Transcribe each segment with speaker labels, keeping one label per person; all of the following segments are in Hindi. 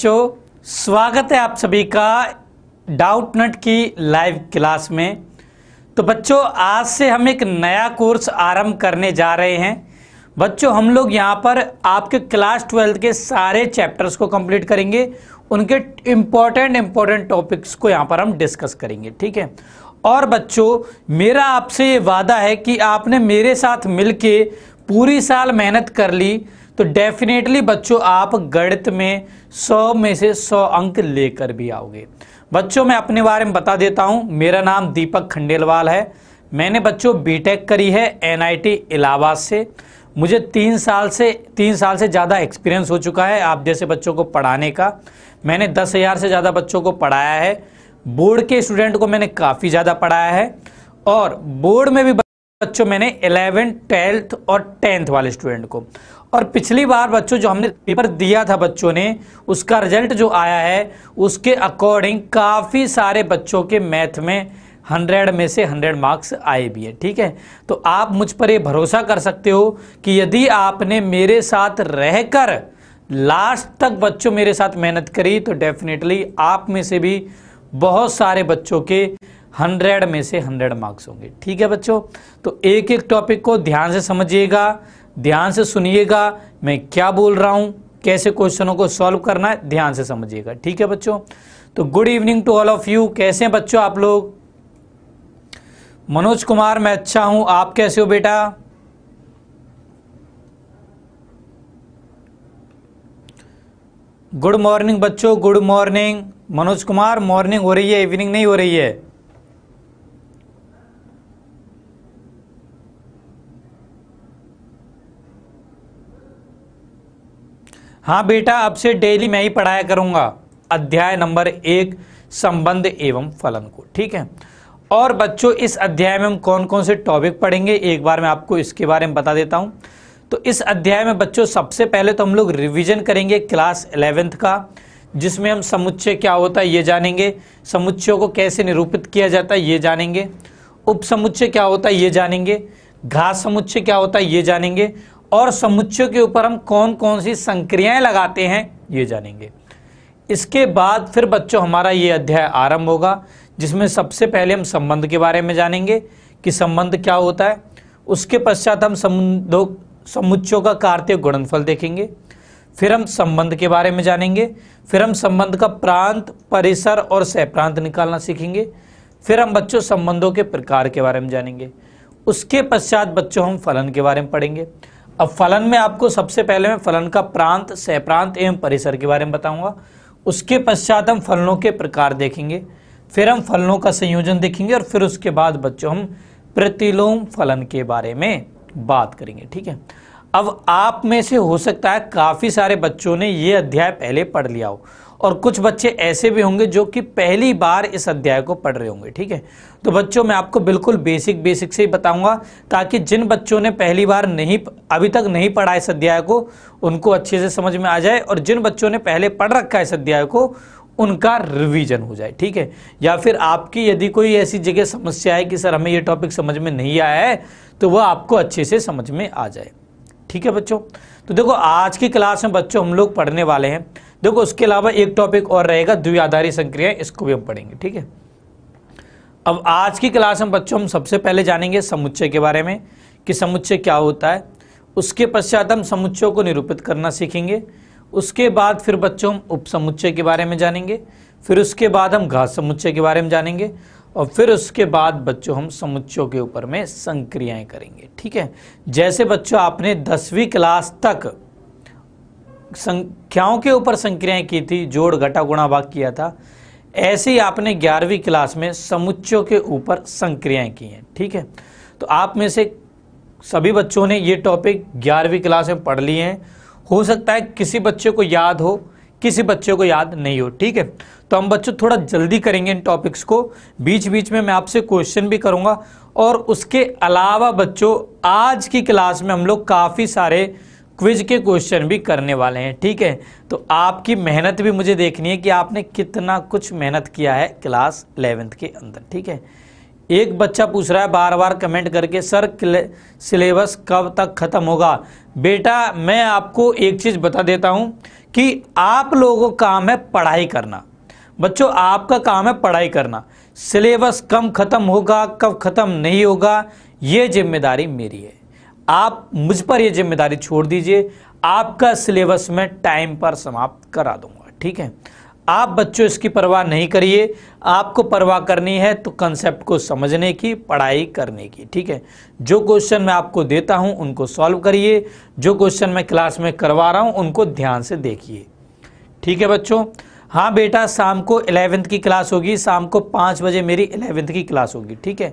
Speaker 1: बच्चों स्वागत है आप सभी का डाउट नट की लाइव क्लास में तो बच्चों आज से हम एक नया कोर्स आरंभ करने जा रहे हैं बच्चों हम लोग यहाँ पर आपके क्लास ट्वेल्थ के सारे चैप्टर्स को कंप्लीट करेंगे उनके इंपॉर्टेंट इंपॉर्टेंट टॉपिक्स को यहां पर हम डिस्कस करेंगे ठीक है और बच्चों मेरा आपसे ये वादा है कि आपने मेरे साथ मिलके पूरी साल मेहनत कर ली तो डेफिनेटली बच्चों आप गणित में 100 में से 100 अंक लेकर भी आओगे बच्चों मैं अपने बारे में बता देता हूं मेरा नाम दीपक खंडेलवाल है मैंने बच्चों बीटेक करी है एनआईटी इलाहाबाद से मुझे तीन साल से तीन साल से ज़्यादा एक्सपीरियंस हो चुका है आप जैसे बच्चों को पढ़ाने का मैंने दस हज़ार से ज़्यादा बच्चों को पढ़ाया है बोर्ड के स्टूडेंट को मैंने काफ़ी ज़्यादा पढ़ाया है और बोर्ड में भी बच्चों मैंने एलेवेंथ ट्वेल्थ और टेंथ वाले स्टूडेंट को और पिछली बार बच्चों जो हमने पेपर दिया था बच्चों ने उसका रिजल्ट जो आया है उसके अकॉर्डिंग काफ़ी सारे बच्चों के मैथ में हंड्रेड में से हंड्रेड मार्क्स आए भी है ठीक है तो आप मुझ पर ये भरोसा कर सकते हो कि यदि आपने मेरे साथ रहकर लास्ट तक बच्चों मेरे साथ मेहनत करी तो डेफिनेटली आप में से भी बहुत सारे बच्चों के हंड्रेड में से हंड्रेड मार्क्स होंगे ठीक है बच्चों तो एक एक टॉपिक को ध्यान से समझिएगा ध्यान से सुनिएगा मैं क्या बोल रहा हूँ कैसे क्वेश्चनों को सॉल्व करना है ध्यान से समझिएगा ठीक है बच्चों तो good evening to all of you कैसे हैं बच्चों आप लोग मनोज कुमार मैं अच्छा हूं आप कैसे हो बेटा गुड मॉर्निंग बच्चों good morning Manoj Kumar morning हो रही है इवनिंग नहीं हो रही है हाँ बेटा अब से डेली मैं ही पढ़ाया करूंगा अध्याय नंबर एक संबंध एवं फलन को ठीक है और बच्चों इस अध्याय में हम कौन कौन से टॉपिक पढ़ेंगे एक बार मैं आपको इसके बारे में बता देता हूँ तो इस अध्याय में बच्चों सबसे पहले तो हम लोग रिवीजन करेंगे क्लास इलेवेंथ का जिसमें हम समुच्चय क्या होता है ये जानेंगे समुच्चयों को कैसे निरूपित किया जाता है ये जानेंगे उप क्या होता है ये जानेंगे घास समुच्चय क्या होता है ये जानेंगे और समुच्चयों के ऊपर हम कौन कौन सी संक्रियाएं लगाते हैं ये जानेंगे इसके बाद फिर बच्चों हमारा ये अध्याय आरंभ होगा जिसमें सबसे पहले हम संबंध के बारे में जानेंगे कि संबंध क्या होता है उसके पश्चात हम संबंधों समुच्चयों का कार्य गुणनफल देखेंगे फिर हम संबंध के बारे में जानेंगे फिर हम संबंध का प्रांत परिसर और सहप्रांत निकालना सीखेंगे फिर हम बच्चों संबंधों के प्रकार के बारे में जानेंगे उसके पश्चात बच्चों हम फलन के बारे में पढ़ेंगे अब फलन में आपको सबसे पहले मैं फलन का प्रांत सह प्रांत एवं परिसर के बारे में बताऊंगा उसके पश्चात हम फलनों के प्रकार देखेंगे फिर हम फलनों का संयोजन देखेंगे और फिर उसके बाद बच्चों हम प्रतिलोम फलन के बारे में बात करेंगे ठीक है अब आप में से हो सकता है काफ़ी सारे बच्चों ने ये अध्याय पहले पढ़ लिया हो और कुछ बच्चे ऐसे भी होंगे जो कि पहली बार इस अध्याय को पढ़ रहे होंगे ठीक है तो बच्चों मैं आपको बिल्कुल बेसिक बेसिक से ही बताऊंगा ताकि जिन बच्चों ने पहली बार नहीं अभी तक नहीं पढ़ा इस अध्याय को उनको अच्छे से समझ में आ जाए और जिन बच्चों ने पहले पढ़ रखा है इस अध्याय को उनका रिवीजन हो जाए ठीक है या फिर आपकी यदि कोई ऐसी जगह समस्या है कि सर हमें ये टॉपिक समझ में नहीं आया है तो वह आपको अच्छे से समझ में आ जाए ठीक है बच्चों तो देखो आज की क्लास में बच्चों हम लोग पढ़ने वाले हैं देखो उसके अलावा एक टॉपिक और रहेगा द्विआधारी संक्रिया इसको भी हम पढ़ेंगे ठीक है अब आज की क्लास में बच्चों हम सबसे पहले जानेंगे समुच्चय के बारे में कि समुच्चय क्या होता है उसके पश्चात हम समुच्चयों को निरूपित करना सीखेंगे उसके बाद फिर बच्चों हम उपसमुच्चय के बारे में जानेंगे फिर उसके बाद हम घास समुच्चय के बारे में जानेंगे और फिर उसके बाद बच्चों हम समुच्चों के ऊपर में संक्रियाएं करेंगे ठीक है जैसे बच्चों आपने दसवीं क्लास तक संख्याओं के ऊपर संक्रियाएं की थी जोड़ घटा गुणा भाग किया था ऐसे ही आपने ग्यारहवीं क्लास में समुच्चों के ऊपर संक्रियाएं की हैं ठीक है तो आप में से सभी बच्चों ने ये टॉपिक ग्यारहवीं क्लास में पढ़ लिए हैं हो सकता है किसी बच्चे को याद हो किसी बच्चे को याद नहीं हो ठीक है तो हम बच्चों थोड़ा जल्दी करेंगे इन टॉपिक्स को बीच बीच में मैं आपसे क्वेश्चन भी करूँगा और उसके अलावा बच्चों आज की क्लास में हम लोग काफ़ी सारे क्विज के क्वेश्चन भी करने वाले हैं ठीक है तो आपकी मेहनत भी मुझे देखनी है कि आपने कितना कुछ मेहनत किया है क्लास इलेवेंथ के अंदर ठीक है एक बच्चा पूछ रहा है बार बार कमेंट करके सर सिलेबस कब तक ख़त्म होगा बेटा मैं आपको एक चीज़ बता देता हूँ कि आप लोगों का काम है पढ़ाई करना बच्चों आपका काम है पढ़ाई करना सिलेबस कम ख़त्म होगा कब ख़त्म नहीं होगा ये जिम्मेदारी मेरी है आप मुझ पर यह जिम्मेदारी छोड़ दीजिए आपका सिलेबस मैं टाइम पर समाप्त करा दूंगा ठीक है आप बच्चों इसकी परवाह नहीं करिए आपको परवाह करनी है तो कंसेप्ट को समझने की पढ़ाई करने की ठीक है जो क्वेश्चन मैं आपको देता हूं उनको सॉल्व करिए जो क्वेश्चन मैं क्लास में करवा रहा हूं उनको ध्यान से देखिए ठीक है बच्चों हाँ बेटा शाम को एलेवेंथ की क्लास होगी शाम को पाँच बजे मेरी एलेवेंथ की क्लास होगी ठीक है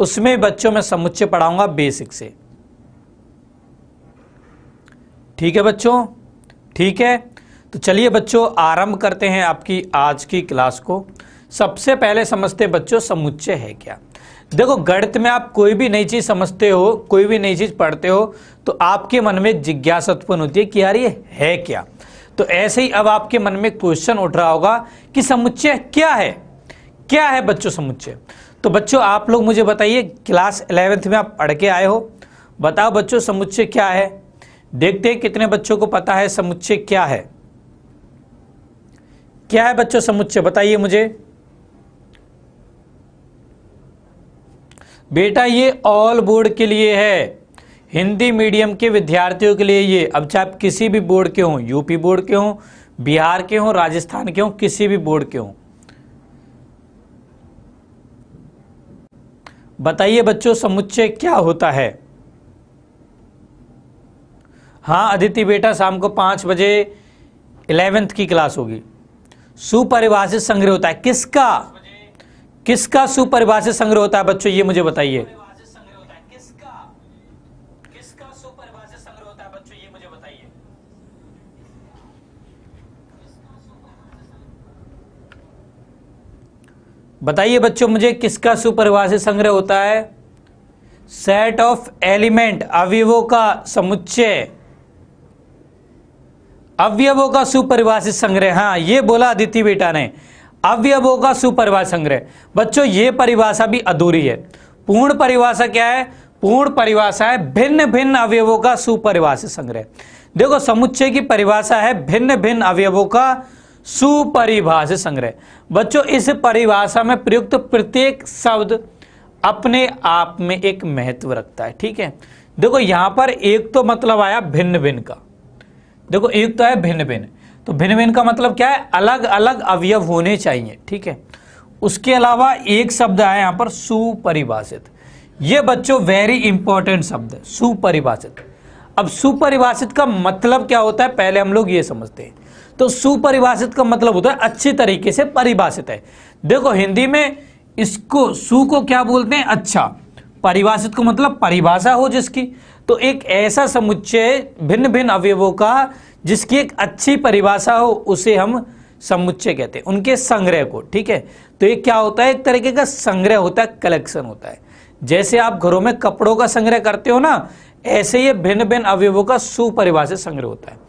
Speaker 1: उसमें बच्चों में समुच्चय पढ़ाऊंगा बेसिक से ठीक है बच्चों ठीक है तो चलिए बच्चों आरंभ करते हैं आपकी आज की क्लास को सबसे पहले समझते बच्चों समुच्चय है क्या देखो गणित में आप कोई भी नई चीज़ समझते हो कोई भी नई चीज़ पढ़ते हो तो आपके मन में जिज्ञासा उत्पन्न होती है कि यार ये है क्या तो ऐसे ही अब आपके मन में क्वेश्चन उठ रहा होगा कि समुच्चय क्या है क्या है बच्चों समुच्चय तो बच्चों आप लोग मुझे बताइए क्लास इलेवेंथ में आप पढ़ के आए हो बताओ बच्चों समुच्चय क्या है देखते हैं कितने बच्चों को पता है समुच्चय क्या है क्या है बच्चों समुच्चय बताइए मुझे बेटा ये ऑल बोर्ड के लिए है हिंदी मीडियम के विद्यार्थियों के लिए ये अब चाहे आप किसी भी बोर्ड के हों यूपी बोर्ड के हों बिहार के हों राजस्थान के हों किसी भी बोर्ड के हों बताइए बच्चों समुच्चय क्या होता है हाँ अदिति बेटा शाम को पांच बजे इलेवेंथ की क्लास होगी सुपरिभाषित संग्रह होता है किसका किसका सुपरिभाषित संग्रह होता है बच्चों ये मुझे बताइए बताइए बच्चों मुझे किसका सुपरिभाषित संग्रह होता है सेट ऑफ एलिमेंट अवयवों का समुच्चय अवयवों का सुपरिभाषित संग्रह हाँ ये बोला अदिति बेटा ने अवयवों का सुपरिभाषित संग्रह बच्चों ये परिभाषा भी अधूरी है पूर्ण परिभाषा क्या है पूर्ण परिभाषा है भिन्न भिन्न अवयवों का सुपरिभाषित संग्रह देखो समुच्चय की परिभाषा है भिन्न भिन्न अवयवों का सुपरिभाषित संग्रह बच्चों इस परिभाषा में प्रयुक्त प्रत्येक शब्द अपने आप में एक महत्व रखता है ठीक है देखो यहां पर एक तो मतलब आया भिन्न भिन्न का देखो एक तो है भिन्न भिन्न तो भिन्न भिन्न का मतलब क्या है अलग अलग अवयव होने चाहिए ठीक है उसके अलावा एक शब्द आया यहां पर सुपरिभाषित ये बच्चों वेरी इंपॉर्टेंट शब्द है सुपरिभाषित अब सुपरिभाषित का मतलब क्या होता है पहले हम लोग ये समझते हैं तो सुपरिभाषित का मतलब होता है अच्छी तरीके से परिभाषित है देखो हिंदी में इसको सु को क्या बोलते हैं अच्छा परिभाषित को मतलब परिभाषा हो जिसकी तो एक ऐसा समुच्चय भिन्न भिन्न अवयवों का जिसकी एक अच्छी परिभाषा हो उसे हम समुच्चय कहते हैं उनके संग्रह को ठीक है तो ये क्या होता है एक तरीके का संग्रह होता है कलेक्शन होता है जैसे आप घरों में कपड़ों का संग्रह करते हो ना ऐसे ये भिन्न भिन्न अवयवों का सुपरिभाषित संग्रह होता है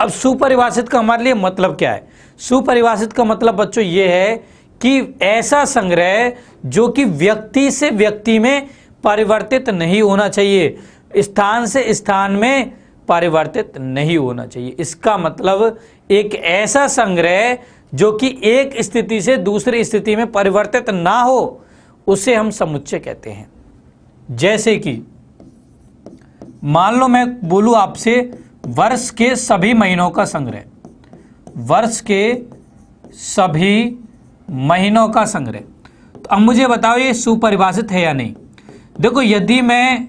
Speaker 1: अब सुपरिभाषित का हमारे लिए मतलब क्या है सुपरिभाषित का मतलब बच्चों ये है कि ऐसा संग्रह जो कि व्यक्ति से व्यक्ति में परिवर्तित नहीं होना चाहिए स्थान से स्थान में परिवर्तित नहीं होना चाहिए इसका मतलब एक ऐसा संग्रह जो कि एक स्थिति से दूसरी स्थिति में परिवर्तित ना हो उसे हम समुच्चय कहते हैं जैसे कि मान लो मैं बोलूं आपसे वर्ष के सभी महीनों का संग्रह वर्ष के सभी महीनों का संग्रह तो अब मुझे बताओ ये सुपरिभाषित है या नहीं देखो यदि मैं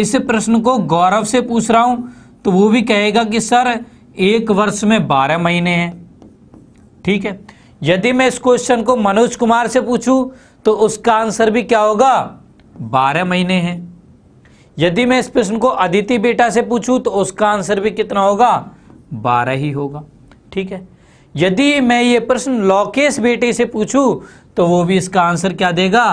Speaker 1: इस प्रश्न को गौरव से पूछ रहा हूं तो वो भी कहेगा कि सर एक वर्ष में बारह महीने हैं ठीक है यदि मैं इस क्वेश्चन को मनोज कुमार से पूछूं तो उसका आंसर भी क्या होगा बारह महीने हैं यदि मैं इस प्रश्न को अदिति बेटा से पूछूं तो उसका आंसर भी कितना होगा बारह ही होगा ठीक है यदि मैं ये प्रश्न लोकेश बेटे से पूछूं तो वो भी इसका आंसर क्या देगा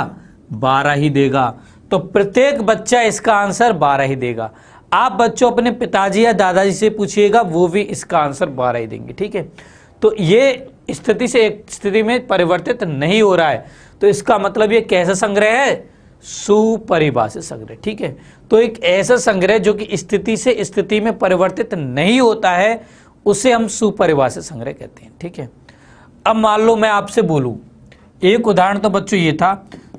Speaker 1: बारह ही देगा तो प्रत्येक बच्चा इसका आंसर बारह ही देगा आप बच्चों अपने पिताजी या दादाजी से पूछिएगा वो भी इसका आंसर बारह ही देंगे ठीक है तो ये स्थिति से एक स्थिति में परिवर्तित नहीं हो रहा है तो इसका मतलब ये कैसा संग्रह है सुपरिभाषित संग्रह ठीक है तो एक ऐसा संग्रह जो कि स्थिति से स्थिति में परिवर्तित नहीं होता है उसे हम सुपरिभाषित संग्रह कहते हैं ठीक है अब मान लो मैं आपसे बोलू एक उदाहरण तो बच्चों ये था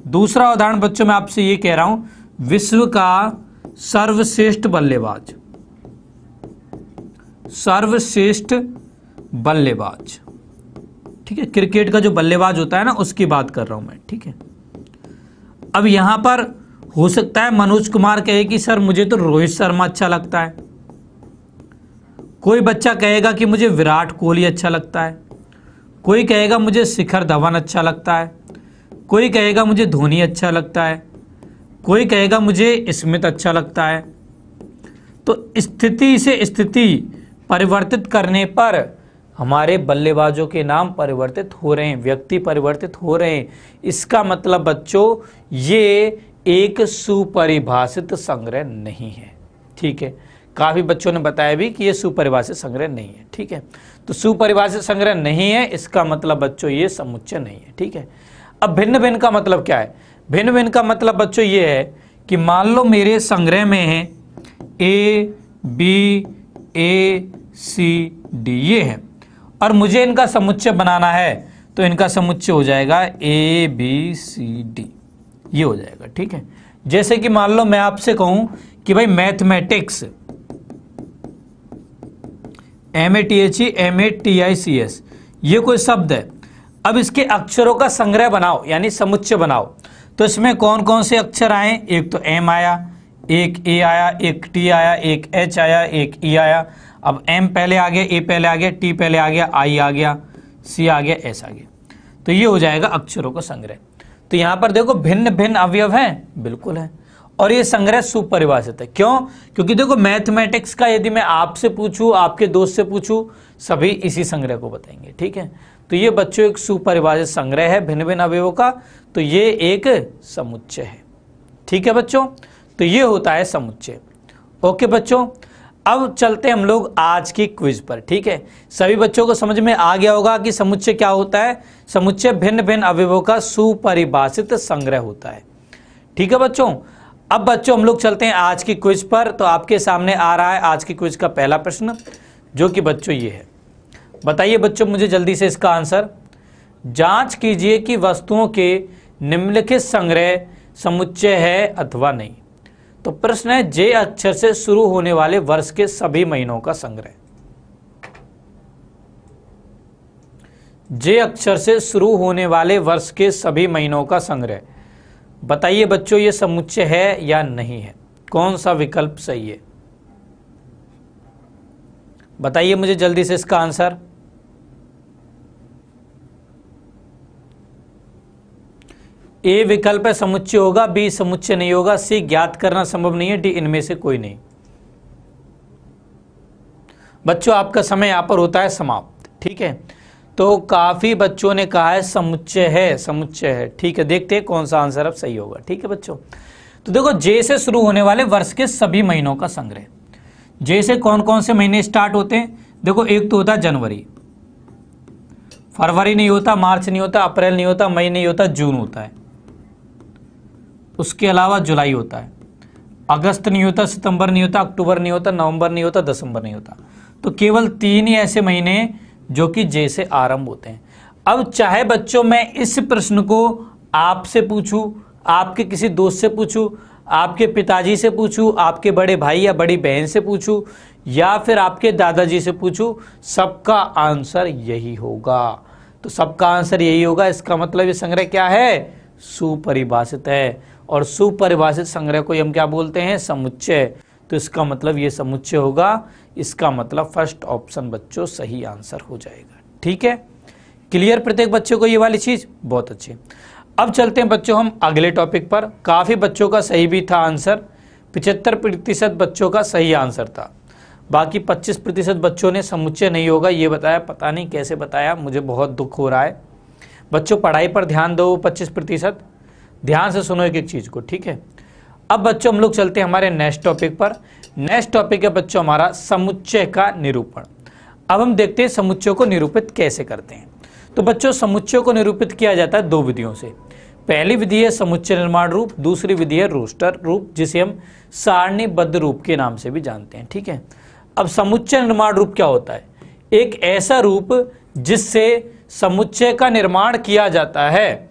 Speaker 1: दूसरा उदाहरण बच्चों मैं आपसे ये कह रहा हूं विश्व का सर्वश्रेष्ठ बल्लेबाज सर्वश्रेष्ठ बल्लेबाज ठीक है क्रिकेट का जो बल्लेबाज होता है ना उसकी बात कर रहा हूं मैं ठीक है अब यहाँ पर हो सकता है मनोज कुमार कहे कि सर मुझे तो रोहित शर्मा अच्छा लगता है कोई बच्चा कहेगा कि मुझे विराट कोहली अच्छा लगता है कोई कहेगा मुझे शिखर धवन अच्छा लगता है कोई कहेगा मुझे धोनी अच्छा लगता है कोई कहेगा मुझे स्मिथ अच्छा लगता है तो स्थिति से स्थिति परिवर्तित करने पर हमारे बल्लेबाजों के नाम परिवर्तित हो रहे हैं व्यक्ति परिवर्तित हो रहे हैं इसका मतलब बच्चों ये एक सुपरिभाषित संग्रह नहीं है ठीक है काफ़ी बच्चों ने बताया भी कि ये सुपरिभाषित संग्रह नहीं है ठीक है तो सुपरिभाषित संग्रह नहीं है इसका मतलब बच्चों ये समुच्चय नहीं है ठीक है अब भिन्न भिन्न का मतलब क्या है भिन्न भिन्न का मतलब बच्चों ये है कि मान लो मेरे संग्रह में है A B A C D ये है और मुझे इनका समुच्चय बनाना है तो इनका समुच्चय हो जाएगा ए बी सी डी ये हो जाएगा ठीक है जैसे कि मान लो मैं आपसे कहूं कि भाई mathematics M A T H E M A T I C S ये कोई शब्द है अब इसके अक्षरों का संग्रह बनाओ यानी समुच्चय बनाओ तो इसमें कौन कौन से अक्षर आए एक तो एम आया एक ए आया एक टी आया एक एच आया एक ई e आया अब एम पहले आ गया ए पहले आ गया टी पहले आ गया आई आ गया सी आ गया एस आ गया तो ये हो जाएगा अक्षरों का संग्रह तो यहां पर देखो भिन्न भिन्न अवयव हैं बिल्कुल है और ये संग्रह सुपरिभाषित है क्यों क्योंकि देखो मैथमेटिक्स का यदि मैं आपसे पूछूं आपके दोस्त से पूछूं सभी इसी संग्रह को बताएंगे ठीक है तो ये बच्चों एक सुपरिभाषित संग्रह है भिन्न भिन्न अवयवों का तो ये एक समुच्चय है ठीक है बच्चों तो ये होता है समुच्चय ओके बच्चों अब चलते हम लोग आज की क्विज पर ठीक है सभी बच्चों को समझ में आ गया होगा कि समुच्चय क्या होता है समुच्चय भिन्न भिन्न अवयवों का सुपरिभाषित संग्रह होता है ठीक है बच्चों अब बच्चों हम लोग चलते हैं आज की क्विज पर तो आपके सामने आ रहा है आज की क्विज का पहला प्रश्न जो कि बच्चों ये है बताइए बच्चों मुझे जल्दी से इसका आंसर जांच कीजिए कि वस्तुओं के निम्नलिखित संग्रह समुच्चय है अथवा नहीं तो प्रश्न है जे अक्षर से शुरू होने वाले वर्ष के सभी महीनों का संग्रह जे अक्षर से शुरू होने वाले वर्ष के सभी महीनों का संग्रह बताइए बच्चों ये समुच्चय है या नहीं है कौन सा विकल्प सही है बताइए मुझे जल्दी से इसका आंसर ए विकल्प है समुच्चय होगा बी समुच्चय नहीं होगा सी ज्ञात करना संभव नहीं है डी इनमें से कोई नहीं बच्चों आपका समय यहाँ पर होता है समाप्त ठीक है तो काफ़ी बच्चों ने कहा है समुच्चय है समुच्चय है ठीक है देखते हैं कौन सा आंसर अब सही होगा ठीक है बच्चों तो देखो जे से शुरू होने वाले वर्ष के सभी महीनों का संग्रह जे से कौन कौन से महीने स्टार्ट होते हैं देखो एक तो होता है जनवरी फरवरी नहीं होता मार्च नहीं होता अप्रैल नहीं होता मई नहीं होता जून होता है उसके अलावा जुलाई होता है अगस्त नहीं होता सितंबर नहीं होता अक्टूबर नहीं होता नवंबर नहीं होता दिसंबर नहीं होता तो केवल तीन ही ऐसे महीने जो कि जे से आरंभ होते हैं अब चाहे बच्चों मैं इस प्रश्न को आपसे पूछूं आपके किसी दोस्त से पूछूं आपके पिताजी से पूछूं आपके बड़े भाई या बड़ी बहन से पूछूं या फिर आपके दादाजी से पूछूं सबका आंसर यही होगा तो सबका आंसर यही होगा इसका मतलब ये संग्रह क्या है सुपरिभाषित है और सुपरिभाषित संग्रह को हम क्या बोलते हैं समुच्चय तो इसका मतलब ये समुच्चय होगा इसका मतलब फर्स्ट ऑप्शन बच्चों सही आंसर हो जाएगा ठीक है क्लियर प्रत्येक बच्चे को ये वाली चीज बहुत अच्छी अब चलते हैं बच्चों हम अगले टॉपिक पर काफ़ी बच्चों का सही भी था आंसर पिछहत्तर प्रतिशत बच्चों का सही आंसर था बाकी पच्चीस प्रतिशत बच्चों ने समुच्चय नहीं होगा ये बताया पता नहीं कैसे बताया मुझे बहुत दुख हो रहा है बच्चों पढ़ाई पर ध्यान दो पच्चीस प्रतिशत ध्यान से सुनो एक एक चीज को ठीक है अब बच्चों हम लोग चलते हैं हमारे नेक्स्ट टॉपिक पर नेक्स्ट टॉपिक है बच्चों हमारा समुच्चय का निरूपण अब हम देखते हैं समुच्चय को निरूपित कैसे करते हैं तो बच्चों समुच्चय को निरूपित किया जाता है दो विधियों से पहली विधि है समुच्चय निर्माण रूप दूसरी विधि है रोस्टर रूप जिसे हम सारणीबद्ध रूप के नाम से भी जानते हैं ठीक है अब समुच्चय निर्माण रूप क्या होता है एक ऐसा रूप जिससे समुच्चय का निर्माण किया जाता है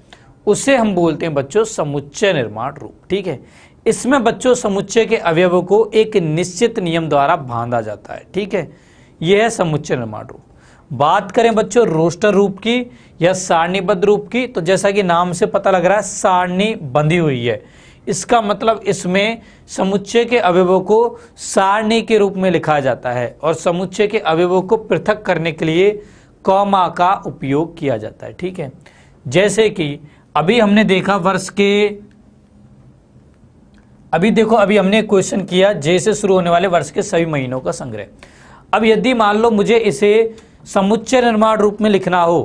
Speaker 1: उसे हम बोलते हैं बच्चों समुच्चय निर्माण रूप ठीक है इसमें बच्चों समुच्चय के अवयव को एक निश्चित नियम द्वारा बांधा जाता है ठीक है यह है समुच्चय निर्माण रूप बात करें बच्चों रोस्टर रूप की या सारणीबद्ध रूप की तो जैसा कि नाम से पता लग रहा है सारणी बंधी हुई है इसका मतलब इसमें समुच्चय के अवयवों को सारणी के रूप में लिखा जाता है और समुच्चय के अवयवों को पृथक करने के लिए कौमा का उपयोग किया जाता है ठीक है जैसे कि अभी हमने देखा वर्ष के अभी देखो अभी हमने क्वेश्चन किया जे से शुरू होने वाले वर्ष के सभी महीनों का संग्रह अब यदि मान लो मुझे इसे समुच्चय निर्माण रूप में लिखना हो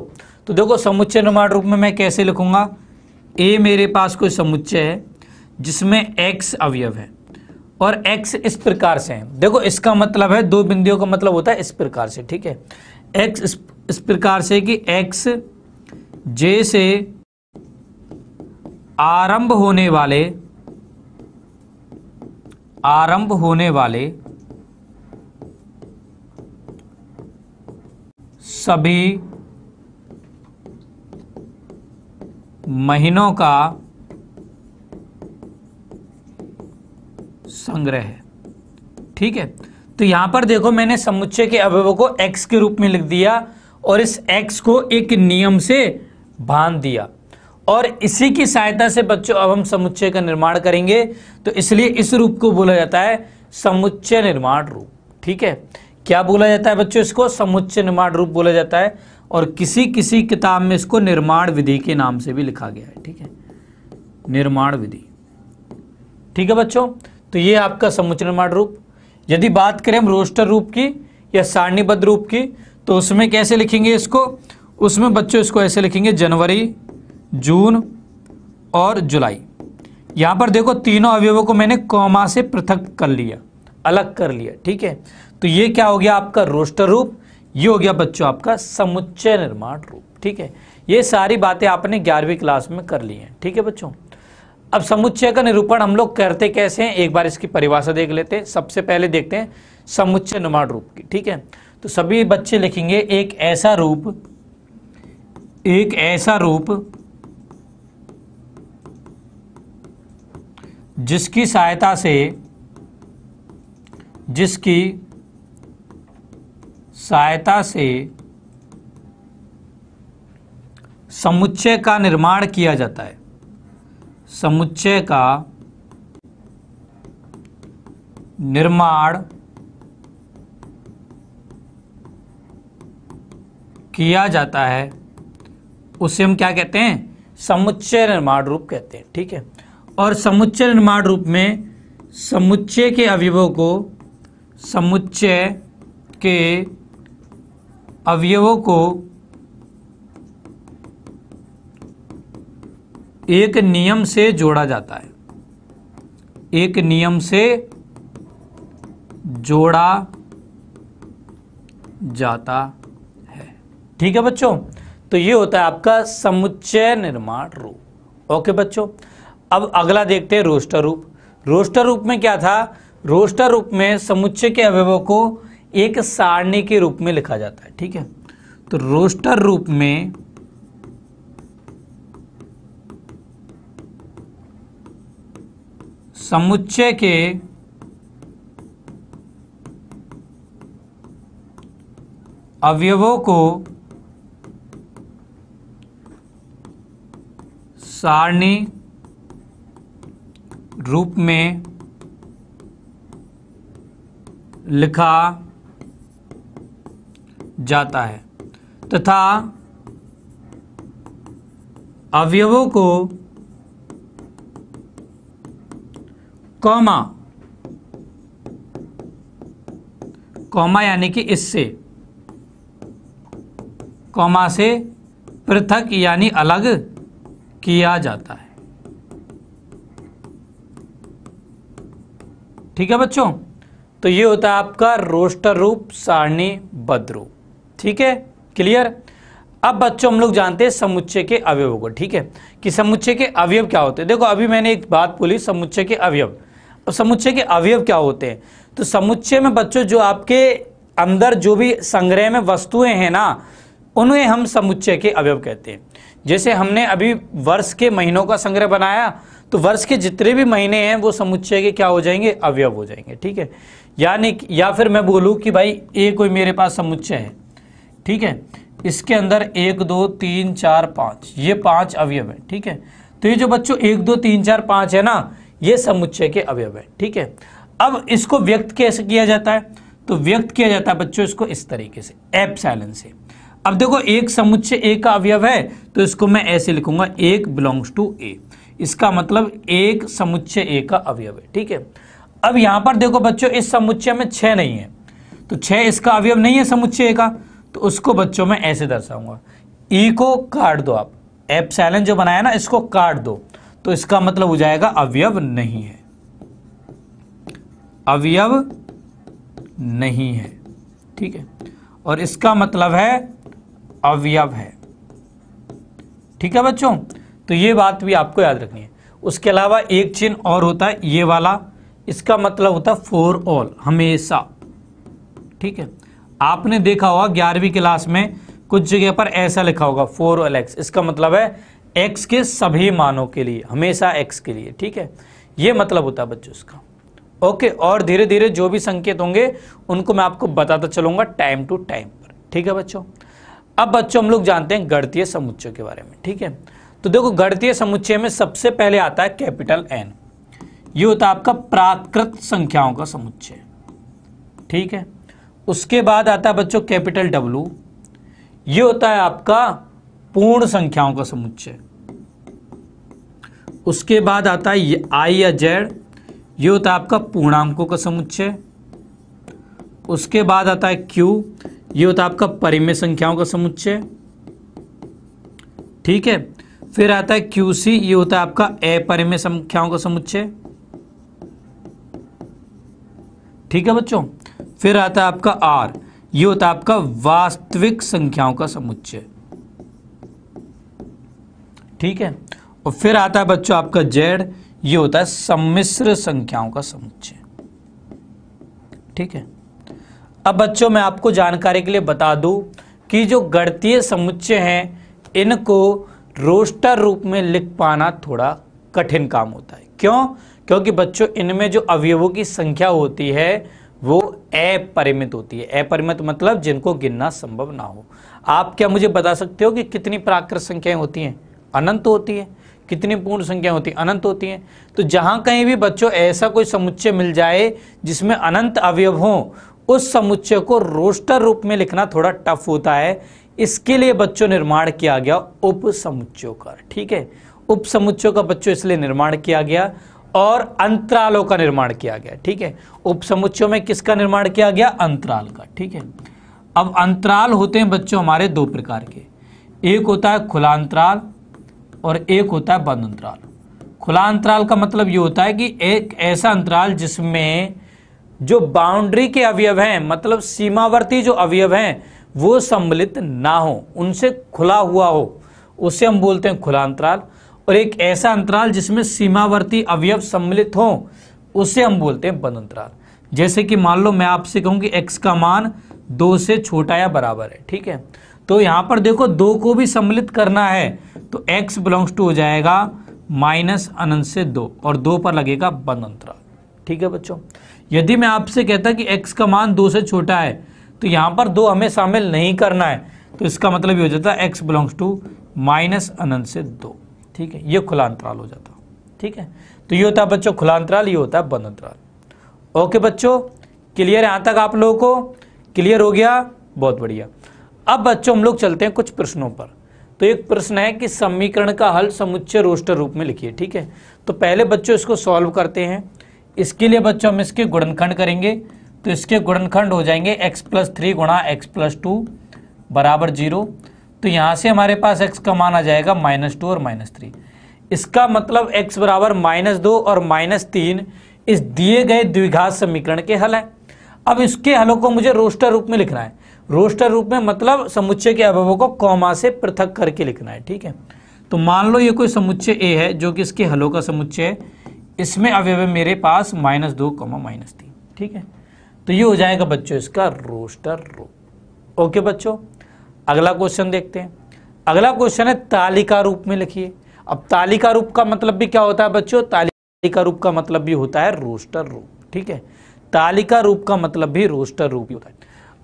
Speaker 1: तो देखो समुच्चय निर्माण रूप में मैं कैसे लिखूंगा ए मेरे पास कोई समुच्चय है जिसमें एक्स अवयव है और एक्स इस प्रकार से है देखो इसका मतलब है दो बिंदुओं का मतलब होता है इस प्रकार से ठीक है एक्स इस, इस प्रकार से कि एक्स जे से आरंभ होने वाले आरंभ होने वाले सभी महीनों का संग्रह है ठीक है तो यहां पर देखो मैंने समुच्चय के अवयव को एक्स के रूप में लिख दिया और इस एक्स को एक नियम से बांध दिया और इसी की सहायता से बच्चों अब हम समुच्चय का निर्माण करेंगे तो इसलिए इस रूप को बोला जाता है समुच्चय निर्माण रूप ठीक है क्या बोला जाता है बच्चों इसको समुच्चय निर्माण रूप बोला जाता है और किसी किसी किताब में इसको निर्माण विधि के नाम से भी लिखा गया है ठीक है निर्माण विधि ठीक है बच्चों तो ये आपका समुच्चय निर्माण रूप यदि बात करें हम रोस्टर रूप की या सारणीबद्ध रूप की तो उसमें कैसे लिखेंगे इसको उसमें बच्चों इसको ऐसे लिखेंगे जनवरी जून और जुलाई यहां पर देखो तीनों अवयवों को मैंने कौमा से पृथक कर लिया अलग कर लिया ठीक है तो ये क्या हो गया आपका रोस्टर रूप ये हो गया बच्चों आपका समुच्चय निर्माण रूप ठीक है ये सारी बातें आपने ग्यारहवीं क्लास में कर ली हैं ठीक है बच्चों अब समुच्चय का निरूपण हम लोग करते कैसे हैं एक बार इसकी परिभाषा देख लेते हैं सबसे पहले देखते हैं समुच्चय निर्माण रूप की ठीक है तो सभी बच्चे लिखेंगे एक ऐसा रूप एक ऐसा रूप जिसकी सहायता से जिसकी सहायता से समुच्चय का निर्माण किया जाता है समुच्चय का निर्माण किया जाता है उसे हम क्या कहते हैं समुच्चय निर्माण रूप कहते हैं ठीक है और समुच्चय निर्माण रूप में समुच्चय के अवयवों को समुच्चय के अवयवों को एक नियम से जोड़ा जाता है एक नियम से जोड़ा जाता है ठीक है बच्चों तो ये होता है आपका समुच्चय निर्माण रूप ओके बच्चों अब अगला देखते हैं रोस्टर रूप रोस्टर रूप में क्या था रोस्टर रूप में समुच्चय के अवयव को एक सारणी के रूप में लिखा जाता है ठीक है तो रोस्टर रूप में समुच्चय के अवयवों को सारणी रूप में लिखा जाता है तथा अवयवों को कौमा कौमा यानी कि इससे कौमा से पृथक यानी अलग किया जाता है ठीक है बच्चों तो ये होता है आपका रोस्टर रूप सारणी रूप ठीक है क्लियर अब बच्चों हम लोग जानते हैं समुच्चय के अवयव को ठीक है कि समुच्चय के अवयव क्या होते हैं देखो अभी मैंने एक बात बोली समुच्चय के अवयव अब समुच्चय के अवयव क्या होते हैं तो समुच्चय में बच्चों जो आपके अंदर जो भी संग्रह में वस्तुएं हैं ना उन्हें हम समुच्चय के अवयव कहते हैं जैसे हमने अभी वर्ष के महीनों का संग्रह बनाया तो वर्ष के जितने भी महीने हैं वो समुच्चय के क्या हो जाएंगे अवयव हो जाएंगे ठीक है यानी या फिर मैं बोलूँ कि भाई ए कोई मेरे पास समुच्चय है ठीक है इसके अंदर एक दो तीन चार पाँच ये पाँच अवयव है ठीक है तो ये जो बच्चों एक दो तीन चार पाँच है ना ये समुच्चय के अवयव है ठीक है अब इसको व्यक्त कैसे किया जाता है तो व्यक्त किया जाता है बच्चों इसको इस तरीके से एप साइलेंस से अब देखो एक समुच्चय ए का अवयव है तो इसको मैं ऐसे लिखूंगा एक बिलोंग्स टू ए इसका मतलब एक समुच्चय ए का अवयव है ठीक है अब यहां पर देखो बच्चों इस समुच्चय में छ नहीं है तो छः इसका अवयव नहीं है समुच्चय ए का तो उसको बच्चों में ऐसे दर्शाऊंगा ई e को काट दो आप एप जो बनाया ना इसको काट दो तो इसका मतलब हो जाएगा अवयव नहीं है अवयव नहीं है ठीक है और इसका मतलब है अवयव है ठीक है बच्चों तो ये बात भी आपको याद रखनी है उसके अलावा एक चिन्ह और होता है ये वाला इसका मतलब होता है फॉर ऑल हमेशा ठीक है आपने देखा होगा ग्यारहवीं क्लास में कुछ जगह पर ऐसा लिखा होगा फोर ऑल एक्स इसका मतलब है एक्स के सभी मानों के लिए हमेशा एक्स के लिए ठीक है ये मतलब होता है बच्चों इसका ओके और धीरे धीरे जो भी संकेत होंगे उनको मैं आपको बताता चलूंगा टाइम टू टाइम पर ठीक है बच्चों अब बच्चों हम लोग जानते हैं गणतीय समुच्चय के बारे में ठीक है तो देखो गणतीय समुच्चय में सबसे पहले आता है कैपिटल एन ये होता है आपका प्राकृत संख्याओं का समुच्चय ठीक है उसके बाद आता है बच्चों कैपिटल डब्लू ये होता है आपका पूर्ण संख्याओं का समुच्चय उसके बाद आता है आई या जेड ये होता है आपका पूर्णांकों का समुच्चय उसके बाद आता है क्यू ये होता है आपका परिमेय संख्याओं का समुच्चय ठीक है फिर आता है QC ये होता है आपका ए संख्याओं का समुच्चय ठीक है बच्चों फिर आता है आपका आर ये होता है आपका वास्तविक संख्याओं का समुच्चय ठीक है और फिर आता है बच्चों आपका जेड ये होता है सम्मिश्र संख्याओं का समुच्चय ठीक है अब बच्चों मैं आपको जानकारी के लिए बता दूं कि जो गणतीय समुच्चय हैं इनको रोस्टर रूप में लिख पाना थोड़ा कठिन काम होता है क्यों क्योंकि बच्चों इनमें जो अवयवों की संख्या होती है वो अपरिमित होती है अपरिमित मतलब जिनको गिनना संभव ना हो आप क्या मुझे बता सकते हो कि कितनी प्राकृत संख्याएं होती हैं अनंत होती है कितनी पूर्ण संख्या होती है अनंत होती हैं तो जहां कहीं भी बच्चों ऐसा कोई समुच्चय मिल जाए जिसमें अनंत अवयव हो उस समुच्चय को रोस्टर रूप में लिखना थोड़ा टफ होता है इसके लिए बच्चों निर्माण किया गया उप का ठीक है उप का बच्चों इसलिए निर्माण किया गया और अंतरालों का निर्माण किया गया ठीक है उप में किसका निर्माण किया गया अंतराल का ठीक है अब अंतराल होते हैं बच्चों हमारे दो प्रकार के एक होता है खुला अंतराल और एक होता है बंद अंतराल खुला अंतराल का मतलब ये होता है कि एक ऐसा अंतराल जिसमें जो बाउंड्री के अवयव हैं मतलब सीमावर्ती जो अवयव हैं वो सम्मिलित ना हो उनसे खुला हुआ हो उसे हम बोलते हैं खुला अंतराल और एक ऐसा अंतराल जिसमें सीमावर्ती अवयव सम्मिलित हो उसे हम बोलते हैं बंद अंतराल जैसे कि मान लो मैं आपसे कहूँ कि एक्स का मान दो से छोटा या बराबर है ठीक है तो यहां पर देखो दो को भी सम्मिलित करना है तो एक्स बिलोंग्स टू हो जाएगा माइनस अनंत से दो और दो पर लगेगा बंद अंतराल ठीक है बच्चों यदि मैं आपसे कहता कि एक्स का मान दो से छोटा है तो यहाँ पर दो हमें शामिल नहीं करना है तो इसका मतलब ये हो जाता है एक्स बिलोंग्स टू माइनस अनंत से दो ठीक है ये खुला अंतराल हो जाता ठीक है तो ये होता है बच्चों खुला अंतराल ये होता है बंद अंतराल ओके बच्चों क्लियर यहाँ तक आप लोगों को क्लियर हो गया बहुत बढ़िया अब बच्चों हम लोग चलते हैं कुछ प्रश्नों पर तो एक प्रश्न है कि समीकरण का हल समुच्चय रोस्टर रूप में लिखिए ठीक है तो पहले बच्चों इसको सॉल्व करते हैं इसके लिए बच्चों हम इसके गुणनखंड करेंगे तो इसके गुणनखंड हो जाएंगे x प्लस थ्री गुणा एक्स प्लस टू बराबर जीरो तो यहाँ से हमारे पास x का मान आ जाएगा माइनस टू और माइनस थ्री इसका मतलब x बराबर माइनस दो और माइनस तीन इस दिए गए द्विघात समीकरण के हल है अब इसके हलों को मुझे रोस्टर रूप में लिखना है रोस्टर रूप में मतलब समुच्चय के अवयवों को कौमा से पृथक करके लिखना है ठीक है तो मान लो ये कोई समुच्चय ए है जो कि इसके हलों का समुच्चय है इसमें अवयव मेरे पास माइनस दो कौमा माइनस तीन ठीक है तो ये हो जाएगा बच्चों इसका रोस्टर रो ओके बच्चों अगला क्वेश्चन देखते हैं अगला क्वेश्चन है तालिका रूप में लिखिए अब तालिका रूप का मतलब भी क्या होता है बच्चों तालिका रूप का मतलब भी होता है रोस्टर रूप ठीक है तालिका रूप का मतलब भी रोस्टर रूप ही होता है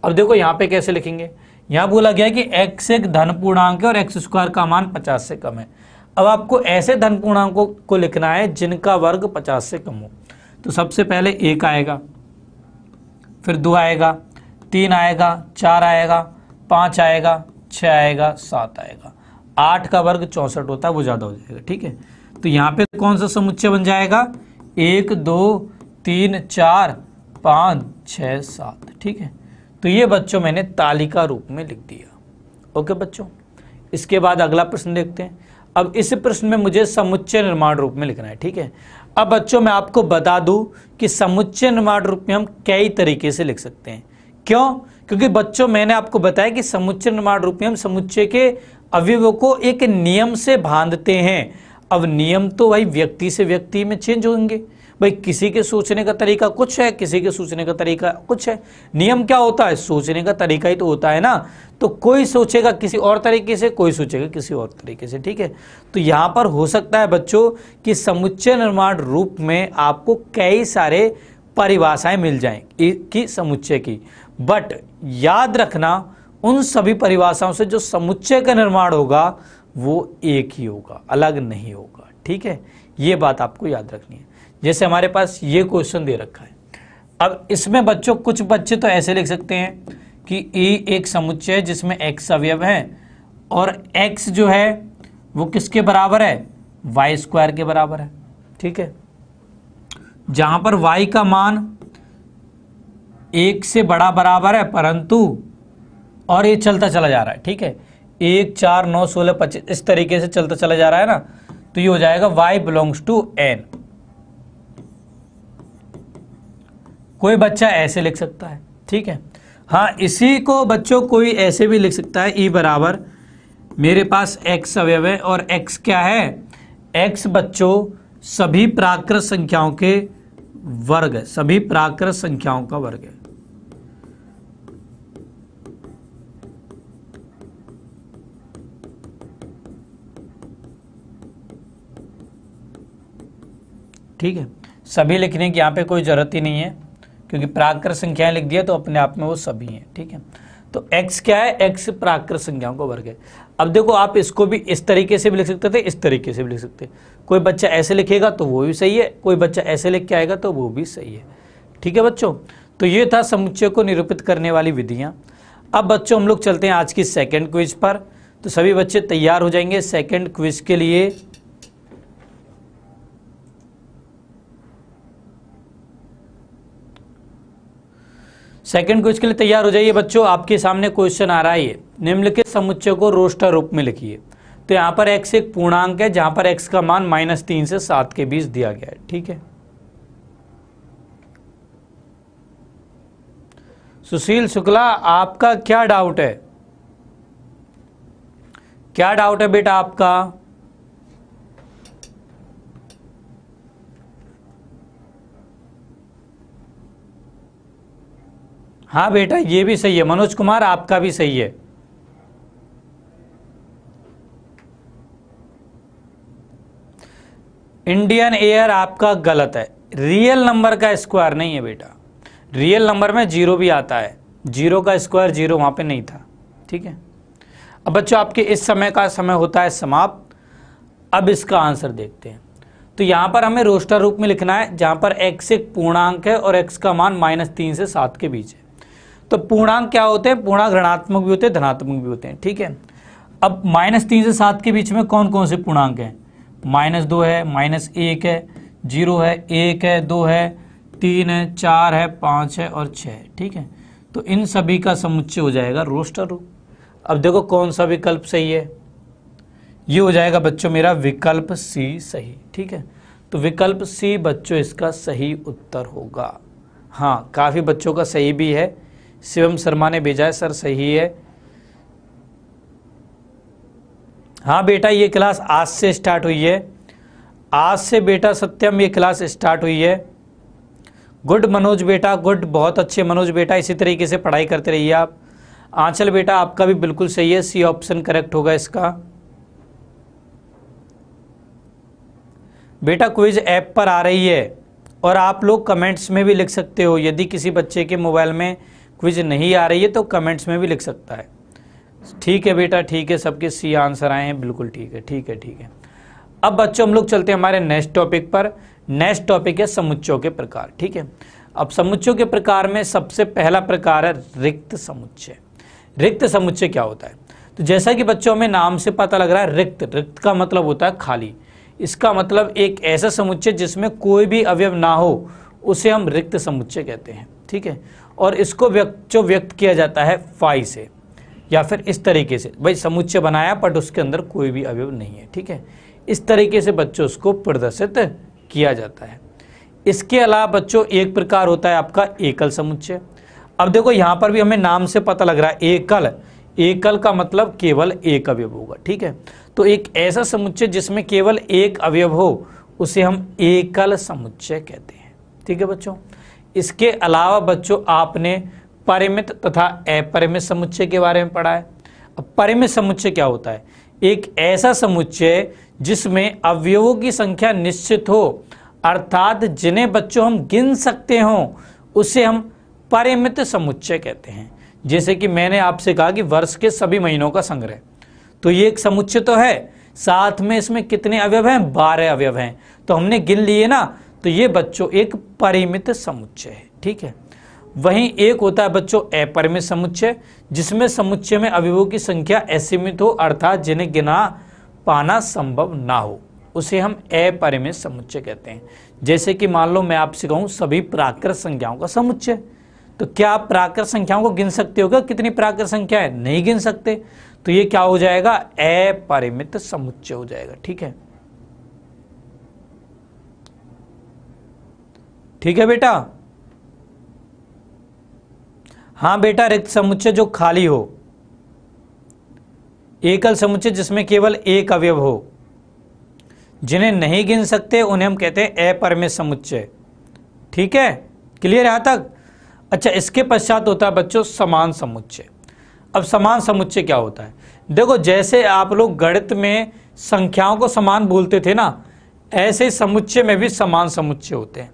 Speaker 1: अब देखो यहाँ पे कैसे लिखेंगे यहाँ बोला गया कि एक्स एक धन पूर्णांक है और एक्स स्क्वायर का मान पचास से कम है अब आपको ऐसे धन पूर्णांकों को लिखना है जिनका वर्ग पचास से कम हो तो सबसे पहले एक आएगा फिर दो आएगा तीन आएगा चार आएगा पाँच आएगा छः आएगा सात आएगा आठ का वर्ग चौंसठ होता है वो ज़्यादा हो जाएगा ठीक है तो यहाँ पे कौन सा समुच्चय बन जाएगा एक दो तीन चार पाँच छ सात ठीक है तो ये बच्चों मैंने तालिका रूप में लिख दिया ओके बच्चों इसके बाद अगला प्रश्न देखते हैं अब इस प्रश्न में मुझे समुच्चय निर्माण रूप में लिखना है ठीक है अब बच्चों मैं आपको बता दूं कि समुच्चय निर्माण रूप में हम कई तरीके से लिख सकते हैं क्यों क्योंकि बच्चों मैंने आपको बताया कि समुच्चय निर्माण रूप में हम समुच्चय के अवयव को एक नियम से बांधते हैं अब नियम तो भाई व्यक्ति से व्यक्ति में चेंज होंगे भाई किसी के सोचने का तरीका कुछ है किसी के सोचने का तरीका कुछ है नियम क्या होता है सोचने का तरीका ही तो होता है ना तो कोई सोचेगा किसी और तरीके से कोई सोचेगा किसी और तरीके से ठीक है तो यहाँ पर हो सकता है बच्चों कि समुच्चय निर्माण रूप में आपको कई सारे परिभाषाएं मिल जाएं कि समुच्चय की बट याद रखना उन सभी परिभाषाओं से जो समुच्चय का निर्माण होगा वो एक ही होगा अलग नहीं होगा ठीक है ये बात आपको याद रखनी है जैसे हमारे पास ये क्वेश्चन दे रखा है अब इसमें बच्चों कुछ बच्चे तो ऐसे लिख सकते हैं कि ई एक समुच्चय है जिसमें एक्स अवयव है और एक्स जो है वो किसके बराबर है वाई स्क्वायर के बराबर है ठीक है जहां पर वाई का मान एक से बड़ा बराबर है परंतु और ये चलता चला जा रहा है ठीक है एक चार नौ सोलह पच्चीस इस तरीके से चलता चला जा रहा है ना तो ये हो जाएगा वाई बिलोंग्स टू एन कोई बच्चा ऐसे लिख सकता है ठीक है हाँ इसी को बच्चों कोई ऐसे भी लिख सकता है ई बराबर मेरे पास एक्स अवयव है और एक्स क्या है एक्स बच्चों सभी प्राकृत संख्याओं के वर्ग है सभी प्राकृत संख्याओं का वर्ग है ठीक है सभी लिखने की यहां पे कोई ज़रूरत ही नहीं है क्योंकि प्राकृत संख्याएं लिख दिया तो अपने आप में वो सभी हैं ठीक है तो x क्या है x प्राकृत संख्याओं का वर्ग है अब देखो आप इसको भी इस तरीके से भी लिख सकते थे इस तरीके से भी लिख सकते कोई बच्चा ऐसे लिखेगा तो वो भी सही है कोई बच्चा ऐसे लिख के आएगा तो वो भी सही है ठीक है बच्चों तो ये था समुच्चय को निरूपित करने वाली विधियाँ अब बच्चों हम लोग चलते हैं आज की सेकेंड क्विज पर तो सभी बच्चे तैयार हो जाएंगे सेकेंड क्विज के लिए सेकंड क्वेश्चन के लिए तैयार हो जाइए बच्चों आपके सामने क्वेश्चन आ रहा है निम्नलिखित समुच्चय को रोस्टर रूप में लिखिए तो यहाँ पर एक्स एक पूर्णांक है जहां पर एक्स का मान माइनस तीन से सात के बीच दिया गया है ठीक है सुशील शुक्ला आपका क्या डाउट है क्या डाउट है बेटा आपका हाँ बेटा ये भी सही है मनोज कुमार आपका भी सही है इंडियन एयर आपका गलत है रियल नंबर का स्क्वायर नहीं है बेटा रियल नंबर में जीरो भी आता है जीरो का स्क्वायर जीरो वहां पे नहीं था ठीक है अब बच्चों आपके इस समय का समय होता है समाप्त अब इसका आंसर देखते हैं तो यहां पर हमें रोस्टर रूप में लिखना है जहां पर एक्स एक पूर्णांक है और एक्स का मान माइनस तीन से सात के बीच है तो पूर्णांक क्या होते हैं पूर्णांक ऋणात्मक भी होते हैं धनात्मक भी होते हैं ठीक है अब माइनस तीन से सात के बीच में कौन कौन से पूर्णांक हैं माइनस दो है माइनस एक है जीरो है एक है दो है तीन है चार है पाँच है और छः है ठीक है तो इन सभी का समुच्चय हो जाएगा रोस्टर रो अब देखो कौन सा विकल्प सही है ये हो जाएगा बच्चों मेरा विकल्प सी सही ठीक है तो विकल्प सी बच्चों इसका सही उत्तर होगा हाँ काफ़ी बच्चों का सही भी है शिवम शर्मा ने भेजा है सर सही है हाँ बेटा ये क्लास आज से स्टार्ट हुई है आज से बेटा सत्यम ये क्लास स्टार्ट हुई है गुड मनोज बेटा गुड बहुत अच्छे मनोज बेटा इसी तरीके से पढ़ाई करते रहिए आप आंचल बेटा आपका भी बिल्कुल सही है सी ऑप्शन करेक्ट होगा इसका बेटा क्विज ऐप पर आ रही है और आप लोग कमेंट्स में भी लिख सकते हो यदि किसी बच्चे के मोबाइल में क्विज नहीं आ रही है तो कमेंट्स में भी लिख सकता है ठीक है बेटा ठीक है सबके सी आंसर आए हैं बिल्कुल ठीक है ठीक है ठीक है अब बच्चों हम लोग चलते हैं हमारे नेक्स्ट टॉपिक पर नेक्स्ट टॉपिक है समुच्चयों के प्रकार ठीक है अब समुच्चयों के प्रकार में सबसे पहला प्रकार है रिक्त समुच्चय रिक्त समुच्चय क्या होता है तो जैसा कि बच्चों में नाम से पता लग रहा है रिक्त रिक्त का मतलब होता है खाली इसका मतलब एक ऐसा समुच्चय जिसमें कोई भी अवयव ना हो उसे हम रिक्त समुच्चय कहते हैं ठीक है और इसको व्यक्त जो व्यक्त किया जाता है फाई से या फिर इस तरीके से भाई समुच्चय बनाया बट उसके अंदर कोई भी अवयव नहीं है ठीक है इस तरीके से बच्चों उसको प्रदर्शित किया जाता है इसके अलावा बच्चों एक प्रकार होता है आपका एकल समुच्चय अब देखो यहाँ पर भी हमें नाम से पता लग रहा है एकल एकल का मतलब केवल एक अवयव होगा ठीक है तो एक ऐसा समुच्चय जिसमें केवल एक अवयव हो उसे हम एकल समुच्चय कहते हैं ठीक है बच्चों इसके अलावा बच्चों आपने परिमित तथा अपरिमित समुच्चय के बारे में पढ़ा है परिमित समुच्चय क्या होता है एक ऐसा समुच्चय जिसमें अवयवों की संख्या निश्चित हो अर्थात जिन्हें बच्चों हम गिन सकते हो उसे हम परिमित समुच्चय कहते हैं जैसे कि मैंने आपसे कहा कि वर्ष के सभी महीनों का संग्रह तो ये एक समुच्चय तो है साथ में इसमें कितने अवयव हैं बारह अवयव हैं तो हमने गिन लिए ना तो ये बच्चों एक परिमित समुच्चय है ठीक है वहीं एक होता है बच्चों अपरिमित समुच्चय जिसमें समुच्चय में अवयवों की संख्या असीमित हो अर्थात जिन्हें गिना पाना संभव ना हो उसे हम अपरिमित समुच्चय कहते हैं जैसे कि मान लो मैं आपसे कहूँ सभी प्राकृत संख्याओं का समुच्चय तो क्या आप प्राकृत संख्याओं को गिन सकते हो क्या कितनी प्राकृत संख्या है नहीं गिन सकते तो ये क्या हो जाएगा अपरिमित समुच्चय हो जाएगा ठीक है ठीक है बेटा हाँ बेटा रिक्त समुच्चय जो खाली हो एकल समुच्चय जिसमें केवल एक अवयव हो जिन्हें नहीं गिन सकते उन्हें हम कहते हैं अपरमेय समुच्चय ठीक है क्लियर यहां तक अच्छा इसके पश्चात होता है बच्चों समान समुच्चय अब समान समुच्चय क्या होता है देखो जैसे आप लोग गणित में संख्याओं को समान बोलते थे ना ऐसे समुच्चय में भी समान समुच्चय होते हैं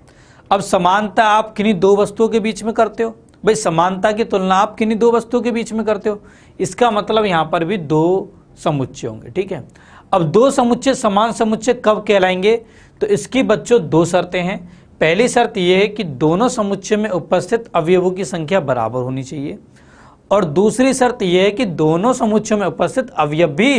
Speaker 1: अब समानता आप किन्हीं दो वस्तुओं के बीच में करते हो भाई समानता की तुलना आप किन्हीं दो वस्तुओं के बीच में करते हो इसका मतलब यहाँ पर भी दो समुच्चय होंगे ठीक है अब दो समुच्चय समान समुच्चय कब कहलाएंगे तो इसकी बच्चों दो शर्तें हैं पहली शर्त यह है कि दोनों समुच्चय में उपस्थित अवयवों की संख्या बराबर होनी चाहिए और दूसरी शर्त यह है कि दोनों समुच्चय में उपस्थित अवयव भी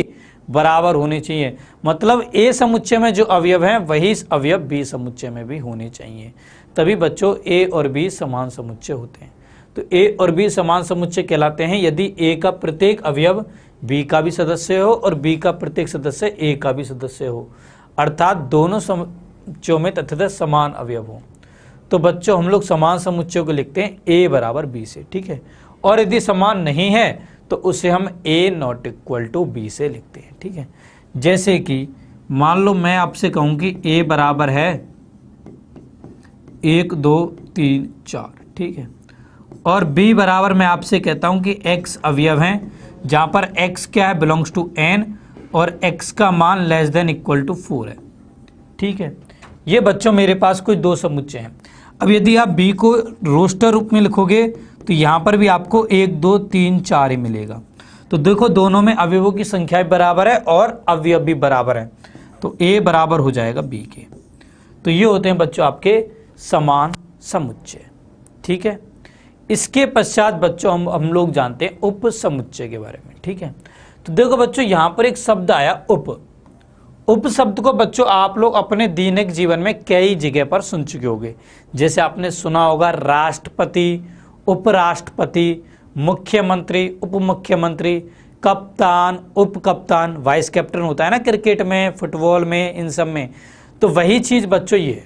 Speaker 1: बराबर होने चाहिए मतलब ए समुच्चय में जो अवयव हैं वही अवयव बी समुच्चय में भी होने चाहिए तभी बच्चों ए और बी समान समुच्चय होते हैं तो ए और बी समान समुच्चय कहलाते हैं यदि ए का प्रत्येक अवयव बी का भी सदस्य हो और बी का प्रत्येक सदस्य ए का भी सदस्य हो अर्थात दोनों समुच्चयों में तथ्य समान अवयव हो तो बच्चों हम लोग समान समुच्चयों को लिखते हैं ए बराबर बी से ठीक है और यदि समान नहीं है तो उसे हम A not equal to B से लिखते हैं ठीक है जैसे कि मान लो मैं आपसे कहूं कि ए बराबर है एक दो तीन चार ठीक है और बी बराबर मैं आपसे कहता हूं कि एक्स अवयव हैं जहां पर एक्स क्या है बिलोंग्स टू एन और एक्स का मान less than equal to four है ठीक है ये बच्चों मेरे पास कोई दो समुच्चय हैं अब यदि आप बी को रोस्टर रूप में लिखोगे तो यहाँ पर भी आपको एक दो तीन चार ही मिलेगा तो देखो दोनों में अवयवों की संख्या बराबर है और अवयव भी बराबर है तो ए बराबर हो जाएगा बी के तो ये होते हैं बच्चों आपके समान समुच्चय ठीक है इसके पश्चात बच्चों हम हम लोग जानते हैं उप समुच्चय के बारे में ठीक है तो देखो बच्चों यहाँ पर एक शब्द आया उप उप शब्द को बच्चों आप लोग अपने दैनिक जीवन में कई जगह पर सुन चुके होंगे जैसे आपने सुना होगा राष्ट्रपति उपराष्ट्रपति मुख्यमंत्री उप मुख्यमंत्री कप्तान उप कप्तान वाइस कैप्टन होता है ना क्रिकेट में फुटबॉल में इन सब में तो वही चीज़ बच्चों ये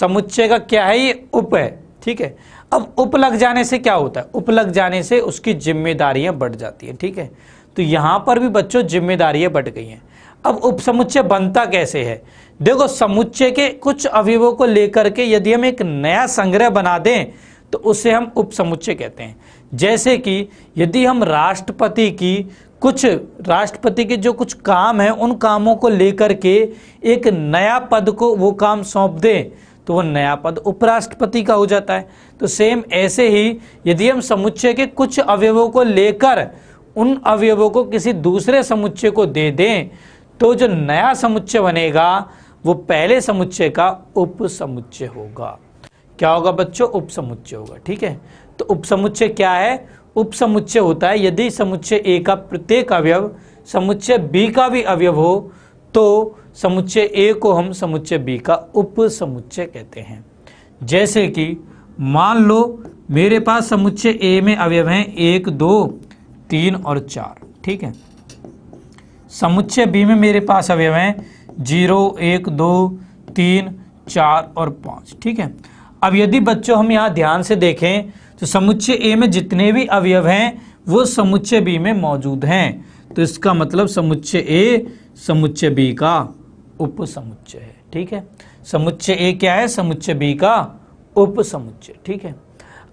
Speaker 1: समुच्चय का क्या है ये उप है ठीक है अब उप लग जाने से क्या होता है उप लग जाने से उसकी जिम्मेदारियां बढ़ जाती हैं ठीक है तो यहाँ पर भी बच्चों जिम्मेदारियां बढ़ गई हैं अब उप समुच्चय बनता कैसे है देखो समुच्चय के कुछ अवयवों को लेकर के यदि हम एक नया संग्रह बना दें तो उसे हम उपसमुच्चय कहते हैं जैसे कि यदि हम राष्ट्रपति की कुछ राष्ट्रपति के जो कुछ काम हैं उन कामों को लेकर के एक नया पद को वो काम सौंप दें तो वो नया पद उपराष्ट्रपति का हो जाता है तो सेम ऐसे ही यदि हम समुच्चय के कुछ अवयवों को लेकर उन अवयवों को किसी दूसरे समुच्चय को दे दें तो जो नया समुच्चय बनेगा वो पहले समुच्चय का उपसमुच्चय होगा क्या होगा बच्चों उपसमुच्चय होगा ठीक है तो उपसमुच्चय क्या है उपसमुच्चय होता है यदि समुच्चय ए का प्रत्येक अवयव समुच्चय बी का भी अवयव हो तो समुच्चय ए को हम समुच्चय बी का उपसमुच्चय कहते हैं जैसे कि मान लो मेरे पास समुच्चय ए में अवयव हैं एक दो तीन और चार ठीक है समुच्चय बी में मेरे पास अवयव हैं जीरो एक दो तीन चार और
Speaker 2: पाँच ठीक है
Speaker 1: अब यदि बच्चों हम यहाँ ध्यान से देखें तो समुच्चय ए में जितने भी अवयव हैं वो समुच्चय बी में मौजूद हैं तो इसका मतलब समुच्चय ए समुच्चय बी का उपसमुच्चय है ठीक है समुच्चय ए क्या है समुच्चय बी का उपसमुच्चय ठीक है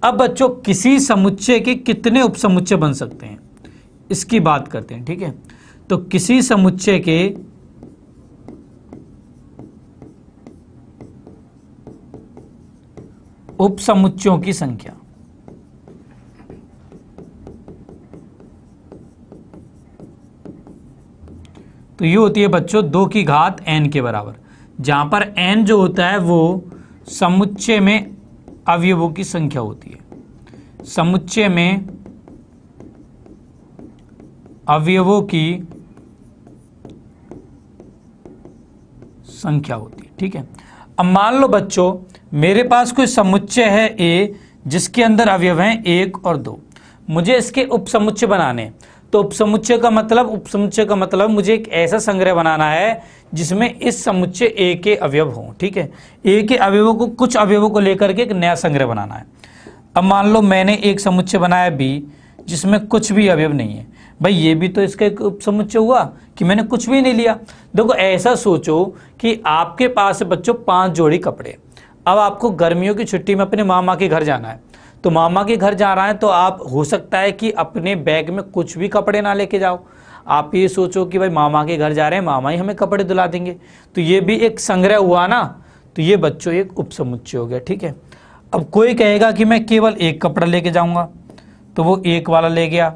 Speaker 1: अब बच्चों किसी समुच्चय के कितने उपसमुच्चय बन सकते हैं इसकी बात करते हैं ठीक है तो किसी समुच्चय के उपसमुच्चयों की संख्या तो ये होती है बच्चों दो की घात एन के बराबर जहां पर एन जो होता है वो समुच्चय में अवयवों की संख्या होती है समुच्चय में अवयवों की संख्या होती है ठीक है अब मान लो बच्चों मेरे पास कोई समुच्चय है ए जिसके अंदर अवयव हैं एक और दो मुझे इसके उपसमुच्चय बनाने तो उपसमुच्चय का मतलब उपसमुच्चय का मतलब मुझे एक ऐसा संग्रह बनाना है जिसमें इस समुच्चय ए के अवयव हों ठीक है ए के अवयवों को कुछ अवयवों को लेकर के एक नया संग्रह बनाना है अब मान लो मैंने एक समुच्चय बनाया बी जिसमें कुछ भी अवयव नहीं है भाई ये भी तो इसका एक उपसमुच्चय हुआ कि मैंने कुछ भी नहीं लिया देखो ऐसा सोचो कि आपके पास बच्चों पांच जोड़ी कपड़े अब आपको गर्मियों की छुट्टी में अपने मामा के घर जाना है तो मामा के घर जा रहा है तो आप हो सकता है कि अपने बैग में कुछ भी कपड़े ना लेके जाओ आप ये सोचो कि भाई मामा के घर जा रहे हैं मामा ही हमें कपड़े दिला देंगे तो ये भी एक संग्रह हुआ ना तो ये बच्चों एक उपसमुच्चय हो गया ठीक है अब कोई कहेगा कि मैं केवल एक कपड़ा लेके जाऊंगा तो वो एक वाला ले गया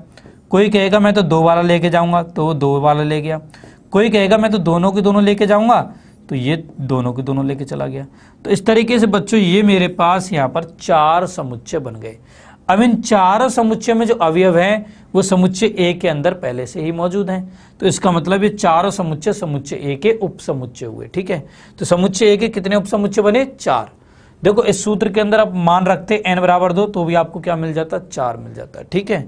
Speaker 1: कोई कहेगा मैं तो दो वाला लेके जाऊंगा तो वो दो वाला ले गया कोई कहेगा मैं तो दोनों के दोनों लेके जाऊंगा तो ये दोनों के दोनों लेके चला गया तो इस तरीके से बच्चों ये मेरे पास यहाँ पर चार समुच्चय बन गए अब इन चारों समुच्चय में जो अवयव हैं वो समुच्चय ए के अंदर पहले से ही मौजूद हैं तो इसका मतलब ये चारों समुच्चय समुच्चय ए के उप समुच्चय हुए ठीक है तो समुच्चय ए के कितने उप समुच्चय बने चार देखो इस सूत्र के अंदर आप मान रखते एन बराबर दो तो भी आपको क्या मिल जाता चार मिल जाता ठीक है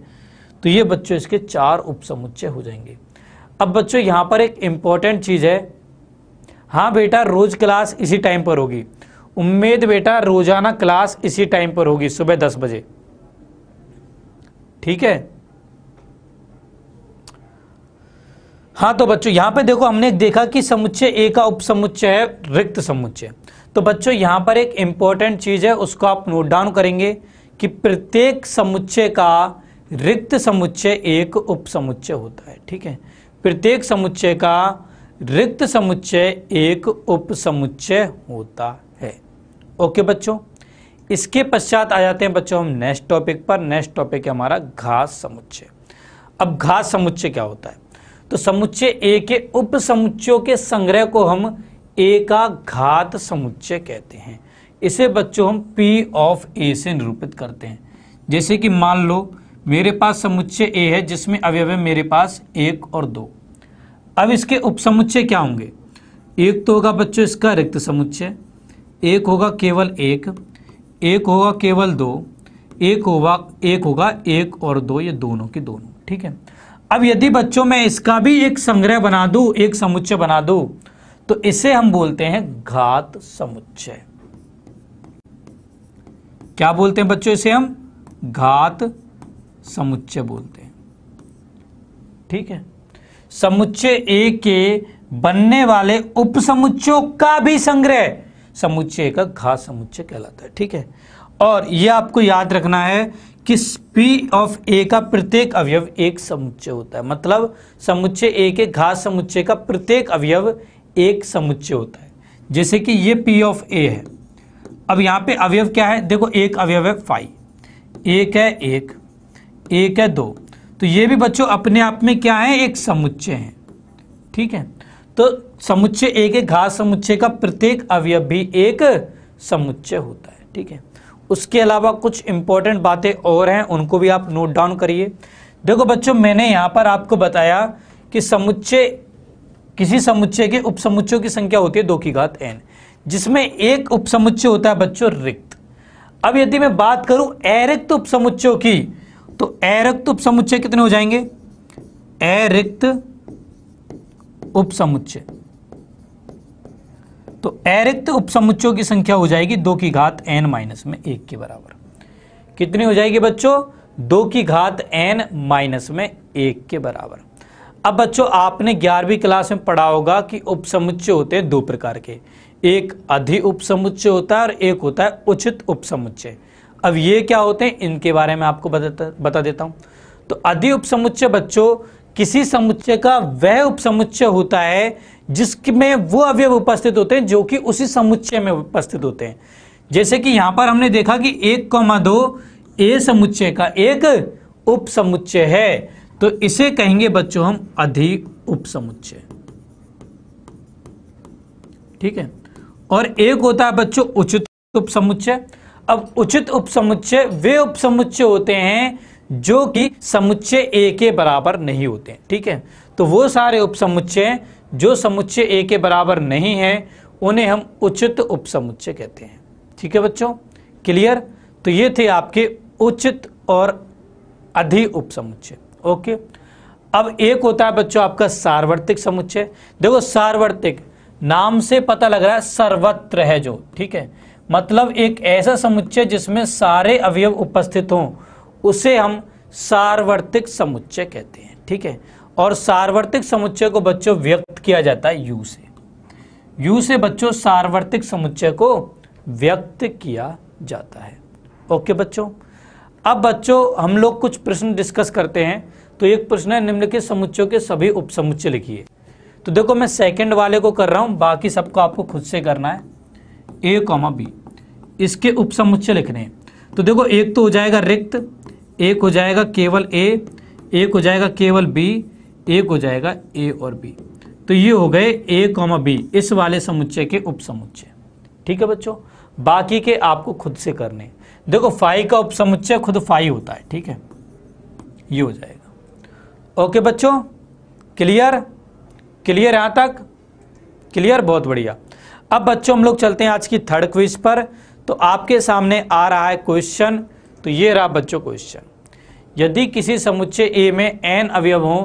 Speaker 1: तो ये बच्चों इसके चार उप हो जाएंगे अब बच्चों यहाँ पर एक इम्पॉर्टेंट चीज़ है हाँ बेटा रोज़ क्लास इसी टाइम पर होगी उम्मीद बेटा रोज़ाना क्लास इसी टाइम पर होगी सुबह दस बजे ठीक है हाँ तो बच्चों यहां पे देखो हमने देखा कि समुच्चय ए का उपसमुच्चय है रिक्त समुच्चय तो बच्चों यहां पर एक इंपॉर्टेंट चीज़ है उसको आप नोट डाउन करेंगे कि प्रत्येक समुच्चय का रिक्त समुच्चय एक उपसमुच्चय होता है ठीक है प्रत्येक समुच्चय का रिक्त समुच्चय एक उप समुच्चय होता है ओके बच्चों इसके पश्चात आ जाते हैं बच्चों हम नेक्स्ट टॉपिक पर नेक्स्ट टॉपिक है हमारा घास समुच्चय अब घास समुच्चय क्या होता है तो समुच्चय ए के उप समुच्चयों के संग्रह को हम ए का घात समुच्चय कहते हैं इसे बच्चों हम पी ऑफ ए से निरूपित करते हैं जैसे कि मान लो मेरे पास समुच्चय ए है जिसमें अवयव मेरे पास एक और दो अब इसके उपसमुच्चय क्या होंगे एक तो होगा बच्चों इसका रिक्त समुच्चय एक होगा केवल एक एक होगा केवल दो एक होगा एक होगा एक और दो ये दोनों के दोनों
Speaker 2: ठीक है अब
Speaker 1: यदि बच्चों में इसका भी एक संग्रह बना दू एक समुच्चय बना दू तो इसे हम बोलते हैं घात समुच्चय क्या बोलते हैं बच्चों इसे हम घात समुच्चय बोलते हैं ठीक है समुच्चय ए के बनने वाले उपसमुच्चयों का भी संग्रह समुच्चय का घास समुच्चय कहलाता है ठीक है और यह आपको याद रखना है कि पी ऑफ ए का प्रत्येक अवयव एक समुच्चय होता है मतलब समुच्चय ए के घास समुच्चय का प्रत्येक अवयव एक समुच्चय होता है जैसे कि यह पी ऑफ ए है अब यहां पे अवयव क्या है देखो एक अवयव है फाइव एक है एक एक है दो तो ये भी बच्चों अपने आप में क्या है एक समुच्चय है ठीक है तो समुच्चय एक एक घास समुच्चय का प्रत्येक अवयव भी एक समुच्चय होता है ठीक है उसके अलावा कुछ इंपॉर्टेंट बातें और हैं उनको भी आप नोट डाउन करिए देखो बच्चों मैंने यहाँ पर आपको बताया कि समुच्चय किसी समुच्चय के उपसमुच्चयों की संख्या होती है दो की घात एन जिसमें एक उपसमुच्चय होता है बच्चों रिक्त अब यदि मैं बात करूं अरिक्त उपसमुच्चयों की तो अरिक्त समुच्चय कितने हो जाएंगे अरिक्त समुच्चय तो अरिक्त समुच्चयों की संख्या हो जाएगी दो की घात एन माइनस में एक के बराबर कितनी हो जाएगी बच्चों दो की घात एन माइनस में एक के बराबर अब बच्चों आपने ग्यारहवीं क्लास में पढ़ा होगा कि समुच्चय होते हैं दो प्रकार के एक अधि समुच्चय होता है और एक होता है उचित समुच्चय अब ये क्या होते हैं इनके बारे में आपको बता बता देता हूं तो अधि उपसमुच्चय बच्चों किसी समुच्चय का वह उपसमुच्चय होता है जिसमें वो अवयव उपस्थित होते हैं जो कि उसी समुच्चय में उपस्थित होते हैं जैसे कि यहां पर हमने देखा कि एक कौमा दो ए समुच्चय का एक उप समुच्चय है तो इसे कहेंगे बच्चों हम अधि उपसमुच्चय ठीक है और एक होता है बच्चों उचित उप समुच्चय अब उचित उपसमुच्चय वे उपसमुच्चय होते हैं जो कि समुच्चय ए के बराबर नहीं होते ठीक है तो वो सारे उपसमुच्चय जो समुच्चय ए के बराबर नहीं है उन्हें हम उचित उपसमुच्चय कहते हैं ठीक है बच्चों क्लियर तो ये थे आपके उचित और अधि उपसमुच्चय ओके अब एक होता है बच्चों आपका सार्वत्रिक समुच्चय देखो सार्वत्रिक नाम से पता लग रहा है सर्वत्र है जो ठीक है मतलब एक ऐसा समुच्चय जिसमें सारे अवयव उपस्थित हों उसे हम सार्वत्रिक समुच्चय कहते हैं ठीक है और सार्वत्रिक समुच्चय को बच्चों व्यक्त किया जाता है यू से यू से बच्चों सार्वत्रिक समुच्चय को व्यक्त किया जाता है ओके बच्चों अब बच्चों हम लोग कुछ प्रश्न डिस्कस करते हैं तो एक प्रश्न है निम्नलिखित समुच्चयों के सभी उपसमुच्चय लिखिए तो देखो मैं सेकंड वाले को कर रहा हूं बाकी सबको आपको खुद से करना है ए कॉमा बी इसके उपसमुच्चय लिखने तो देखो एक तो हो जाएगा रिक्त एक हो जाएगा केवल ए एक हो जाएगा केवल बी एक हो जाएगा ए और बी तो ये हो गए ए कॉमा बी इस वाले समुच्चय के उपसमुच्चय ठीक है बच्चों बाकी के आपको खुद से करने देखो फाई का उपसमुच्चय खुद फाई होता है ठीक है ये हो जाएगा ओके बच्चों क्लियर क्लियर यहां तक क्लियर बहुत बढ़िया अब बच्चों हम लोग चलते हैं आज की थर्ड क्विज पर तो आपके सामने आ रहा है क्वेश्चन तो ये रहा बच्चों क्वेश्चन यदि किसी समुच्चय ए में एन अवयव हो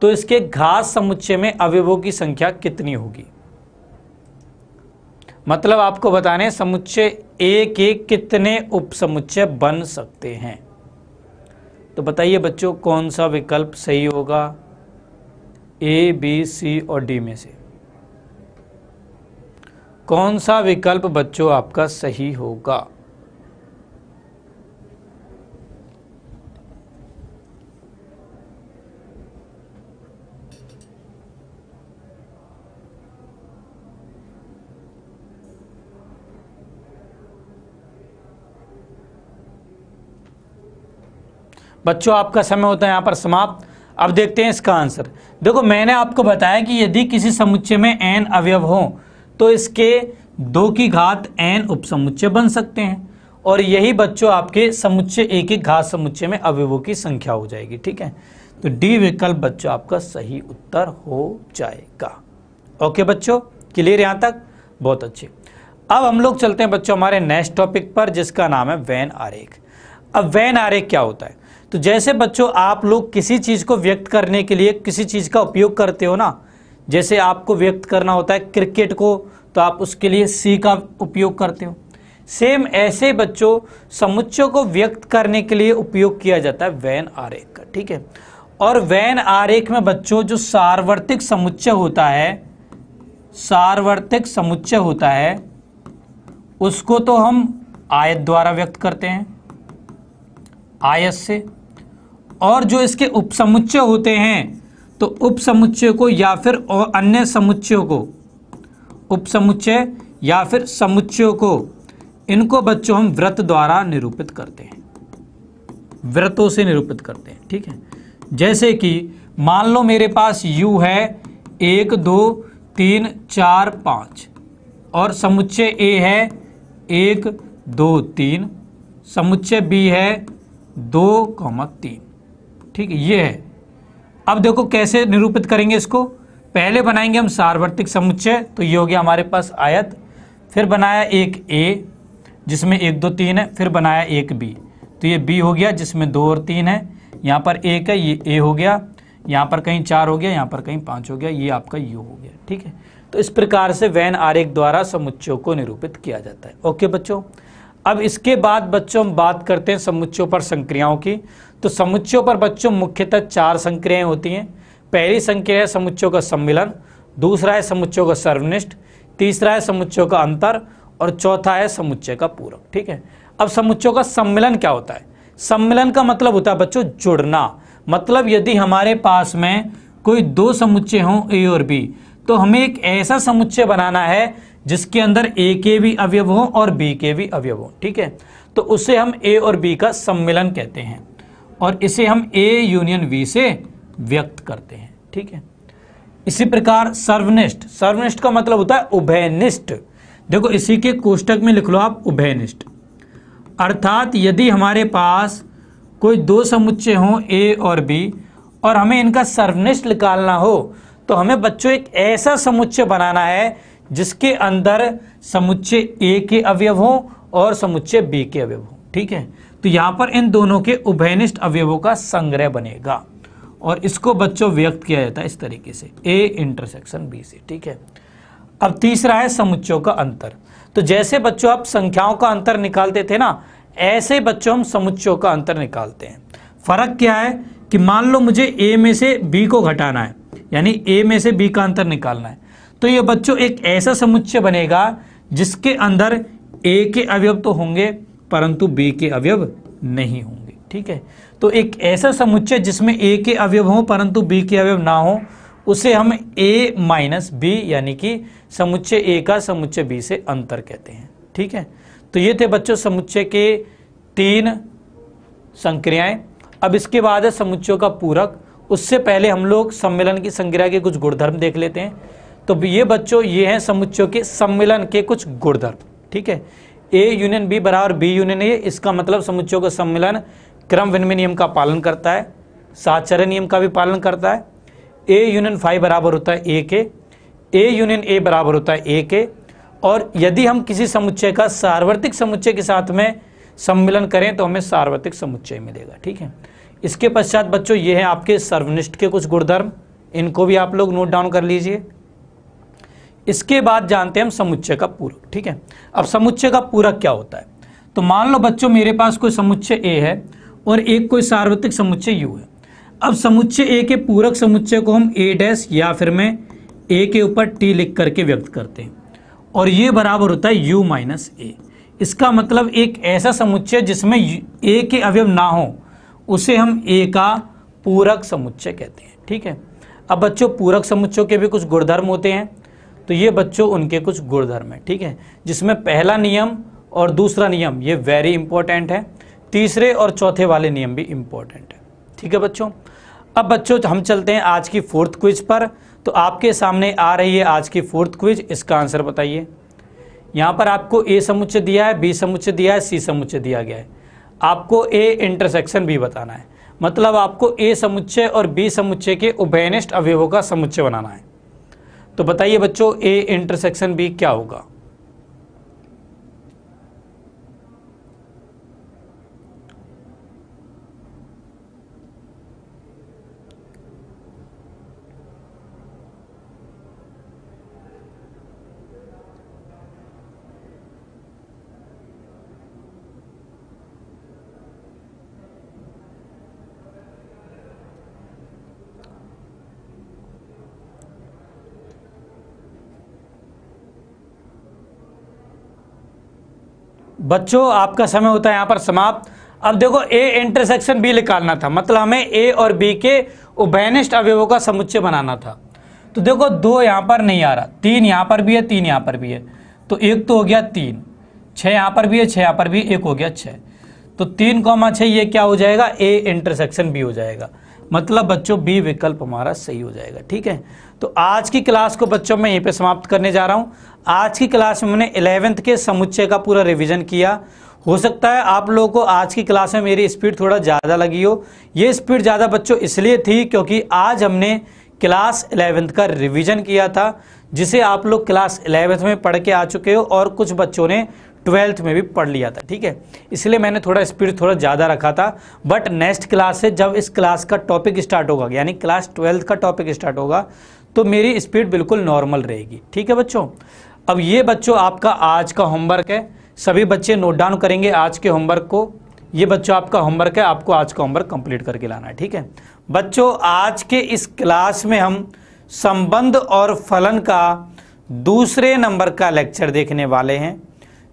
Speaker 1: तो इसके घात समुच्चय में अवयवों की संख्या कितनी होगी मतलब आपको बताने समुच्चय ए के कितने उपसमुच्चय बन सकते हैं तो बताइए बच्चों कौन सा विकल्प सही होगा ए बी सी और डी में से कौन सा विकल्प बच्चों आपका सही होगा बच्चों आपका समय होता है यहाँ पर समाप्त अब देखते हैं इसका आंसर देखो मैंने आपको बताया कि यदि किसी समुच्चय में एन अवयव हों तो इसके दो की घात एन उपसमुच्चय बन सकते हैं और यही बच्चों आपके समुच्चय एक एक घात समुच्चय में अवयवों की संख्या हो जाएगी ठीक है तो डी विकल्प बच्चों आपका सही उत्तर हो जाएगा ओके बच्चों क्लियर यहां तक बहुत अच्छे अब हम लोग चलते हैं बच्चों हमारे नेक्स्ट टॉपिक पर जिसका नाम है वैन आरेख अब वैन आरेख क्या होता है तो जैसे बच्चों आप लोग किसी चीज़ को व्यक्त करने के लिए किसी चीज़ का उपयोग करते हो ना जैसे आपको व्यक्त करना होता है क्रिकेट को तो आप उसके लिए सी का उपयोग करते हो सेम ऐसे बच्चों समुच्चय को व्यक्त करने के लिए उपयोग किया जाता है वैन आरेख का ठीक है और वैन आरेख में बच्चों जो सार्वत्रिक समुच्चय होता है सार्वत्रिक समुच्चय होता है उसको तो हम आयत द्वारा व्यक्त करते हैं आयत से और जो इसके उपसमुच्चय होते हैं तो उप समुच्चय को या फिर अन्य समुच्चयों को उप समुच्चय या फिर समुच्चयों को इनको बच्चों हम व्रत द्वारा निरूपित करते हैं व्रतों से निरूपित करते हैं ठीक है जैसे कि मान लो मेरे पास U है एक दो तीन चार पाँच और समुच्चय A है एक दो तीन समुच्चय B है दो कौमा तीन ठीक है ये है अब देखो कैसे निरूपित करेंगे इसको पहले बनाएंगे हम सार्वत्रिक समुच्चय तो ये हो गया हमारे पास आयत फिर बनाया एक ए जिसमें एक दो तीन है फिर बनाया एक बी तो ये बी हो गया जिसमें दो और तीन है यहाँ पर एक है ये ए हो गया यहाँ पर कहीं चार हो गया यहाँ पर कहीं पाँच हो गया ये आपका यू हो गया ठीक है तो इस प्रकार से वैन आरेख द्वारा समुच्चयों को निरूपित किया जाता है ओके बच्चों अब इसके बाद बच्चों हम बात करते हैं समुच्चयों पर संक्रियाओं की तो समुच्चयों पर बच्चों मुख्यतः चार संक्रियाएं होती हैं पहली संक्रिया है समुच्चयों का सम्मिलन दूसरा है समुच्चयों का सर्वनिष्ठ तीसरा है समुच्चयों का अंतर और चौथा है समुच्चय का पूरक ठीक है अब समुच्चयों का सम्मिलन क्या होता है सम्मिलन का मतलब होता है बच्चों जुड़ना मतलब यदि हमारे पास में कोई दो समुच्चय हों ए और बी तो हमें एक ऐसा समुच्चय बनाना है जिसके अंदर ए के भी अवयव हों और बी के भी अवयव हों ठीक है तो उसे हम ए और बी का सम्मिलन कहते हैं और इसे हम ए यूनियन वी से व्यक्त करते हैं ठीक है इसी प्रकार सर्वनिष्ठ सर्वनिष्ठ का मतलब होता है उभयनिष्ठ देखो इसी के कोष्टक में लिख लो आप उभयनिष्ठ अर्थात यदि हमारे पास कोई दो समुच्चय हों ए और बी और हमें इनका सर्वनिष्ठ निकालना हो तो हमें बच्चों एक ऐसा समुच्चय बनाना है जिसके अंदर समुच्चय ए के अवयव हों और समुच्चय बी के अवयव हों ठीक है तो यहां पर इन दोनों के उभयनिष्ठ अवयवों का संग्रह बनेगा और इसको बच्चों व्यक्त किया जाता है इस तरीके से ए इंटरसेक्शन बी से ठीक है अब तीसरा है समुच्चयों का अंतर तो जैसे बच्चों आप संख्याओं का अंतर निकालते थे ना ऐसे बच्चों हम समुच्चयों का अंतर निकालते हैं फर्क क्या है कि मान लो मुझे ए में से बी को घटाना है यानी ए में से बी का अंतर निकालना है तो ये बच्चों एक ऐसा समुच्चय बनेगा जिसके अंदर ए के अवयव तो होंगे परंतु बी के अवयव नहीं होंगे ठीक है तो एक ऐसा समुच्चय जिसमें ए के अवयव हो परंतु बी के अवयव ना हो उसे हम ए माइनस बी यानी कि समुच्चय ए का समुच्चय बी से अंतर कहते हैं ठीक है तो ये थे बच्चों समुच्चय के तीन संक्रियाएं अब इसके बाद है समुच्चयों का पूरक उससे पहले हम लोग सम्मेलन की संक्रिया के कुछ गुणधर्म देख लेते हैं तो ये बच्चों ये हैं समुच्चयों के सम्मिलन के कुछ गुणधर्म ठीक है ए यूनियन बी बराबर बी यूनियन ए इसका मतलब समुच्चयों का सम्मिलन क्रम विनिमय नियम का पालन करता है साक्षर नियम का भी पालन करता है ए यूनियन फाइव बराबर होता है ए के ए यूनियन ए बराबर होता है ए के और यदि हम किसी समुच्चय का सार्वत्रिक समुच्चय के साथ में सम्मिलन करें तो हमें सार्वत्रिक समुच्चय मिलेगा ठीक है इसके पश्चात बच्चों ये हैं आपके सर्वनिष्ठ के कुछ गुणधर्म इनको भी आप लोग नोट डाउन कर लीजिए इसके बाद जानते हैं हम समुच्चय का पूरक ठीक है अब समुच्चय का पूरक क्या होता है तो मान लो बच्चों मेरे पास कोई समुच्चय ए है और एक कोई सार्वत्रिक समुच्चय यू है अब समुच्चय ए के पूरक समुच्चय को हम ए डैश या फिर मैं ए के ऊपर टी लिख करके व्यक्त करते हैं और ये बराबर होता है यू माइनस ए इसका मतलब एक ऐसा समुच्चय जिसमें ए के अवयव ना हो उसे हम ए का पूरक समुच्चय कहते हैं ठीक है अब बच्चों पूरक समुच्चयों के भी कुछ गुणधर्म होते हैं तो ये बच्चों उनके कुछ गुणधर्म हैं ठीक है जिसमें पहला नियम और दूसरा नियम ये वेरी इंपॉर्टेंट है तीसरे और चौथे वाले नियम भी इंपॉर्टेंट है ठीक है बच्चों अब बच्चों हम चलते हैं आज की फोर्थ क्विज पर तो आपके सामने आ रही है आज की फोर्थ क्विज इसका आंसर बताइए यहाँ पर आपको ए समुच्चय दिया है बी समुच्चय दिया है सी समुच्चय दिया गया है आपको ए इंटरसेक्शन भी बताना है मतलब आपको ए समुच्चय और बी समुच्चय के उभयनिष्ठ अवयवों का समुच्चय बनाना है तो बताइए बच्चों ए इंटरसेक्शन बी क्या होगा बच्चों आपका समय होता है यहाँ पर समाप्त अब देखो ए इंटरसेक्शन बी निकालना था मतलब हमें ए और बी के उभयनिष्ठ अवयवों का समुच्चय बनाना था तो देखो दो यहाँ पर नहीं आ रहा तीन यहाँ पर भी है तीन यहाँ पर भी है तो एक तो हो गया तीन छः यहाँ पर भी है छः यहाँ पर भी एक हो गया छः तो तीन कॉमा छः ये क्या हो जाएगा ए इंटरसेक्शन बी हो जाएगा मतलब बच्चों बी विकल्प हमारा सही हो जाएगा ठीक है तो आज की क्लास को बच्चों मैं यहीं पे समाप्त करने जा रहा हूँ आज की क्लास में मैंने इलेवेंथ के समुच्चय का पूरा रिविजन किया हो सकता है आप लोगों को आज की क्लास में मेरी स्पीड थोड़ा ज़्यादा लगी हो ये स्पीड ज़्यादा बच्चों इसलिए थी क्योंकि आज हमने क्लास इलेवेंथ का रिवीजन किया था जिसे आप लोग क्लास इलेवेंथ में पढ़ के आ चुके हो और कुछ बच्चों ने ट्वेल्थ में भी पढ़ लिया था ठीक है इसलिए मैंने थोड़ा स्पीड थोड़ा ज़्यादा रखा था बट नेक्स्ट क्लास से जब इस क्लास का टॉपिक स्टार्ट होगा यानी क्लास ट्वेल्थ का टॉपिक स्टार्ट होगा तो मेरी स्पीड बिल्कुल नॉर्मल रहेगी ठीक है बच्चों अब ये बच्चों आपका आज का होमवर्क है सभी बच्चे नोट डाउन करेंगे आज के होमवर्क को ये बच्चों आपका होमवर्क है आपको आज का होमवर्क कंप्लीट करके लाना है ठीक है बच्चों आज के इस क्लास में हम संबंध और फलन का दूसरे नंबर का लेक्चर देखने वाले हैं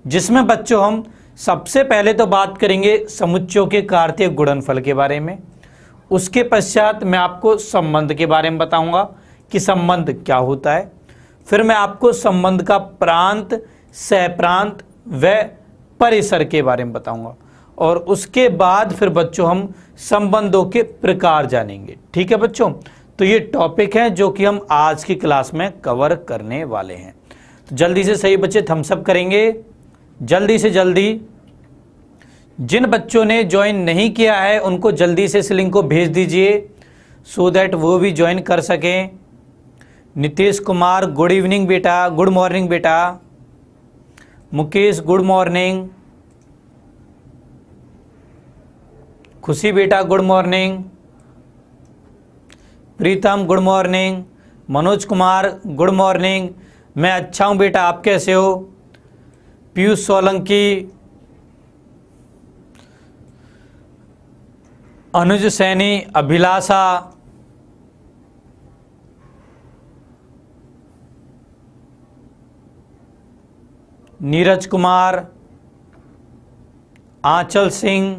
Speaker 1: जिसमें बच्चों हम सबसे पहले तो बात करेंगे समुच्चयों के कार्तीय गुणनफल के बारे में उसके पश्चात मैं आपको संबंध के बारे में बताऊंगा कि संबंध क्या होता है फिर मैं आपको संबंध का प्रांत सहप्रांत व परिसर के बारे में बताऊंगा और उसके बाद फिर बच्चों हम संबंधों के प्रकार जानेंगे ठीक है बच्चों तो ये टॉपिक हैं जो कि हम आज की क्लास में कवर करने वाले हैं तो जल्दी से सही बच्चे थम्सअप करेंगे जल्दी से जल्दी जिन बच्चों ने ज्वाइन नहीं किया है उनको जल्दी से इस लिंक को भेज दीजिए सो दैट वो भी ज्वाइन कर सकें नितेश कुमार गुड इवनिंग बेटा गुड मॉर्निंग बेटा मुकेश गुड मॉर्निंग खुशी बेटा good morning Pritam good morning Manoj Kumar good morning मैं अच्छा हूँ बेटा आप कैसे हो पीयूष सोलंकी अनुज सैनी अभिलाषा नीरज कुमार आंचल सिंह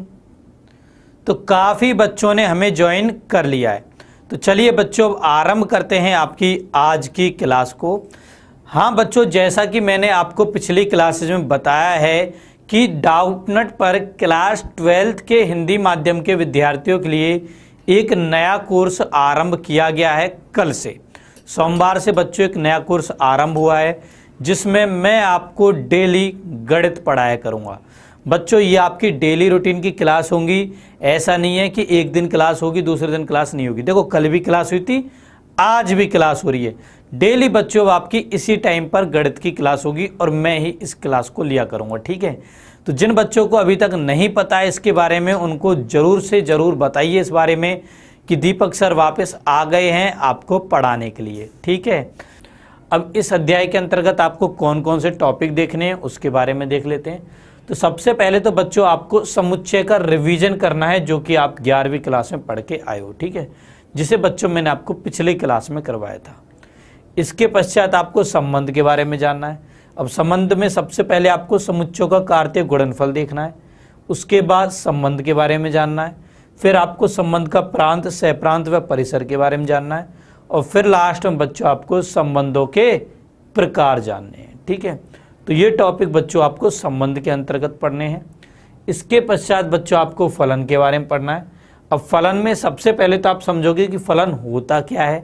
Speaker 1: तो काफ़ी बच्चों ने हमें ज्वाइन कर लिया है तो चलिए बच्चों आरंभ करते हैं आपकी आज की क्लास को हाँ बच्चों जैसा कि मैंने आपको पिछली क्लासेज में बताया है कि डाउटनट पर क्लास ट्वेल्थ के हिंदी माध्यम के विद्यार्थियों के लिए एक नया कोर्स आरंभ किया गया है कल से सोमवार से बच्चों एक नया कोर्स आरंभ हुआ है जिसमें मैं आपको डेली गणित पढ़ाया करूँगा बच्चों ये आपकी डेली रूटीन की क्लास होंगी ऐसा नहीं है कि एक दिन क्लास होगी दूसरे दिन क्लास नहीं होगी देखो कल भी क्लास हुई थी आज भी क्लास हो रही है डेली बच्चों आपकी इसी टाइम पर गणित की क्लास होगी और मैं ही इस क्लास को लिया करूंगा ठीक है तो जिन बच्चों को अभी तक नहीं पता है इसके बारे में उनको ज़रूर से ज़रूर बताइए इस बारे में कि दीपक सर वापस आ गए हैं आपको पढ़ाने के लिए ठीक है अब इस अध्याय के अंतर्गत आपको कौन कौन से टॉपिक देखने हैं उसके बारे में देख लेते हैं तो सबसे पहले तो बच्चों आपको समुच्चय का रिवीजन करना है जो कि आप ग्यारहवीं क्लास में पढ़ के आए हो ठीक है जिसे बच्चों मैंने आपको पिछले क्लास में करवाया था इसके पश्चात आपको संबंध के बारे में जानना है अब संबंध में सबसे पहले आपको समुच्चों का कार्तिक गुणनफल देखना है उसके बाद संबंध के बारे में जानना है फिर आपको संबंध का प्रांत सहप्रांत व परिसर के बारे में जानना है और फिर लास्ट में बच्चों आपको संबंधों के प्रकार जानने हैं ठीक है तो ये टॉपिक बच्चों आपको संबंध के अंतर्गत पढ़ने हैं इसके पश्चात बच्चों आपको फलन के बारे में पढ़ना है अब फलन में सबसे पहले तो आप समझोगे कि फलन होता क्या है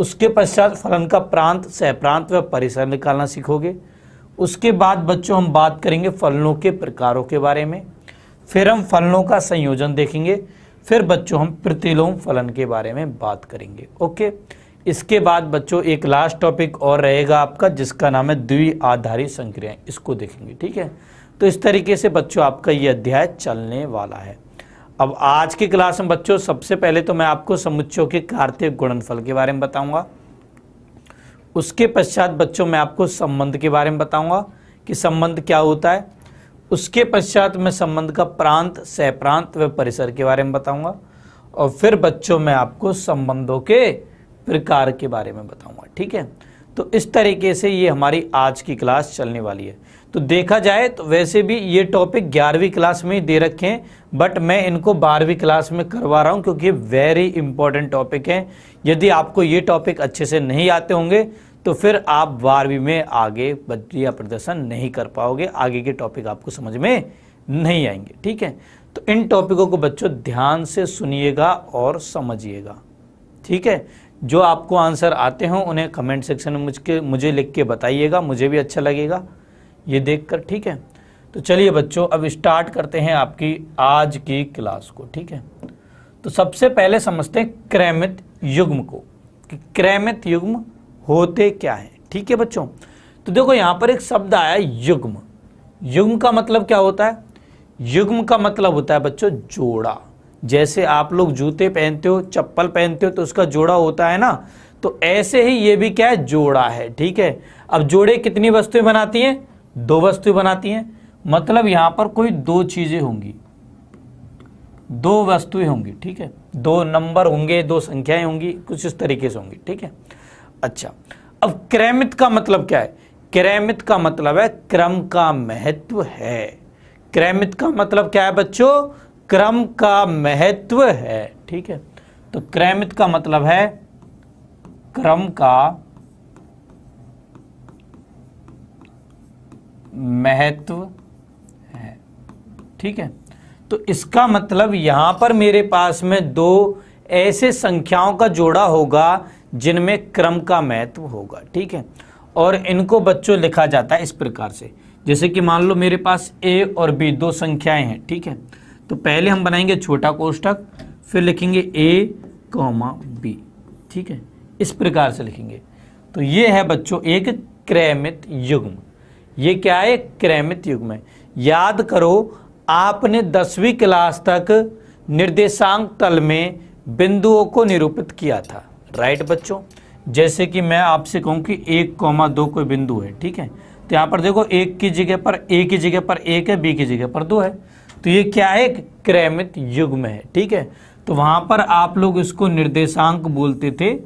Speaker 1: उसके पश्चात फलन का प्रांत सहप्रांत व परिसर निकालना सीखोगे उसके बाद बच्चों हम बात करेंगे फलनों के प्रकारों के बारे में फिर हम फलनों का संयोजन देखेंगे फिर बच्चों हम प्रतिलोम फलन के बारे में बात करेंगे ओके इसके बाद बच्चों एक लास्ट टॉपिक और रहेगा आपका जिसका नाम है द्वि आधारित संक्रियाएं इसको देखेंगे ठीक है तो इस तरीके से बच्चों आपका ये अध्याय चलने वाला है अब आज की क्लास में बच्चों सबसे पहले तो मैं आपको समुच्चयों के कार्तिक गुणनफल के बारे में बताऊंगा उसके पश्चात बच्चों मैं आपको संबंध के बारे में बताऊंगा कि संबंध क्या होता है उसके पश्चात मैं संबंध का प्रांत सहप्रांत व परिसर के बारे में बताऊंगा और फिर बच्चों में आपको संबंधों के प्रकार के बारे में बताऊंगा ठीक है तो इस तरीके से ये हमारी आज की क्लास चलने वाली है तो देखा जाए तो वैसे भी ये टॉपिक ग्यारहवीं क्लास में ही दे रखे हैं बट मैं इनको बारहवीं क्लास में करवा रहा हूँ क्योंकि ये वेरी इंपॉर्टेंट टॉपिक है यदि आपको ये टॉपिक अच्छे से नहीं आते होंगे तो फिर आप बारहवीं में आगे बढ़िया प्रदर्शन नहीं कर पाओगे आगे के टॉपिक आपको समझ में नहीं आएंगे ठीक है तो इन टॉपिकों को बच्चों ध्यान से सुनिएगा और समझिएगा ठीक है जो आपको आंसर आते हों उन्हें कमेंट सेक्शन में मुझके मुझे लिख के बताइएगा मुझे भी अच्छा लगेगा ये देखकर ठीक है तो चलिए बच्चों अब स्टार्ट करते हैं आपकी आज की क्लास को ठीक है तो सबसे पहले समझते हैं क्रैमित युग्म को कि क्रैमित युग्म होते क्या है ठीक है बच्चों तो देखो यहाँ पर एक शब्द आया युग्म युग्म का मतलब क्या होता है युग्म का मतलब होता है बच्चों जोड़ा जैसे आप लोग जूते पहनते हो चप्पल पहनते हो तो उसका जोड़ा होता है ना तो ऐसे ही ये भी क्या है जोड़ा है ठीक है अब जोड़े कितनी वस्तुएं बनाती हैं दो वस्तुएं बनाती हैं मतलब यहां पर कोई दो चीज़ें होंगी दो वस्तुएं होंगी ठीक है दो नंबर होंगे दो संख्याएं होंगी कुछ इस तरीके से होंगी ठीक है अच्छा अब क्रैमित का मतलब क्या है क्रैमित का मतलब है क्रम का महत्व है क्रैमित का मतलब क्या है बच्चों क्रम का महत्व है ठीक है तो क्रैमित का मतलब है क्रम का महत्व है ठीक है तो इसका मतलब यहां पर मेरे पास में दो ऐसे संख्याओं का जोड़ा होगा जिनमें क्रम का महत्व होगा ठीक है और इनको बच्चों लिखा जाता है इस प्रकार से जैसे कि मान लो मेरे पास ए और बी दो संख्याएं हैं ठीक है तो पहले हम बनाएंगे छोटा कोष्टक फिर लिखेंगे ए कौमा बी ठीक है इस प्रकार से लिखेंगे तो ये है बच्चों एक क्रैमित युग्म ये क्या है क्रैमित युग में याद करो आपने दसवीं क्लास तक निर्देशांक तल में बिंदुओं को निरूपित किया था राइट बच्चों जैसे कि मैं आपसे कहूं कि एक कौमा दो कोई बिंदु है ठीक है तो यहां पर देखो एक की जगह पर ए की जगह पर एक है बी की जगह पर दो है तो ये क्या है क्रैमित युग में है ठीक है तो वहां पर आप लोग इसको निर्देशांक बोलते थे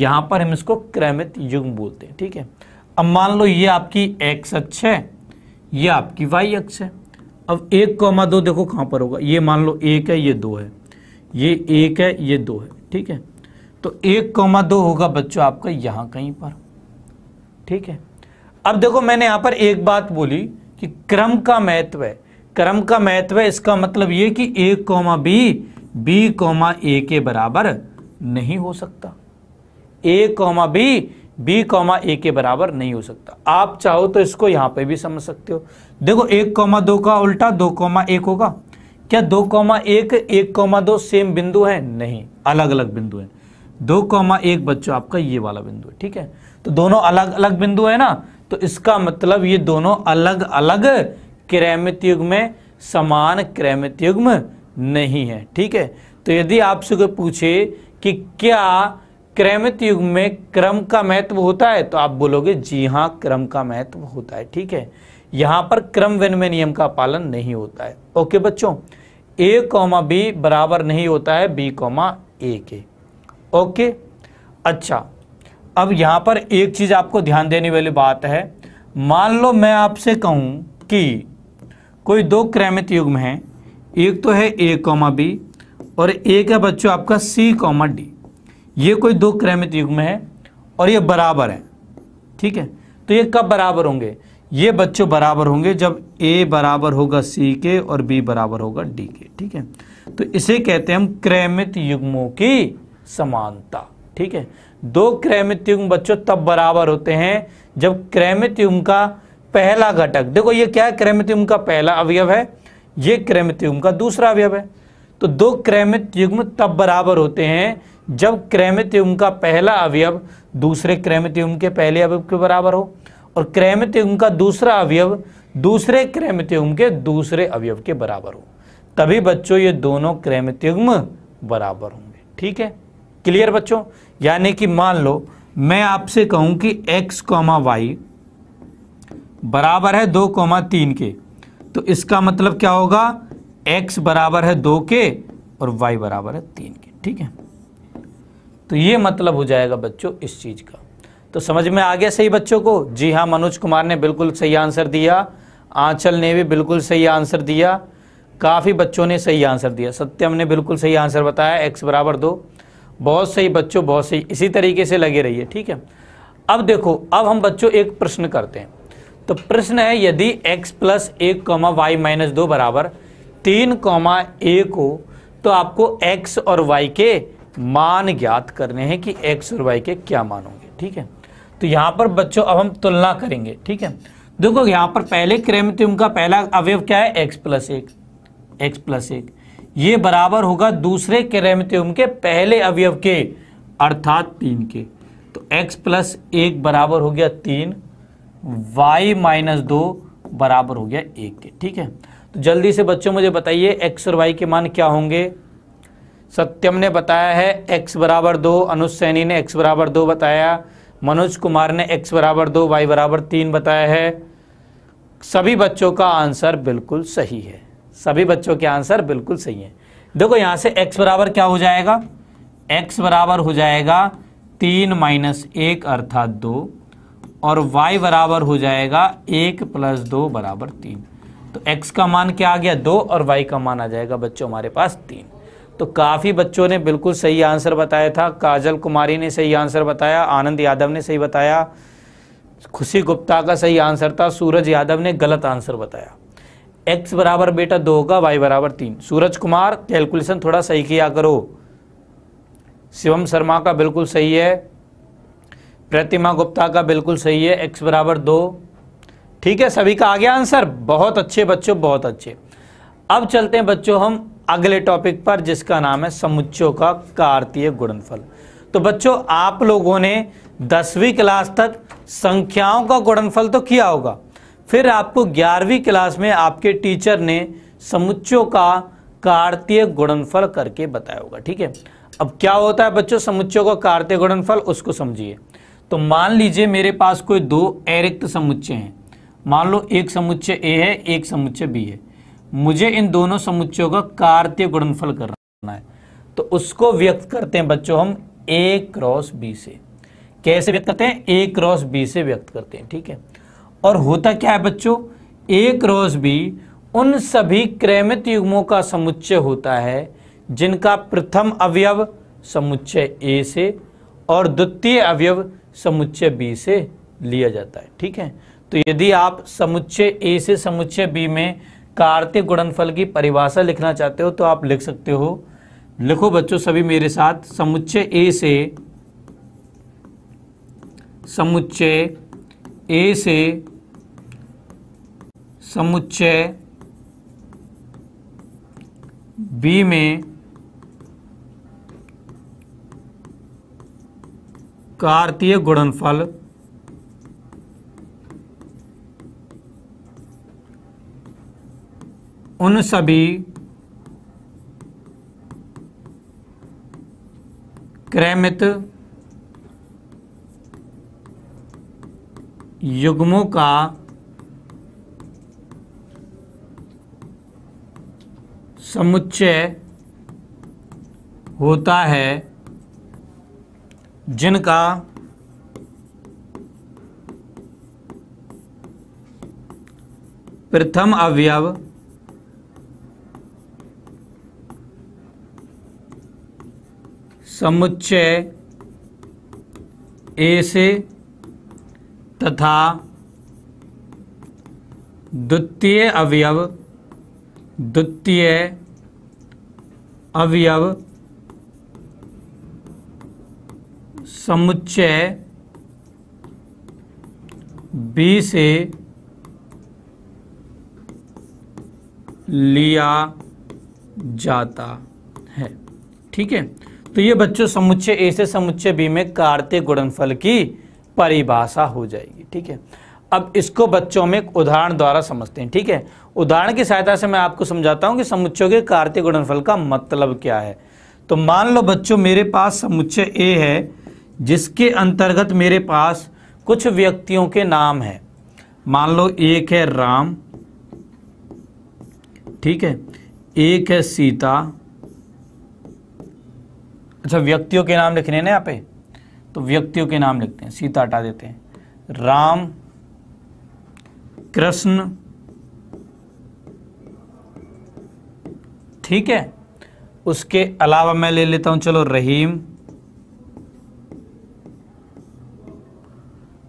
Speaker 1: यहां पर हम इसको क्रैमित युग बोलते हैं ठीक है अब मान लो ये आपकी एक्स अक्ष है ये आपकी वाई अक्ष है अब एक कौमा दो देखो कहाँ पर होगा ये मान लो एक है ये दो है ये एक है ये दो है ठीक है तो एक कौमा दो होगा बच्चों आपका यहाँ कहीं पर ठीक है अब देखो मैंने यहाँ पर एक बात बोली कि क्रम का महत्व है क्रम का महत्व है इसका मतलब ये कि एक comma B B comma A के बराबर नहीं हो सकता A comma B B comma A के बराबर नहीं हो सकता आप चाहो तो इसको यहां पे भी समझ सकते हो देखो एक कौमा दो का उल्टा दो कौमा एक होगा क्या दो कौमा एक एक कौमा दो सेम बिंदु है नहीं अलग अलग बिंदु है दो कौमा एक बच्चों आपका ये वाला बिंदु है ठीक है तो दोनों अलग अलग बिंदु है ना तो इसका मतलब ये दोनों अलग अलग क्रैमित युग्म में समान क्रैमित युग्म नहीं है ठीक है तो यदि आपसे कोई पूछे कि क्या क्रमित युग में क्रम का महत्व होता है तो आप बोलोगे जी हाँ क्रम का महत्व होता है ठीक है यहां पर क्रम विनिमय नियम का पालन नहीं होता है ओके बच्चों ए कौमा बी बराबर नहीं होता है बी कौमा ए के ओके अच्छा अब यहां पर एक चीज़ आपको ध्यान देने वाली बात है मान लो मैं आपसे कहूं कि कोई दो क्रमित युग्म है एक तो है ए कौमा बी और एक है बच्चों आपका सी कौमा डी ये कोई दो क्रमित युग्म है और ये बराबर है ठीक है तो ये कब बराबर होंगे ये बच्चों बराबर होंगे जब ए बराबर होगा सी के और बी बराबर होगा डी के ठीक है तो इसे कहते हैं हम क्रमित युग्मों की समानता ठीक है दो क्रमित युग्म बच्चों तब बराबर होते हैं जब क्रमित युग्म का पहला घटक देखो ये क्या है क्रमित युग्म का पहला अवयव है ये क्रमित युग्म का दूसरा अवयव है तो दो क्रमित युग्म तब बराबर होते हैं जब क्रैमित्युम का पहला अवयव दूसरे क्रैमित्युम के पहले अवयव के बराबर हो और क्रैमित्युम का दूसरा अवयव दूसरे क्रैमित्युम के दूसरे अवयव के बराबर हो तभी बच्चों ये दोनों क्रैमित्युग्म बराबर होंगे ठीक है क्लियर बच्चों यानी कि मान लो मैं आपसे कहूं कि x, वाई बराबर है दो कोमा तीन के तो इसका मतलब क्या होगा x बराबर है दो के और y बराबर है तीन के ठीक है तो ये मतलब हो जाएगा बच्चों इस चीज़ का तो समझ में आ गया सही बच्चों को जी हाँ मनोज कुमार ने बिल्कुल सही आंसर दिया आंचल ने भी बिल्कुल सही आंसर दिया काफ़ी बच्चों ने सही आंसर दिया सत्यम ने बिल्कुल सही आंसर बताया एक्स बराबर दो बहुत सही बच्चों बहुत सही इसी तरीके से लगे रहिए ठीक है अब देखो अब हम बच्चों एक प्रश्न करते हैं तो प्रश्न है यदि x प्लस एक कौमा वाई माइनस दो बराबर तीन कौमा ए को तो आपको x और y के मान ज्ञात करने हैं कि एक्स और वाई के क्या मान होंगे ठीक है तो यहाँ पर बच्चों अब हम तुलना करेंगे ठीक है देखो यहाँ पर पहले क्रेमतिम तो का पहला अवयव क्या है एक्स प्लस एक एक्स प्लस एक ये बराबर होगा दूसरे क्रेमतियम के पहले अवयव के अर्थात तीन के तो x प्लस एक बराबर हो गया तीन y माइनस दो बराबर हो गया एक के ठीक है तो जल्दी से बच्चों मुझे बताइए x और y के मान क्या होंगे सत्यम ने बताया है x बराबर दो अनुज सैनी ने x बराबर दो बताया मनोज कुमार ने x बराबर दो वाई बराबर तीन बताया है सभी बच्चों का आंसर बिल्कुल सही है सभी बच्चों के आंसर बिल्कुल सही है देखो यहाँ से x बराबर क्या हो जाएगा x बराबर हो जाएगा तीन माइनस एक अर्थात दो और y बराबर हो जाएगा एक प्लस दो बराबर तीन तो x का मान क्या आ गया दो और y का मान आ जाएगा बच्चों हमारे पास तीन तो काफ़ी बच्चों ने बिल्कुल सही आंसर बताया था काजल कुमारी ने सही आंसर बताया आनंद यादव ने सही बताया खुशी गुप्ता का सही आंसर था सूरज यादव ने गलत आंसर बताया एक्स बराबर बेटा दो होगा वाई बराबर तीन सूरज कुमार कैलकुलेशन थोड़ा सही किया करो शिवम शर्मा का बिल्कुल सही है प्रतिमा गुप्ता का बिल्कुल सही है एक्स बराबर दो ठीक है सभी का आ गया आंसर बहुत अच्छे बच्चों बहुत अच्छे अब चलते हैं बच्चों हम अगले टॉपिक पर जिसका नाम है समुच्चों का कार्तीय गुणनफल तो बच्चों आप लोगों ने दसवीं क्लास तक संख्याओं का गुणनफल तो किया होगा फिर आपको ग्यारहवीं क्लास में आपके टीचर ने समुच्चों का कार्तीय गुणनफल करके बताया होगा ठीक है अब क्या होता है बच्चों समुच्चों का कार्तीय गुणनफल उसको समझिए तो मान लीजिए मेरे पास कोई दो अरिक्त समुच्चय हैं मान लो एक समुच्चय ए है एक समुच्चय बी है मुझे इन दोनों समुच्चयों का कार्तीय गुणनफल करना है तो उसको व्यक्त करते हैं बच्चों हम ए क्रॉस बी से कैसे व्यक्त करते हैं ए क्रॉस बी से व्यक्त करते हैं ठीक है और होता क्या है बच्चों ए क्रॉस बी उन सभी क्रमित युग्मों का समुच्चय होता है जिनका प्रथम अवयव समुच्चय ए से और द्वितीय अवयव समुच्चय बी से लिया जाता है ठीक है तो यदि आप समुच्चय ए से समुच्चय बी में कार्तिक गुणनफल की परिभाषा लिखना चाहते हो तो आप लिख सकते हो लिखो बच्चों सभी मेरे साथ समुच्चय ए से समुच्चय ए से समुच्चय बी में कार्तीय गुणनफल उन सभी क्रमित युग्मों का समुच्चय होता है जिनका प्रथम अवयव समुच्चय ए से तथा द्वितीय अवयव द्वितीय अवयव समुच्चय बी से लिया जाता है ठीक है तो ये बच्चों समुच्चय ए से समुच्चय बी में कार्तिक गुणनफल की परिभाषा हो जाएगी ठीक है अब इसको बच्चों में उदाहरण द्वारा समझते हैं ठीक है उदाहरण की सहायता से मैं आपको समझाता हूँ कि समुच्चयों के कार्तिक गुणनफल का मतलब क्या है तो मान लो बच्चों मेरे पास समुच्चय ए है जिसके अंतर्गत मेरे पास कुछ व्यक्तियों के नाम है मान लो एक है राम ठीक है एक है सीता अच्छा व्यक्तियों के नाम लिखने ना यहाँ पे तो व्यक्तियों के नाम लिखते हैं सीता हटा देते हैं राम कृष्ण ठीक है उसके अलावा मैं ले लेता हूं चलो रहीम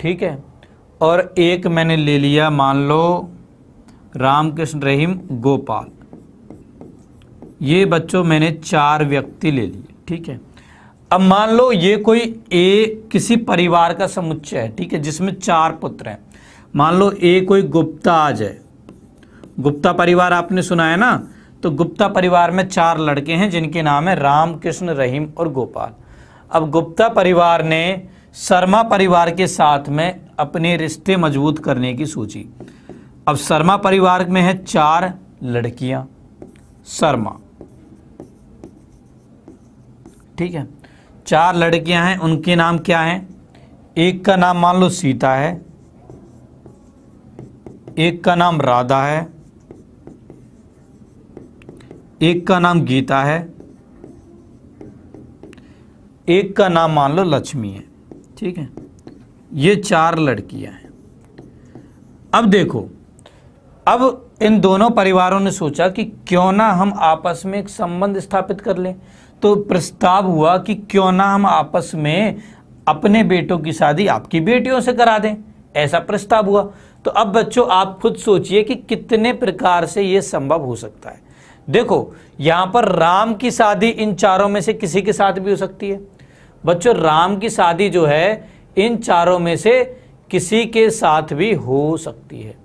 Speaker 1: ठीक है और एक मैंने ले लिया मान लो राम कृष्ण रहीम गोपाल ये बच्चों मैंने चार व्यक्ति ले लिए ठीक है अब मान लो ये कोई ए किसी परिवार का समुच्चय है ठीक है जिसमें चार पुत्र हैं मान लो ए कोई गुप्ताज है गुप्ता परिवार आपने सुना है ना तो गुप्ता परिवार में चार लड़के हैं जिनके नाम है राम कृष्ण रहीम और गोपाल अब गुप्ता परिवार ने शर्मा परिवार के साथ में अपने रिश्ते मजबूत करने की सोची अब शर्मा परिवार में है चार लड़कियां शर्मा ठीक है चार लड़कियां हैं उनके नाम क्या हैं एक का नाम मान लो सीता है एक का नाम राधा है एक का नाम गीता है एक का नाम मान लो लक्ष्मी है ठीक है ये चार लड़कियां हैं अब देखो अब इन दोनों परिवारों ने सोचा कि क्यों ना हम आपस में एक संबंध स्थापित कर लें तो प्रस्ताव हुआ कि क्यों ना हम आपस में अपने बेटों की शादी आपकी बेटियों से करा दें ऐसा प्रस्ताव हुआ तो अब बच्चों आप खुद सोचिए कि कितने प्रकार से यह संभव हो सकता है देखो यहां पर राम की शादी इन चारों में से किसी के साथ भी हो सकती है बच्चों राम की शादी जो है इन चारों में से किसी के साथ भी हो सकती है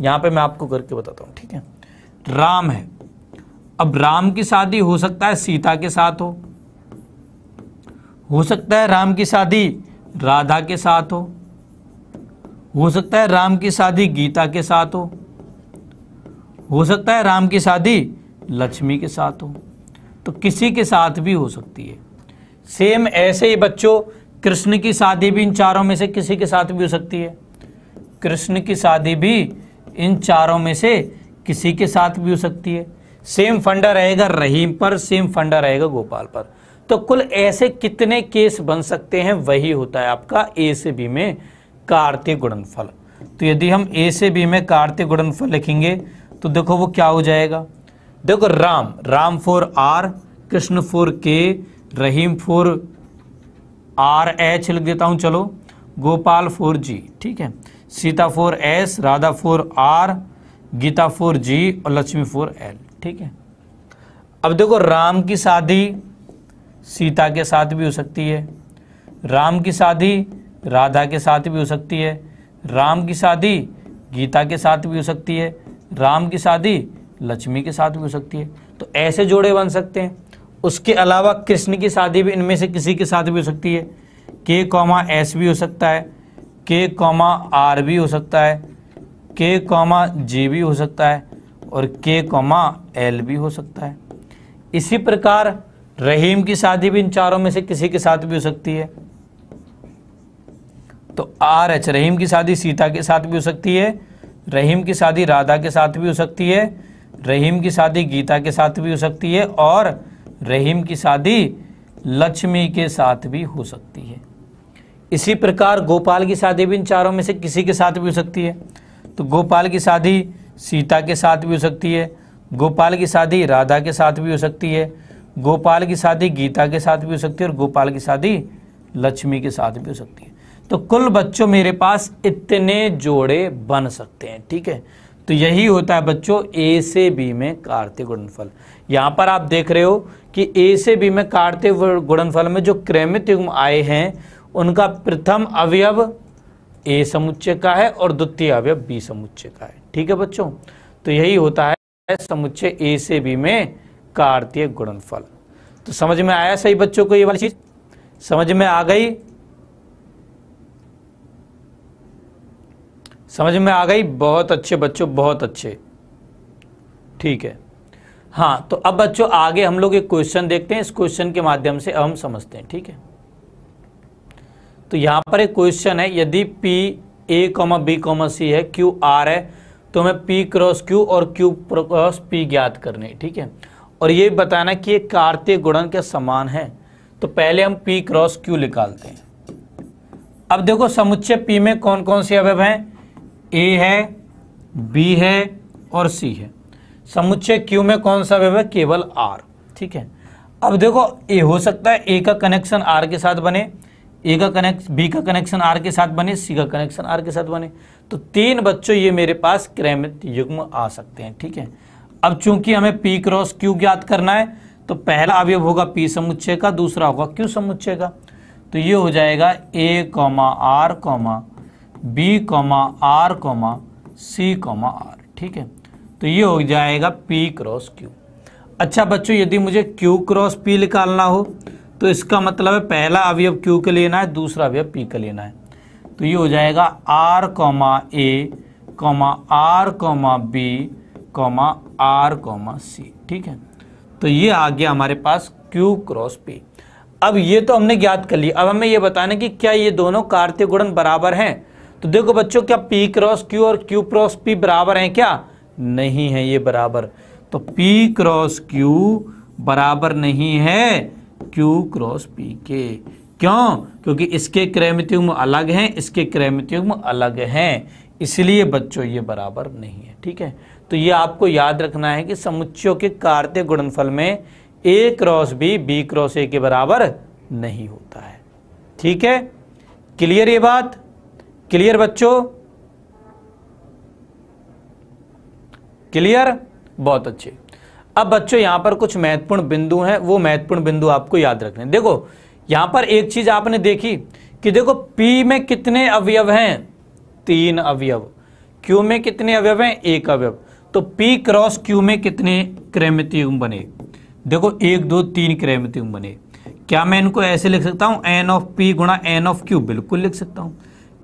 Speaker 1: यहां पे मैं आपको करके बताता हूं ठीक है राम है अब राम की शादी हो सकता है सीता के साथ हो हो सकता है राम की शादी राधा के साथ हो हो सकता है राम की शादी गीता के साथ हो हो सकता है राम की शादी लक्ष्मी के साथ हो तो किसी के साथ भी हो सकती है सेम ऐसे ही बच्चों कृष्ण की शादी भी इन चारों में से किसी के साथ भी हो सकती है कृष्ण की शादी भी इन चारों में से किसी के साथ भी हो सकती है सेम फंडा रहेगा रहीम पर सेम फंडा रहेगा गोपाल पर तो कुल ऐसे कितने केस बन सकते हैं वही होता है आपका ए से बी में कार्तिक गुणनफल तो यदि हम ए से बी में कार्तिक गुणनफल लिखेंगे तो देखो वो क्या हो जाएगा देखो Ram Ram for R Krishna for K Rahim four R H लिख देता हूं चलो गोपाल फोर जी ठीक है Sita for S Radha for R Gita for G और लक्ष्मी फोर एल ठीक है अब देखो राम की शादी सीता के साथ भी हो सकती है राम की शादी राधा के साथ भी हो सकती है राम की शादी गीता के साथ भी हो सकती है राम की शादी लक्ष्मी के साथ भी हो सकती है तो ऐसे जोड़े बन सकते हैं उसके अलावा कृष्ण की शादी भी इनमें से किसी के साथ भी हो सकती है के कॉमा एस भी हो सकता है के कॉमा आर भी हो सकता है के कॉमा जे भी हो सकता है और के कौमा एल भी हो सकता है इसी प्रकार रहीम की शादी भी इन चारों में से किसी के साथ भी हो सकती है तो आर एच रहीम की शादी सीता के साथ भी हो सकती है रहीम की शादी राधा के साथ भी हो सकती है रहीम की शादी गीता के साथ भी हो सकती है और रहीम की शादी लक्ष्मी के साथ भी हो सकती है इसी प्रकार गोपाल की शादी भी इन चारों में से किसी के साथ भी हो सकती है तो गोपाल की शादी सीता के साथ भी हो सकती है गोपाल की शादी राधा के साथ भी हो सकती है गोपाल की शादी गीता के साथ भी हो सकती है और गोपाल की शादी लक्ष्मी के साथ भी हो सकती है तो कुल बच्चों मेरे पास इतने जोड़े बन सकते हैं ठीक है तो यही होता है बच्चों ए से बी में कार्तिक गुणनफल यहाँ पर आप देख रहे हो कि ए से बी में कार्तिक गुणनफल में जो क्रमित युग्म आए हैं उनका प्रथम अवयव ए समुच्चय का है और द्वितीय अवयव बी समुच्चय का है ठीक है बच्चों तो यही होता है समुच्चय ए से बी में कार्तीय गुणनफल तो समझ में आया सही बच्चों को ये वाली चीज समझ में आ गई समझ में आ गई बहुत अच्छे बच्चों बहुत अच्छे ठीक है हाँ तो अब बच्चों आगे हम लोग एक क्वेश्चन देखते हैं इस क्वेश्चन के माध्यम से हम समझते हैं ठीक है तो यहां पर एक क्वेश्चन है यदि P A comma B comma C है क्यू आर है तो हमें पी क्रॉस क्यू और क्यू क्रॉस पी ज्ञात करने ठीक है और ये बताना कि ये कार्तीय गुणन के समान है तो पहले हम पी क्रॉस क्यू निकालते हैं अब देखो समुच्चय पी में कौन कौन से अवयव हैं ए है बी है और सी है समुच्चय क्यू में कौन सा अवयव है केवल आर ठीक है अब देखो ए हो सकता है ए का कनेक्शन आर के साथ बने ए का कनेक्शन बी का कनेक्शन आर के साथ बने सी का कनेक्शन आर के साथ बने तो तीन बच्चों ये मेरे पास क्रमित युग्म आ सकते हैं ठीक है अब चूंकि हमें पी क्रॉस क्यू ज्ञात करना है तो पहला अवयव होगा पी समुच्चय का दूसरा होगा क्यू समुच्चय का तो ये हो जाएगा A comma R comma B comma R comma C comma R ठीक है तो ये हो जाएगा पी क्रॉस क्यू अच्छा बच्चों यदि मुझे क्यू क्रॉस पी निकालना हो तो इसका मतलब है पहला अवयव क्यू का लेना है दूसरा अवयव पी का लेना है तो ये हो जाएगा R comma A comma R comma B comma R comma C ठीक है तो ये आ गया हमारे पास क्यू क्रॉस पी अब ये तो हमने ज्ञात कर लिया अब हमें ये बताना कि क्या ये दोनों कार्तिक गुणन बराबर हैं तो देखो बच्चों क्या पी क्रॉस क्यू और क्यू क्रॉस पी बराबर हैं क्या नहीं है ये बराबर तो पी क्रॉस क्यू बराबर नहीं है क्यू क्रॉस पी के क्यों क्योंकि इसके युग्म अलग हैं इसके युग्म अलग हैं इसलिए बच्चों ये बराबर नहीं है ठीक है तो ये आपको याद रखना है कि समुच्चयों के कार्य गुणनफल में A cross B B cross A के बराबर नहीं होता है ठीक है क्लियर ये बात क्लियर बच्चों क्लियर बहुत अच्छे अब बच्चों यहां पर कुछ महत्वपूर्ण बिंदु हैं वो महत्वपूर्ण बिंदु आपको याद रखने देखो यहां पर एक चीज आपने देखी कि देखो पी में कितने अवयव हैं तीन अवयव क्यू में कितने अवयव हैं एक अवयव तो पी क्रॉस क्यू में कितने क्रैमितियुम बने देखो एक दो तीन क्रैमितियुम बने क्या मैं इनको ऐसे लिख सकता हूं एन ऑफ पी गुणा एन ऑफ क्यू बिल्कुल लिख सकता हूं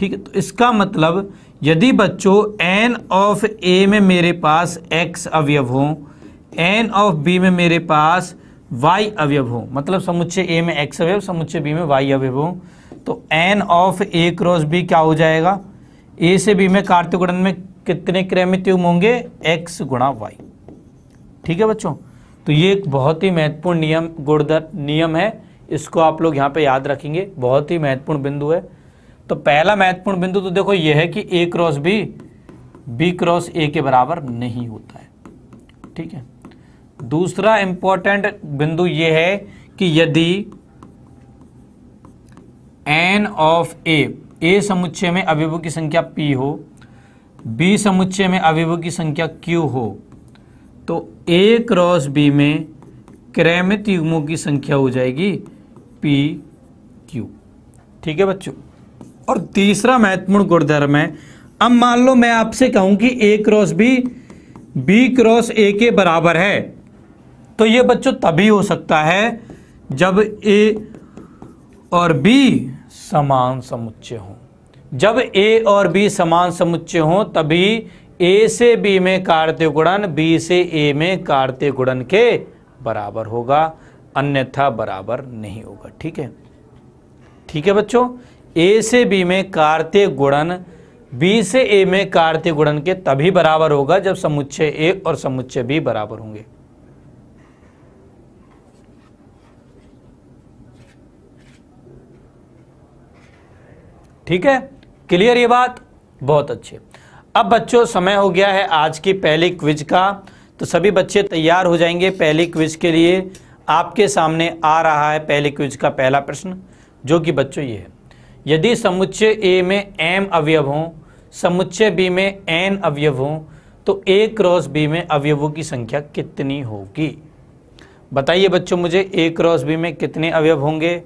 Speaker 1: ठीक है तो इसका मतलब यदि बच्चों एन ऑफ ए में मेरे पास एक्स अवयव हो एन ऑफ बी में मेरे पास वाई अवयव हो मतलब समुच्चय ए में एक्स अवयव समुच्चय बी में वाई अवयव हो तो N of A cross B क्या हो जाएगा ए से बी में कार्तिक गुणन में कितने क्रमित युग्म होंगे एक्स गुणा वाई ठीक है बच्चों तो ये एक बहुत ही महत्वपूर्ण नियम गुणधर नियम है इसको आप लोग यहाँ पे याद रखेंगे बहुत ही महत्वपूर्ण बिंदु है तो पहला महत्वपूर्ण बिंदु तो देखो ये है कि A cross B B cross A के बराबर नहीं होता है ठीक है दूसरा इंपॉर्टेंट बिंदु यह है कि यदि एन ऑफ ए ए समुच्चय में अभिभू की संख्या पी हो बी समुच्चय में अभिभू की संख्या क्यू हो तो ए क्रॉस बी में क्रमित युग्मों की संख्या हो जाएगी पी क्यू ठीक है बच्चों और तीसरा महत्वपूर्ण गुणधर्म है अब मान लो मैं आपसे कहूं कि A cross B B cross A के बराबर है तो ये बच्चों तभी हो सकता है जब ए और बी समान समुच्चय हों जब ए और बी समान समुच्चय हों तभी ए से बी में कार्तिक गुणन बी से ए में कार्तिक गुणन के बराबर होगा अन्यथा बराबर नहीं होगा ठीक है ठीक है बच्चों ए से बी में कार्तिक गुणन बी से ए में कार्तिक गुणन के तभी बराबर होगा जब समुच्चय ए और समुच्चय बी बराबर होंगे ठीक है क्लियर ये बात बहुत अच्छे अब बच्चों समय हो गया है आज की पहली क्विज का तो सभी बच्चे तैयार हो जाएंगे पहली क्विज के लिए आपके सामने आ रहा है पहली क्विज का पहला प्रश्न जो कि बच्चों ये है यदि समुच्चय ए में एम अवयव हों समुच्चय बी में एन अवयव हों तो ए क्रॉस बी में अवयवों की संख्या कितनी होगी बताइए बच्चों मुझे ए क्रॉस बी में कितने अवयव होंगे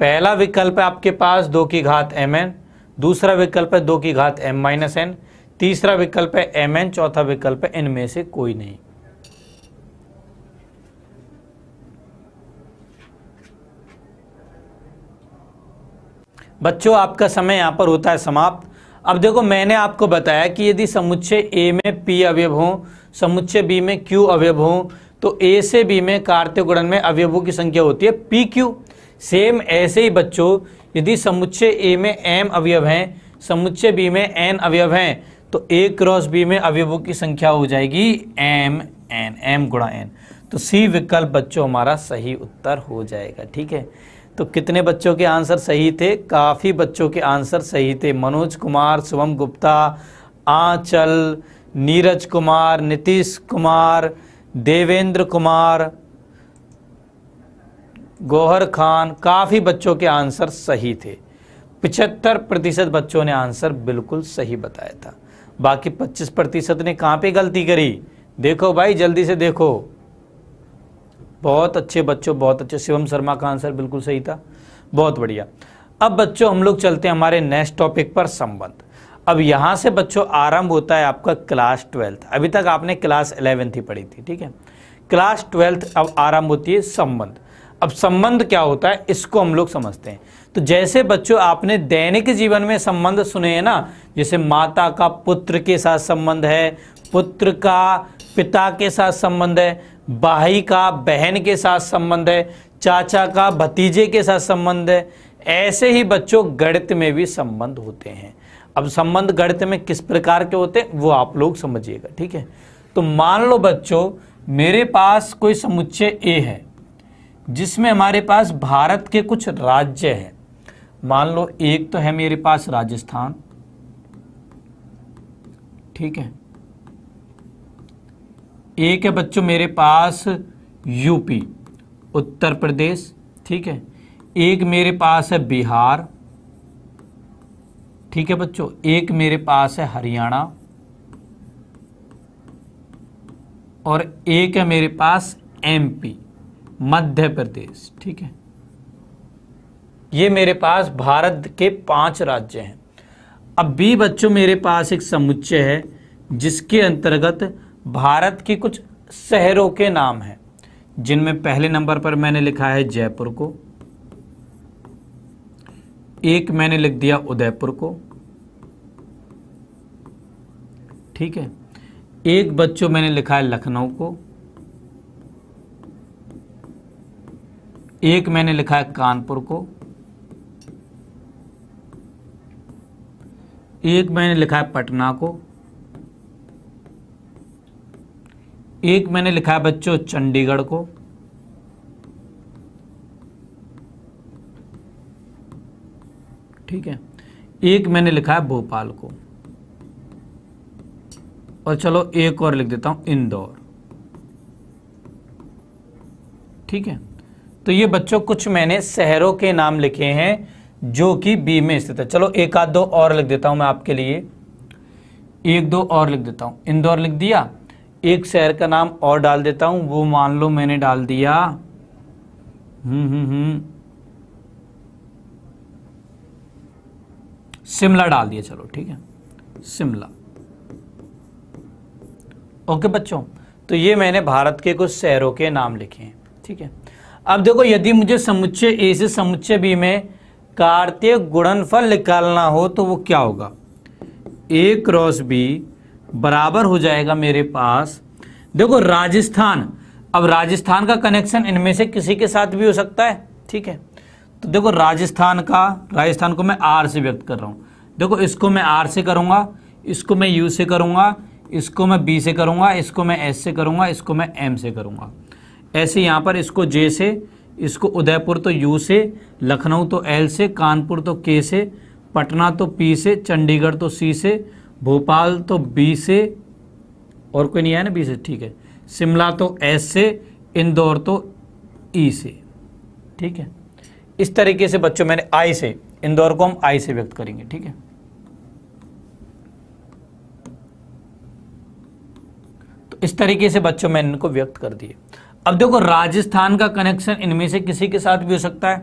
Speaker 1: पहला विकल्प है आपके पास दो की घात एम एन दूसरा विकल्प है दो की घात एम माइनस एन तीसरा विकल्प है एम एन चौथा विकल्प है इनमें से कोई नहीं बच्चों आपका समय यहां पर होता है समाप्त अब देखो मैंने आपको बताया कि यदि समुच्चय ए में पी अवयव हो समुच्चय बी में क्यू अवयव हो तो ए से बी में कार्तिक गुणन में अवयवों की संख्या होती है पी क्यू सेम ऐसे ही बच्चों यदि समुच्चय ए में एम अवयव हैं समुच्चय बी में एन अवयव हैं तो ए क्रॉस बी में अवयवों की संख्या हो जाएगी एम एन एम गुणा एन तो सी विकल्प बच्चों हमारा सही उत्तर हो जाएगा ठीक है तो कितने बच्चों के आंसर सही थे काफ़ी बच्चों के आंसर सही थे मनोज कुमार शुभम गुप्ता आंचल नीरज कुमार नीतीश कुमार देवेंद्र कुमार गौहर खान काफ़ी बच्चों के आंसर सही थे पिचहत्तर प्रतिशत बच्चों ने आंसर बिल्कुल सही बताया था बाकी पच्चीस प्रतिशत ने कहाँ पे गलती करी देखो भाई जल्दी से देखो बहुत अच्छे बच्चों बहुत अच्छे शिवम शर्मा का आंसर बिल्कुल सही था बहुत बढ़िया अब बच्चों हम लोग चलते हैं हमारे नेक्स्ट टॉपिक पर संबंध अब यहाँ से बच्चों आरंभ होता है आपका क्लास ट्वेल्थ अभी तक आपने क्लास इलेवेंथ ही पढ़ी थी ठीक है क्लास ट्वेल्थ अब आरंभ होती है संबंध अब संबंध क्या होता है इसको हम लोग समझते हैं तो जैसे बच्चों आपने दैनिक जीवन में संबंध सुने हैं ना जैसे माता का पुत्र के साथ संबंध है पुत्र का पिता के साथ संबंध है भाई का बहन के साथ संबंध है चाचा का भतीजे के साथ संबंध है ऐसे ही बच्चों गणित में भी संबंध होते हैं अब संबंध गणित में किस प्रकार के होते हैं वो आप लोग समझिएगा ठीक है तो मान लो बच्चों मेरे पास कोई समुच्चय ए है जिसमें हमारे पास भारत के कुछ राज्य हैं मान लो एक तो है मेरे पास राजस्थान ठीक है एक है बच्चों मेरे पास यूपी उत्तर प्रदेश ठीक है एक मेरे पास है बिहार ठीक है बच्चों एक मेरे पास है हरियाणा और एक है मेरे पास एमपी मध्य प्रदेश ठीक है ये मेरे पास भारत के पांच राज्य हैं अब भी बच्चों मेरे पास एक समुच्चय है जिसके अंतर्गत भारत के कुछ शहरों के नाम हैं जिनमें पहले नंबर पर मैंने लिखा है जयपुर को एक मैंने लिख दिया उदयपुर को ठीक है एक बच्चों मैंने लिखा है लखनऊ को एक मैंने लिखा है कानपुर को एक मैंने लिखा है पटना को एक मैंने लिखा है बच्चों चंडीगढ़ को ठीक है एक मैंने लिखा है भोपाल को और चलो एक और लिख देता हूं इंदौर ठीक है तो ये बच्चों कुछ मैंने शहरों के नाम लिखे हैं जो कि बी में स्थित है चलो एक आध दो और लिख देता हूं मैं आपके लिए एक दो और लिख देता हूं इंदौर लिख दिया एक शहर का नाम और डाल देता हूं वो मान लो मैंने डाल दिया हम्म हम्म हम्म शिमला डाल दिया चलो ठीक है शिमला ओके बच्चों तो ये मैंने भारत के कुछ शहरों के नाम लिखे हैं ठीक है अब देखो यदि मुझे समुच्चय ए से समुच्चय बी में कार्तीय गुणनफल निकालना हो तो वो क्या होगा ए क्रॉस बी बराबर हो जाएगा मेरे पास देखो राजस्थान अब राजस्थान का कनेक्शन इनमें से किसी के साथ भी हो सकता है ठीक है तो देखो राजस्थान का राजस्थान को मैं आर से व्यक्त कर रहा हूँ देखो इसको मैं आर से करूँगा इसको मैं यू से करूँगा इसको मैं बी से करूँगा इसको मैं एस से करूँगा इसको मैं एम से करूँगा ऐसे यहाँ पर इसको जे से इसको उदयपुर तो यू से लखनऊ तो एल से कानपुर तो के से पटना तो पी से चंडीगढ़ तो सी से भोपाल तो बी से और कोई नहीं आया ना बी से ठीक है शिमला तो एस से इंदौर तो ई से ठीक है इस तरीके से बच्चों मैंने आई से इंदौर को हम आई से व्यक्त करेंगे ठीक है तो इस तरीके से बच्चों मैंने इनको व्यक्त कर दिए अब देखो राजस्थान का कनेक्शन इनमें से किसी के साथ भी हो सकता है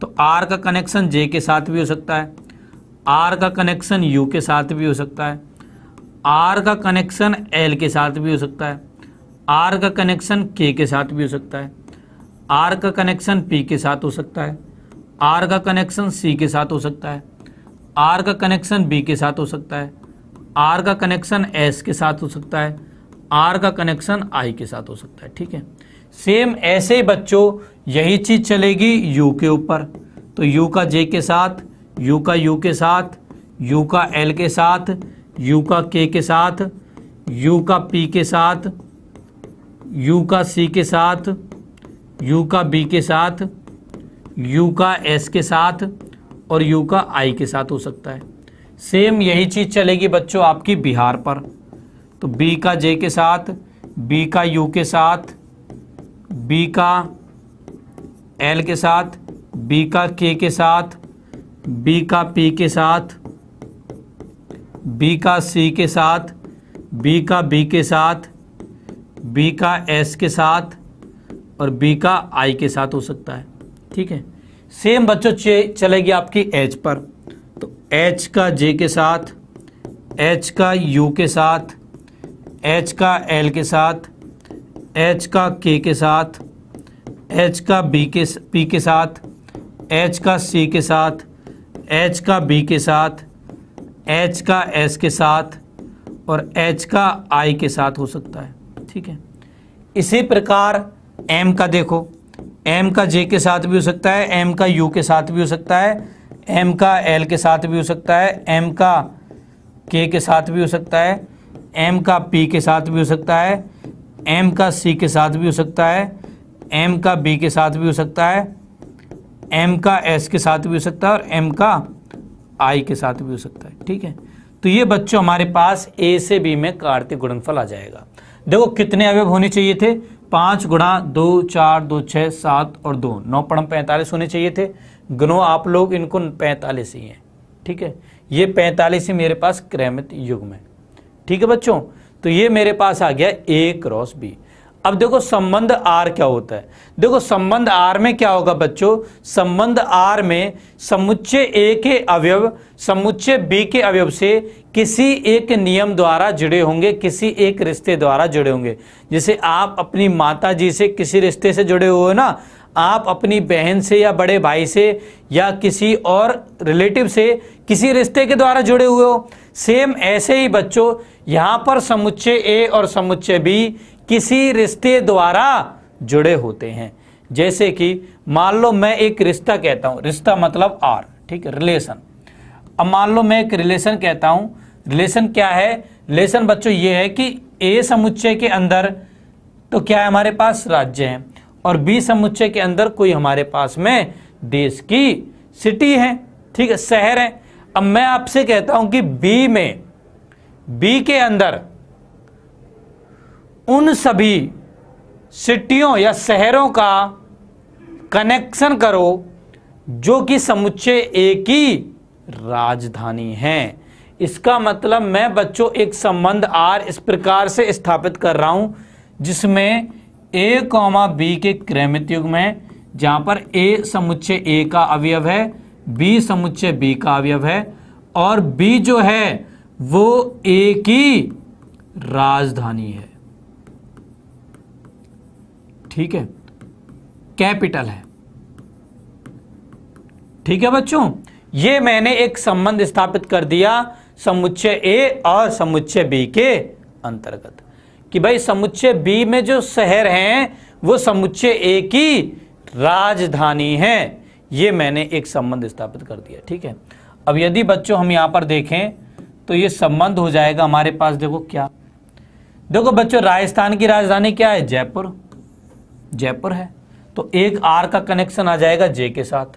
Speaker 1: तो आर का कनेक्शन जे के साथ भी हो सकता है आर का कनेक्शन यू के साथ भी हो सकता है आर का कनेक्शन एल के साथ भी हो सकता है आर का कनेक्शन के के साथ भी हो सकता है आर का कनेक्शन पी के साथ हो सकता है आर का कनेक्शन सी के साथ हो सकता है आर का कनेक्शन बी के साथ हो सकता है आर का कनेक्शन एस के साथ हो सकता है आर का कनेक्शन आई के साथ हो सकता है ठीक है सेम ऐसे बच्चों यही चीज़ चलेगी यू के ऊपर तो यू का जे के साथ यू का यू के साथ यू का एल के साथ यू का के के साथ यू का पी के साथ यू का सी के साथ यू का बी के साथ यू का एस के साथ और यू का आई के साथ हो सकता है सेम यही चीज़ चलेगी बच्चों आपकी बिहार पर तो बी का जे के साथ बी का यू के साथ बी का एल के साथ बी का के के साथ बी का पी के साथ बी का सी के साथ बी का बी के साथ बी का एस के साथ और बी का आई के साथ हो सकता है ठीक है सेम बच्चों चलेगी आपकी एच पर तो एच का जे के साथ एच का यू के साथ एच का एल के साथ एच का के के साथ एच का बी के पी के साथ एच का सी के साथ एच का बी के साथ एच का एस के साथ और एच का आई के साथ हो सकता है ठीक है इसी प्रकार एम का देखो एम का जे के साथ भी हो सकता है एम का यू के साथ भी हो सकता है एम का एल के साथ भी हो सकता है एम का के के साथ भी हो सकता है एम का पी के साथ भी हो सकता है एम का सी के साथ भी हो सकता है एम का बी के साथ भी हो सकता है एम का एस के साथ भी हो सकता है और एम का आई के साथ भी हो सकता है ठीक है तो ये बच्चों हमारे पास ए से बी में कार्तिक गुणनफल आ जाएगा देखो कितने अवयव होने चाहिए थे पाँच गुणा दो चार दो छः सात और दो नौ पड़म पैंतालीस होने चाहिए थे गुनो आप लोग इनको पैंतालीस ही हैं ठीक है ये पैंतालीस ही मेरे पास क्रमित युग में ठीक है बच्चों तो ये मेरे पास आ गया ए क्रॉस बी अब देखो संबंध आर क्या होता है देखो संबंध आर में क्या होगा बच्चों संबंध आर में समुच्चय ए के अवयव समुच्चय बी के अवयव से किसी एक नियम द्वारा जुड़े होंगे किसी एक रिश्ते द्वारा जुड़े होंगे जैसे आप अपनी माता जी से किसी रिश्ते से जुड़े हुए ना आप अपनी बहन से या बड़े भाई से या किसी और रिलेटिव से किसी रिश्ते के द्वारा जुड़े हुए हो सेम ऐसे ही बच्चों यहाँ पर समुच्चय ए और समुच्चय बी किसी रिश्ते द्वारा जुड़े होते हैं जैसे कि मान लो मैं एक रिश्ता कहता हूँ रिश्ता मतलब आर ठीक है रिलेशन अब मान लो मैं एक रिलेशन कहता हूँ रिलेशन क्या है रिलेशन बच्चों ये है कि ए समुच्चय के अंदर तो क्या है हमारे पास राज्य हैं और बी समुच्चय के अंदर कोई हमारे पास में देश की सिटी है ठीक है शहर है अब मैं आपसे कहता हूँ कि बी में बी के अंदर उन सभी सिटियों या शहरों का कनेक्शन करो जो कि समुच्चय ए की राजधानी है इसका मतलब मैं बच्चों एक संबंध आर इस प्रकार से स्थापित कर रहा हूं जिसमें ए कॉमा बी के क्रमित युग में जहां पर ए समुच्चय ए का अवयव है बी समुच्चय बी का अवयव है और बी जो है वो एक ही राजधानी है ठीक है कैपिटल है ठीक है बच्चों ये मैंने एक संबंध स्थापित कर दिया समुच्चय ए और समुच्चय बी के अंतर्गत कि भाई समुच्चय बी में जो शहर हैं वो समुच्चय ए की राजधानी है ये मैंने एक संबंध स्थापित कर दिया ठीक है अब यदि बच्चों हम यहां पर देखें तो ये संबंध हो जाएगा हमारे पास देखो क्या देखो बच्चों राजस्थान की राजधानी क्या है जयपुर जयपुर है तो एक आर का कनेक्शन आ जाएगा जे के साथ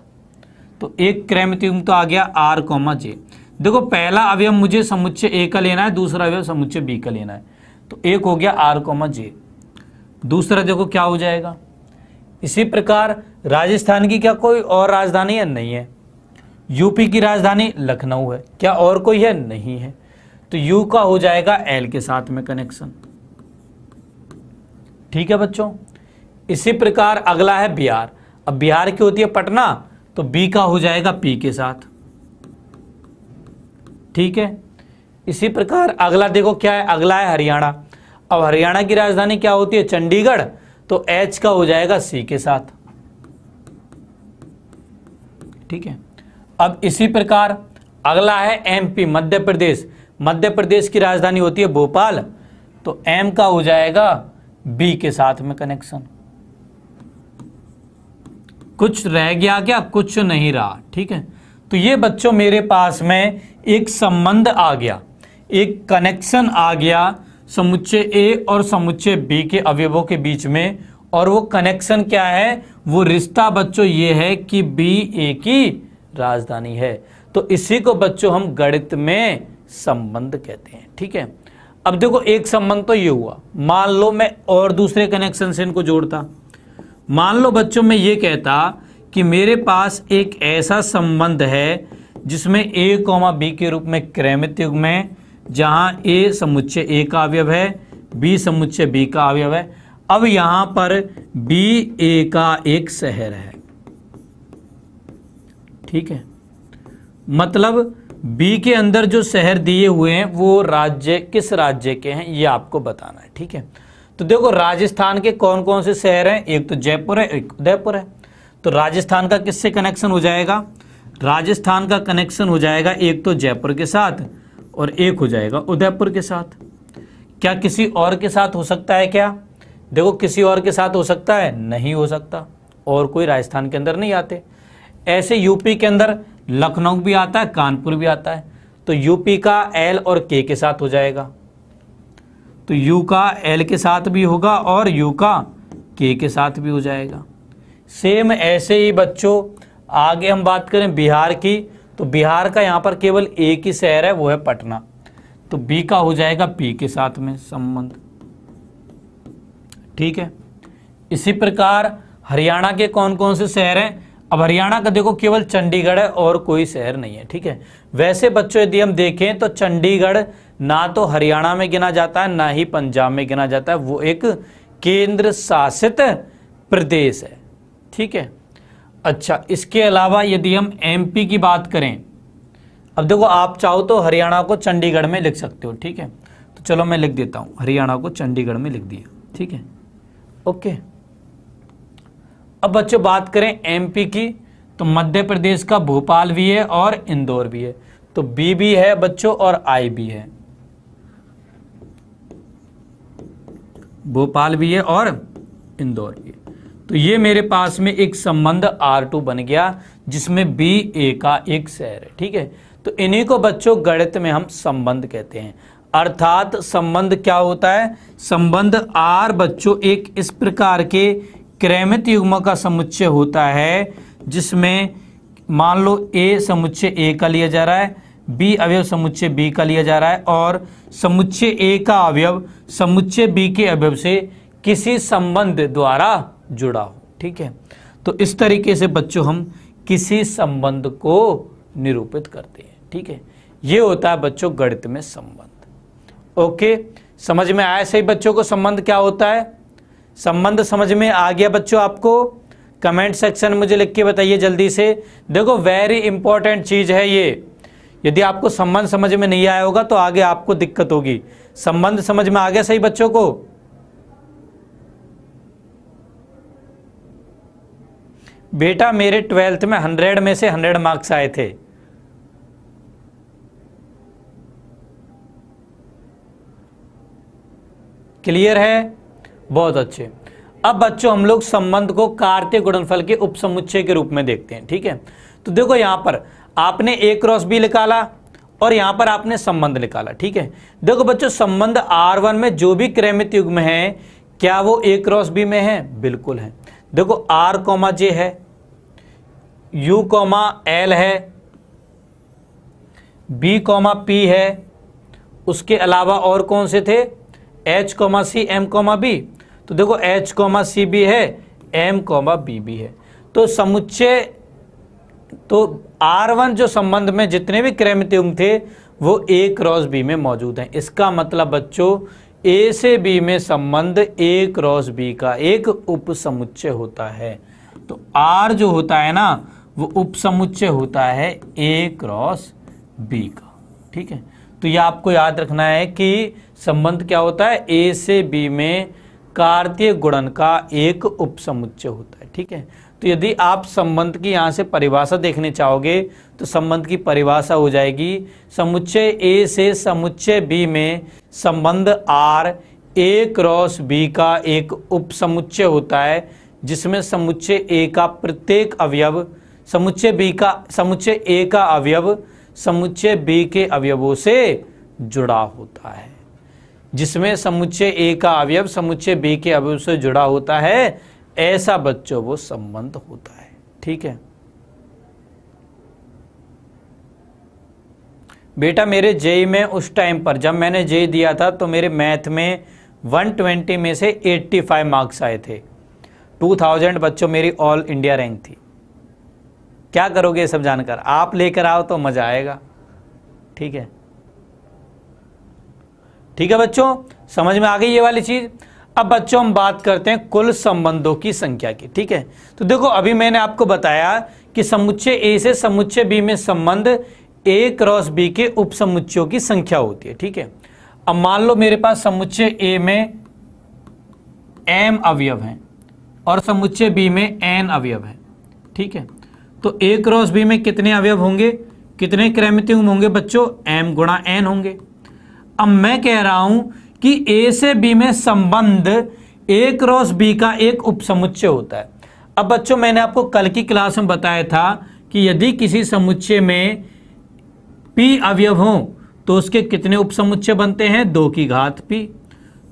Speaker 1: तो एक क्रैमितियुम तो आ गया आर कोमा जे देखो पहला अवयव मुझे समुच्चय ए का लेना है दूसरा अवयव समुच्चय बी का लेना है तो एक हो गया आर कोमा जे दूसरा देखो क्या हो जाएगा इसी प्रकार राजस्थान की क्या कोई और राजधानी है नहीं है यूपी की राजधानी लखनऊ है क्या और कोई है नहीं है तो यू का हो जाएगा एल के साथ में कनेक्शन ठीक है बच्चों इसी प्रकार अगला है बिहार अब बिहार की होती है पटना तो बी का हो जाएगा पी के साथ ठीक है इसी प्रकार अगला देखो क्या है अगला है हरियाणा अब हरियाणा की राजधानी क्या होती है चंडीगढ़ तो एच का हो जाएगा सी के साथ ठीक है अब इसी प्रकार अगला है एमपी मध्य प्रदेश मध्य प्रदेश की राजधानी होती है भोपाल तो एम का हो जाएगा बी के साथ में कनेक्शन कुछ रह गया क्या कुछ नहीं रहा ठीक है तो ये बच्चों मेरे पास में एक संबंध आ गया एक कनेक्शन आ गया समुच्चय ए और समुच्चय बी के अवयवों के बीच में और वो कनेक्शन क्या है वो रिश्ता बच्चों ये है कि बी ए की राजधानी है तो इसी को बच्चों हम गणित में संबंध कहते हैं ठीक है अब देखो एक संबंध तो ये हुआ मान लो मैं और दूसरे कनेक्शन से इनको जोड़ता मान लो बच्चों में ये कहता कि मेरे पास एक ऐसा संबंध है जिसमें ए कौमा बी के रूप में क्रैमित युग में जहां ए समुच्चय ए का अवयव है बी समुच्चय बी का अवयव है अब यहां पर बी ए का एक शहर है ठीक है मतलब बी के अंदर जो शहर दिए हुए हैं वो राज्य किस राज्य के हैं ये आपको बताना है ठीक है तो देखो राजस्थान के कौन कौन से शहर हैं एक तो जयपुर है एक उदयपुर है तो राजस्थान का किससे कनेक्शन हो जाएगा राजस्थान का कनेक्शन हो जाएगा एक तो जयपुर के साथ और एक हो जाएगा उदयपुर के साथ क्या किसी और के साथ हो सकता है क्या देखो किसी और के साथ हो सकता है नहीं हो सकता और कोई राजस्थान के अंदर नहीं आते ऐसे यूपी के अंदर लखनऊ भी आता है कानपुर भी आता है तो यूपी का एल और के के साथ हो जाएगा तो यू का एल के साथ भी होगा और यू का के के साथ भी हो जाएगा सेम ऐसे ही बच्चों आगे हम बात करें बिहार की तो बिहार का यहाँ पर केवल एक ही शहर है वो है पटना तो बी का हो जाएगा पी के साथ में संबंध ठीक है इसी प्रकार हरियाणा के कौन कौन से शहर हैं अब हरियाणा का देखो केवल चंडीगढ़ है और कोई शहर नहीं है ठीक है वैसे बच्चों यदि हम देखें तो चंडीगढ़ ना तो हरियाणा में गिना जाता है ना ही पंजाब में गिना जाता है वो एक केंद्र शासित प्रदेश है ठीक है अच्छा इसके अलावा यदि हम एमपी की बात करें अब देखो आप चाहो तो हरियाणा को चंडीगढ़ में लिख सकते हो ठीक है तो चलो मैं लिख देता हूँ हरियाणा को चंडीगढ़ में लिख दिया ठीक है ओके अब बच्चों बात करें एमपी की तो मध्य प्रदेश का भोपाल भी है और इंदौर भी है तो बी भी है बच्चों और आई भी है भोपाल भी है और इंदौर भी है तो ये मेरे पास में एक संबंध आर टू बन गया जिसमें बी ए का एक शहर है ठीक है तो इन्हीं को बच्चों गणित में हम संबंध कहते हैं अर्थात संबंध क्या होता है संबंध आर बच्चों एक इस प्रकार के क्रैमित युग्म का समुच्चय होता है जिसमें मान लो ए समुच्चय ए का लिया जा रहा है बी अवयव समुच्चय बी का लिया जा रहा है और समुच्चय ए का अवयव समुच्चय बी के अवयव से किसी संबंध द्वारा जुड़ा हो ठीक है तो इस तरीके से बच्चों हम किसी संबंध को निरूपित करते हैं ठीक है ये होता है बच्चों गणित में संबंध ओके समझ में आया सही बच्चों को संबंध क्या होता है संबंध समझ में आ गया बच्चों आपको कमेंट सेक्शन मुझे लिख के बताइए जल्दी से देखो वेरी इंपॉर्टेंट चीज़ है ये यदि आपको संबंध समझ में नहीं आया होगा तो आगे आपको दिक्कत होगी संबंध समझ में आ गया सही बच्चों को बेटा मेरे ट्वेल्थ में हंड्रेड में से हंड्रेड मार्क्स आए थे क्लियर है बहुत अच्छे अब बच्चों हम लोग संबंध को कार्तिक गुणनफल के उपसमुच्चय के रूप में देखते हैं ठीक है तो देखो यहां पर आपने ए क्रॉस बी निकाला और यहां पर आपने संबंध निकाला ठीक है देखो बच्चों संबंध आर वन में जो भी क्रमित युग में है क्या वो ए क्रॉस बी में है बिल्कुल है देखो आर कॉमा जे है यू कॉमा एल है बी कॉमा पी है उसके अलावा और कौन से थे H comma C M comma B तो देखो एच कॉमा सी भी है एम कॉमा बी भी है तो समुच्चय तो आर वन जो संबंध में जितने भी क्रैमितियम थे वो ए क्रॉस बी में मौजूद हैं इसका मतलब बच्चों ए से बी में संबंध ए क्रॉस बी का एक उपसमुच्चय होता है तो आर जो होता है ना वो उपसमुच्चय होता है ए क्रॉस बी
Speaker 2: का ठीक है
Speaker 1: तो ये आपको याद रखना है कि संबंध क्या होता है ए से बी में कार्तीय गुणन का एक उपसमुच्चय होता है ठीक है तो यदि आप संबंध की यहाँ से परिभाषा देखने चाहोगे तो संबंध की परिभाषा हो जाएगी समुच्चय ए से समुच्चय बी में संबंध आर ए क्रॉस बी का एक उपसमुच्चय होता है जिसमें समुच्चय ए का प्रत्येक अवयव समुच्चय बी का समुच्चय ए का अवयव समुच्चय बी के अवयवों से जुड़ा होता है जिसमें समुच्चय ए का अवयव समुच्चय बी के अवयव से जुड़ा होता है ऐसा बच्चों वो संबंध होता है ठीक है बेटा मेरे जेई में उस टाइम पर जब मैंने जेई दिया था तो मेरे मैथ में 120 में से 85 मार्क्स आए थे 2000 बच्चों मेरी ऑल इंडिया रैंक थी क्या करोगे ये सब जानकर आप लेकर आओ तो मज़ा आएगा ठीक है ठीक है बच्चों समझ में आ गई ये वाली चीज़ अब बच्चों हम बात करते हैं कुल संबंधों की संख्या की ठीक है तो देखो अभी मैंने आपको बताया कि समुच्चय ए से समुच्चय बी में संबंध ए क्रॉस बी के उपसमुच्चयों की संख्या होती है ठीक है अब मान लो मेरे पास समुच्चय ए में एम अवयव है और समुच्चय बी में एन अवयव है ठीक है तो ए क्रॉस बी में कितने अवयव होंगे कितने क्रमित होंगे बच्चों एम गुणा एन होंगे अब मैं कह रहा हूं कि ए से बी में संबंध ए क्रॉस बी का एक उपसमुच्चय होता है अब बच्चों मैंने आपको कल की क्लास में बताया था कि यदि किसी समुच्चय में पी अवयव हो तो उसके कितने उपसमुच्चय बनते हैं दो की घात पी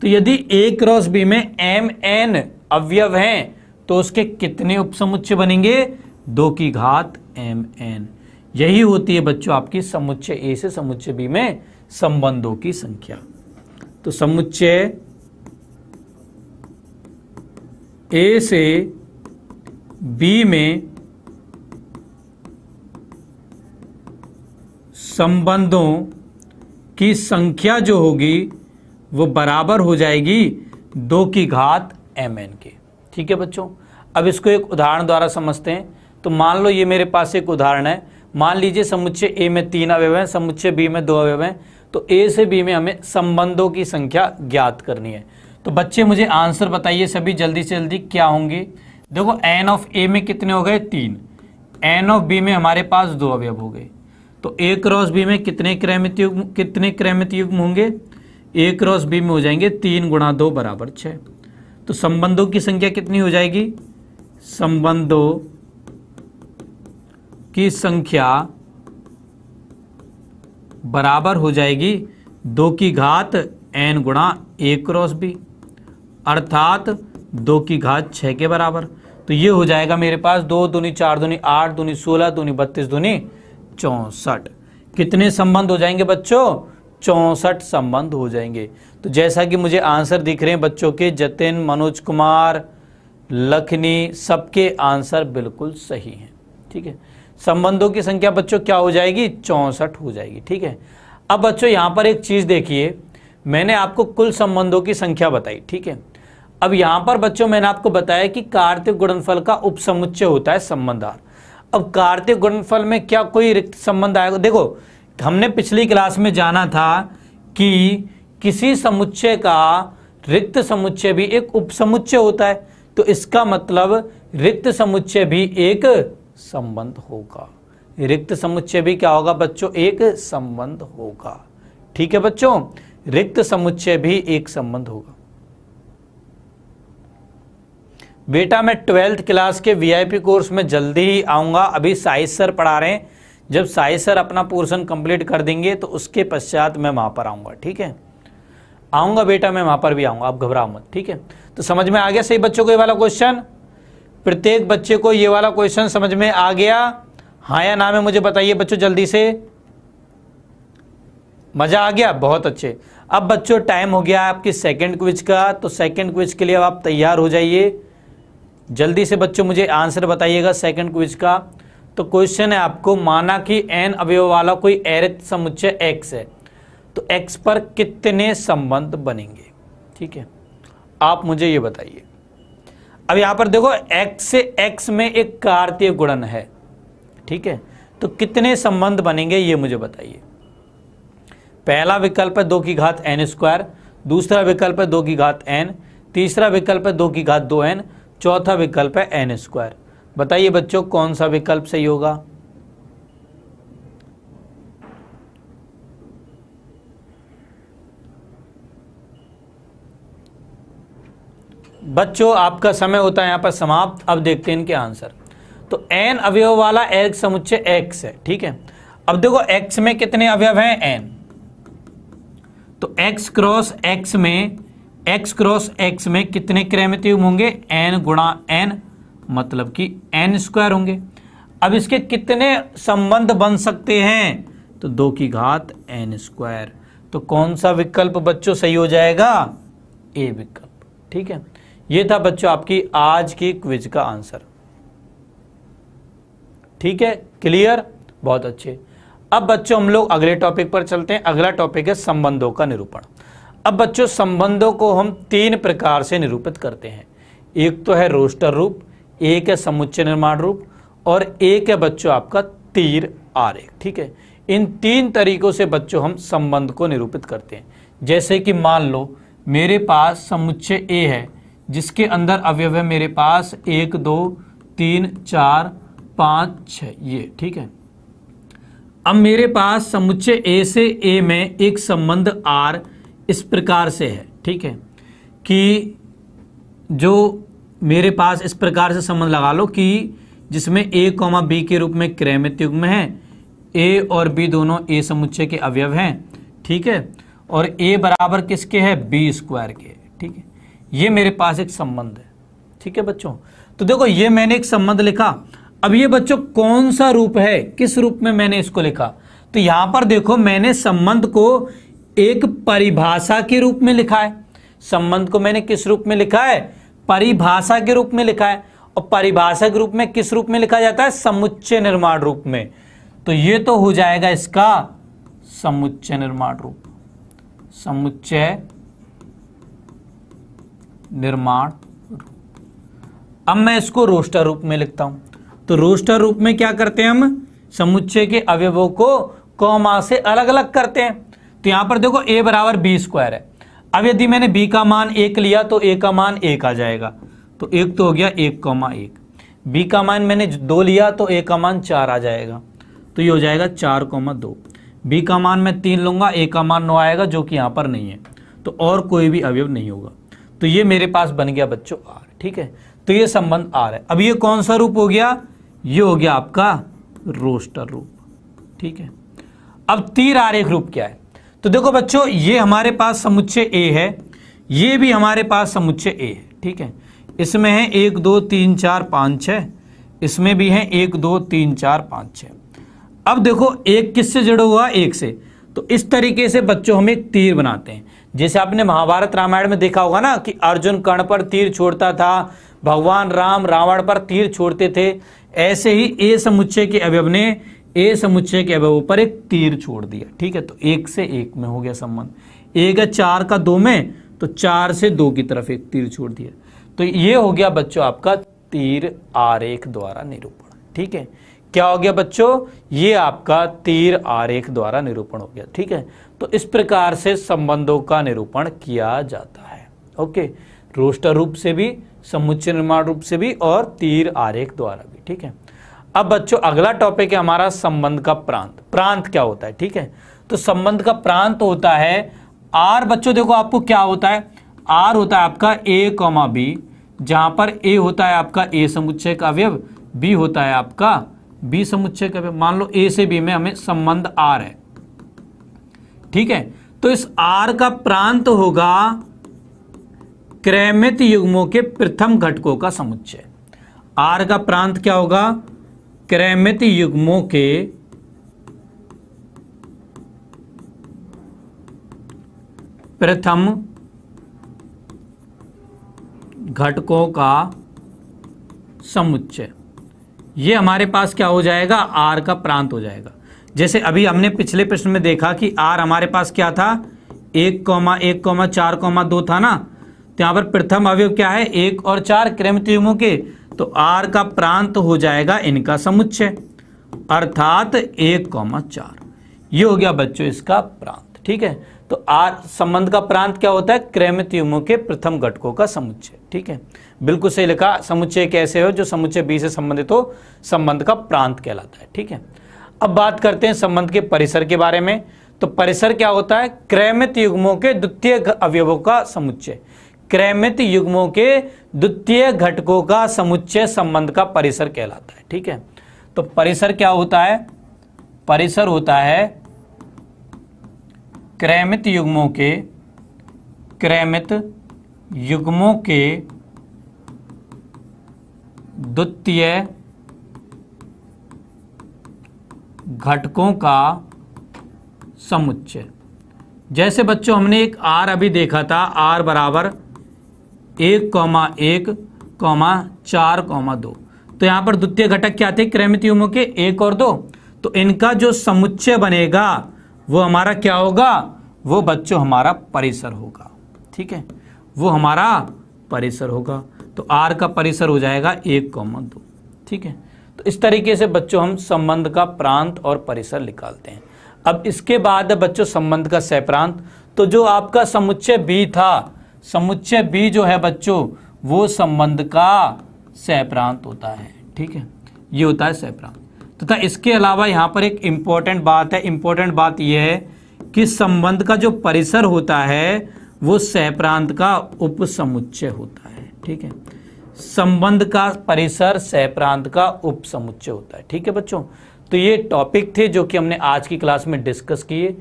Speaker 1: तो यदि ए क्रॉस बी में एम एन अवयव हैं तो उसके कितने उपसमुच्चय बनेंगे दो की घात एम एन यही होती है बच्चों आपकी समुच्चय ए से समुच्चय बी में संबंधों की संख्या तो समुच्चय ए से बी में संबंधों की संख्या जो होगी वो बराबर हो जाएगी दो की घात एम एन के ठीक है बच्चों अब इसको एक उदाहरण द्वारा समझते हैं तो मान लो ये मेरे पास एक उदाहरण है मान लीजिए समुच्चय ए में तीन अवयव हैं समुच्चय बी में दो अवयव हैं तो ए से बी में हमें संबंधों की संख्या ज्ञात करनी है तो बच्चे मुझे आंसर बताइए सभी जल्दी से जल्दी क्या होंगे देखो एन ऑफ ए में कितने हो गए तीन एन ऑफ बी में हमारे पास दो अवयव हो गए तो ए क्रॉस बी में कितने क्रमित युग कितने क्रमित युग होंगे ए क्रॉस बी में हो जाएंगे तीन गुणा दो बराबर छः तो संबंधों की संख्या कितनी हो जाएगी संबंधों की संख्या बराबर हो जाएगी दो की घात एन गुणा एक क्रॉस बी अर्थात दो की घात छः के बराबर तो ये हो जाएगा मेरे पास दो दूनी चार दूनी आठ दूनी सोलह दूनी बत्तीस दूनी चौंसठ कितने संबंध हो जाएंगे बच्चों चौंसठ संबंध हो जाएंगे तो जैसा कि मुझे आंसर दिख रहे हैं बच्चों के जतिन मनोज कुमार लखनी सबके आंसर बिल्कुल सही हैं ठीक है संबंधों की संख्या बच्चों क्या हो जाएगी चौंसठ हो जाएगी ठीक है अब बच्चों यहां पर एक चीज़ देखिए मैंने आपको कुल संबंधों की संख्या बताई ठीक है अब यहां पर बच्चों मैंने आपको बताया कि कार्तिक गुणनफल का उपसमुच्चय होता है संबंधार अब कार्तिक गुणनफल में क्या कोई रिक्त संबंध आएगा देखो हमने पिछली क्लास में जाना था कि किसी समुच्चय का रिक्त समुच्चय भी एक उपसमुच्चय होता है तो इसका मतलब रिक्त समुच्चय भी एक संबंध होगा रिक्त समुच्चय भी क्या होगा बच्चों एक संबंध होगा ठीक है बच्चों रिक्त समुच्चय भी एक संबंध होगा बेटा मैं ट्वेल्थ क्लास के वीआईपी कोर्स में जल्दी ही आऊंगा अभी साइज सर पढ़ा रहे हैं जब साइज सर अपना पोर्सन कंप्लीट कर देंगे तो उसके पश्चात मैं वहां पर आऊंगा ठीक है आऊंगा बेटा मैं वहां पर भी आऊंगा आप घबराओ मत ठीक है तो समझ में आ गया सही बच्चों को ये वाला क्वेश्चन प्रत्येक बच्चे को ये वाला क्वेश्चन समझ में आ गया हाँ या ना में मुझे बताइए बच्चों जल्दी से मज़ा आ गया बहुत अच्छे अब बच्चों टाइम हो गया आपकी सेकंड क्विज का तो सेकंड क्विज के लिए अब आप तैयार हो जाइए जल्दी से बच्चों मुझे आंसर बताइएगा सेकंड क्विज का तो क्वेश्चन है आपको माना कि एन अवयव वाला कोई एरित समुच्चय एक्स है तो एक्स पर कितने संबंध बनेंगे ठीक है आप मुझे ये बताइए अब यहां पर देखो x से में एक कार्तीय गुणन है ठीक है तो कितने संबंध बनेंगे ये मुझे बताइए पहला विकल्प है दो की घात एन स्क्वायर दूसरा विकल्प है दो की घात एन तीसरा विकल्प है दो की घात दो एन चौथा विकल्प है एन स्क्वायर बताइए बच्चों कौन सा विकल्प सही होगा बच्चों आपका समय होता है यहाँ पर समाप्त अब देखते हैं इनके आंसर तो एन अवयव वाला एक समुच्चय एक्स है ठीक है अब देखो एक्स में कितने अवयव हैं एन तो एक्स क्रॉस एक्स में एक्स क्रॉस एक्स में कितने क्रमित युग्म होंगे एन गुणा एन मतलब कि एन स्क्वायर होंगे अब इसके कितने संबंध बन सकते हैं तो दो की घात एन स्क्वायर तो कौन सा विकल्प बच्चों सही हो जाएगा ए विकल्प ठीक है ये था बच्चों आपकी आज की क्विज का आंसर ठीक है क्लियर बहुत अच्छे अब बच्चों हम लोग अगले टॉपिक पर चलते हैं अगला टॉपिक है संबंधों का निरूपण अब बच्चों संबंधों को हम तीन प्रकार से निरूपित करते हैं एक तो है रोस्टर रूप एक है समुच्चय निर्माण रूप और एक है बच्चों आपका तीर आरेख ठीक है इन तीन तरीकों से बच्चों हम संबंध को निरूपित करते हैं जैसे कि मान लो मेरे पास समुच्चय ए है जिसके अंदर अवयव है मेरे पास एक दो तीन चार पाँच छ ये ठीक है अब मेरे पास समुच्चय ए से ए में एक संबंध आर इस प्रकार से है ठीक है कि जो मेरे पास इस प्रकार से संबंध लगा लो कि जिसमें ए कॉमा बी के रूप में क्रैमित युग्म है ए और बी दोनों ए समुच्चय के अवयव हैं ठीक है और ए बराबर किसके है बी स्क्वायर के ठीक है ये मेरे पास एक संबंध है ठीक है बच्चों तो देखो ये मैंने एक संबंध लिखा अब ये बच्चों कौन सा रूप है किस रूप में मैंने इसको लिखा तो यहां पर देखो मैंने संबंध को एक परिभाषा के रूप में लिखा है संबंध को मैंने किस रूप में लिखा है परिभाषा के रूप में लिखा है और परिभाषा के रूप में किस रूप में लिखा जाता है समुच्चय निर्माण रूप में तो ये तो हो जाएगा इसका समुच्चय निर्माण रूप समुच्चय निर्माण अब मैं इसको रोस्टर रूप में लिखता हूं तो रोस्टर रूप में क्या करते हैं हम समुच्चय के अवयवों को कौमा से अलग अलग करते हैं तो यहां पर देखो ए बराबर बी स्क्वायर है अब यदि मैंने बी का मान एक लिया तो ए का मान एक आ जाएगा तो एक तो हो गया एक कौमा एक बी का मान मैंने दो लिया तो ए का मान चार आ जाएगा तो ये हो जाएगा चार कौमा दो बी का मान मैं तीन लूंगा ए का मान नौ आएगा जो कि यहां पर नहीं है तो और कोई भी अवयव नहीं होगा तो ये मेरे पास बन गया बच्चों आर ठीक है तो ये संबंध आर है अब ये कौन सा रूप हो गया ये हो गया आपका रोस्टर रूप ठीक है अब तीर आर एक रूप क्या है तो देखो बच्चों ये हमारे पास समुच्चय ए है ये भी हमारे पास समुच्चय ए है ठीक है इसमें है एक दो तीन चार पाँच छः इसमें भी है एक दो तीन चार पाँच छः अब देखो एक किससे जुड़ा हुआ एक से तो इस तरीके से बच्चों हम एक तीर बनाते हैं जैसे आपने महाभारत रामायण में देखा होगा ना कि अर्जुन कर्ण पर तीर छोड़ता था भगवान राम रावण पर तीर छोड़ते थे ऐसे ही ए समुच्चय के अवयव ने ए समुच्चय के अवयव पर एक तीर छोड़ दिया ठीक है तो एक से एक में हो गया संबंध एक है चार का दो में तो चार से दो की तरफ एक
Speaker 2: तीर छोड़ दिया
Speaker 1: तो ये हो गया बच्चों आपका तीर आरेख द्वारा निरूपण ठीक है क्या हो गया बच्चों ये आपका तीर आरेख द्वारा निरूपण हो गया ठीक है तो इस प्रकार से संबंधों का निरूपण किया जाता है ओके रोस्टर रूप से भी समुच्चय निर्माण रूप से भी और तीर आरेख द्वारा भी ठीक है अब बच्चों अगला टॉपिक है हमारा संबंध का प्रांत प्रांत क्या होता है ठीक है तो संबंध का प्रांत होता है आर बच्चों देखो आपको क्या होता है आर होता है आपका ए कॉमा बी जहां पर ए होता है आपका ए समुच्चय का अवयव बी होता है आपका बी समुच्चय का मान लो ए से बी में हमें संबंध आर है ठीक है तो इस आर का प्रांत होगा क्रैमित युग्मों के प्रथम घटकों का समुच्चय आर का प्रांत क्या होगा क्रैमित युग्मों के प्रथम घटकों का समुच्चय ये हमारे पास क्या हो जाएगा आर का प्रांत हो जाएगा जैसे अभी हमने पिछले प्रश्न में देखा कि आर हमारे पास क्या था एक कौमा एक कौमा चार कौमा दो था ना तो यहां पर प्रथम अवयव क्या है एक और चार क्रम त्रियुमों के तो आर का प्रांत हो जाएगा इनका समुच्चय अर्थात एक कौमा चार ये हो गया बच्चों इसका प्रांत ठीक है तो आर संबंध का प्रांत क्या होता है क्रैमित्युमों के प्रथम घटकों का समुच्चय ठीक है बिल्कुल सही लिखा समुच्चय कैसे हो जो समुच्चय बी से संबंधित हो संबंध का प्रांत कहलाता है ठीक है अब बात करते हैं संबंध के परिसर के बारे में तो परिसर क्या होता है क्रैमित युग्मों के द्वितीय अवयवों का समुच्चय क्रैमित युग्मों के द्वितीय घटकों का समुच्चय संबंध का परिसर कहलाता है ठीक है तो परिसर क्या होता है परिसर होता है क्रैमित युग्मों के क्रैमित युग्मों के द्वितीय घटकों का समुच्चय जैसे बच्चों हमने एक आर अभी देखा था आर बराबर एक कौमा एक कौमा चार कौमा दो तो यहां पर द्वितीय घटक क्या थे क्रमित युग्मों के एक और दो तो इनका जो समुच्चय बनेगा वो हमारा क्या होगा वो बच्चों हमारा परिसर होगा ठीक है वो हमारा परिसर होगा तो आर का परिसर हो जाएगा एक कॉमा दो ठीक है तो इस तरीके से बच्चों हम संबंध का प्रांत और परिसर निकालते हैं अब इसके बाद बच्चों संबंध का सहप्रांत तो जो आपका समुच्चय बी था समुच्चय बी जो है बच्चों वो संबंध का सहप्रांत होता है ठीक है ये होता है सहप्रांत तथा तो इसके अलावा यहाँ पर एक इम्पॉर्टेंट बात है इम्पॉर्टेंट बात यह है कि संबंध का जो परिसर होता है वो सहप्रांत का उपसमुच्चय होता है ठीक है संबंध का परिसर सह प्रांत का उपसमुच्चय होता है ठीक है बच्चों तो ये टॉपिक थे जो कि हमने आज की क्लास में डिस्कस किए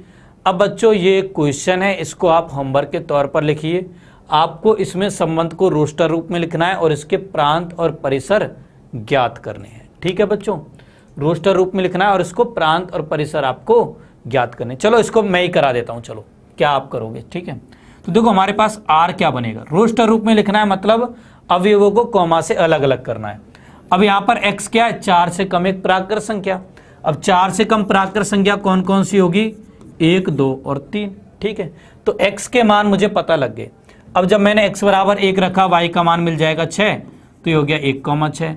Speaker 1: अब बच्चों ये क्वेश्चन है इसको आप होमवर्क के तौर पर लिखिए आपको इसमें संबंध को रोस्टर रूप में लिखना है और इसके प्रांत और परिसर ज्ञात करने हैं ठीक है बच्चों रोस्टर रूप में लिखना है और इसको प्रांत और परिसर आपको ज्ञात करने चलो इसको मैं ही करा देता हूँ चलो क्या आप करोगे ठीक है तो देखो हमारे पास आर क्या बनेगा रोस्टर रूप में लिखना है मतलब अवयवों को कौमा से अलग अलग करना है अब यहां पर एक्स क्या है चार से कम एक प्राकृत संख्या अब चार से कम प्राकृत संख्या कौन कौन सी होगी एक दो और तीन ठीक है तो एक्स के मान मुझे पता लग गए अब जब मैंने एक्स बराबर एक रखा वाई का मान मिल जाएगा छह तो ये हो गया एक कौमा छ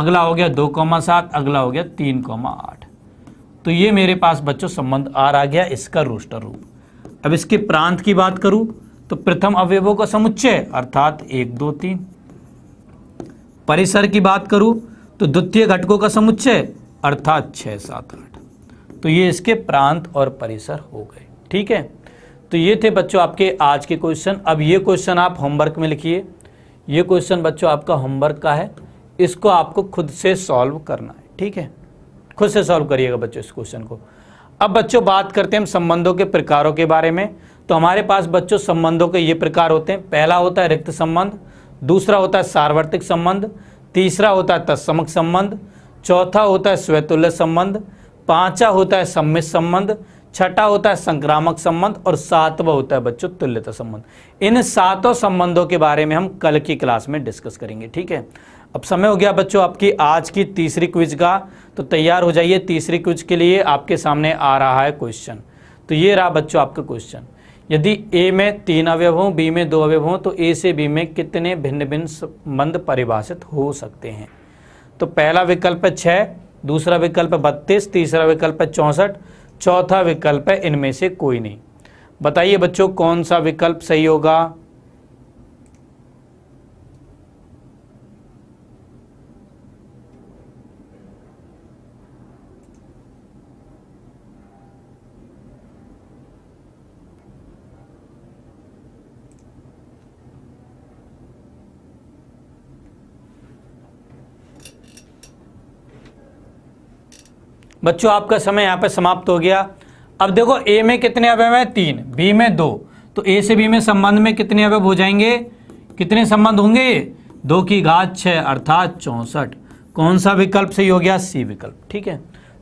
Speaker 1: अगला हो गया दो कौमा सात अगला हो गया तीन कौमा आठ तो ये मेरे पास बच्चों संबंध आर आ गया इसका रोस्टर रूप अब इसके प्रांत की बात करूं तो प्रथम अवयवों का समुच्चय अर्थात एक दो तीन परिसर की बात करूं तो द्वितीय घटकों का समुच्चय अर्थात छह सात आठ तो ये इसके प्रांत और परिसर हो गए ठीक है तो ये थे बच्चों आपके आज के क्वेश्चन अब ये क्वेश्चन आप होमवर्क में लिखिए ये क्वेश्चन बच्चों आपका होमवर्क का है इसको आपको खुद से सॉल्व करना है ठीक है खुद से सॉल्व करिएगा बच्चों इस क्वेश्चन को अब बच्चों बात करते हैं हम संबंधों के प्रकारों के बारे में तो हमारे पास बच्चों संबंधों के ये प्रकार होते हैं पहला होता है रिक्त संबंध दूसरा होता है सार्वत्रिक संबंध तीसरा होता है तत्समक संबंध चौथा होता है स्वैतुल्य संबंध पांचवा होता है सम्मित संबंध छठा होता है संक्रामक संबंध और सातवा होता है बच्चों तुल्यता संबंध इन सातों संबंधों के बारे में हम कल की क्लास में डिस्कस करेंगे ठीक है अब समय हो गया बच्चों आपकी आज की तीसरी क्विज का तो तैयार हो जाइए तीसरी क्विज के लिए आपके सामने आ रहा है क्वेश्चन तो ये रहा बच्चों आपका क्वेश्चन यदि ए में तीन अवयव हों बी में दो अवयव हों तो ए से बी में कितने भिन्न भिन्न संबंध परिभाषित हो सकते हैं तो पहला विकल्प है छः दूसरा विकल्प है बत्तीस तीसरा विकल्प है चौंसठ चौथा विकल्प है इनमें से कोई नहीं बताइए बच्चों कौन सा विकल्प सही होगा बच्चों आपका समय यहाँ पे समाप्त हो गया अब देखो ए में कितने अवयव हैं तीन बी में दो तो ए से बी में संबंध में कितने अवयव हो जाएंगे कितने संबंध होंगे दो की घात छः अर्थात चौंसठ कौन सा विकल्प सही हो गया सी विकल्प ठीक है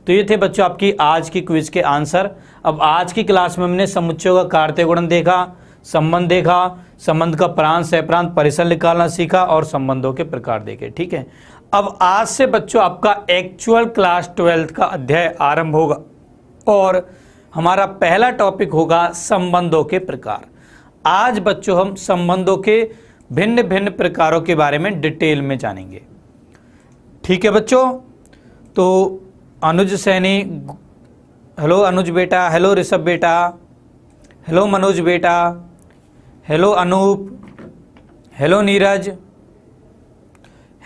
Speaker 1: तो ये थे बच्चों आपकी आज की क्विज के आंसर अब आज की क्लास में हमने समुच्चयों का कार्तिक गुणन देखा संबंध देखा संबंध का प्रांत सह प्रांत परिसर निकालना सीखा और संबंधों के प्रकार देखे ठीक है अब आज से बच्चों आपका एक्चुअल क्लास ट्वेल्थ का अध्याय आरंभ होगा और हमारा पहला टॉपिक होगा संबंधों के प्रकार आज बच्चों हम संबंधों के भिन्न भिन्न प्रकारों के बारे में डिटेल में जानेंगे ठीक है बच्चों तो अनुज सैनी हेलो अनुज बेटा हेलो ऋषभ बेटा हेलो मनोज बेटा hello Anoop hello Neeraj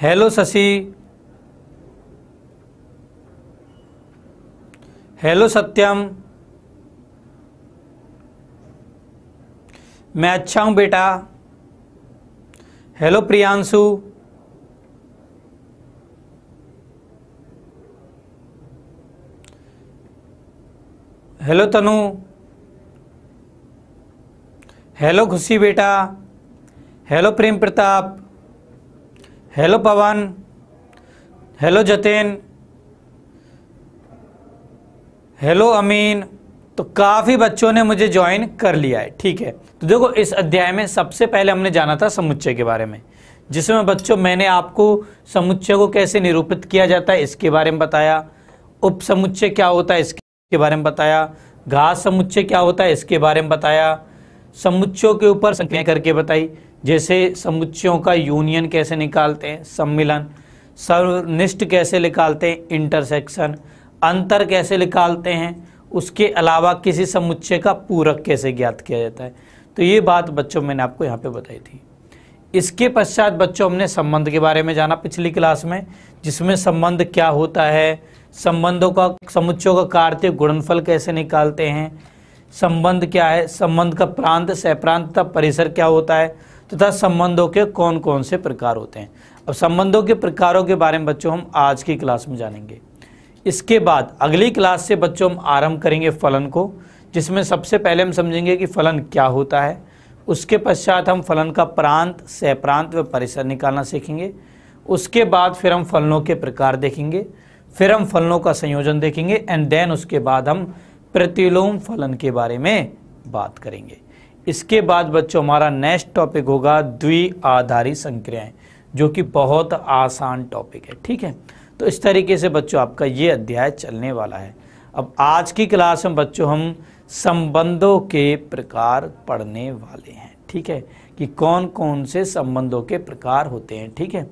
Speaker 1: hello Shashi hello Satyam मैं अच्छा हूं बेटा hello Priyanshu hello Tanu hello Khushi बेटा hello Prem Pratap hello Pawan hello Jatin hello Amin तो काफ़ी बच्चों ने मुझे ज्वाइन कर लिया है ठीक है तो देखो इस अध्याय में सबसे पहले हमने जाना था समुच्चय के बारे में जिसमें बच्चों मैंने आपको समुच्चय को कैसे निरूपित किया जाता है इसके बारे में बताया उप समुच्चय क्या होता है इसके बारे में बताया घास समुच्चय क्या होता है इसके बारे में बताया समुच्चयों के ऊपर संक्रिया करके बताई जैसे समुच्चयों का यूनियन कैसे निकालते हैं सम्मिलन सर्वनिष्ठ कैसे निकालते हैं इंटरसेक्शन अंतर कैसे निकालते हैं उसके अलावा किसी समुच्चय का पूरक कैसे ज्ञात किया जाता है तो ये बात बच्चों मैंने आपको यहाँ पे बताई थी इसके पश्चात बच्चों हमने संबंध के बारे में जाना पिछली क्लास में जिसमें संबंध क्या होता है संबंधों का समुच्चयों का कार्य गुणनफल कैसे निकालते हैं संबंध क्या है संबंध का प्रांत सह प्रांत का परिसर क्या होता है तथा संबंधों के कौन कौन से प्रकार होते हैं अब संबंधों के प्रकारों के बारे में बच्चों हम आज की क्लास में जानेंगे इसके बाद अगली क्लास से बच्चों हम आरंभ करेंगे फलन को जिसमें सबसे पहले हम समझेंगे कि फलन क्या होता है उसके पश्चात हम फलन का प्रांत सहप्रांत व परिसर निकालना सीखेंगे उसके बाद फिर हम फलनों के प्रकार देखेंगे फिर हम फलनों का संयोजन देखेंगे एंड देन उसके बाद हम प्रतिलोम फलन के बारे में बात करेंगे इसके बाद बच्चों हमारा नेक्स्ट टॉपिक होगा द्विआधारी संक्रियाएं जो कि बहुत आसान टॉपिक है ठीक है तो इस तरीके से बच्चों आपका ये अध्याय चलने वाला है अब आज की क्लास में बच्चों हम संबंधों के प्रकार पढ़ने वाले हैं ठीक है कि कौन कौन से संबंधों के प्रकार होते हैं ठीक है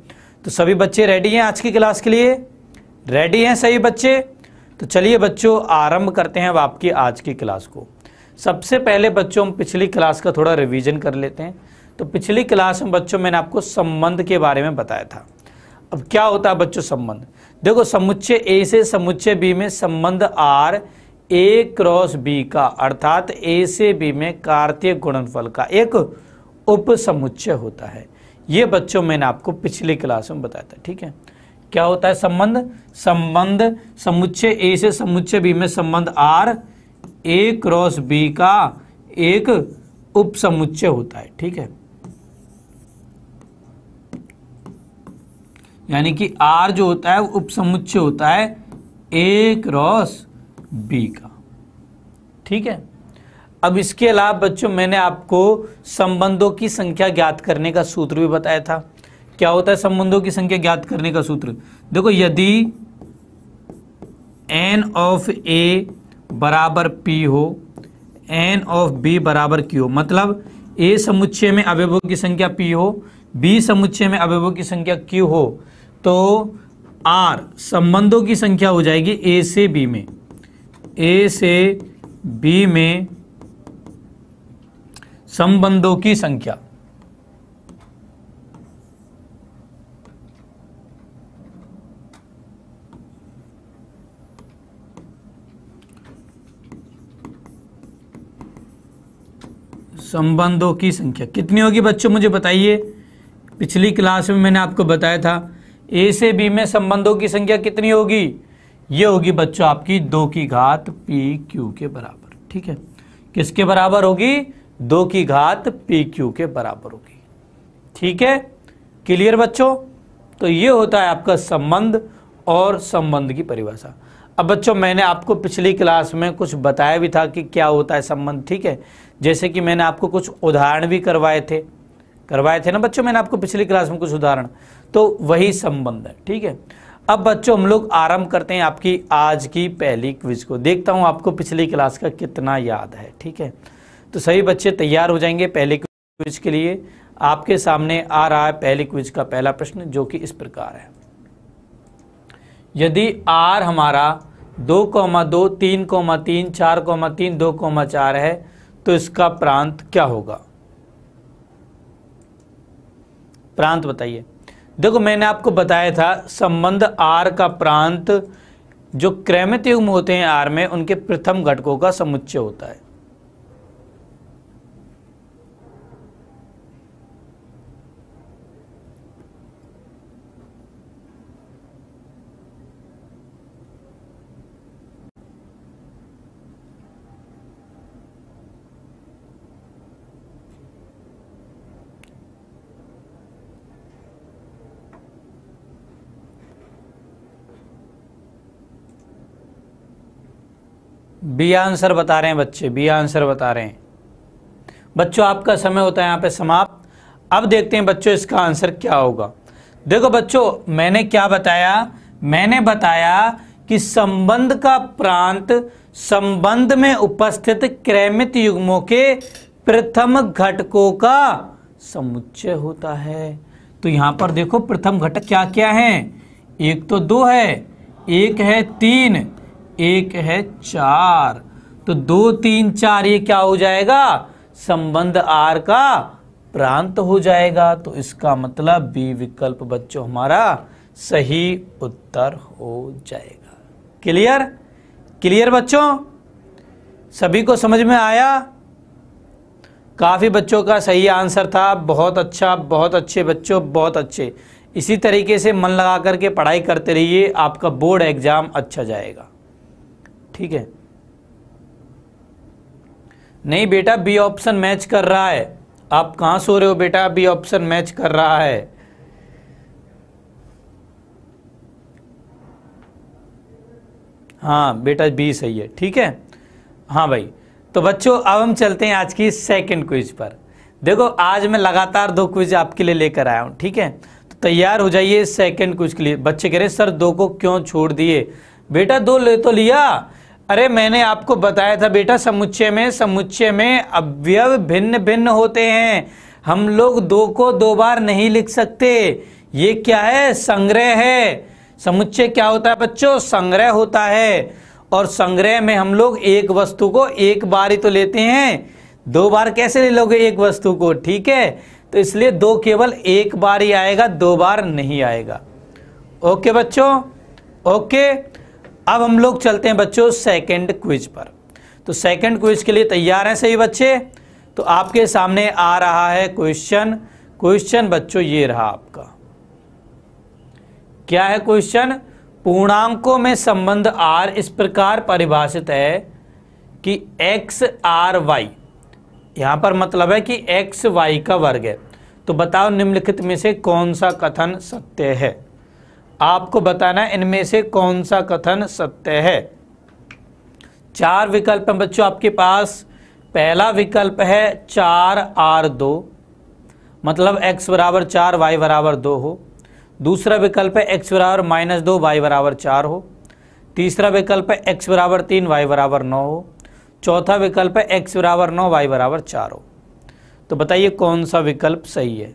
Speaker 1: तो सभी बच्चे रेडी हैं आज की क्लास के लिए रेडी हैं सही बच्चे तो चलिए बच्चों आरंभ करते हैं अब आपकी आज की क्लास को सबसे पहले बच्चों हम पिछली क्लास का थोड़ा रिवीजन कर लेते हैं तो पिछली क्लास में बच्चों मैंने आपको संबंध के बारे में बताया था अब क्या होता है बच्चों संबंध देखो समुच्चय ए से समुच्चय बी में संबंध आर ए क्रॉस बी का अर्थात ए से बी में कार्तीय गुणनफल का एक समुच्चय होता है ये बच्चों मैंने आपको पिछली क्लास में बताया था ठीक है क्या होता है संबंध संबंध समुच्चय ए से समुच्चय बी में संबंध आर ए क्रॉस बी का एक उपसमुच्चय होता है ठीक है यानी कि आर जो होता है वो उपसमुच्चय होता है ए क्रॉस बी का ठीक है अब इसके अलावा बच्चों मैंने आपको संबंधों की संख्या ज्ञात करने का सूत्र भी बताया था क्या होता है संबंधों की संख्या ज्ञात करने का सूत्र देखो यदि एन ऑफ ए बराबर पी हो एन ऑफ बी बराबर क्यू हो मतलब ए समुच्चय में अवयवों की संख्या पी हो बी समुच्चय में अवयवों की संख्या क्यू हो तो आर संबंधों की संख्या हो जाएगी ए से बी में ए से बी में संबंधों की संख्या संबंधों की संख्या कितनी होगी बच्चों मुझे बताइए पिछली क्लास में मैंने आपको बताया था ए से बी में संबंधों की संख्या कितनी होगी ये होगी बच्चों आपकी दो की घात पी क्यू के बराबर ठीक है किसके बराबर होगी दो की घात पी क्यू के बराबर होगी ठीक है क्लियर बच्चों तो ये होता है आपका संबंध और संबंध की परिभाषा अब बच्चों मैंने आपको पिछली क्लास में कुछ बताया भी था कि क्या होता है संबंध ठीक है जैसे कि मैंने आपको कुछ उदाहरण भी करवाए थे करवाए थे ना बच्चों मैंने आपको पिछली क्लास में कुछ उदाहरण तो वही संबंध है ठीक है अब बच्चों हम लोग आरंभ करते हैं आपकी आज की पहली क्विज को देखता हूं आपको पिछली क्लास का कितना याद है ठीक है तो सभी बच्चे तैयार हो जाएंगे पहली क्विज के लिए आपके सामने आ रहा है पहली क्विज का पहला प्रश्न जो कि इस प्रकार है यदि आर हमारा दो कौमा दो तीन कौमा तीन चार कौमा तीन दो कौमा चार है तो इसका प्रांत क्या होगा प्रांत बताइए देखो मैंने आपको बताया था संबंध आर का प्रांत जो क्रैमित युग्म होते हैं आर में उनके प्रथम घटकों का समुच्चय होता है बी आंसर बता रहे हैं बच्चे बी आंसर बता रहे हैं बच्चों आपका समय होता है यहाँ पे समाप्त अब देखते हैं बच्चों इसका आंसर क्या होगा देखो बच्चों मैंने क्या बताया मैंने बताया कि संबंध का प्रांत संबंध में उपस्थित क्रैमित युग्मों के प्रथम घटकों का समुच्चय होता है तो यहाँ पर देखो प्रथम घटक क्या क्या है एक तो दो है एक है तीन एक है चार तो दो तीन चार ये क्या हो जाएगा संबंध आर का प्रांत हो जाएगा तो इसका मतलब बी विकल्प बच्चों हमारा सही उत्तर हो जाएगा क्लियर क्लियर बच्चों सभी को समझ में आया काफ़ी बच्चों का सही आंसर था बहुत अच्छा बहुत अच्छे बच्चों बहुत अच्छे इसी तरीके से मन लगा करके पढ़ाई करते रहिए आपका बोर्ड एग्ज़ाम अच्छा जाएगा ठीक है नहीं बेटा बी ऑप्शन मैच कर रहा है आप कहां सो रहे हो बेटा बी ऑप्शन मैच कर रहा है हाँ बेटा बी सही है ठीक है हाँ भाई तो बच्चों अब हम चलते हैं आज की सेकंड क्विज पर देखो आज मैं लगातार दो क्विज आपके लिए लेकर आया हूँ ठीक है तो तैयार हो जाइए सेकंड क्विज के लिए बच्चे कह रहे सर दो को क्यों छोड़ दिए बेटा दो ले तो लिया अरे मैंने आपको बताया था बेटा समुच्चय में समुच्चय में अवयव भिन्न भिन्न होते हैं हम लोग दो को दो बार नहीं लिख सकते ये क्या है संग्रह है समुच्चय क्या होता है बच्चों संग्रह होता है और संग्रह में हम लोग एक वस्तु को एक बार ही तो लेते हैं दो बार कैसे ले लोगे एक वस्तु को ठीक है तो इसलिए दो केवल एक बार ही आएगा दो बार नहीं आएगा ओके बच्चों ओके अब हम लोग चलते हैं बच्चों सेकंड क्विज पर तो सेकंड क्विज के लिए तैयार हैं सही बच्चे तो आपके सामने आ रहा है क्वेश्चन क्वेश्चन बच्चों ये रहा आपका क्या है क्वेश्चन पूर्णांकों में संबंध आर इस प्रकार परिभाषित है कि एक्स आर वाई यहां पर मतलब है कि एक्स वाई का वर्ग है तो बताओ निम्नलिखित में से कौन सा कथन सत्य है आपको बताना इनमें से कौन सा कथन सत्य है चार विकल्प हैं बच्चों आपके पास पहला विकल्प है चार आर दो मतलब x बराबर चार वाई बराबर दो हो दूसरा विकल्प है x बराबर माइनस दो वाई बराबर चार हो तीसरा विकल्प है x बराबर तीन वाई बराबर नौ हो चौथा विकल्प है x बराबर नौ वाई बराबर चार हो तो बताइए कौन सा विकल्प सही है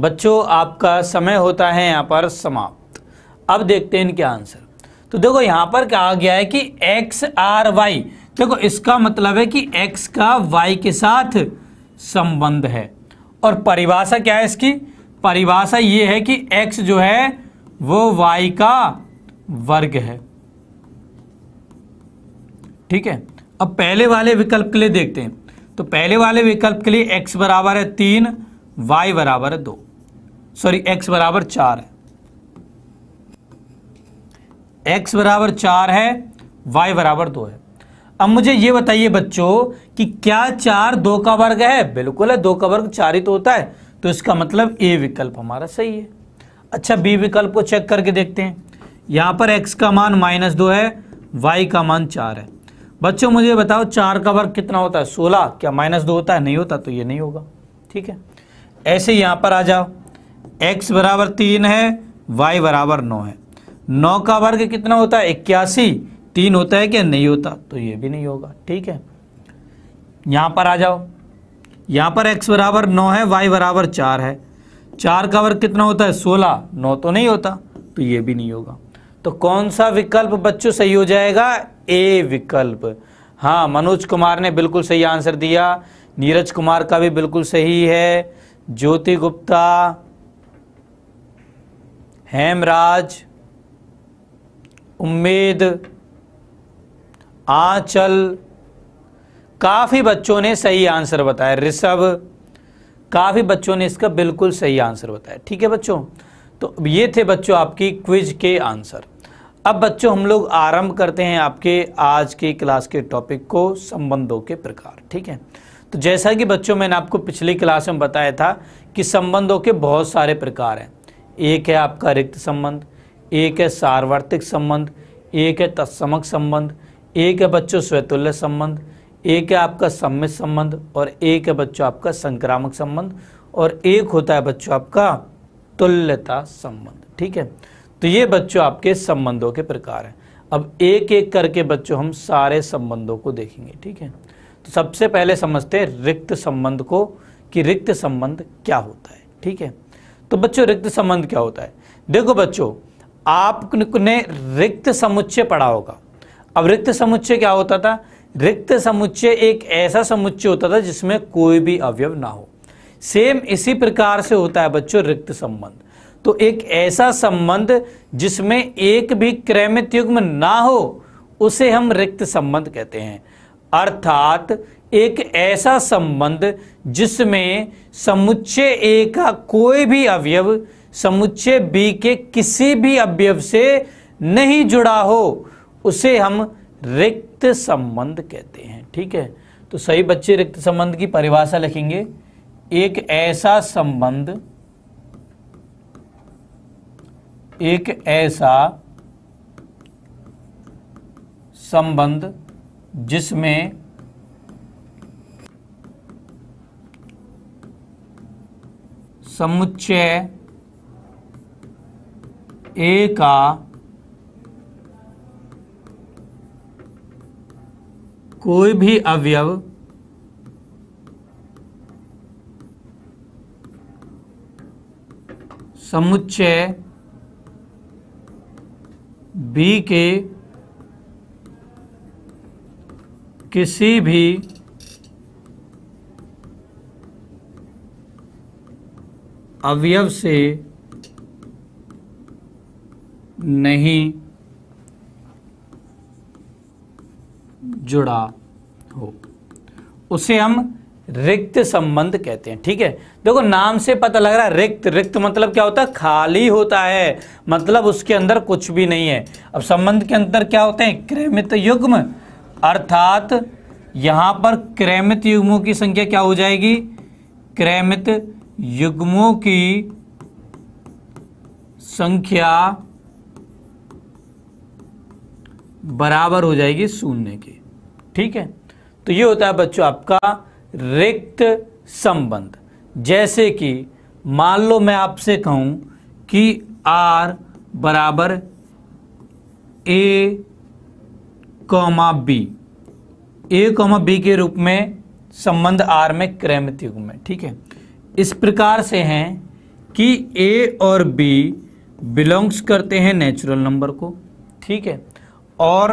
Speaker 1: बच्चों आपका समय होता है यहाँ पर समाप्त अब देखते हैं इनके आंसर तो देखो यहाँ पर कहा गया है कि एक्स आर वाई देखो इसका मतलब है कि एक्स का वाई के साथ संबंध है और परिभाषा क्या है इसकी परिभाषा ये है कि एक्स जो है वो वाई का वर्ग है ठीक है अब पहले वाले विकल्प के लिए देखते हैं तो पहले वाले विकल्प के लिए एक्स बराबर है तीन वाई बराबर है दो सॉरी एक्स बराबर चार है एक्स बराबर चार है वाई बराबर दो है अब मुझे ये बताइए बच्चों कि क्या चार दो का वर्ग है बिल्कुल है दो का वर्ग चार ही तो होता है तो इसका मतलब ए विकल्प हमारा सही है अच्छा बी विकल्प को चेक करके देखते हैं यहां पर एक्स का मान माइनस दो है वाई का मान चार है बच्चों मुझे बताओ चार का वर्ग कितना होता है सोलह क्या माइनस दो होता है नहीं होता तो ये नहीं होगा ठीक है ऐसे यहां पर आ जाओ एक्स बराबर तीन है वाई बराबर नौ है नौ का वर्ग कितना होता है इक्यासी तीन होता है कि नहीं होता तो ये भी नहीं होगा ठीक है यहां पर आ जाओ यहां पर x बराबर नौ है y बराबर चार है चार का वर्ग कितना होता है सोलह नौ तो नहीं होता तो ये भी नहीं होगा तो कौन सा विकल्प बच्चों सही हो जाएगा ए विकल्प हाँ मनोज कुमार ने बिल्कुल सही आंसर दिया नीरज कुमार का भी बिल्कुल सही है ज्योति गुप्ता हेमराज उम्मीद आंचल काफ़ी बच्चों ने सही आंसर बताया ऋषभ काफ़ी बच्चों ने इसका बिल्कुल सही आंसर बताया ठीक है बच्चों तो ये थे बच्चों आपकी क्विज के आंसर अब बच्चों हम लोग आरंभ करते हैं आपके आज के क्लास के टॉपिक को संबंधों के प्रकार ठीक है तो जैसा कि बच्चों मैंने आपको पिछली क्लास में बताया था कि संबंधों के बहुत सारे प्रकार हैं एक है आपका रिक्त संबंध एक है सार्वत्रिक संबंध एक है तत्समक संबंध एक है बच्चों स्वतुल्य संबंध एक है आपका सम्मित संबंध और एक है बच्चों आपका संक्रामक संबंध और एक होता है बच्चों आपका तुल्यता संबंध ठीक है तो ये बच्चों आपके संबंधों के प्रकार हैं अब एक एक करके बच्चों हम सारे संबंधों को देखेंगे ठीक है तो सबसे पहले समझते हैं रिक्त संबंध को कि रिक्त संबंध क्या होता है ठीक है तो बच्चों रिक्त संबंध क्या होता है देखो बच्चों आपने रिक्त समुच्चय पढ़ा होगा अब रिक्त समुच्चय क्या होता था रिक्त समुच्चय एक ऐसा समुच्चय होता था जिसमें कोई भी अवयव ना हो सेम इसी प्रकार से होता है बच्चों रिक्त संबंध तो एक ऐसा संबंध जिसमें एक भी क्रमित युग्म ना हो उसे हम रिक्त संबंध कहते हैं अर्थात एक ऐसा संबंध जिसमें समुच्चय ए का कोई भी अवयव समुच्चय बी के किसी भी अवयव से नहीं जुड़ा हो उसे हम रिक्त संबंध कहते हैं ठीक है तो सही बच्चे रिक्त संबंध की परिभाषा लिखेंगे एक ऐसा संबंध एक ऐसा संबंध जिसमें समुच्चय ए का कोई भी अवयव समुच्चय बी के किसी भी अवयव से नहीं जुड़ा हो उसे हम रिक्त संबंध कहते हैं ठीक है देखो नाम से पता लग रहा है रिक्त रिक्त मतलब क्या होता है खाली होता है मतलब उसके अंदर कुछ भी नहीं है अब संबंध के अंदर क्या होते हैं क्रमित युग्म अर्थात यहां पर क्रमित युग्मों की संख्या क्या हो जाएगी क्रमित युग्मों की संख्या बराबर हो जाएगी शून्य के ठीक है तो ये होता है बच्चों आपका रिक्त संबंध जैसे कि मान लो मैं आपसे कहूं कि आर बराबर A comma B A comma B के रूप में संबंध आर में क्रैमित युग में ठीक है इस प्रकार से हैं कि ए और बी बिलोंग्स करते हैं नेचुरल नंबर को ठीक है और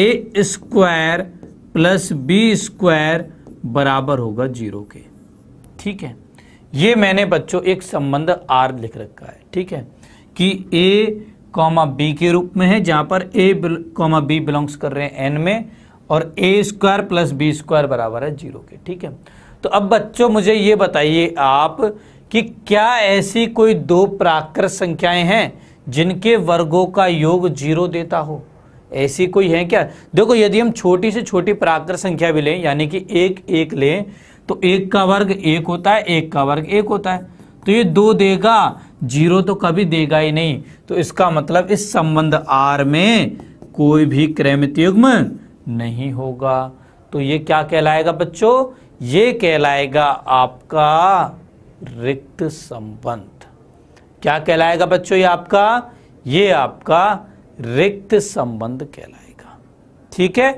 Speaker 1: A square plus B square बराबर होगा जीरो के ठीक है ये मैंने बच्चों एक संबंध आर लिख रखा है ठीक है कि ए कॉमा बी के रूप में है जहां पर ए कॉमा बी बिलोंग्स कर रहे हैं एन में और A square plus B square बराबर है
Speaker 2: जीरो के ठीक है
Speaker 1: तो अब बच्चों मुझे ये बताइए आप कि क्या ऐसी कोई दो प्राकृत संख्याएं हैं जिनके वर्गों का योग जीरो देता हो ऐसी कोई है क्या देखो यदि हम छोटी से छोटी प्राकृत संख्या भी लें यानी कि एक एक लें तो एक का वर्ग एक होता है एक का वर्ग एक होता है तो ये दो देगा जीरो तो कभी देगा ही नहीं तो इसका मतलब इस संबंध आर में कोई भी क्रमित युग्म नहीं होगा तो ये क्या कहलाएगा बच्चों ये कहलाएगा आपका रिक्त संबंध क्या कहलाएगा बच्चों ये आपका ये आपका रिक्त संबंध कहलाएगा ठीक है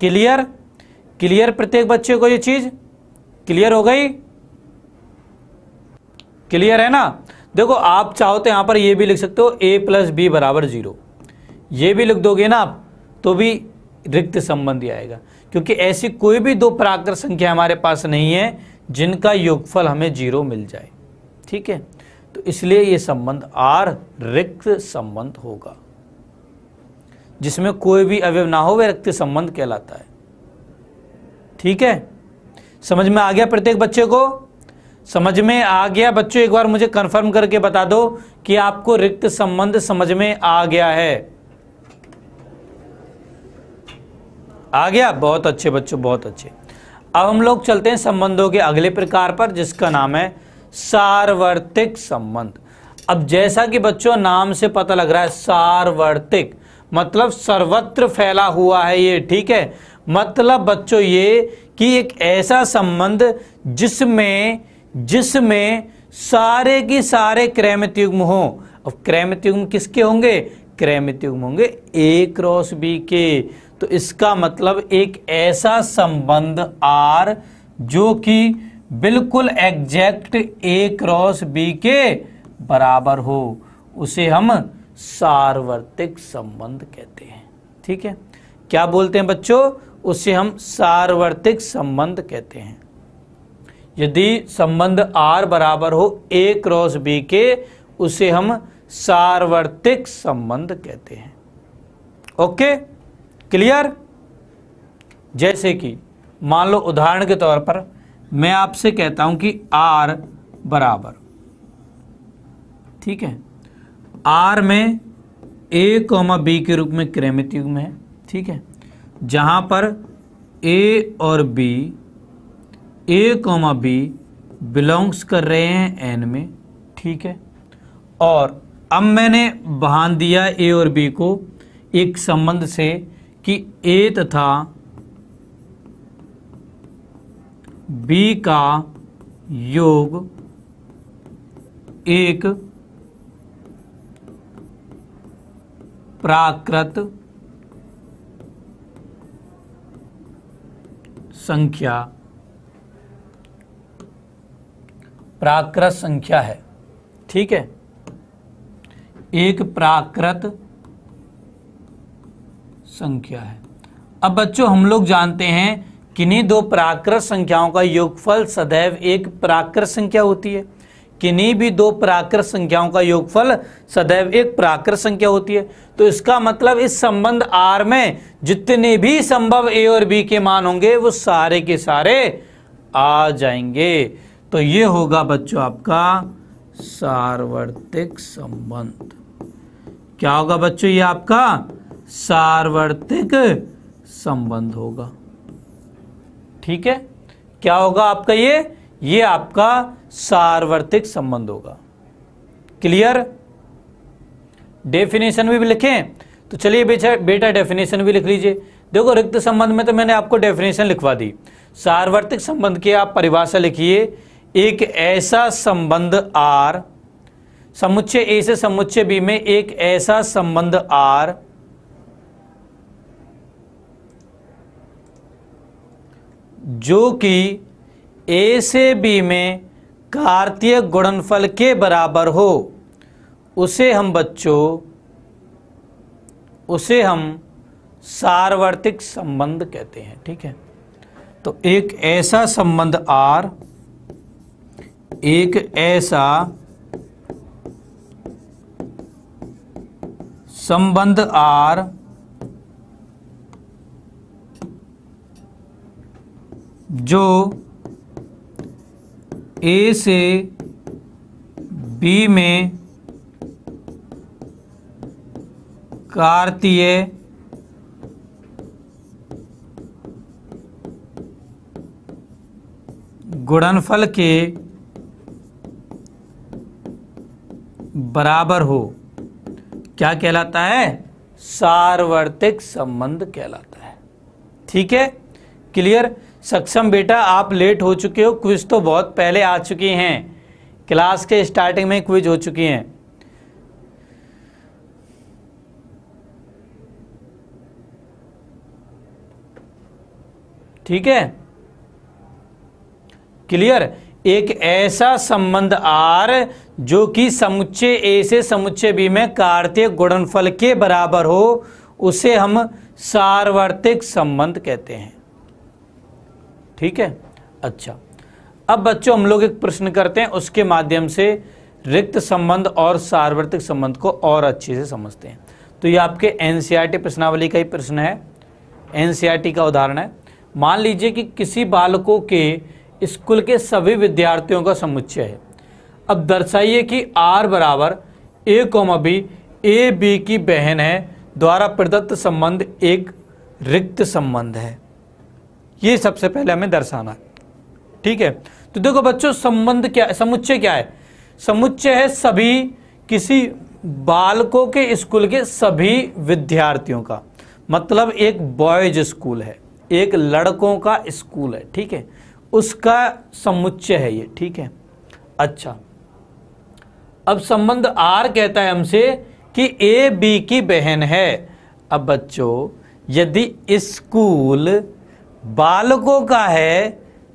Speaker 1: क्लियर क्लियर प्रत्येक बच्चे को ये चीज क्लियर हो गई क्लियर है ना देखो आप चाहो तो यहां पर ये भी लिख सकते हो ए प्लस बी बराबर जीरो ये भी लिख दोगे ना आप तो भी रिक्त संबंध ही आएगा क्योंकि ऐसी कोई भी दो प्राकृत संख्या हमारे पास नहीं है जिनका योगफल हमें जीरो मिल जाए ठीक है तो इसलिए यह संबंध आर रिक्त संबंध होगा जिसमें कोई भी अवयव ना हो वह रिक्त संबंध कहलाता है ठीक है समझ में आ गया प्रत्येक बच्चे को समझ में आ गया बच्चों एक बार मुझे कंफर्म करके बता दो कि आपको रिक्त संबंध समझ में आ गया है आ गया बहुत अच्छे बच्चों बहुत अच्छे अब हम लोग चलते हैं संबंधों के अगले प्रकार पर जिसका नाम है सार्वर्तिक संबंध अब जैसा कि बच्चों नाम से पता लग रहा है सार्वर्तिक मतलब सर्वत्र फैला हुआ है ये ठीक है मतलब बच्चों ये कि एक ऐसा संबंध जिसमें जिसमें सारे के सारे क्रैमित युग्म हो अब क्रैमित युग्म किसके होंगे क्रैमित युग्म होंगे ए क्रॉस बी के तो इसका मतलब एक ऐसा संबंध आर जो कि बिल्कुल एग्जैक्ट ए क्रॉस बी के बराबर हो उसे हम सार्वत्रिक संबंध कहते हैं ठीक है क्या बोलते हैं बच्चों उसे हम सार्वत्रिक संबंध कहते हैं यदि संबंध आर बराबर हो ए क्रॉस बी के उसे हम सार्वत्रिक संबंध कहते हैं ओके okay? क्लियर जैसे कि मान लो उदाहरण के तौर पर मैं आपसे कहता हूं कि आर बराबर ठीक है आर में ए कोमा बी के रूप में युग में है ठीक है जहां पर ए और B A comma B belongs कर रहे हैं एन में ठीक है और अब मैंने बहान दिया ए और बी को एक संबंध से कि ए तथा बी का योग एक प्राकृत संख्या प्राकृत संख्या है ठीक है एक प्राकृत संख्या है अब बच्चों हम लोग जानते हैं किन्हीं दो प्राकृत संख्याओं का योगफल सदैव एक प्राकृत संख्या होती है किन्हीं भी दो प्राकृत संख्याओं का योगफल सदैव एक प्राकृत संख्या होती है तो इसका मतलब इस संबंध आर में जितने भी संभव ए और बी के मान होंगे वो सारे के सारे आ जाएंगे तो ये होगा बच्चों आपका सार्वत्रिक संबंध क्या होगा बच्चों ये आपका सार्वत्रिक संबंध होगा ठीक है क्या होगा आपका ये ये आपका सार्वत्रिक संबंध होगा क्लियर डेफिनेशन भी, भी लिखें तो चलिए बेटा बेटा डेफिनेशन भी लिख लीजिए देखो रिक्त संबंध में तो मैंने आपको डेफिनेशन लिखवा दी सार्वत्रिक संबंध की आप परिभाषा लिखिए एक ऐसा संबंध आर समुच्चय ए से समुच्चय बी में एक ऐसा संबंध आर जो कि ए से बी में कार्तीय गुणनफल के बराबर हो उसे हम बच्चों उसे हम सार्वर्तिक संबंध कहते हैं ठीक है तो एक ऐसा संबंध आर एक ऐसा संबंध आर जो ए से बी में कार्तीय गुणनफल के बराबर हो क्या कहलाता है सार्वत्रिक संबंध कहलाता है ठीक है क्लियर सक्षम बेटा आप लेट हो चुके हो क्विज तो बहुत पहले आ चुकी हैं क्लास के स्टार्टिंग में क्विज हो चुकी हैं ठीक है क्लियर एक ऐसा संबंध आर जो कि समुच्चय ए से समुच्चय बी में कार्तीय गुणनफल के बराबर हो उसे हम सार्वत्रिक संबंध कहते हैं ठीक है अच्छा अब बच्चों हम लोग एक प्रश्न करते हैं उसके माध्यम से रिक्त संबंध और सार्वत्रिक संबंध को और अच्छे से समझते हैं तो ये आपके एन e प्रश्नावली का ही प्रश्न है एन e का उदाहरण है मान लीजिए कि किसी बालकों के स्कूल के सभी विद्यार्थियों का समुच्चय है अब दर्शाइए कि आर बराबर A comma B A B की बहन है द्वारा प्रदत्त संबंध एक रिक्त संबंध है ये सबसे पहले हमें दर्शाना है ठीक है तो देखो बच्चों संबंध क्या है समुच्चय क्या है समुच्चय है सभी किसी बालकों के स्कूल के सभी विद्यार्थियों का मतलब एक बॉयज स्कूल है एक लड़कों का स्कूल है ठीक है उसका समुच्चय है ये ठीक है अच्छा अब संबंध आर कहता है हमसे कि ए बी की बहन है अब बच्चों यदि स्कूल बालकों का है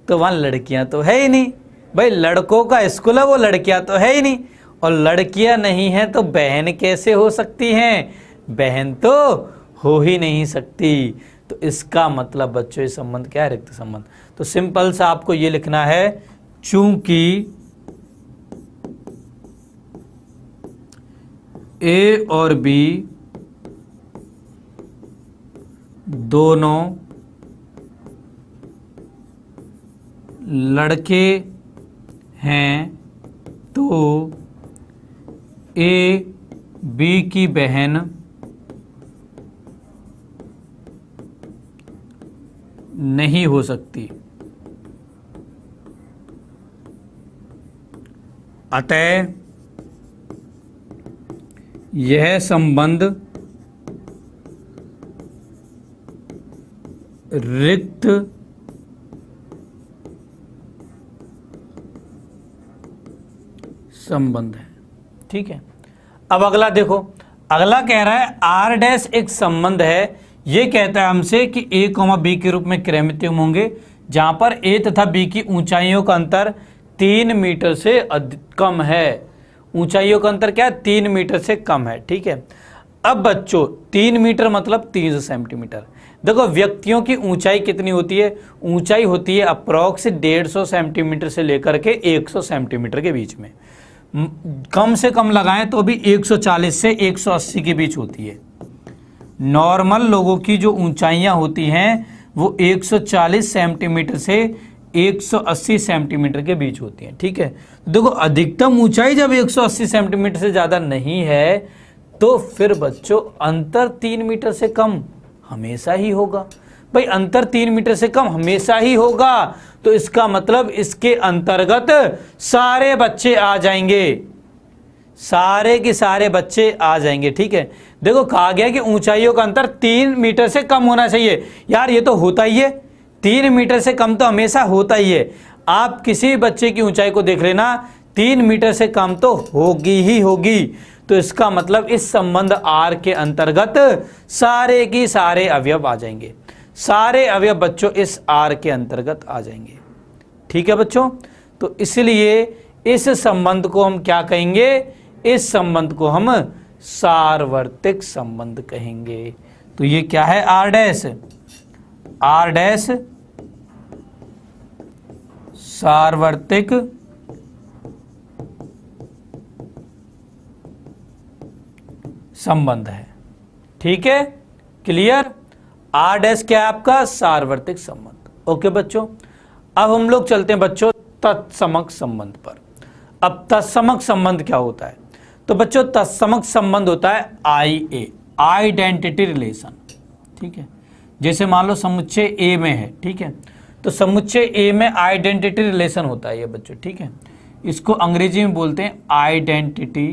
Speaker 1: तो वहां लड़कियां तो है ही नहीं भाई लड़कों का स्कूल है वो लड़कियां तो है ही नहीं और लड़कियां नहीं हैं तो बहन कैसे हो सकती हैं बहन तो हो ही नहीं सकती तो इसका मतलब बच्चों संबंध क्या है रिक्त संबंध तो सिंपल सा आपको ये लिखना है चूंकि ए और बी दोनों लड़के हैं तो ए बी की बहन नहीं हो सकती अतः यह संबंध रिक्त संबंध है ठीक है अब अगला देखो अगला कह रहा है आर डैश एक संबंध है ये कहता है हमसे कि ए कोमा बी के रूप में क्रैमितियम होंगे जहां पर ए तथा बी की ऊंचाइयों का अंतर तीन मीटर से कम है ऊंचाइयों का अंतर क्या है तीन मीटर से कम है ठीक है अब बच्चों तीन मीटर मतलब तीन सौ सेंटीमीटर देखो व्यक्तियों की ऊंचाई कितनी होती है ऊंचाई होती है अप्रोक्स डेढ़ सौ सेंटीमीटर से लेकर के एक सौ सेंटीमीटर के बीच में कम से कम लगाएं तो भी 140 से 180 के बीच होती है नॉर्मल लोगों की जो ऊंचाइयां होती हैं वो 140 सेंटीमीटर से 180 सेंटीमीटर के बीच होती हैं ठीक है तो देखो अधिकतम ऊंचाई जब 180 सेंटीमीटर से ज़्यादा नहीं है तो फिर बच्चों अंतर तीन मीटर से कम हमेशा ही होगा भाई अंतर तीन मीटर से कम हमेशा ही होगा तो इसका मतलब इसके अंतर्गत सारे बच्चे आ जाएंगे सारे के सारे बच्चे आ जाएंगे ठीक है देखो कहा गया कि ऊंचाइयों का अंतर तीन मीटर से कम होना चाहिए यार ये तो होता ही है तीन मीटर से कम तो हमेशा होता ही है आप किसी बच्चे की ऊंचाई को देख लेना तीन मीटर से कम तो होगी ही होगी तो इसका मतलब इस संबंध आर के अंतर्गत सारे की सारे अवयव आ जाएंगे सारे अवयव बच्चों इस आर के अंतर्गत आ जाएंगे ठीक है बच्चों तो इसलिए इस संबंध को हम क्या कहेंगे इस संबंध को हम सार्वर्तिक संबंध कहेंगे तो ये क्या है आर डैश आर डैश सार्वर्तिक संबंध है ठीक है क्लियर आर डैश क्या है आपका सार्वर्तिक संबंध ओके बच्चों अब हम लोग चलते हैं बच्चों तत्समक संबंध पर अब तत्समक संबंध क्या होता है तो बच्चों तत्समक संबंध होता है आई ए आइडेंटिटी रिलेशन ठीक है जैसे मान लो समुच्चय ए में है ठीक है तो समुच्चय ए में आइडेंटिटी रिलेशन होता है ये बच्चों ठीक है इसको अंग्रेजी में बोलते हैं आइडेंटिटी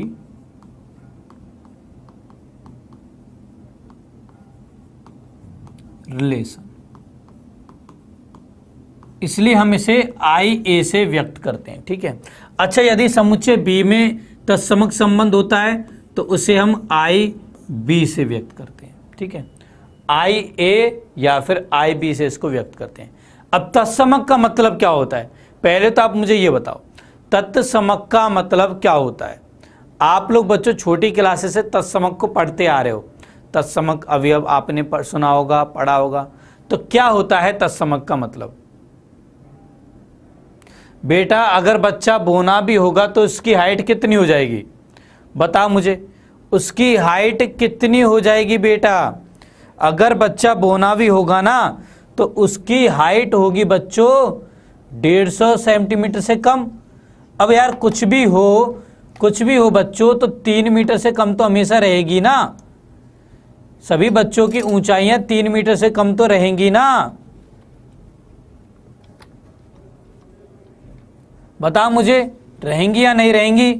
Speaker 1: रिलेशन इसलिए हम इसे आई ए से व्यक्त करते हैं ठीक है अच्छा यदि समुच्चय बी में तत्समक संबंध होता है तो उसे हम आई बी से व्यक्त करते हैं ठीक है आई ए या फिर आई बी से इसको व्यक्त करते हैं अब तत्समक का मतलब क्या होता है पहले तो आप मुझे ये बताओ तत्समक का मतलब क्या होता है आप लोग बच्चों छोटी क्लासेस से तत्समक को पढ़ते आ रहे हो तत्समक अवयव आपने सुना होगा पढ़ा होगा तो क्या होता है तत्समक का मतलब बेटा अगर बच्चा बोना भी होगा तो उसकी हाइट कितनी हो जाएगी बता मुझे उसकी हाइट कितनी हो जाएगी बेटा अगर बच्चा बोना भी होगा ना तो उसकी हाइट होगी बच्चों डेढ़ सौ सेंटीमीटर से कम अब यार कुछ भी हो कुछ भी हो बच्चों तो तीन मीटर से कम तो हमेशा रहेगी ना सभी बच्चों की ऊंचाइयां तीन मीटर से कम तो रहेंगी ना बता मुझे रहेंगी या नहीं रहेंगी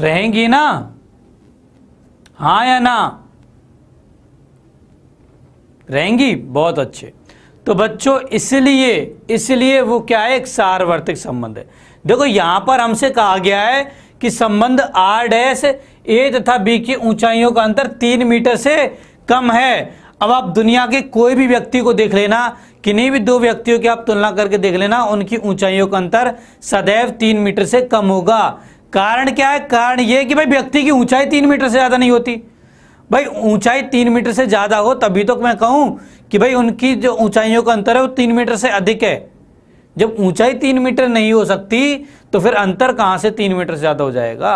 Speaker 1: रहेंगी ना हाँ या ना रहेंगी बहुत अच्छे तो बच्चों इसलिए इसलिए वो क्या है एक सार्वर्तिक संबंध है देखो यहां पर हमसे कहा गया है कि संबंध आर डैश ए तथा बी की ऊंचाइयों का अंतर तीन मीटर से कम है अब आप दुनिया के कोई भी व्यक्ति को देख लेना किन्हीं भी दो व्यक्तियों की आप तुलना करके देख लेना उनकी ऊंचाइयों का अंतर सदैव तीन मीटर से कम होगा कारण क्या है कारण ये कि भाई व्यक्ति की ऊंचाई तीन मीटर से ज़्यादा नहीं होती भाई ऊंचाई तीन मीटर से ज़्यादा हो तभी तो मैं कहूं कि भाई उनकी जो ऊंचाइयों का अंतर है वो तीन मीटर से अधिक है जब ऊंचाई तीन मीटर नहीं हो सकती तो फिर अंतर कहां से तीन मीटर से ज़्यादा हो जाएगा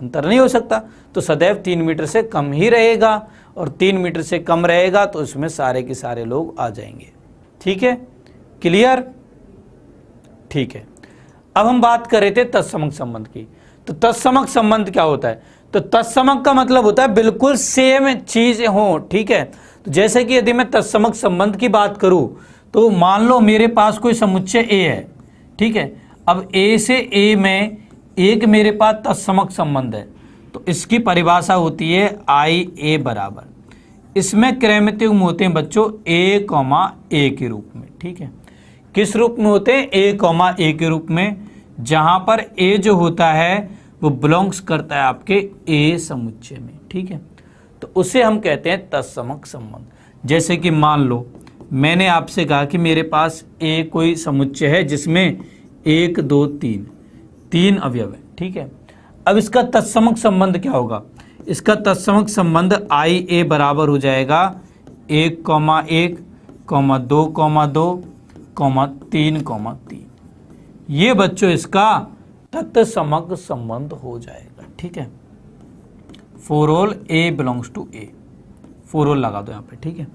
Speaker 1: अंतर नहीं हो सकता तो सदैव तीन मीटर से कम ही रहेगा और तीन मीटर से कम रहेगा तो उसमें सारे के सारे लोग आ जाएंगे ठीक है क्लियर ठीक है अब हम बात कर रहे थे तत्समक संबंध की तो तत्समक संबंध क्या होता है तो तत्समक का मतलब होता है बिल्कुल सेम चीज हो ठीक है तो जैसे कि यदि मैं तत्समक संबंध की बात करूं तो मान लो मेरे पास कोई समुच्चय ए है ठीक है अब ए से ए में एक मेरे पास तत्समक संबंध है तो इसकी परिभाषा होती है आई ए बराबर इसमें क्रैमित्युग्म होते हैं बच्चों ए कौमा ए के रूप में ठीक है किस रूप में होते हैं ए कौमा ए के रूप में जहां पर ए जो होता है वो बिलोंग्स करता है आपके ए समुच्चय में ठीक है तो उसे हम कहते हैं तत्समक संबंध जैसे कि मान लो मैंने आपसे कहा कि मेरे पास ए कोई समुच्चय है जिसमें एक दो तीन तीन अवयव है ठीक है अब इसका तत्समक संबंध क्या होगा इसका तत्समक संबंध आई ए बराबर हो जाएगा एक कौमा एक कौमा दो कौमा दो कौमा तीन कौमा तीन ये बच्चों इसका तत्समग संबंध हो जाएगा ठीक है for all A belongs to A for all लगा दो यहां पे ठीक है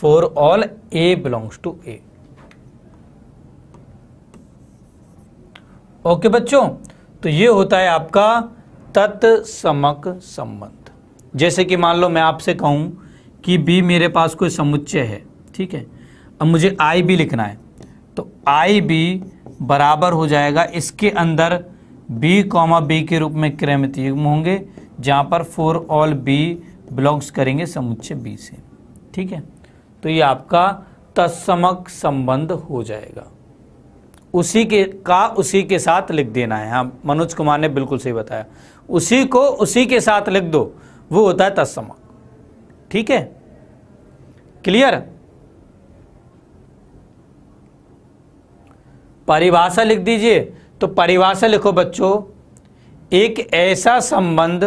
Speaker 1: for all A belongs to A okay बच्चों तो ये होता है आपका तत्समक संबंध जैसे कि मान लो मैं आपसे कहूं कि बी मेरे पास कोई समुच्चय है ठीक है अब मुझे आई बी लिखना है तो आई बी बराबर हो जाएगा इसके अंदर बी कॉमा बी के रूप में क्रमित युग्म होंगे जहाँ पर फोर ऑल बी बिलोंग्स करेंगे समुच्चय बी से ठीक है तो ये आपका तत्समक संबंध हो जाएगा उसी के का उसी के साथ लिख देना है हाँ मनोज कुमार ने बिल्कुल सही बताया उसी को उसी के साथ लिख दो वो होता है तत्समक ठीक है क्लियर परिभाषा लिख दीजिए तो परिभाषा लिखो बच्चों एक ऐसा संबंध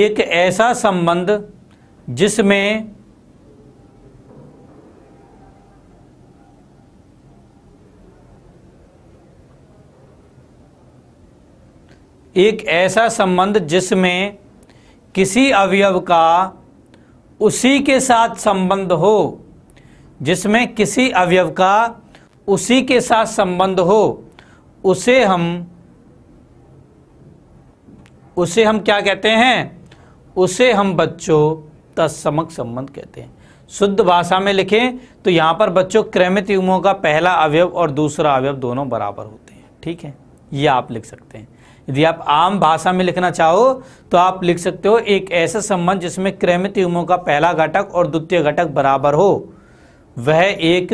Speaker 1: एक ऐसा संबंध जिसमें एक ऐसा संबंध जिसमें किसी अवयव का उसी के साथ संबंध हो जिसमें किसी अवयव का उसी के साथ संबंध हो उसे हम उसे हम क्या कहते हैं उसे हम बच्चों तत्समक संबंध कहते हैं शुद्ध भाषा में लिखें तो यहाँ पर बच्चों क्रमित युग्मों का पहला अवयव और दूसरा अवयव दोनों बराबर होते हैं ठीक है ये आप लिख सकते हैं यदि आप आम भाषा में लिखना चाहो तो आप लिख सकते हो एक ऐसा संबंध जिसमें क्रमित युग्मों का पहला घटक और द्वितीय घटक बराबर हो वह एक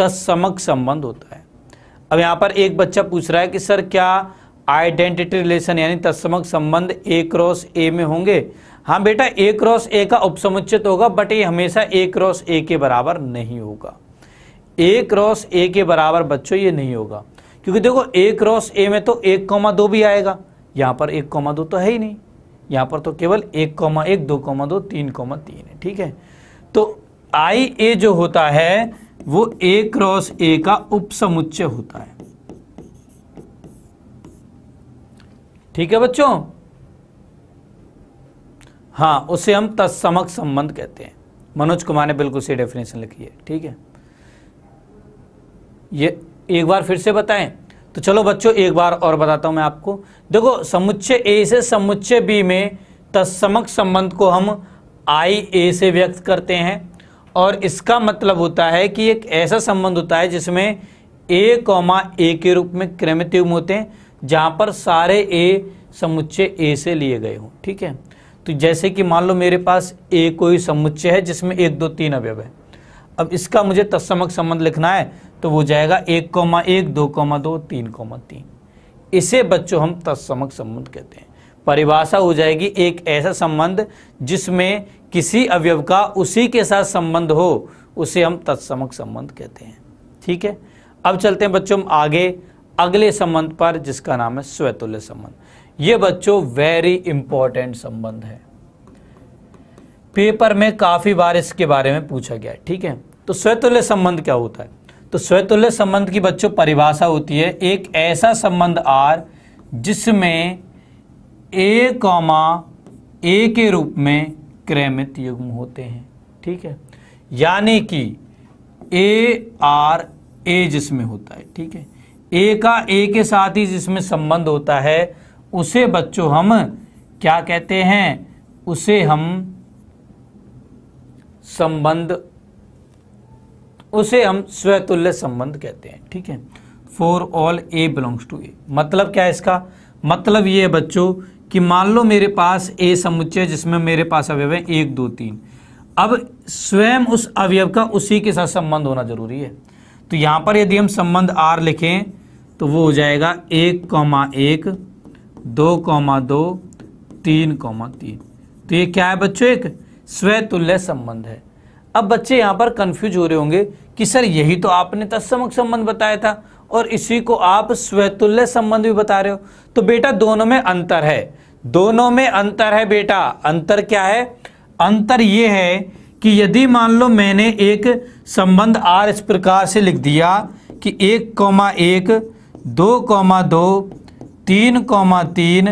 Speaker 1: तत्समक संबंध होता है अब यहाँ पर एक बच्चा पूछ रहा है कि सर क्या आइडेंटिटी रिलेशन यानी तत्समक संबंध ए क्रॉस ए में होंगे हाँ बेटा ए क्रॉस ए का उपसमुचित होगा बट ये हमेशा ए क्रॉस ए के बराबर नहीं होगा ए क्रॉस ए के बराबर बच्चों ये नहीं होगा क्योंकि देखो ए क्रॉस ए में तो एक कौमा दो भी आएगा यहाँ पर एक कौमा दो तो है ही नहीं यहाँ पर तो केवल एक कौमा एक दो कौमा दो तीन कौमा तीन है ठीक है तो आई ए जो होता है वो ए क्रॉस ए का उपसमुच्चय होता है ठीक है बच्चों हाँ उसे हम तत्समक संबंध कहते हैं मनोज कुमार ने बिल्कुल सही डेफिनेशन लिखी है ठीक है ये एक बार फिर से बताएं तो चलो बच्चों एक बार और बताता हूं मैं आपको देखो समुच्चय ए से समुच्चय बी में तत्समक संबंध को हम आई ए से व्यक्त करते हैं और इसका मतलब होता है कि एक ऐसा संबंध होता है जिसमें ए कौमा ए के रूप में क्रमित युग्म होते हैं जहां पर सारे ए समुच्चय ए से लिए गए हों ठीक है तो जैसे कि मान लो मेरे पास ए कोई समुच्चय है जिसमें एक दो तीन अवयव है अब इसका मुझे तत्समक संबंध लिखना है तो वो जाएगा एक कौमा एक दो कौमा दो तीन कौमा तीन इसे बच्चों हम तत्समक संबंध कहते हैं परिभाषा हो जाएगी एक ऐसा संबंध जिसमें किसी अवयव का उसी के साथ संबंध हो उसे हम तत्समक संबंध कहते हैं ठीक है अब चलते हैं बच्चों आगे अगले संबंध पर जिसका नाम है स्वैतुल्य संबंध ये बच्चों वेरी इंपॉर्टेंट संबंध है पेपर में काफ़ी बार इसके बारे में पूछा गया है ठीक है तो स्वैतुल्य संबंध क्या होता है तो स्वैतुल्य संबंध की बच्चों परिभाषा होती है एक ऐसा संबंध आर जिसमें ए कॉमा ए के रूप में क्रमित युग्म होते हैं ठीक है यानी कि ए आर ए जिसमें होता है ठीक है ए का ए के साथ ही जिसमें संबंध होता है उसे बच्चों हम क्या कहते हैं उसे हम संबंध उसे हम स्वतुल्य संबंध कहते हैं ठीक है for all A belongs to A मतलब क्या है इसका मतलब ये बच्चों कि मान लो मेरे पास ए समुच्चय जिसमें मेरे पास अवयव है एक दो तीन अब स्वयं उस अवयव का उसी के साथ संबंध होना जरूरी है तो यहां पर यदि हम संबंध आर लिखें तो वो हो जाएगा एक कौमा एक दो कौमा दो तीन कौमा तीन तो ये क्या है बच्चों एक स्वतुल्य संबंध है अब बच्चे यहां पर कंफ्यूज हो रहे होंगे कि सर यही तो आपने तत्समक संबंध बताया था और इसी को आप स्वतुल्य संबंध भी बता रहे हो तो बेटा दोनों में अंतर है दोनों में अंतर है बेटा अंतर क्या है अंतर यह है कि यदि मान लो मैंने एक संबंध आर इस प्रकार से लिख दिया कि एक कौमा एक दो कौमा दो तीन कौमा तीन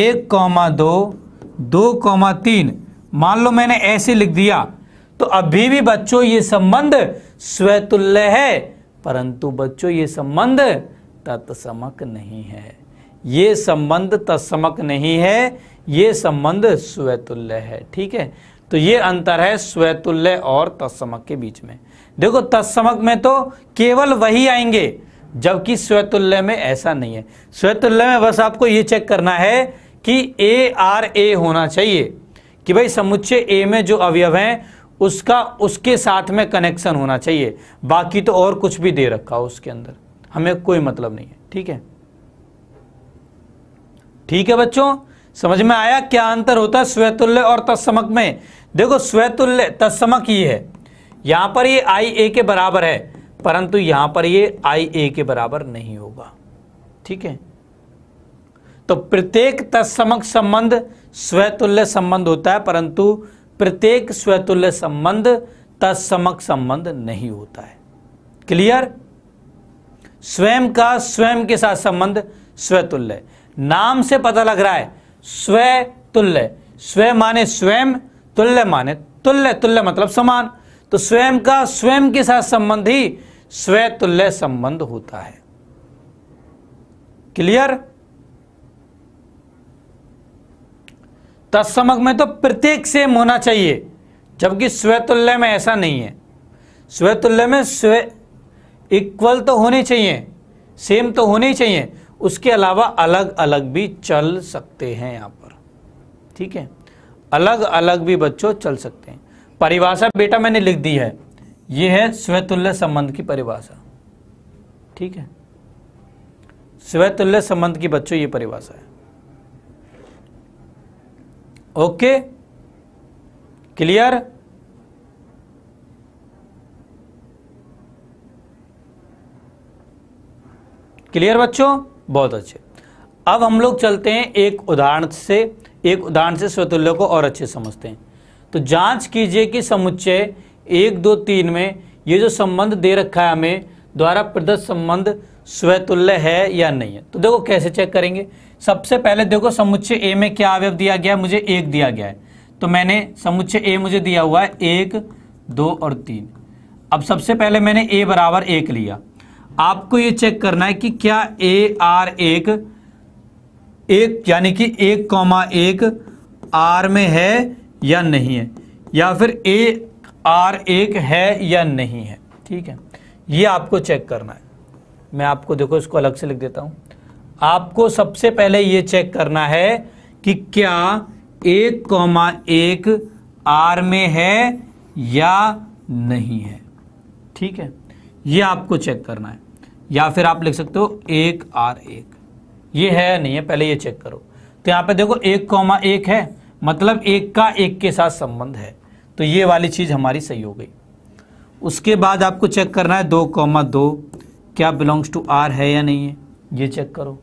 Speaker 1: एक कौमा दो दो कौमा तीन मान लो मैंने ऐसे लिख दिया तो अभी भी बच्चों ये संबंध स्वतुल्य है परंतु बच्चों ये संबंध तत्समक नहीं है ये संबंध तत्समक नहीं है ये संबंध स्वैतुल्य है ठीक है तो ये अंतर है स्वैतुल्य और तत्समक के बीच में देखो तत्समक में तो केवल वही आएंगे जबकि स्वैतुल्य में ऐसा नहीं है स्वैतुल्य में बस आपको ये चेक करना है कि ए आर ए होना चाहिए कि भाई समुच्चय ए में जो अवयव हैं उसका उसके साथ में कनेक्शन होना चाहिए बाकी तो और कुछ भी दे रखा हो उसके अंदर हमें कोई मतलब नहीं है ठीक है ठीक है बच्चों समझ में आया क्या अंतर होता है स्वेतुल्य और तत्समक में देखो स्वेतुल्य तत्समक ये है यहां पर ये आई ए के बराबर है परंतु यहां पर ये आई ए के बराबर नहीं होगा ठीक है तो प्रत्येक तत्समक संबंध स्वतुल्य संबंध होता है परंतु प्रत्येक स्वतुल्य संबंध तत्समक संबंध नहीं होता है क्लियर स्वयं का स्वयं के साथ संबंध स्वतुल्य नाम से पता लग रहा है स्वतुल्य स्व माने स्वयं तुल्य माने तुल्य तुल्य मतलब समान तो स्वयं का स्वयं के साथ संबंध ही स्वतुल्य संबंध होता है क्लियर तत्समक में तो प्रत्येक सेम होना चाहिए जबकि स्वतुल्य में ऐसा नहीं है स्वतुल्य में स्वे इक्वल तो होने चाहिए सेम तो होने चाहिए उसके अलावा अलग अलग भी चल सकते हैं यहाँ पर ठीक है अलग अलग भी बच्चों चल सकते हैं परिभाषा बेटा मैंने लिख दी है यह है स्वतुल्य संबंध की परिभाषा ठीक है स्वतुल्य संबंध की बच्चों ये परिभाषा है ओके क्लियर क्लियर बच्चों बहुत अच्छे अब हम लोग चलते हैं एक उदाहरण से एक उदाहरण से स्वतुल्य को और अच्छे समझते हैं तो जांच कीजिए कि समुच्चय एक दो तीन में ये जो संबंध दे रखा है हमें द्वारा प्रदत्त संबंध स्वतुल्य है या नहीं है तो देखो कैसे चेक करेंगे सबसे पहले देखो समुच्चय ए में क्या अवयव दिया गया मुझे एक दिया गया है तो मैंने समुच्चय ए मुझे दिया हुआ है एक दो और तीन अब सबसे पहले मैंने ए बराबर एक लिया आपको ये चेक करना है कि क्या ए आर एक एक यानी कि एक कौमा एक आर में है या नहीं है या फिर ए आर एक है या नहीं है ठीक है ये आपको चेक करना है मैं आपको देखो इसको अलग से लिख देता हूं आपको सबसे पहले ये चेक करना है कि क्या एक कौमा एक आर में है या नहीं है ठीक है ये आपको चेक करना है या फिर आप लिख सकते हो एक आर एक ये है या नहीं है पहले ये चेक करो तो यहाँ पे देखो एक कौमा एक है मतलब एक का एक के साथ संबंध है तो ये वाली चीज़ हमारी सही हो गई उसके बाद आपको चेक करना है दो कौमा दो क्या बिलोंग्स टू आर है या नहीं है ये चेक करो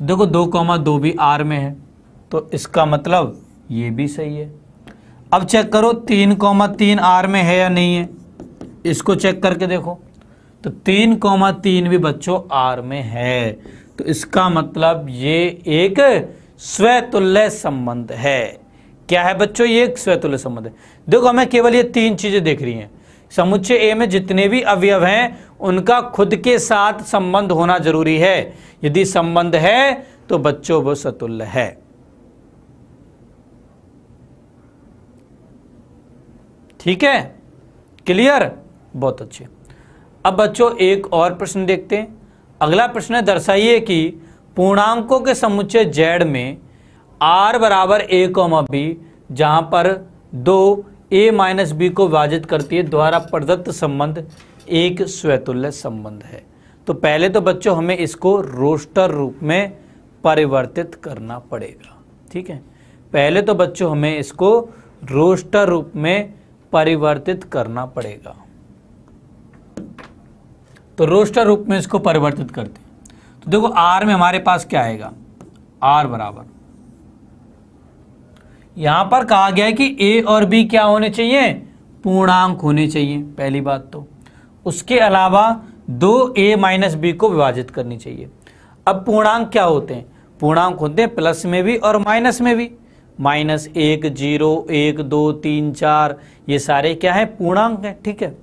Speaker 1: तो देखो दो कौमा दो भी आर में है तो इसका मतलब ये भी सही है अब चेक करो तीन कौमा तीन आर में है या नहीं है इसको चेक करके देखो तो तीन कौमा तीन भी बच्चों आर में है तो इसका मतलब ये एक स्वतुल्य संबंध है क्या है बच्चों ये एक स्वतुल्य संबंध है देखो हमें केवल ये तीन चीज़ें देख रही हैं समुच्चय ए में जितने भी अवयव हैं उनका खुद के साथ संबंध होना जरूरी है यदि संबंध है तो बच्चों वो सतुल्य है ठीक है क्लियर बहुत अच्छे अब बच्चों एक और प्रश्न देखते हैं अगला प्रश्न है दर्शाइए कि पूर्णांकों के समुच्चय जेड में आर बराबर ए कौमा बी जहां पर दो ए माइनस बी को विभाजित करती है द्वारा प्रदत्त संबंध एक स्वतुल्य संबंध है तो पहले तो बच्चों हमें इसको रोस्टर रूप में परिवर्तित करना पड़ेगा ठीक है पहले तो बच्चों हमें इसको रोस्टर रूप में परिवर्तित करना पड़ेगा तो रोस्टर रूप में इसको परिवर्तित करते हैं तो देखो आर में हमारे पास क्या आएगा आर बराबर यहां पर कहा गया है कि ए और बी क्या होने चाहिए पूर्णांक होने चाहिए पहली बात तो उसके अलावा दो ए माइनस बी को विभाजित करनी चाहिए अब पूर्णांक क्या होते हैं पूर्णांक होते हैं प्लस में भी और माइनस में भी माइनस एक जीरो एक दो तीन चार ये सारे क्या है पूर्णांक है ठीक है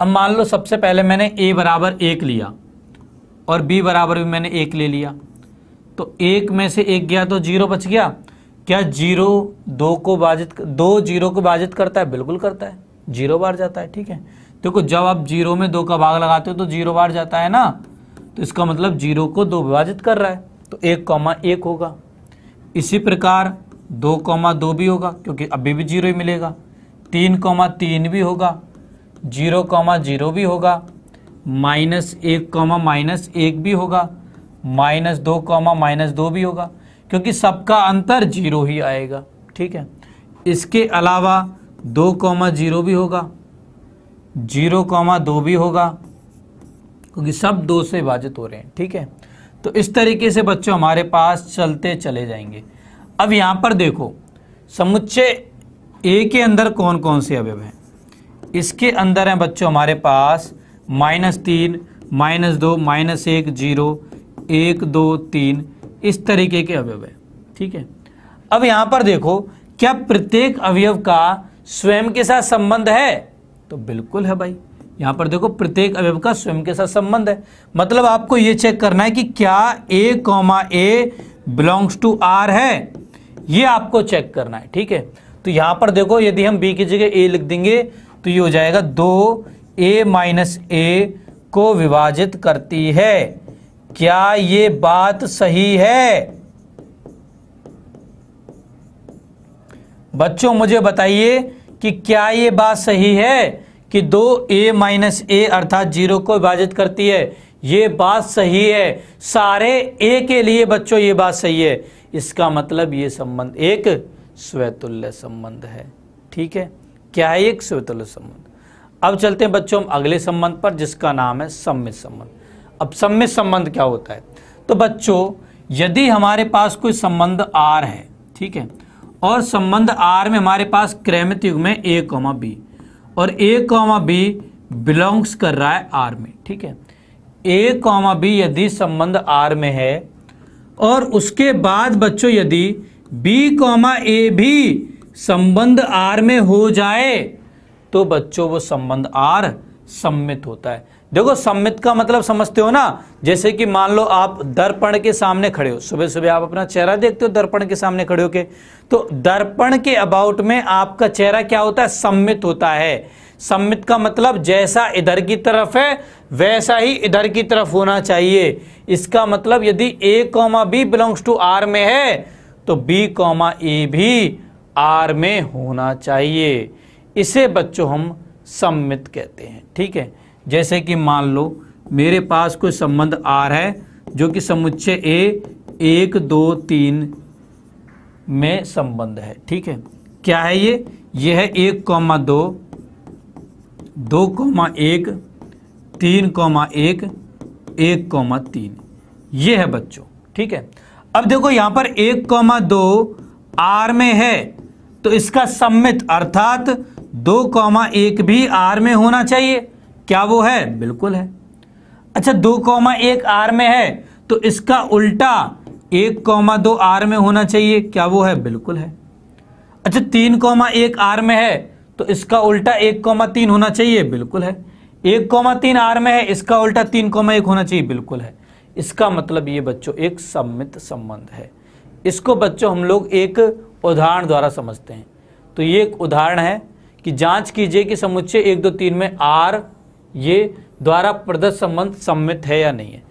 Speaker 1: अब मान लो सबसे पहले मैंने ए बराबर एक लिया और बी बराबर भी मैंने एक ले लिया तो एक में से एक गया तो जीरो बच गया क्या जीरो दो को बाजित दो जीरो को बाजित करता है बिल्कुल करता है जीरो बार जाता है ठीक है देखो तो जब आप जीरो में दो का भाग लगाते हो तो जीरो बार जाता है ना तो इसका मतलब जीरो को दो विभाजित कर रहा है तो एक कौमा एक होगा इसी प्रकार दो कौमा दो भी होगा क्योंकि अभी भी जीरो ही मिलेगा तीन कौमा तीन भी होगा जीरो कौमा जीरो भी होगा माइनस एक कौमा माइनस एक भी होगा माइनस दो कौमा माइनस दो भी होगा क्योंकि सबका अंतर जीरो ही आएगा ठीक है इसके अलावा दो कॉमा जीरो भी होगा जीरो कॉमा दो भी होगा क्योंकि सब दो से विभाजित हो रहे हैं ठीक है तो इस तरीके से बच्चों हमारे पास चलते चले जाएंगे अब यहाँ पर देखो समुच्चय ए के अंदर कौन कौन से अवयव हैं इसके अंदर हैं बच्चों हमारे पास माइनस तीन माइनस दो माइनस एक जीरो एक दो तीन इस तरीके के अवयव है ठीक है अब यहां पर देखो क्या प्रत्येक अवयव का स्वयं के साथ संबंध है तो बिल्कुल है भाई यहां पर देखो प्रत्येक अवयव का स्वयं के साथ संबंध है मतलब आपको यह चेक करना है कि क्या A comma A belongs to R है ये आपको चेक करना है ठीक है तो यहां पर देखो यदि हम बी की जगह ए लिख देंगे तो ये हो जाएगा दो ए माइनस ए को विभाजित करती है क्या ये बात सही है बच्चों मुझे बताइए कि क्या ये बात सही है कि दो ए माइनस ए अर्थात जीरो को विभाजित करती है ये बात सही है सारे ए के लिए बच्चों ये बात सही है इसका मतलब ये संबंध एक स्वैतुल्य संबंध है ठीक है क्या है एक स्वैतुल्य संबंध अब चलते हैं बच्चों हम अगले संबंध पर जिसका नाम है सम्मित संबंध अब सम्मित संबंध क्या होता है तो बच्चों यदि हमारे पास कोई संबंध आर है ठीक है और संबंध आर में हमारे पास क्रैमित युग में ए कौमा बी और ए कौमा बी बिलोंग्स कर रहा है आर में ठीक है ए कौमा बी यदि संबंध आर में है और उसके बाद बच्चों यदि बी कौमा ए भी संबंध आर में हो जाए तो बच्चों वो संबंध आर सम्मित होता है देखो सम्मित का मतलब समझते हो ना जैसे कि मान लो आप दर्पण के सामने खड़े हो सुबह सुबह आप अपना चेहरा देखते हो दर्पण के सामने खड़े हो के तो दर्पण के अबाउट में आपका चेहरा क्या होता है सम्मित होता है सम्मित का मतलब जैसा इधर की तरफ है वैसा ही इधर की तरफ होना चाहिए इसका मतलब यदि A comma B belongs to R में है तो बी कॉमा ए भी आर में होना चाहिए इसे बच्चों हम सम्मित कहते हैं ठीक है जैसे कि मान लो मेरे पास कोई संबंध आर है जो कि समुच्चय ए एक दो तीन में संबंध है ठीक है क्या है ये यह है एक कौमा दो दो कौमा एक तीन कौमा एक एक कौमा तीन ये है बच्चों ठीक है अब देखो यहां पर एक कौमा दो आर में है तो इसका सम्मित अर्थात दो कौमा एक भी आर में होना चाहिए क्या वो है बिल्कुल है अच्छा दो कौमा एक आर में है तो इसका उल्टा एक कौमा दो आर में होना चाहिए क्या वो है बिल्कुल है अच्छा तीन कौमा एक आर में है तो इसका उल्टा एक कौमा तीन होना चाहिए बिल्कुल है एक कौमा तीन आर में है इसका उल्टा तीन कौमा एक होना चाहिए बिल्कुल है इसका मतलब ये बच्चों एक सम्मित संबंध है इसको बच्चों हम लोग एक उदाहरण द्वारा समझते हैं तो ये एक उदाहरण है कि जांच कीजिए कि समुच्चय एक दो तीन में आर ये द्वारा प्रदत्त संबंध सम्मित है या नहीं है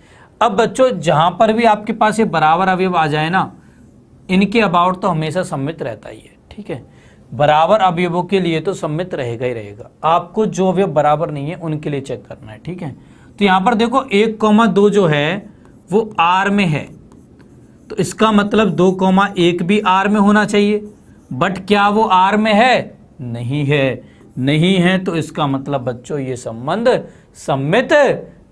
Speaker 1: अब बच्चों जहां पर भी आपके पास ये बराबर अवयव आ जाए ना इनके अबाउट तो हमेशा सम्मित रहता ही है ठीक है बराबर अवयवों के लिए तो सम्मित रहेगा ही रहेगा आपको जो अवयव बराबर नहीं है उनके लिए चेक करना है ठीक है तो यहां पर देखो एक कौमा दो जो है वो आर में है तो इसका मतलब दो कौमा एक भी आर में होना चाहिए बट क्या वो आर में है नहीं है नहीं है तो इसका मतलब बच्चों ये संबंध सम्मित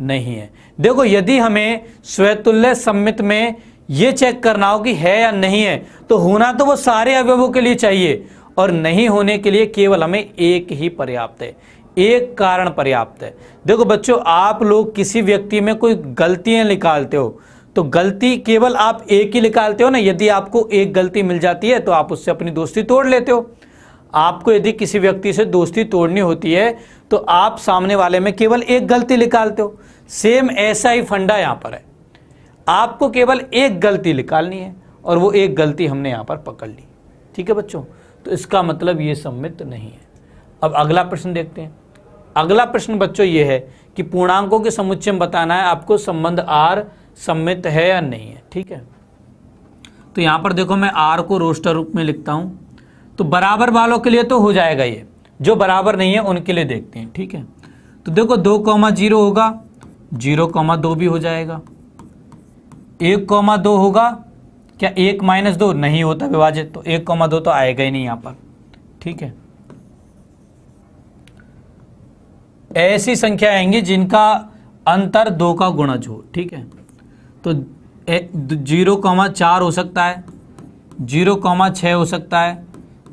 Speaker 1: नहीं है देखो यदि हमें स्वतुल्य सम्मित में ये चेक करना हो कि है या नहीं है तो होना तो वो सारे अवयवों के लिए चाहिए और नहीं होने के लिए केवल हमें एक ही पर्याप्त है एक कारण पर्याप्त है देखो बच्चों आप लोग किसी व्यक्ति में कोई गलतियां निकालते हो तो गलती केवल आप एक ही निकालते हो ना यदि आपको एक गलती मिल जाती है तो आप उससे अपनी दोस्ती तोड़ लेते हो आपको यदि किसी व्यक्ति से दोस्ती तोड़नी होती है तो आप सामने वाले में केवल एक गलती निकालते हो सेम ऐसा ही फंडा यहाँ पर है आपको केवल एक गलती निकालनी है और वो एक गलती हमने यहाँ पर पकड़ ली ठीक है बच्चों तो इसका मतलब ये सम्मित नहीं है अब अगला प्रश्न देखते हैं अगला प्रश्न बच्चों ये है कि पूर्णांकों के समुच्चय में बताना है आपको संबंध आर सम्मित है या नहीं है ठीक है तो यहाँ पर देखो मैं आर को रोस्टर रूप में लिखता हूँ तो बराबर वालों के लिए तो हो जाएगा ये जो बराबर नहीं है उनके लिए देखते हैं ठीक है तो देखो दो कौमा जीरो होगा जीरो कौमा दो भी हो जाएगा एक कौमा दो होगा क्या एक माइनस दो नहीं होता विभाजित तो एक कौमा दो तो आएगा ही नहीं यहां पर ठीक है ऐसी संख्या आएंगी जिनका अंतर दो का गुणज हो ठीक है तो जीरो कौमा चार हो सकता है जीरो कौमा छ हो सकता है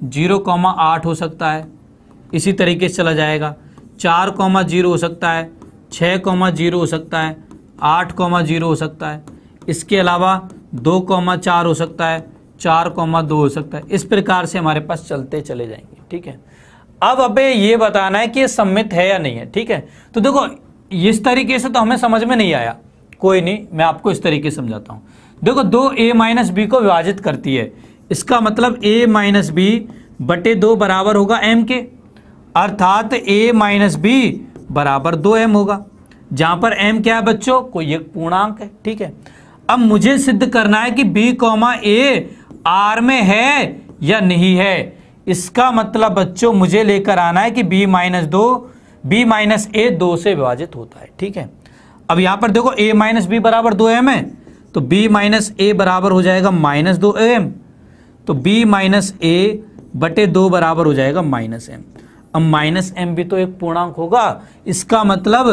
Speaker 1: जीरो कॉमा आठ हो सकता है इसी तरीके से चला जाएगा चार कॉमा जीरो हो सकता है छः कॉमा जीरो हो सकता है आठ कॉमा जीरो हो सकता है इसके अलावा दो कॉमा चार हो सकता है चार कॉमा दो हो सकता है इस प्रकार से हमारे पास चलते चले जाएंगे ठीक है अब अबे ये बताना है कि ये सम्मित है या नहीं है ठीक है तो देखो इस तरीके से तो हमें समझ में नहीं आया कोई नहीं मैं आपको इस तरीके से समझाता हूँ देखो दो ए माइनस बी को विभाजित करती है इसका मतलब a माइनस बी बटे दो बराबर होगा एम के अर्थात a माइनस बी बराबर दो एम होगा जहां पर एम क्या है बच्चों कोई एक पूर्णांक है ठीक है अब मुझे सिद्ध करना है कि बी कॉमा ए आर में है या नहीं है इसका मतलब बच्चों मुझे लेकर आना है कि बी माइनस दो बी माइनस ए दो से विभाजित
Speaker 2: होता है ठीक है
Speaker 1: अब यहां पर देखो ए माइनस बी बराबर दो एम है तो बी माइनस ए बराबर हो जाएगा माइनस दो एम तो b माइनस ए बटे दो बराबर हो जाएगा माइनस एम अब माइनस एम भी तो एक पूर्णांक होगा इसका मतलब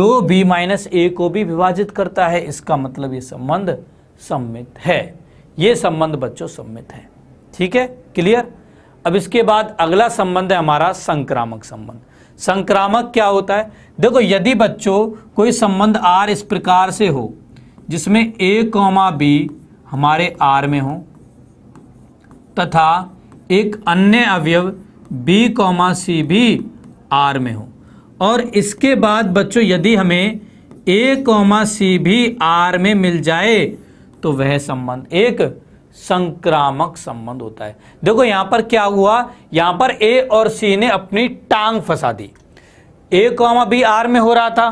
Speaker 1: दो बी माइनस ए को भी विभाजित करता है इसका मतलब ये संबंध सम्मित है ये संबंध बच्चों सम्मित है ठीक है क्लियर अब इसके बाद अगला संबंध है हमारा संक्रामक संबंध संक्रामक क्या होता है देखो यदि बच्चों कोई संबंध आर इस प्रकार से हो जिसमें ए कौमा बी हमारे आर में हो तथा एक अन्य अवयव बी कॉमा सी भी आर में हो और इसके बाद बच्चों यदि हमें ए कॉमा सी भी आर में मिल जाए तो वह संबंध एक संक्रामक संबंध होता है देखो यहां पर क्या हुआ यहां पर ए और सी ने अपनी टांग फंसा दी ए कॉमा बी आर में हो रहा था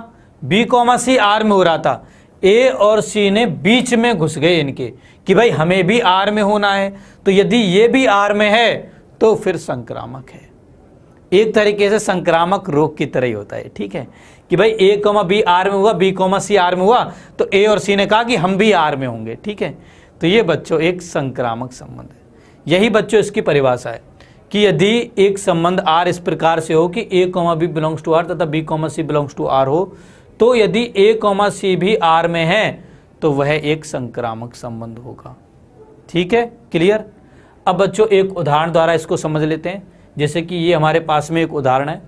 Speaker 1: बी कॉमा सी आर में हो रहा था ए और सी ने बीच में घुस गए इनके कि भाई हमें भी आर में होना है तो यदि ये भी आर में है तो फिर संक्रामक है एक तरीके से संक्रामक रोग की तरह ही होता है ठीक है कि भाई ए कोमा बी आर में हुआ बी कोमा सी आर में हुआ तो ए और सी ने कहा कि हम भी आर में होंगे ठीक है तो ये बच्चों एक संक्रामक संबंध है यही बच्चों इसकी परिभाषा है कि यदि एक संबंध आर इस प्रकार से हो कि A comma B belongs to R तथा B comma C belongs to R हो तो यदि ए कोमा सी भी आर में है तो वह एक संक्रामक संबंध होगा ठीक है क्लियर अब बच्चों एक उदाहरण द्वारा इसको समझ लेते हैं जैसे कि ये हमारे पास में एक उदाहरण है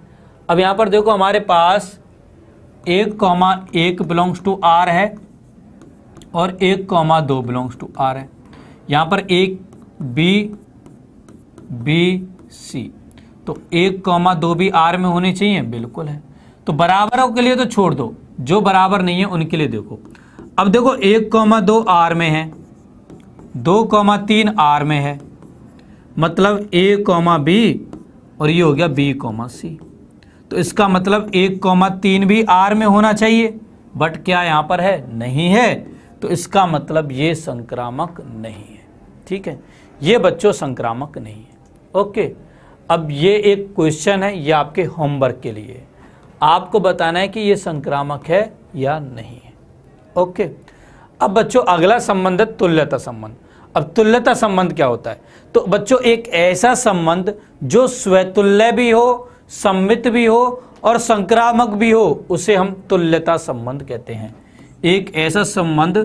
Speaker 1: अब यहां पर देखो हमारे पास एक कॉमा एक बिलोंग्स टू आर है और एक कॉमा दो बिलोंग्स टू आर है यहां पर एक बी बी सी तो एक कॉमा दो भी आर में होने चाहिए बिल्कुल है तो बराबरों के लिए तो छोड़ दो जो बराबर नहीं है उनके लिए देखो अब देखो एक कौमा दो आर में है दो कौमा तीन आर में है मतलब ए कौमा बी और ये हो गया बी कौमा सी तो इसका मतलब एक कौमा तीन भी आर में होना चाहिए बट क्या यहाँ पर है नहीं है तो इसका मतलब ये संक्रामक नहीं है ठीक है ये बच्चों संक्रामक नहीं है ओके अब ये एक क्वेश्चन है ये आपके होमवर्क के लिए आपको बताना है कि ये संक्रामक है या नहीं है ओके अब बच्चों अगला संबंध है तुल्यता संबंध अब तुल्यता संबंध क्या होता है तो बच्चों एक ऐसा संबंध जो स्वतुल्य भी हो सम्मित भी हो और संक्रामक भी हो उसे हम तुल्यता संबंध कहते हैं एक ऐसा संबंध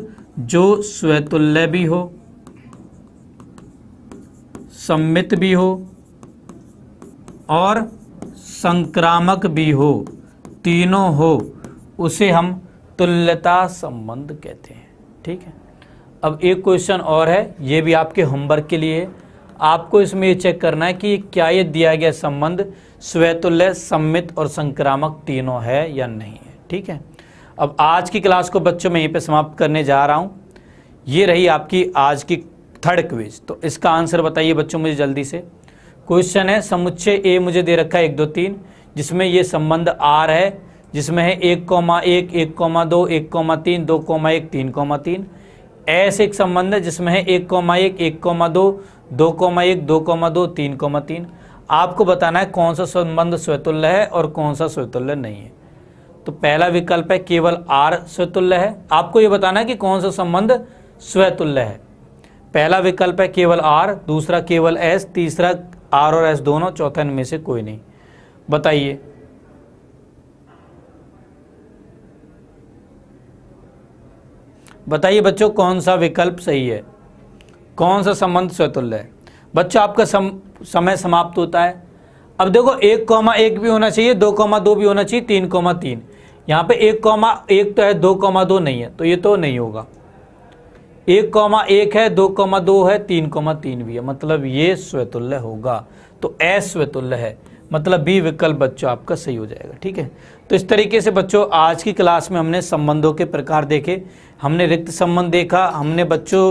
Speaker 1: जो स्वतुल्य भी हो सम्मित भी हो और संक्रामक भी हो तीनों हो उसे हम तुल्यता संबंध कहते हैं ठीक है अब एक क्वेश्चन और है ये भी आपके होमवर्क के लिए आपको इसमें यह चेक करना है कि क्या ये दिया गया संबंध स्वैतुल्य सम्मित और संक्रामक तीनों है या नहीं है ठीक है अब आज की क्लास को बच्चों में यहीं पे समाप्त करने जा रहा हूँ ये रही आपकी आज की थर्ड क्विज तो इसका आंसर बताइए बच्चों मुझे जल्दी से क्वेश्चन है समुच्चय ए मुझे दे रखा है एक दो तीन जिसमें ये संबंध आर है जिसमें है एक कौमा एक एक कौमा दो एक कौमा तीन दो कौमा एक तीन कौमा तीन ऐसे एक संबंध है जिसमें है एक कौमा एक एक कौमा दो दो कौमा एक दो कौमा दो तीन कौमा तीन आपको बताना है कौन सा संबंध स्वतुल्य है और कौन सा स्वतुल्य नहीं है तो पहला विकल्प है केवल आर स्वतुल्य है आपको ये बताना है कि कौन सा संबंध स्वतुल्य है पहला विकल्प है केवल आर दूसरा केवल एस तीसरा आर और एस दोनों चौथा इनमें से कोई नहीं बताइए बताइए बच्चों कौन सा विकल्प सही है कौन सा संबंध स्वतुल्य है बच्चों आपका सम, समय समाप्त होता है अब देखो एक कौमा एक भी होना चाहिए दो कौमा दो भी होना चाहिए तीन कौमा तीन यहाँ पे एक कौमा एक तो है दो कौमा दो नहीं है तो ये तो नहीं होगा एक कौमा एक है दो कौमा दो है तीन कौमा तीन भी है मतलब ये स्वतुल्य होगा तो ए स्वतुल्य है मतलब बी विकल्प बच्चों आपका सही हो जाएगा ठीक है तो इस तरीके से बच्चों आज की क्लास में हमने संबंधों के प्रकार देखे हमने रिक्त संबंध देखा हमने बच्चों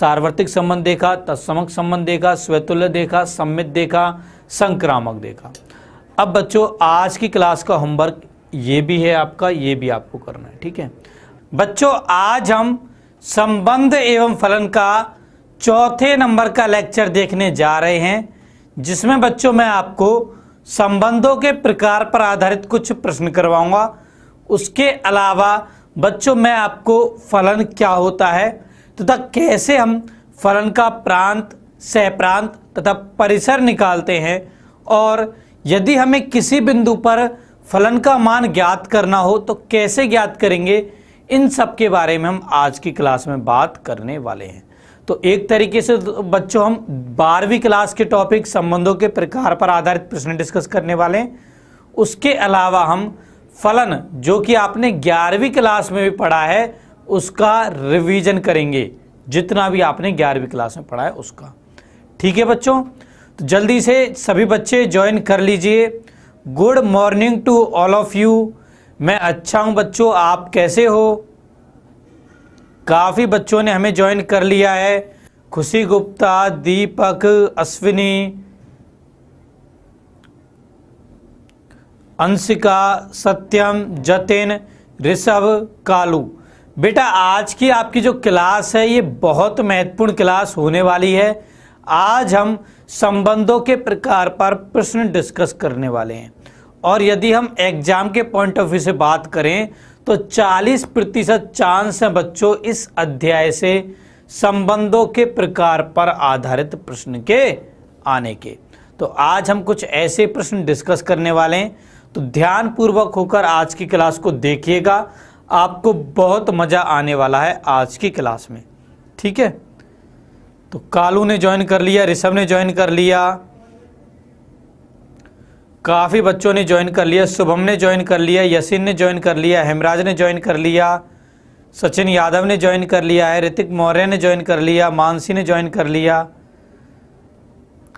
Speaker 1: सार्वत्रिक संबंध देखा तत्समक संबंध देखा स्वतुल्य देखा सम्मित देखा संक्रामक देखा अब बच्चों आज की क्लास का होमवर्क ये भी है आपका ये भी आपको करना है ठीक है बच्चों आज हम संबंध एवं फलन का चौथे नंबर का लेक्चर देखने जा रहे हैं जिसमें बच्चों मैं आपको संबंधों के प्रकार पर आधारित कुछ प्रश्न करवाऊंगा उसके अलावा बच्चों मैं आपको फलन क्या होता है तथा कैसे हम फलन का प्रांत सह प्रांत तथा परिसर निकालते हैं और यदि हमें किसी बिंदु पर फलन का मान ज्ञात करना हो तो कैसे ज्ञात करेंगे इन सब के बारे में हम आज की क्लास में बात करने वाले हैं तो एक तरीके से तो बच्चों हम बारहवीं क्लास के टॉपिक संबंधों के प्रकार पर आधारित प्रश्न डिस्कस करने वाले हैं उसके अलावा हम फलन जो कि आपने ग्यारहवीं क्लास में भी पढ़ा है उसका रिवीजन करेंगे जितना भी आपने ग्यारहवीं क्लास में पढ़ा है उसका ठीक है बच्चों तो जल्दी से सभी बच्चे ज्वाइन कर लीजिए good morning to all of you मैं अच्छा हूं बच्चों आप कैसे हो काफ़ी बच्चों ने हमें ज्वाइन कर लिया है खुशी गुप्ता दीपक अश्विनी अंशिका सत्यम जतिन ऋषभ कालू बेटा आज की आपकी जो क्लास है ये बहुत महत्वपूर्ण क्लास होने वाली है आज हम संबंधों के प्रकार पर प्रश्न डिस्कस करने वाले हैं और यदि हम एग्जाम के पॉइंट ऑफ व्यू से बात करें तो 40 प्रतिशत चांस है बच्चों इस अध्याय से संबंधों के प्रकार पर आधारित प्रश्न के आने के तो आज हम कुछ ऐसे प्रश्न डिस्कस करने वाले हैं तो ध्यानपूर्वक होकर आज की क्लास को देखिएगा आपको बहुत मज़ा आने वाला है आज की क्लास में ठीक है तो कालू ने ज्वाइन कर लिया ऋषभ ने ज्वाइन कर लिया काफ़ी बच्चों ने ज्वाइन कर लिया शुभम ने ज्वाइन कर लिया यसिन ने ज्वाइन कर लिया हेमराज ने ज्वाइन कर लिया सचिन यादव ने ज्वाइन कर लिया है ऋतिक मौर्य ने ज्वाइन कर लिया मानसी ने ज्वाइन कर लिया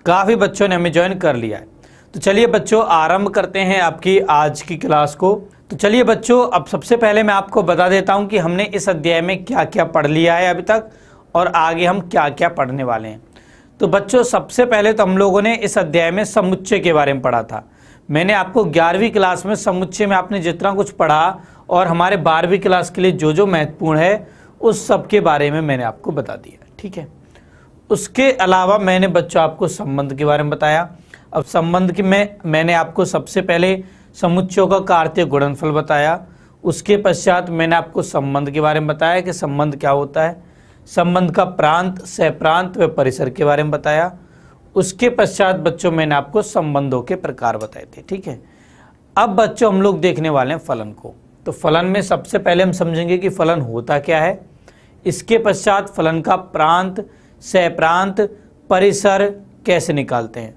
Speaker 1: काफ़ी बच्चों ने हमें ज्वाइन कर लिया है तो चलिए बच्चों आरंभ करते हैं आपकी आज की क्लास को तो चलिए बच्चों अब सबसे पहले मैं आपको बता देता हूँ कि हमने इस अध्याय में क्या क्या पढ़ लिया है अभी तक और आगे हम क्या क्या पढ़ने वाले हैं तो बच्चों सबसे पहले तो हम लोगों ने इस अध्याय में समुच्चय के बारे में पढ़ा था मैंने आपको ग्यारहवीं क्लास में समुच्चय में आपने जितना कुछ पढ़ा और हमारे बारहवीं क्लास के लिए जो जो महत्वपूर्ण है उस सब के बारे में मैंने आपको बता दिया ठीक है उसके अलावा मैंने बच्चों आपको संबंध के बारे में बताया अब संबंध के में मैंने आपको सबसे पहले समुच्चयों का कार्तिक गुणनफल बताया उसके पश्चात मैंने आपको संबंध के बारे में बताया कि संबंध क्या होता है संबंध का प्रांत सह प्रांत व परिसर के बारे में बताया उसके पश्चात बच्चों मैंने आपको संबंधों के प्रकार बताए थे ठीक है अब बच्चों हम लोग देखने वाले हैं फलन को तो फलन में सबसे पहले हम समझेंगे कि फलन होता क्या है इसके पश्चात फलन का प्रांत प्रांत परिसर कैसे निकालते हैं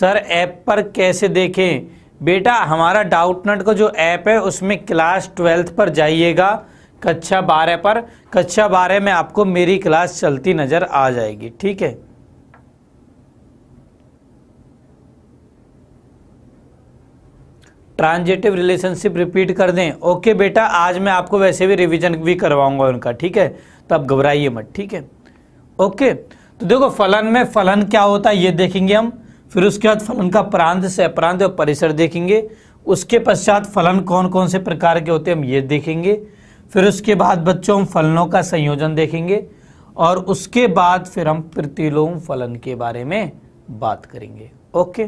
Speaker 1: सर ऐप पर कैसे देखें बेटा हमारा डाउटनट का जो ऐप है उसमें क्लास ट्वेल्थ पर जाइएगा कक्षा बारह पर कक्षा बारह में आपको मेरी क्लास चलती नज़र आ जाएगी ठीक है ट्रांजेटिव रिलेशनशिप रिपीट कर दें ओके बेटा आज मैं आपको वैसे भी रिवीजन भी करवाऊंगा उनका ठीक है तो आप घबराइए मत ठीक है ओके तो देखो फलन में फलन क्या होता है ये देखेंगे हम फिर उसके बाद फलन का प्रांत से अप्रांत और परिसर देखेंगे उसके पश्चात फलन कौन कौन से प्रकार के होते हैं हम ये देखेंगे फिर उसके बाद बच्चों हम फलनों का संयोजन देखेंगे और उसके बाद फिर हम प्रतिलोम फलन के बारे में बात करेंगे ओके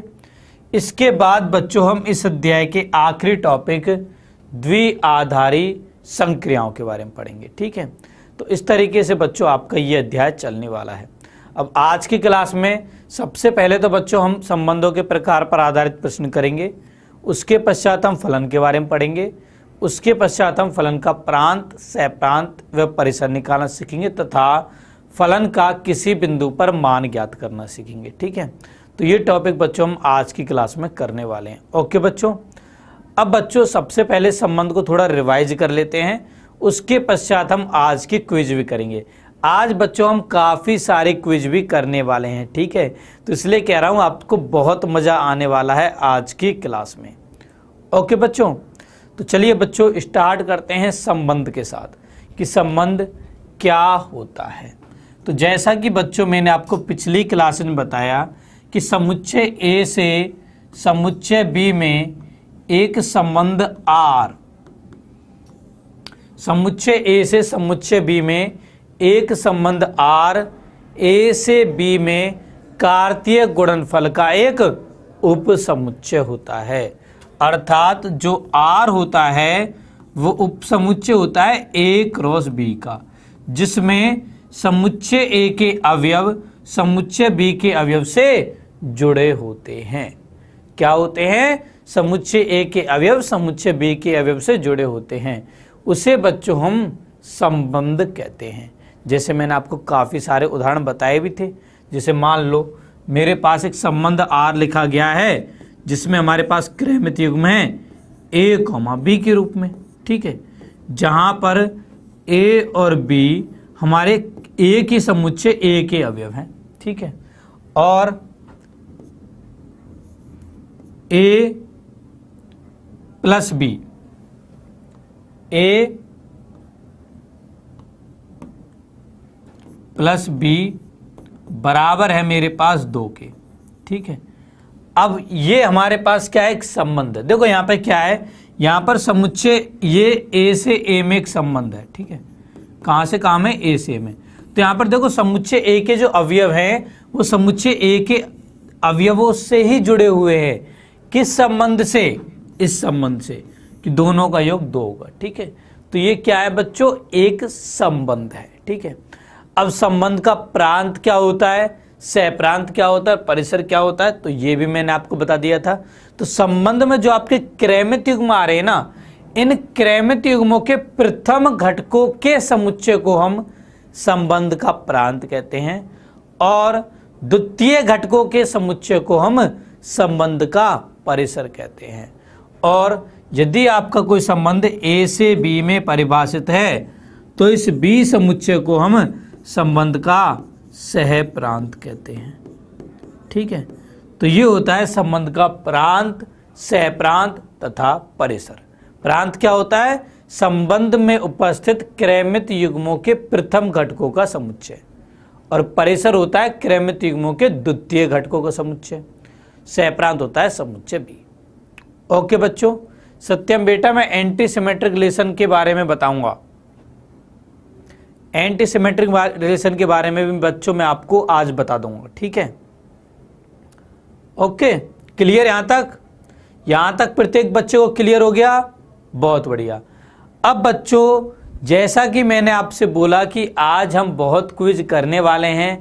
Speaker 1: इसके बाद बच्चों हम इस अध्याय के आखिरी टॉपिक द्विआधारी संक्रियाओं के बारे में पढ़ेंगे ठीक है तो इस तरीके से बच्चों आपका ये अध्याय चलने वाला है अब आज की क्लास में सबसे पहले तो बच्चों हम संबंधों के प्रकार पर आधारित प्रश्न करेंगे उसके पश्चात हम फलन के बारे में पढ़ेंगे उसके पश्चात हम फलन का प्रांत प्रांत व परिसर निकालना सीखेंगे तथा फलन का किसी बिंदु पर मान ज्ञात करना सीखेंगे ठीक है तो ये टॉपिक बच्चों हम आज की क्लास में करने वाले हैं ओके बच्चों अब बच्चों सबसे पहले संबंध को थोड़ा रिवाइज कर लेते हैं उसके पश्चात हम आज की क्विज भी करेंगे आज बच्चों हम काफ़ी सारे क्विज भी करने वाले हैं ठीक है तो इसलिए कह रहा हूँ आपको बहुत मज़ा आने वाला है आज की क्लास में ओके बच्चों तो चलिए बच्चों स्टार्ट करते हैं संबंध के साथ कि संबंध क्या होता है तो जैसा कि बच्चों मैंने आपको पिछली क्लास में बताया कि समुच्चय ए से समुच्चय बी में एक संबंध आर समुच्चय ए से समुच्चय बी में एक संबंध आर ए से बी में कार्तीय गुणनफल का एक उपसमुच्चय होता है अर्थात जो आर होता है वो उपसमुच्चय होता है ए क्रॉस बी का जिसमें समुच्चय ए के अवयव समुच्चय बी के अवयव से जुड़े होते हैं क्या होते हैं समुच्चय ए के अवयव समुच्चय बी के अवयव से जुड़े होते हैं उसे बच्चों हम संबंध कहते हैं जैसे मैंने आपको काफ़ी सारे उदाहरण बताए भी थे जैसे मान लो मेरे पास एक संबंध आर लिखा गया है जिसमें हमारे पास क्रमित युग्म है ए कौमा बी के रूप में ठीक है जहाँ पर ए और बी हमारे ए के समुच्चय ए के अवयव हैं ठीक है और A plus B A plus B बराबर है मेरे पास दो के ठीक है अब ये हमारे पास क्या है एक संबंध है देखो यहां पे क्या है यहां पर समुच्चय ये ए से ए में एक संबंध है ठीक है कहां से काम है ए से में तो यहां पर देखो समुच्चय ए के जो अवयव हैं वो समुच्चय ए के अवयवों से ही जुड़े हुए हैं किस संबंध से इस संबंध से कि दोनों का योग दो होगा ठीक है तो ये क्या है बच्चों एक संबंध
Speaker 2: है ठीक है
Speaker 1: अब संबंध का प्रांत क्या होता है सह प्रांत क्या होता है परिसर क्या होता है तो ये भी मैंने आपको बता दिया था तो संबंध में जो आपके क्रैमित युग्म आ रहे हैं ना इन क्रैमित युग्मों के प्रथम घटकों के समुच्चय को हम संबंध का प्रांत कहते हैं और द्वितीय घटकों के समुच्चय को हम संबंध का परिसर कहते हैं और यदि आपका कोई संबंध ए से बी में परिभाषित है तो इस बी समुच्चय को हम संबंध का सह प्रांत कहते हैं ठीक है तो ये होता है संबंध का प्रांत सह प्रांत तथा परिसर प्रांत क्या होता है संबंध में उपस्थित क्रमित युग्मों के प्रथम घटकों का समुच्चय और परिसर होता है क्रमित युग्मों के द्वितीय घटकों का समुच्चय सहप्रांत होता है समुच्चय बी ओके बच्चों सत्यम बेटा मैं एंटी सिमेट्रिक रिलेशन के बारे में बताऊंगा एंटी सिमेट्रिक रिलेशन के बारे में भी बच्चों मैं आपको आज बता दूंगा ठीक है ओके क्लियर यहां तक यहां तक प्रत्येक बच्चे को क्लियर हो गया बहुत बढ़िया अब बच्चों जैसा कि मैंने आपसे बोला कि आज हम बहुत क्विज करने वाले हैं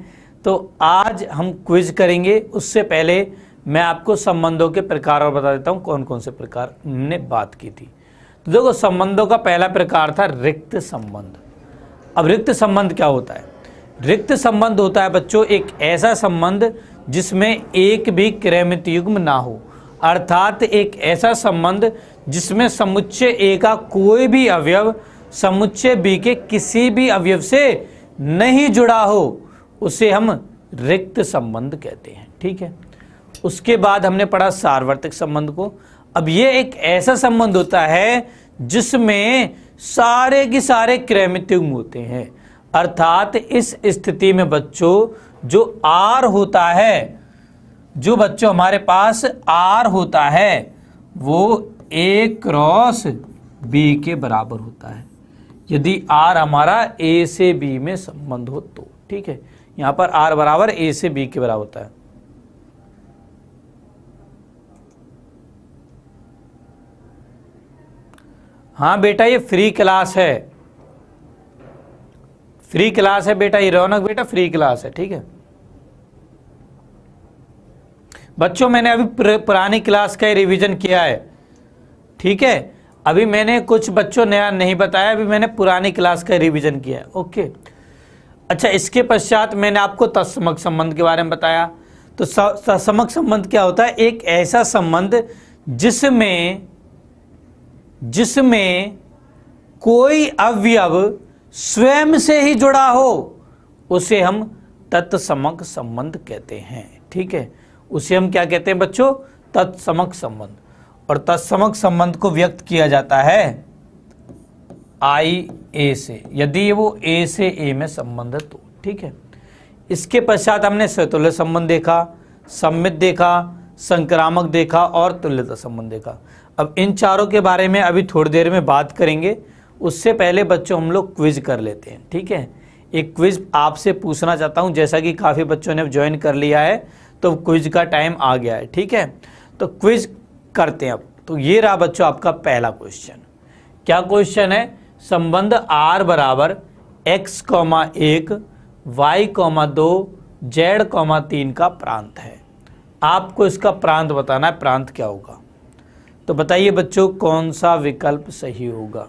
Speaker 1: तो आज हम क्विज करेंगे उससे पहले मैं आपको संबंधों के प्रकार और बता देता हूं कौन कौन से प्रकार ने बात की थी तो देखो संबंधों का पहला प्रकार था रिक्त संबंध अब रिक्त संबंध क्या होता है रिक्त संबंध होता है बच्चों एक ऐसा संबंध जिसमें एक भी क्रमित युग्म ना हो अर्थात एक ऐसा संबंध जिसमें समुच्चय ए का कोई भी अवयव समुच्चय बी के किसी भी अवयव से नहीं जुड़ा हो उसे हम रिक्त संबंध कहते हैं ठीक है उसके बाद हमने पढ़ा सार्वत्रिक संबंध को अब ये एक ऐसा संबंध होता है जिसमें सारे के सारे क्रैमित्युम होते हैं अर्थात इस स्थिति में बच्चों जो आर होता है जो बच्चों हमारे पास आर होता है वो ए क्रॉस बी के बराबर होता है यदि आर हमारा ए से बी में संबंध हो तो ठीक है यहाँ पर आर बराबर ए से बी के बराबर होता है हाँ बेटा ये फ्री क्लास है फ्री क्लास है बेटा ये रौनक बेटा फ्री क्लास है ठीक है बच्चों मैंने अभी पुरानी क्लास का रिवीजन किया है ठीक है अभी मैंने कुछ बच्चों नया नहीं बताया अभी मैंने पुरानी क्लास का रिवीजन किया है ओके अच्छा इसके पश्चात मैंने आपको तत्समक संबंध के बारे में बताया तो तत्समक संबंध क्या होता है एक ऐसा संबंध जिसमें जिसमें कोई अवयव स्वयं से ही जुड़ा हो उसे हम तत्समक संबंध कहते हैं ठीक है उसे हम क्या कहते हैं बच्चों तत्समक संबंध और तत्समक संबंध को व्यक्त किया जाता है आई ए से यदि वो ए से ए में संबंधित हो तो। ठीक है इसके पश्चात हमने स्वतुल्य संबंध देखा सम्मित देखा संक्रामक देखा और तुल्यता संबंध देखा अब इन चारों के बारे में अभी थोड़ी देर में बात करेंगे उससे पहले बच्चों हम लोग क्विज कर लेते हैं ठीक है एक क्विज आपसे पूछना चाहता हूँ जैसा कि काफ़ी बच्चों ने ज्वाइन कर लिया है तो क्विज का टाइम आ गया है ठीक है तो क्विज करते हैं अब तो ये रहा बच्चों आपका पहला क्वेश्चन क्या क्वेश्चन है संबंध आर बराबर एक्स कौमा एक वाई कौमा दो जेड कौमा तीन का प्रांत है आपको इसका प्रांत बताना है प्रांत क्या होगा तो बताइए बच्चों कौन सा विकल्प सही होगा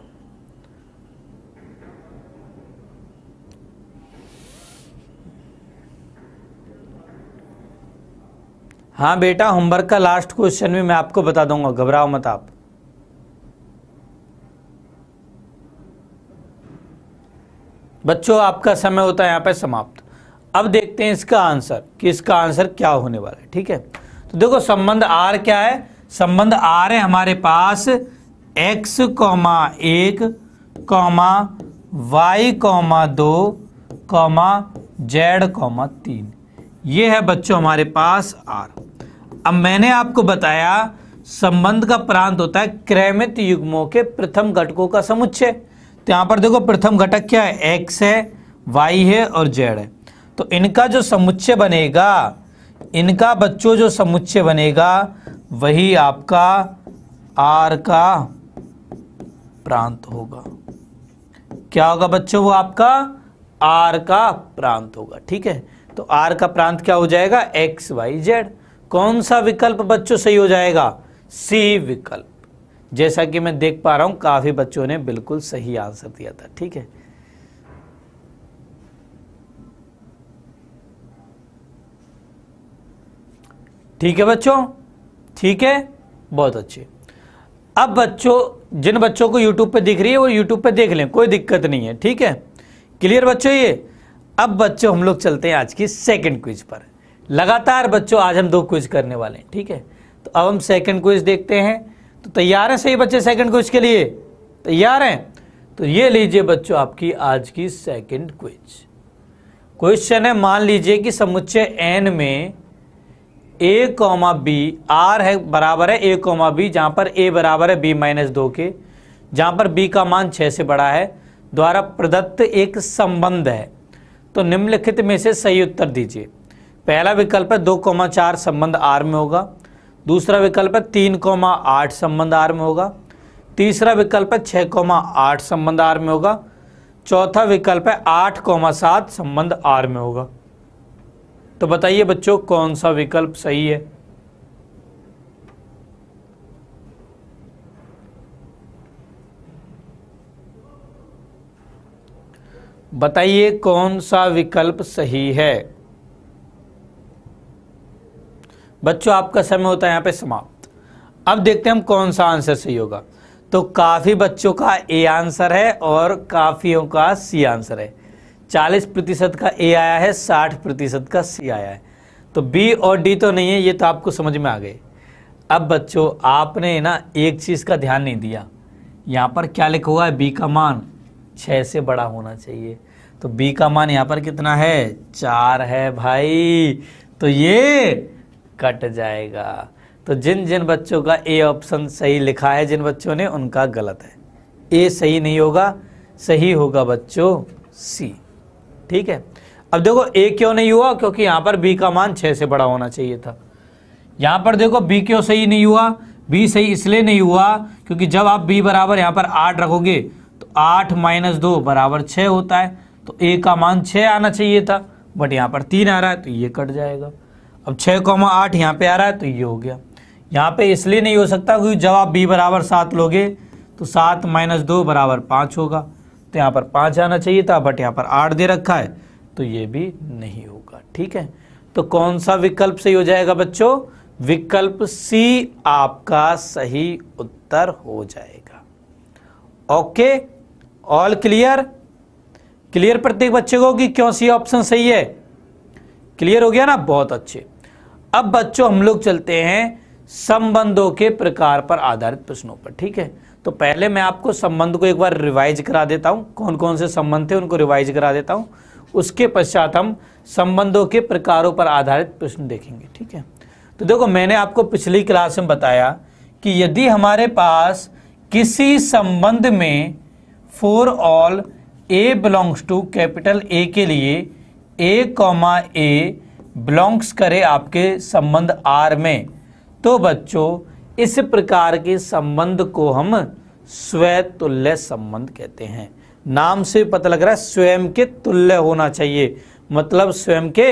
Speaker 1: हाँ बेटा होमवर्क का लास्ट क्वेश्चन भी मैं आपको बता दूंगा घबराओ मत आप बच्चों आपका समय होता है यहाँ पर समाप्त अब देखते हैं इसका आंसर कि इसका आंसर क्या होने वाला है ठीक है तो देखो संबंध आर क्या है संबंध आ रहे हमारे पास एक्स कौमा एक कौमा वाई कौमा दो कौमा जेड कौमा तीन ये है बच्चों हमारे पास आर अब मैंने आपको बताया संबंध का प्रांत होता है क्रमित युग्मों के प्रथम घटकों का समुच्चय तो यहां पर देखो प्रथम घटक क्या है एक्स है वाई है और जेड है तो इनका जो समुच्चय बनेगा इनका बच्चों जो समुच्चय बनेगा वही आपका आर का प्रांत होगा क्या होगा बच्चों वो आपका आर का प्रांत होगा ठीक है तो आर का प्रांत क्या हो जाएगा एक्स वाई जेड कौन सा विकल्प बच्चों सही हो जाएगा सी विकल्प जैसा कि मैं देख पा रहा हूं काफी बच्चों ने बिल्कुल सही आंसर दिया था ठीक है ठीक है बच्चों ठीक है बहुत अच्छे अब बच्चों जिन बच्चों को यूट्यूब पे दिख रही है वो यूट्यूब पे देख लें कोई दिक्कत नहीं है ठीक है क्लियर बच्चों ये अब बच्चों हम लोग चलते हैं आज की सेकंड क्विज पर लगातार बच्चों आज हम दो क्विज करने वाले हैं ठीक है तो अब हम सेकंड क्विज देखते हैं तो तैयार हैं सही बच्चे सेकंड क्विज के लिए तैयार हैं तो ये लीजिए बच्चों आपकी आज की सेकेंड क्विज क्वेश्चन है मान लीजिए कि समुच्चय एन में ए कॉमा बी आर है बराबर है ए कॉमा बी जहाँ पर ए बराबर है बी माइनस दो के जहाँ पर बी का मान छः से बड़ा है द्वारा प्रदत्त एक संबंध है तो निम्नलिखित में से सही उत्तर दीजिए पहला विकल्प है दो कौमा चार संबंध आर में होगा दूसरा विकल्प है तीन कौमा आठ संबंध आर में होगा तीसरा विकल्प है छः कौमा आठ संबंध आर में होगा चौथा विकल्प है आठ कौमा सात संबंध आर में होगा तो बताइए बच्चों कौन सा विकल्प सही है बताइए कौन सा विकल्प सही है बच्चों आपका समय होता है यहां पे समाप्त अब देखते हैं हम कौन सा आंसर सही होगा तो काफ़ी बच्चों का ए आंसर है और काफ़ियों का सी आंसर है 40 प्रतिशत का ए आया है 60 प्रतिशत का सी आया है तो बी और डी तो नहीं है ये तो आपको समझ में आ गए अब बच्चों आपने ना एक चीज़ का ध्यान नहीं दिया यहाँ पर क्या लिखा हुआ है बी का मान छः से बड़ा होना चाहिए तो बी का मान यहाँ पर कितना है चार है भाई तो ये कट जाएगा तो जिन जिन बच्चों का ए ऑप्शन सही लिखा है जिन बच्चों ने उनका गलत है ए सही नहीं होगा सही होगा बच्चों सी ठीक है अब देखो ए क्यों नहीं हुआ क्योंकि यहां पर बी का मान छह से बड़ा होना चाहिए था यहां पर देखो बी क्यों सही नहीं हुआ बी सही इसलिए नहीं हुआ क्योंकि जब आप बी बराबर यहां पर आठ रखोगे तो आठ माइनस दो बराबर छह होता है तो ए का मान छ आना चाहिए था बट यहां पर तीन आ रहा है तो ये कट जाएगा अब छह कौमा आठ यहां पर आ रहा है तो ये हो गया यहां पर इसलिए नहीं हो सकता क्योंकि जब आप बी बराबर सात लोगे तो सात माइनस दो बराबर पांच होगा तो यहाँ पर पाँच आना चाहिए था बट यहाँ पर आठ दे रखा है तो ये भी नहीं होगा ठीक है तो कौन सा विकल्प सही हो जाएगा बच्चों विकल्प सी आपका सही उत्तर हो जाएगा ओके ऑल क्लियर क्लियर प्रत्येक बच्चे को कि क्यों सी ऑप्शन सही है क्लियर हो गया ना बहुत अच्छे अब बच्चों हम लोग चलते हैं संबंधों के प्रकार पर आधारित प्रश्नों पर ठीक है तो पहले मैं आपको संबंध को एक बार रिवाइज करा देता हूँ कौन कौन से संबंध थे उनको रिवाइज करा देता हूँ उसके पश्चात हम संबंधों के प्रकारों पर आधारित प्रश्न देखेंगे ठीक है तो देखो मैंने आपको पिछली क्लास में बताया कि यदि हमारे पास किसी संबंध में for all A belongs to capital A के लिए ए कॉमा ए बिलोंग्स करे आपके संबंध आर में तो बच्चों इस प्रकार के संबंध को हम स्वतुल्य संबंध कहते हैं नाम से पता लग रहा है स्वयं के तुल्य होना चाहिए मतलब स्वयं के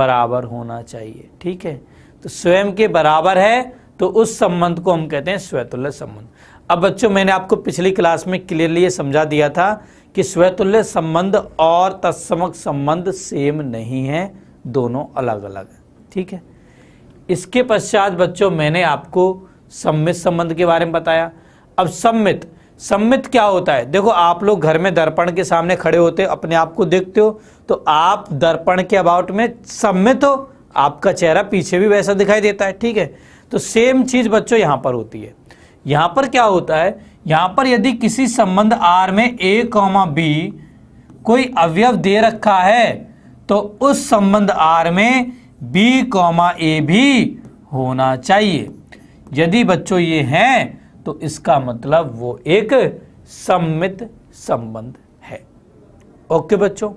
Speaker 1: बराबर होना चाहिए ठीक है तो स्वयं के बराबर है तो उस संबंध को हम कहते हैं स्वतुल्य संबंध अब बच्चों मैंने आपको पिछली क्लास में क्लियरली ये समझा दिया था कि स्वतुल्य संबंध और तत्समक संबंध सेम नहीं है दोनों अलग अलग है ठीक है इसके पश्चात बच्चों मैंने आपको सम्मित संबंध के बारे में बताया अब सम्मित सम्मित क्या होता है देखो आप लोग घर में दर्पण के सामने खड़े होते अपने आप को देखते हो तो आप दर्पण के अबाउट में सम्मित हो आपका चेहरा पीछे भी वैसा दिखाई देता है ठीक है तो सेम चीज बच्चों यहां पर होती है यहां पर क्या होता है यहां पर यदि किसी संबंध आर में ए कौमा बी कोई अवयव दे रखा है तो उस संबंध आर में बी कौमा ए भी होना चाहिए यदि बच्चों ये हैं तो इसका मतलब वो एक सम्मित संबंध है ओके बच्चों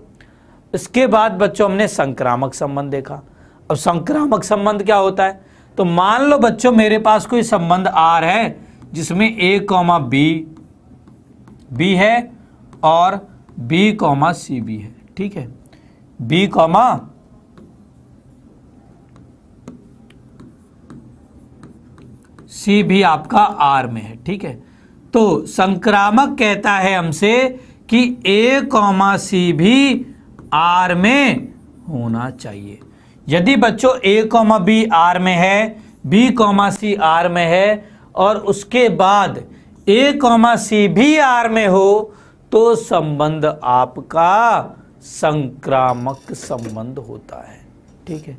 Speaker 1: इसके बाद बच्चों हमने संक्रामक संबंध देखा अब संक्रामक संबंध क्या होता है तो मान लो बच्चों मेरे पास कोई संबंध आर है जिसमें ए कौमा बी बी है और बी कौमा सी बी है ठीक है बी कौमा सी भी आपका आर में है ठीक है तो संक्रामक कहता है हमसे कि ए कॉमा सी भी आर में होना चाहिए यदि बच्चों ए कॉमा बी आर में है बी कॉमा सी आर में है और उसके बाद ए कॉमा सी भी आर में हो तो संबंध आपका संक्रामक संबंध होता है ठीक है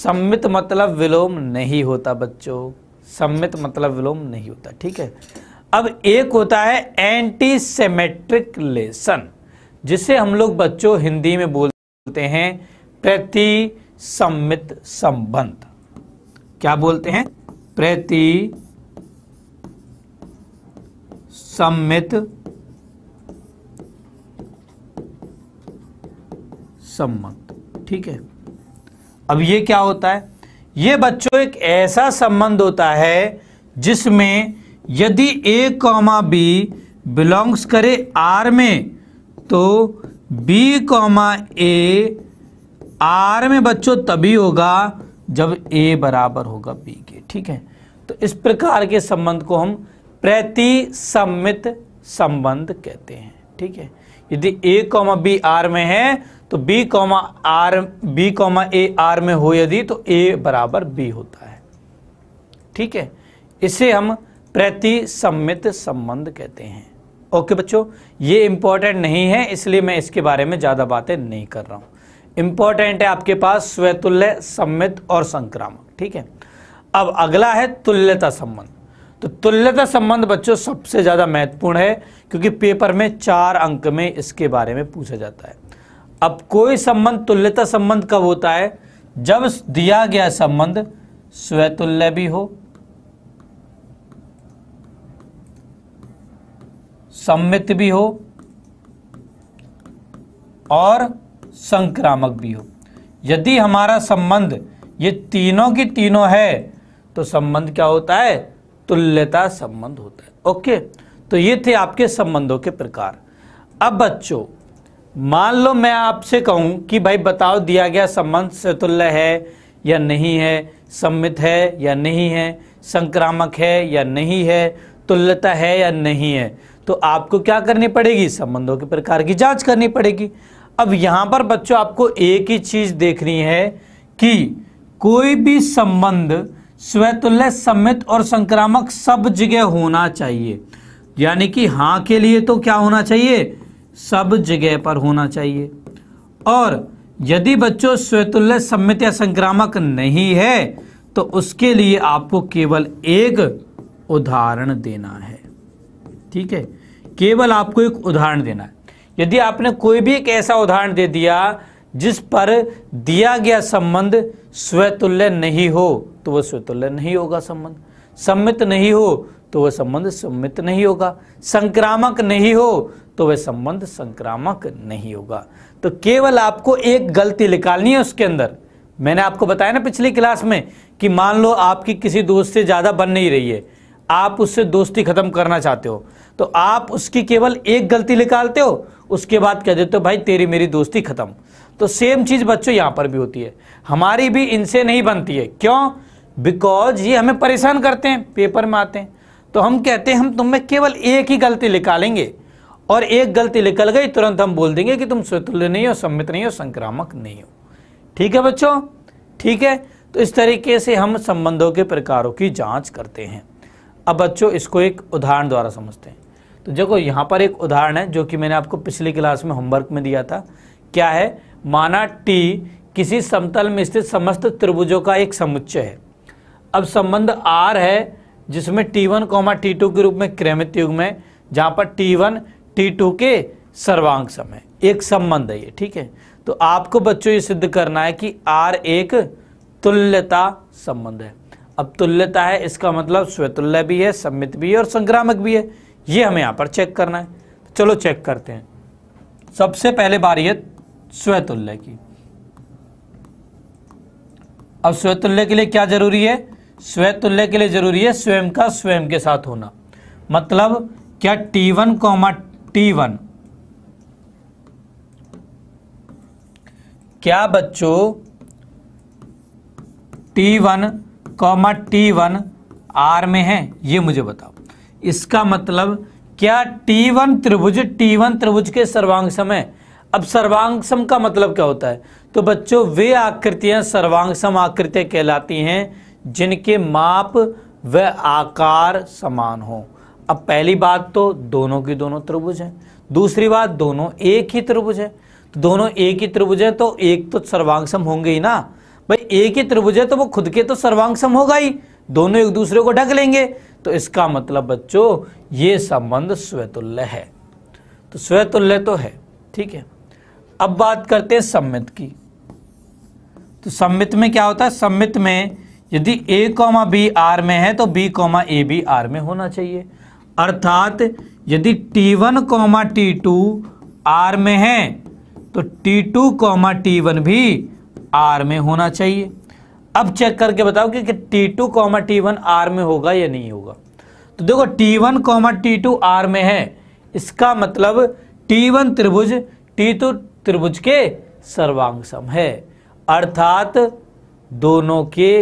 Speaker 1: सम्मित मतलब विलोम नहीं होता बच्चों सम्मित मतलब विलोम नहीं होता ठीक है अब एक होता है एंटी सेमेट्रिक लेसन जिसे हम लोग बच्चों हिंदी में बोलते हैं प्रति सम्मित संबंध क्या बोलते हैं प्रति सम्मित संबंध ठीक है अब ये क्या होता है ये बच्चों एक ऐसा संबंध होता है जिसमें यदि ए कॉमा बी बिलोंग्स करे आर में तो बी कॉमा ए आर में बच्चों तभी होगा जब ए बराबर होगा बी के ठीक है तो इस प्रकार के संबंध को हम प्रतिसम्मित संबंध कहते हैं ठीक है यदि ए कॉमा बी आर में है तो B comma R B comma A R में हो यदि तो ए बराबर बी होता है ठीक है इसे हम प्रति सम्मित संबंध कहते हैं ओके बच्चों ये इंपॉर्टेंट नहीं है इसलिए मैं इसके बारे में ज़्यादा बातें नहीं कर रहा हूं इंपॉर्टेंट है आपके पास स्वतुल्य सम्मित और संक्रामक ठीक है अब अगला है तुल्यता संबंध तो तुल्यता संबंध बच्चों सबसे ज़्यादा महत्वपूर्ण है क्योंकि पेपर में चार अंक में इसके बारे में पूछा जाता है अब कोई संबंध तुल्यता संबंध कब होता है जब दिया गया संबंध स्वतुल्य भी हो सम्मित भी हो और संक्रामक भी हो यदि हमारा संबंध ये तीनों की तीनों है तो संबंध क्या होता है तुल्यता संबंध होता है ओके तो ये थे आपके संबंधों के प्रकार अब बच्चों मान लो मैं आपसे कहूं कि भाई बताओ दिया गया संबंध सतुल्य है या नहीं है सम्मित है या नहीं है संक्रामक है या नहीं है तुल्यता है या नहीं है तो आपको क्या करनी पड़ेगी संबंधों के प्रकार की जांच करनी पड़ेगी अब यहाँ पर बच्चों आपको एक ही चीज़ देखनी है कि कोई भी संबंध स्वतुल्य सम्मित और संक्रामक सब जगह होना चाहिए यानी कि हाँ के लिए तो क्या होना चाहिए सब जगह पर होना चाहिए और यदि बच्चों स्वेतुल्य सम्मित या संक्रामक नहीं है तो उसके लिए आपको केवल एक उदाहरण देना है ठीक है केवल आपको एक उदाहरण देना है यदि आपने कोई भी एक ऐसा उदाहरण दे दिया जिस पर दिया गया संबंध स्वतुल्य नहीं हो तो वह स्वतुल्य नहीं होगा संबंध सम्मित नहीं हो तो वह संबंध सम्मित नहीं होगा संक्रामक नहीं हो तो वह संबंध संक्रामक नहीं होगा तो केवल आपको एक गलती निकालनी है उसके अंदर मैंने आपको बताया ना पिछली क्लास में कि मान लो आपकी किसी दोस्त से ज़्यादा बन नहीं रही है आप उससे दोस्ती खत्म करना चाहते हो तो आप उसकी केवल एक गलती निकालते हो उसके बाद कह देते हो भाई तेरी मेरी दोस्ती खत्म तो सेम चीज़ बच्चों यहां पर भी होती है हमारी भी इनसे नहीं बनती है क्यों बिकॉज ये हमें परेशान करते हैं पेपर में आते हैं तो हम कहते हैं हम तुम में केवल एक ही गलती निकालेंगे और एक गलती निकल गई तुरंत हम बोल देंगे कि तुम स्वतुल्य नहीं हो सम्मित नहीं हो संक्रामक नहीं हो ठीक है बच्चों ठीक है तो इस तरीके से हम संबंधों के प्रकारों की जांच करते हैं अब बच्चों इसको एक उदाहरण द्वारा समझते हैं तो देखो यहाँ पर एक उदाहरण है जो कि मैंने आपको पिछली क्लास में होमवर्क में दिया था क्या है माना टी किसी समतल में स्थित समस्त त्रिभुजों का एक समुच्चय है अब संबंध आर है जिसमें T one comma T two के रूप में क्रमित युग में जहाँ पर टी वन टी टू के सर्वांग सम है एक संबंध है ये ठीक है तो आपको बच्चों ये सिद्ध करना है कि आर एक तुल्यता संबंध है अब तुल्यता है इसका मतलब स्वतुल्य भी है सम्मित भी है और संक्रामक भी है ये हमें यहाँ पर चेक करना है चलो चेक करते हैं सबसे पहले बारी है स्वतुल्य की अब स्वतुल्य के लिए क्या जरूरी है स्वतुल्य के लिए जरूरी है स्वयं का स्वयं के साथ होना मतलब क्या T1 one comma T one क्या बच्चों T one comma T one R में है ये मुझे बताओ इसका मतलब क्या टी वन त्रिभुज टी वन त्रिभुज के सर्वांगसम है अब सर्वांगसम का मतलब क्या होता है तो बच्चों वे आकृतियां सर्वांगसम आकृतियां कहलाती हैं जिनके माप व आकार समान हों अब पहली बात तो दोनों की दोनों त्रिभुज हैं दूसरी बात दोनों एक ही त्रिभुज है तो दोनों एक ही त्रिभुज है तो एक तो सर्वांगसम होंगे ही ना भाई एक ही त्रिभुज है तो वो खुद के तो सर्वांगसम होगा ही दोनों एक दूसरे को ढक लेंगे तो इसका मतलब बच्चों ये संबंध स्वतुल्य है तो स्वतुल्य तो है ठीक है अब बात करते हैं सम्मित की तो सम्मित में क्या होता है सम्मित में यदि ए कॉमा बी आर में है तो B comma A B R में होना चाहिए अर्थात यदि T one comma T two R में है तो T two comma T one भी आर में होना चाहिए अब चेक करके बताओ कि, कि T two comma T one R में होगा या नहीं होगा तो देखो T one comma T two R में है इसका मतलब टी वन त्रिभुज टी टू त्रिभुज के सर्वांग सम है अर्थात दोनों के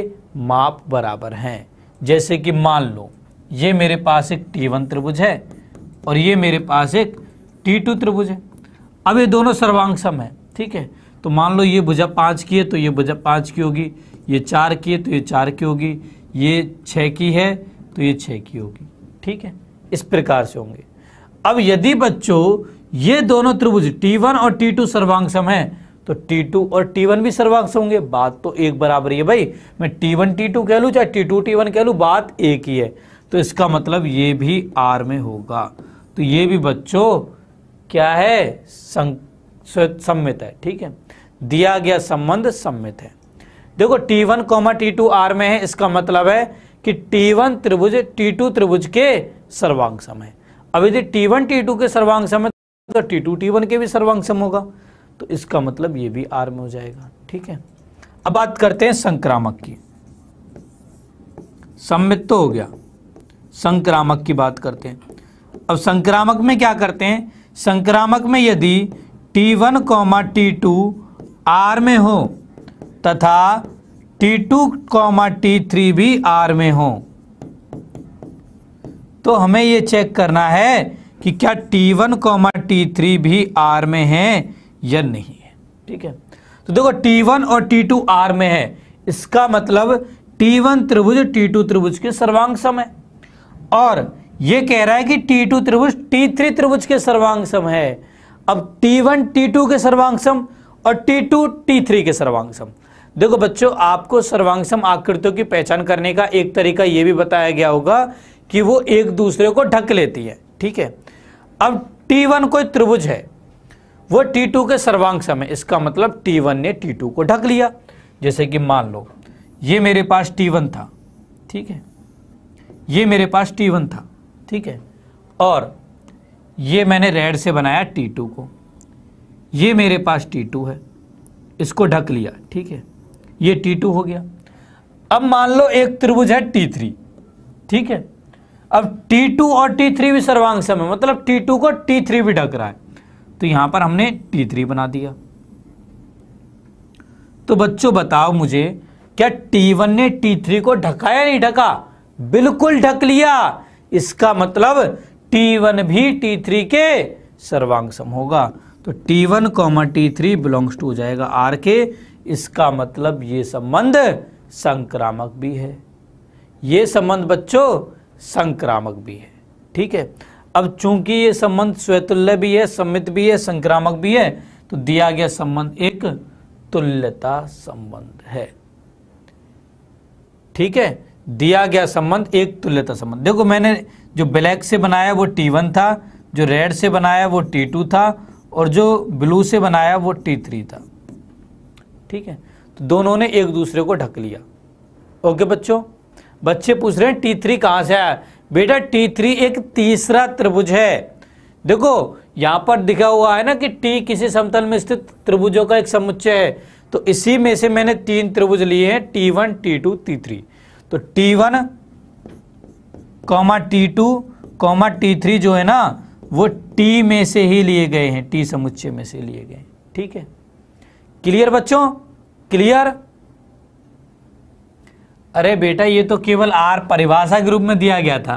Speaker 1: माप बराबर हैं जैसे कि मान लो ये मेरे पास एक टी वन त्रिभुज है और ये मेरे पास एक टी टू त्रिभुज है अब ये दोनों सर्वांगसम है ठीक है तो मान लो ये भुजा पाँच की है तो ये भुजा पाँच की होगी ये चार की है तो ये चार की होगी ये छः की है तो ये छः की होगी ठीक है इस प्रकार से होंगे अब यदि बच्चों ये दोनों त्रिभुज T1 और T2 टू सम है तो T2 और T1 भी सर्वांगसम होंगे बात तो एक बराबर ही है भाई मैं T1 T2 कह लूँ चाहे T2 T1 कह लूँ बात एक ही है तो इसका मतलब ये भी आर में होगा तो ये भी बच्चों क्या है सम्मित है ठीक है दिया गया संबंध सम्मित है देखो T1 one comma T R में है इसका मतलब है कि T1 त्रिभुज T2 त्रिभुज के सर्वांग सम है अब यदि T1 T2 के सर्वांग सम है तो T2 T1 के भी सर्वांग सम होगा तो इसका मतलब ये भी आर में हो जाएगा ठीक है अब बात करते हैं संक्रामक की सम्मित तो हो गया संक्रामक की बात करते हैं अब संक्रामक में क्या करते हैं संक्रामक में यदि T one comma T two R में हो तथा T two comma T three भी आर में हो तो हमें यह चेक करना है कि क्या T one comma T three भी आर में है या नहीं है ठीक है तो देखो टी वन और टी टू आर में है इसका मतलब टी वन त्रिभुज टी टू त्रिभुज के सर्वांग सम है और ये कह रहा है कि टी टू त्रिभुज टी थ्री त्रिभुज के सर्वांग सम है अब टी वन टी टू के सर्वांग सम और टी टू टी थ्री के सर्वांग सम देखो बच्चों आपको सर्वांग सम आकृतियों की पहचान करने का एक तरीका यह भी बताया गया होगा कि वो एक दूसरे को ढक लेती है ठीक है अब टी वन कोई त्रिभुज है वो टी टू के सर्वांग सम है इसका मतलब टी वन ने टी टू को ढक लिया जैसे कि मान लो ये मेरे पास टी वन था ठीक है ये मेरे पास टी वन था ठीक है और ये मैंने रेड से बनाया टी टू को ये मेरे पास टी टू है इसको ढक लिया ठीक है ये टी टू हो गया अब मान लो एक त्रिभुज है टी थ्री ठीक है अब टी टू और टी थ्री भी सर्वांग समय मतलब टी टू को टी थ्री भी ढक रहा है तो यहां पर हमने टी थ्री बना दिया तो बच्चों बताओ मुझे क्या टी वन ने टी थ्री को ढका या नहीं ढका बिल्कुल ढक लिया इसका मतलब T1 भी T3 के सर्वांग सम होगा तो T1 one comma T three belongs to हो जाएगा आर के इसका मतलब ये संबंध संक्रामक भी है ये संबंध बच्चों संक्रामक भी है ठीक है अब चूंकि ये संबंध स्वतुल्य भी है सम्मित भी है संक्रामक भी है तो दिया गया संबंध एक तुल्यता संबंध है ठीक है दिया गया संबंध एक तुल्यता संबंध देखो मैंने जो ब्लैक से बनाया वो टी वन था जो रेड से बनाया वो टी टू था और जो ब्लू से बनाया वो टी थ्री था ठीक है तो दोनों ने एक दूसरे को ढक लिया ओके बच्चों बच्चे पूछ रहे हैं टी थ्री कहाँ से आया बेटा टी थ्री एक तीसरा त्रिभुज है देखो यहाँ पर दिखा हुआ है ना कि टी किसी समतल में स्थित त्रिभुजों का एक समुच्चय है तो इसी में से मैंने तीन त्रिभुज लिए हैं T one T two T three तो T one comma T two comma T three जो है ना वो टी में से ही लिए गए हैं टी समुच्चय में से लिए गए ठीक है क्लियर बच्चों क्लियर अरे बेटा ये तो केवल आर परिभाषा के रूप में दिया गया था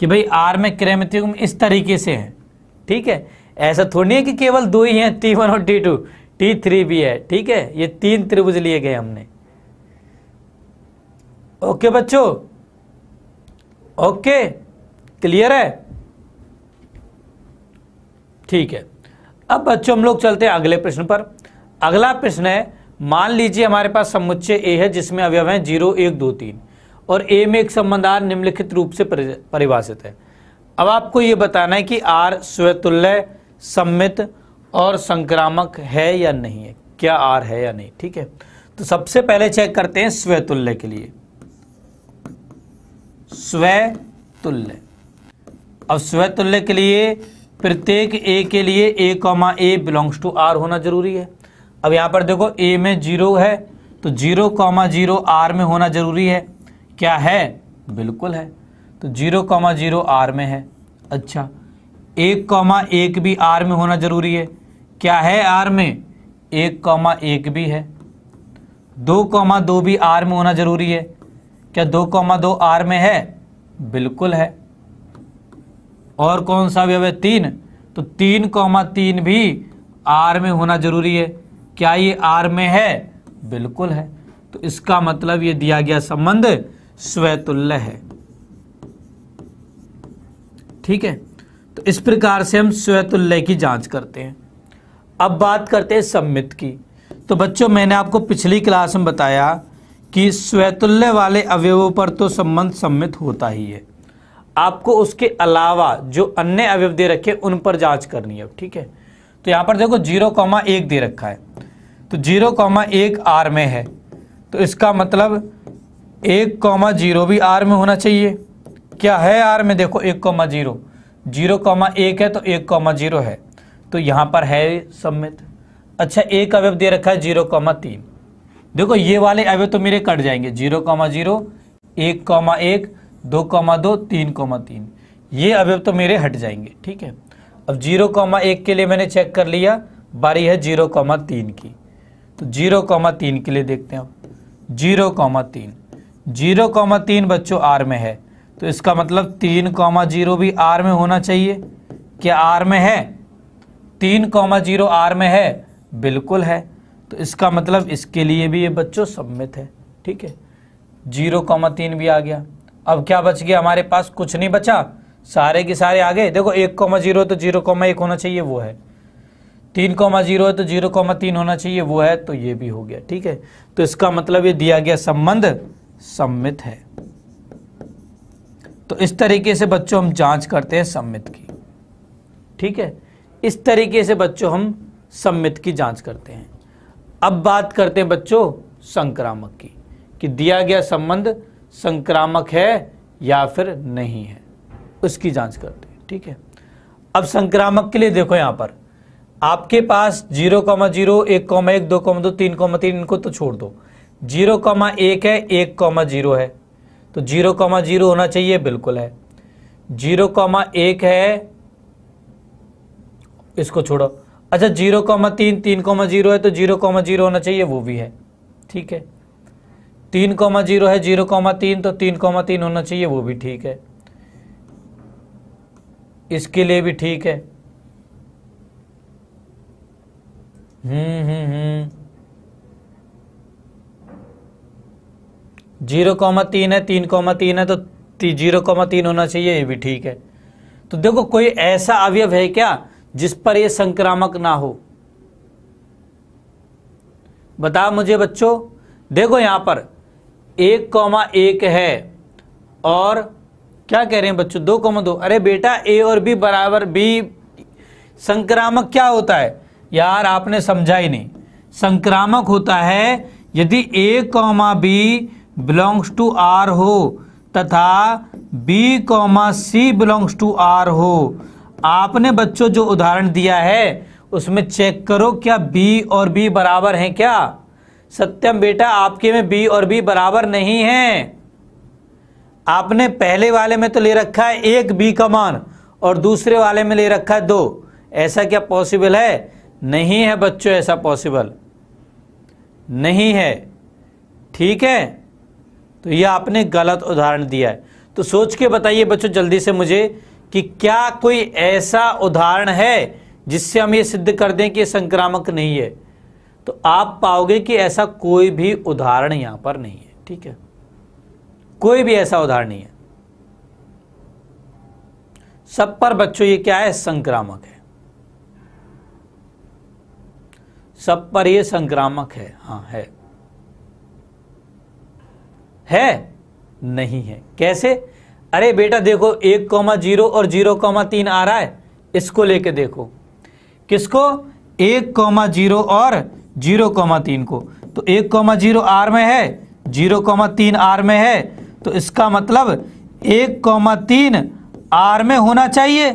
Speaker 1: कि भाई आर में क्रैमितियुम इस तरीके से है ठीक है ऐसा थोड़ी है कि केवल दो ही हैं टी वन और टी टू टी थ्री भी है ठीक है ये तीन त्रिभुज लिए गए हमने ओके बच्चों ओके क्लियर है ठीक है अब बच्चों हम लोग चलते हैं अगले प्रश्न पर अगला प्रश्न है मान लीजिए हमारे पास समुच्चय ए है जिसमें अवयव है जीरो एक दो तीन और ए में एक संबंधार निम्नलिखित रूप से परिभाषित है अब आपको यह बताना है कि आर स्वतुल्य सम्मित और संक्रामक है या नहीं है क्या आर है या नहीं ठीक है तो सबसे पहले चेक करते हैं स्वतुल्य के लिए स्वतुल्य अब स्वतुल्य के लिए प्रत्येक ए के लिए A comma A belongs to R होना जरूरी है अब यहाँ पर देखो ए में जीरो है तो जीरो कॉमा जीरो आर में होना जरूरी है क्या है बिल्कुल है तो जीरो कॉमा जीरो आर में है अच्छा एक कॉमा एक भी आर में होना जरूरी है क्या है आर में एक कॉमा एक भी है दो कॉमा दो भी आर में होना जरूरी है क्या दो कौमा दो आर में है बिल्कुल है और कौन सा अवयव है तीन तो तीन कौमा तीन भी आर में होना जरूरी है क्या ये आर में है बिल्कुल है तो इसका मतलब ये दिया गया संबंध स्वैतुल्य है ठीक है तो इस प्रकार से हम स्वैतुल्य की जांच करते हैं अब बात करते हैं सम्मित की तो बच्चों मैंने आपको पिछली क्लास में बताया कि स्वैतुल्य वाले अवयवों पर तो संबंध सम्मित होता ही है आपको उसके अलावा जो अन्य अवयव दे रखे उन पर जांच करनी है ठीक है तो यहाँ पर देखो जीरो कॉमा एक दे रखा है तो जीरो कॉमा एक आर में है तो इसका मतलब एक कॉमा जीरो भी आर में होना चाहिए क्या है आर में देखो एक कॉमा जीरो जीरो कॉमा एक है तो एक कॉमा जीरो है तो यहाँ पर है सम्मित अच्छा एक अवयव दे रखा है जीरो कॉमा तीन देखो ये वाले अवे तो मेरे कट जाएंगे जीरो कॉमा जीरो एक कॉमा एक दो कॉमा दो तीन कॉमा तीन ये अवयव तो मेरे हट जाएंगे ठीक है अब जीरो कॉमा एक के लिए मैंने चेक कर लिया बारी है जीरो कॉमा तीन की तो जीरो कॉमा तीन के लिए देखते हैं अब जीरो कॉमा तीन जीरो कॉमा तीन बच्चों आर में है तो इसका मतलब तीन कॉमा जीरो भी आर में होना चाहिए क्या आर में है तीन कॉमा जीरो आर में है बिल्कुल है तो इसका मतलब इसके लिए भी ये बच्चों सम्मित है ठीक है जीरो कॉमा तीन भी आ गया अब क्या बच गया हमारे पास कुछ नहीं बचा सारे के सारे आ गए देखो एक कॉमा जीरो तो जीरो कॉमा एक होना चाहिए वो है तीन कॉमा जीरो है तो जीरो कॉमा तीन होना चाहिए वो है तो ये भी हो गया ठीक है तो इसका मतलब ये दिया गया संबंध सम्मित है तो इस तरीके से बच्चों हम जांच करते हैं सम्मित की ठीक है इस तरीके से बच्चों हम सम्मित की जांच करते हैं अब बात करते हैं बच्चों संक्रामक की कि दिया गया संबंध संक्रामक है या फिर नहीं है उसकी जांच करते हैं ठीक है अब संक्रामक के लिए देखो यहां पर आपके पास जीरो कॉमा जीरो एक कॉमा एक दो कॉमा दो तीन कॉमा तीन इनको तो छोड़ दो जीरो कॉमा एक है एक कॉमा जीरो है तो जीरो कॉमा जीरो होना चाहिए बिल्कुल है जीरो कॉमा एक है इसको छोड़ो अच्छा जीरो कॉमा तीन तीन कॉमा जीरो है तो जीरो कॉमा जीरो होना चाहिए वो भी है ठीक है तीन कॉमा जीरो है जीरो कॉमा तीन तो तीन कॉमा तीन होना चाहिए वो भी ठीक है इसके लिए भी ठीक है हम्म हम्म हम्म जीरो कॉमा तीन है तीन कॉमा तीन है तो ती, जीरो कॉमा तीन होना चाहिए ये भी ठीक है तो देखो कोई ऐसा अवयव है क्या जिस पर यह संक्रामक ना हो बताओ मुझे बच्चों देखो यहां पर एक कौमा एक है और क्या कह रहे हैं बच्चों दो कौमा दो अरे बेटा ए और बी बराबर बी संक्रामक क्या होता है यार आपने समझा ही नहीं संक्रामक होता है यदि A comma B belongs to R हो तथा B comma C belongs to R हो आपने बच्चों जो उदाहरण दिया है उसमें चेक करो क्या बी और बी बराबर हैं क्या सत्यम बेटा आपके में बी और बी बराबर नहीं है आपने पहले वाले में तो ले रखा है एक बी का मान और दूसरे वाले में ले रखा है दो ऐसा क्या पॉसिबल है नहीं है बच्चों ऐसा पॉसिबल नहीं है ठीक है तो ये आपने गलत उदाहरण दिया है तो सोच के बताइए बच्चों जल्दी से मुझे कि क्या कोई ऐसा उदाहरण है जिससे हम ये सिद्ध कर दें कि संक्रामक नहीं है तो आप पाओगे कि ऐसा कोई भी उदाहरण यहां पर नहीं है ठीक है कोई भी ऐसा उदाहरण नहीं है सब पर बच्चों ये क्या है संक्रामक है सब पर ये संक्रामक है हाँ है है नहीं है कैसे अरे बेटा देखो एक कॉमा जीरो और जीरो कॉमा तीन आ रहा है इसको लेके देखो किसको एक कॉमा जीरो और जीरो कॉमा तीन को तो एक कॉमा जीरो आर में है जीरो कॉमा तीन आर में है तो इसका मतलब एक कॉमा तीन आर में होना चाहिए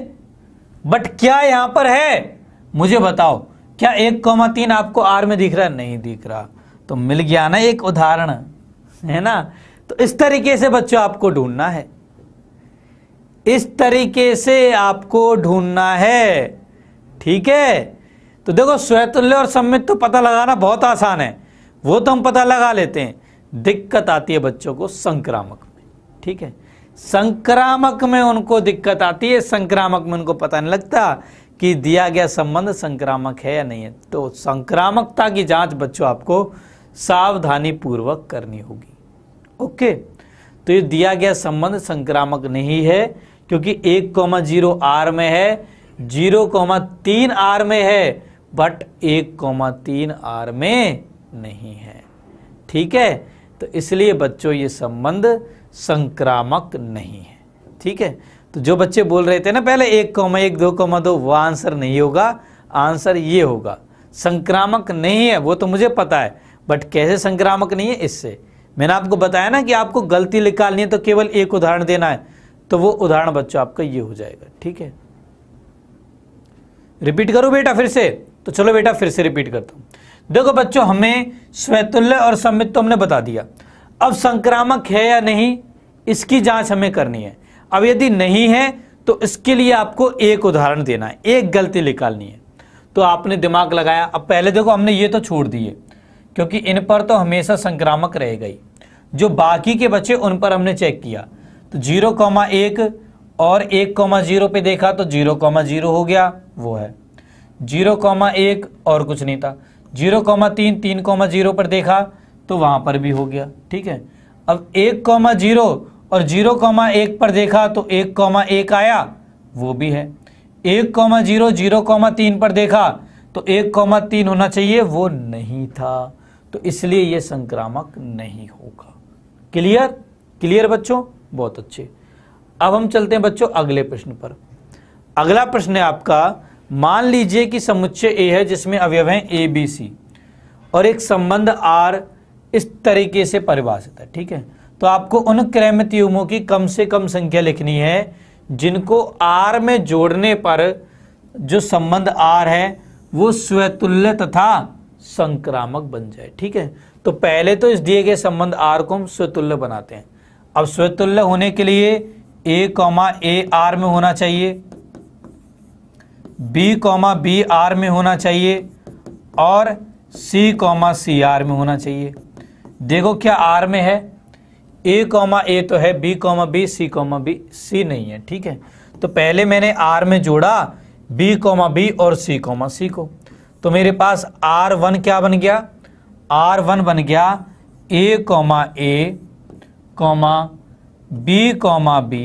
Speaker 1: बट क्या यहां पर है मुझे बताओ क्या एक कॉमा तीन आपको आर में दिख रहा नहीं दिख रहा तो मिल गया ना एक उदाहरण है ना तो इस तरीके से बच्चों आपको ढूंढना है इस तरीके से आपको ढूंढना है ठीक है तो देखो स्वतुल्य और सम्मित तो पता लगाना बहुत आसान है वो तो हम पता लगा लेते हैं दिक्कत आती है बच्चों को संक्रामक में ठीक है संक्रामक में उनको दिक्कत आती है संक्रामक में उनको पता नहीं लगता कि दिया गया संबंध संक्रामक है या नहीं है तो संक्रामकता की जांच बच्चों आपको सावधानी पूर्वक करनी होगी ओके तो ये दिया गया संबंध संक्रामक नहीं है क्योंकि एक कॉमा जीरो आर में है जीरो कॉमा तीन आर में है बट एक कॉमा तीन आर में नहीं है ठीक है तो इसलिए बच्चों ये संबंध संक्रामक नहीं है ठीक है तो जो बच्चे बोल रहे थे ना पहले एक कॉमा एक दो कॉमा दो वो आंसर नहीं होगा आंसर ये होगा संक्रामक नहीं है वो तो मुझे पता है बट कैसे संक्रामक नहीं है इससे मैंने आपको बताया ना कि आपको गलती निकालनी है तो केवल एक उदाहरण देना है तो वो उदाहरण बच्चों आपका ये हो जाएगा ठीक है रिपीट करो बेटा फिर से तो चलो बेटा फिर से रिपीट करता हूं देखो बच्चों हमें स्वैतुल्य और सम्मित तो हमने बता दिया अब संक्रामक है या नहीं इसकी जांच हमें करनी है अब यदि नहीं है तो इसके लिए आपको एक उदाहरण देना है एक गलती निकालनी है तो आपने दिमाग लगाया अब पहले देखो हमने ये तो छोड़ दिए क्योंकि इन पर तो हमेशा संक्रामक रह गई जो बाकी के बच्चे उन पर हमने चेक किया तो जीरो कॉमा एक और एक कॉमा जीरो पे देखा तो जीरो कॉमा जीरो हो गया वो है जीरो कॉमा एक और कुछ नहीं था जीरो कॉमा तीन तीन कॉमा जीरो पर देखा तो वहां पर भी हो गया ठीक है अब एक कॉमा जीरो और जीरो कॉमा एक पर देखा तो एक कॉमा एक आया वो भी है एक कॉमा जीरो जीरो कॉमा तीन पर देखा तो एक कॉमा तीन होना चाहिए वो नहीं था तो इसलिए ये संक्रामक नहीं होगा क्लियर क्लियर बच्चों बहुत अच्छे अब हम चलते हैं बच्चों अगले प्रश्न पर अगला प्रश्न है आपका मान लीजिए कि समुच्चय ए है जिसमें अवयव हैं ए बी सी और एक संबंध आर इस तरीके से परिभाषित है ठीक है तो आपको उन क्रमित युग्मों की कम से कम संख्या लिखनी है जिनको आर में जोड़ने पर जो संबंध आर है वो स्वतुल्य तथा संक्रामक बन जाए ठीक है तो पहले तो इस दिए गए संबंध आर को हम स्वतुल्य बनाते हैं अब स्वतुल्य होने के लिए ए कौमा ए आर में होना चाहिए बी कौमा बी आर में होना चाहिए और सी कॉमा सी आर में होना चाहिए देखो क्या आर में है ए कॉमा ए तो है B comma B C comma B C नहीं है ठीक है तो पहले मैंने आर में जोड़ा बी कौमा बी और सी कॉमा सी को तो मेरे पास आर वन क्या बन गया आर वन बन गया A comma A comma B comma B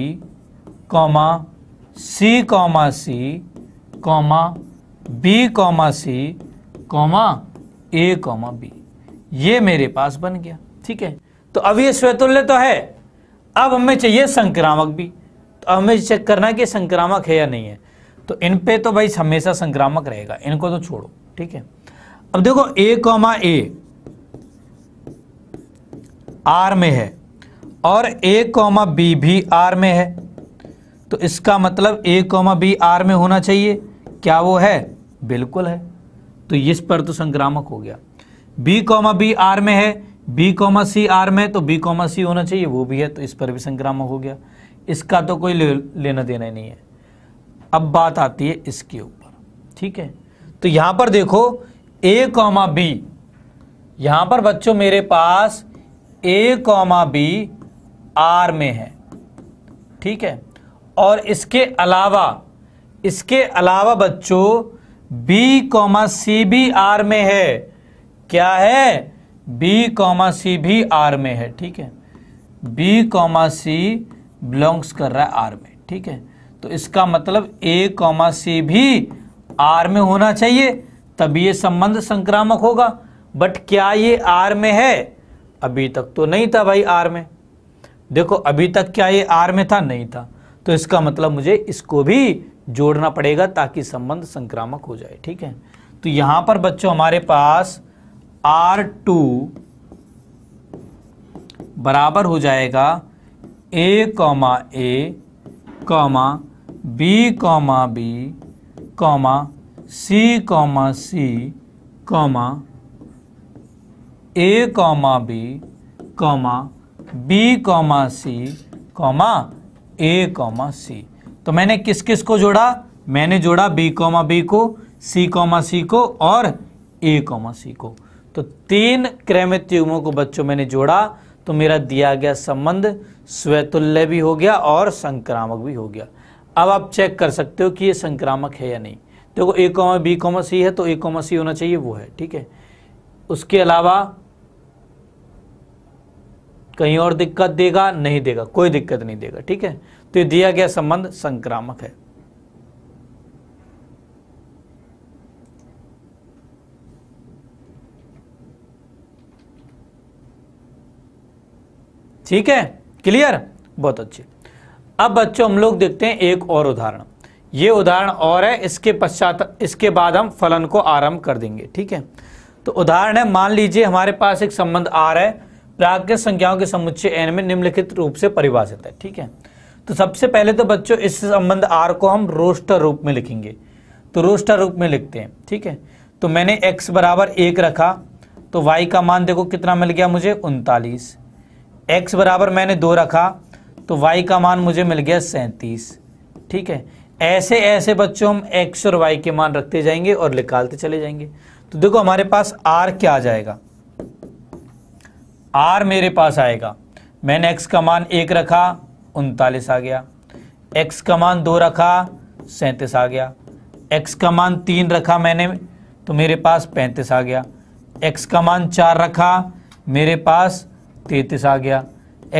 Speaker 1: comma C comma C comma B comma C comma A comma B ये मेरे पास बन गया ठीक है तो अब ये स्वैतुल्य तो है अब हमें चाहिए संक्रामक भी तो हमें चेक करना कि संक्रामक है या नहीं है तो इन पे तो भाई हमेशा संक्रामक रहेगा इनको तो छोड़ो ठीक है अब देखो ए कॉमा ए आर में है और ए कॉमा बी भी आर में है तो इसका मतलब ए कॉमा बी आर में होना चाहिए क्या वो है बिल्कुल है तो इस पर तो संक्रामक हो गया बी कॉमा बी आर में है बी कॉमा सी आर में तो बी कॉमा सी होना चाहिए वो भी है तो इस पर भी संक्रामक हो गया इसका तो कोई ले, लेना देना ही नहीं है अब बात आती है इसके ऊपर ठीक है तो यहां पर देखो ए कॉमा बी यहां पर बच्चों मेरे पास ए कॉमा बी आर में है ठीक है और इसके अलावा इसके अलावा बच्चों बी कॉमा सी भी आर में है क्या है बी कॉमा सी भी आर में है ठीक है बी कॉमा सी बिलोंग्स कर रहा है आर में ठीक है तो इसका मतलब ए कॉमा सी भी आर में होना चाहिए तभी ये संबंध संक्रामक होगा बट क्या ये आर में है अभी तक तो नहीं था भाई आर में देखो अभी तक क्या ये आर में था नहीं था तो इसका मतलब मुझे इसको भी जोड़ना पड़ेगा ताकि संबंध संक्रामक हो जाए ठीक है तो यहां पर बच्चों हमारे पास आर टू बराबर हो जाएगा A comma A comma B comma B comma C comma C comma A comma B comma B comma C comma A comma C तो मैंने किस किस को जोड़ा मैंने जोड़ा बी कॉमा बी को सी कॉमा सी को और ए कॉमा सी को तो तीन क्रमित युग्मों को बच्चों मैंने जोड़ा तो मेरा दिया गया संबंध स्वतुल्य भी हो गया और संक्रामक भी हो गया अब आप चेक कर सकते हो कि ये संक्रामक है या नहीं देखो A comma B comma C है तो ए कॉमा सी होना चाहिए वो है ठीक है उसके अलावा कहीं और दिक्कत देगा नहीं देगा कोई दिक्कत नहीं देगा ठीक है तो ये दिया गया संबंध संक्रामक है ठीक है क्लियर बहुत अच्छे अब बच्चों हम लोग देखते हैं एक और उदाहरण ये उदाहरण और है इसके पश्चात इसके बाद हम फलन को आरंभ कर देंगे ठीक है तो उदाहरण है मान लीजिए हमारे पास एक संबंध आर है प्राग्ञ संज्ञाओं के समुच्चय एन में निम्नलिखित रूप से परिभाषित है ठीक है तो सबसे पहले तो बच्चों इस संबंध आर को हम रोस्टर रूप में लिखेंगे तो रोस्टर रूप में लिखते हैं ठीक है तो मैंने एक्स बराबर एक रखा तो वाई का मान देखो कितना मिल गया मुझे उनतालीस एक्स बराबर मैंने दो रखा तो वाई का मान मुझे मिल गया सैंतीस ठीक है ऐसे ऐसे बच्चों हम एक्स और वाई के मान रखते जाएंगे और निकालते चले जाएंगे तो देखो हमारे पास आर क्या आ जाएगा आर मेरे पास आएगा मैंने एक्स का मान एक रखा उनतालीस आ गया एक्स का मान दो रखा सैंतीस आ गया एक्स का मान तीन रखा मैंने तो मेरे पास पैंतीस आ गया एक्स का मान चार रखा मेरे पास तैतीस आ गया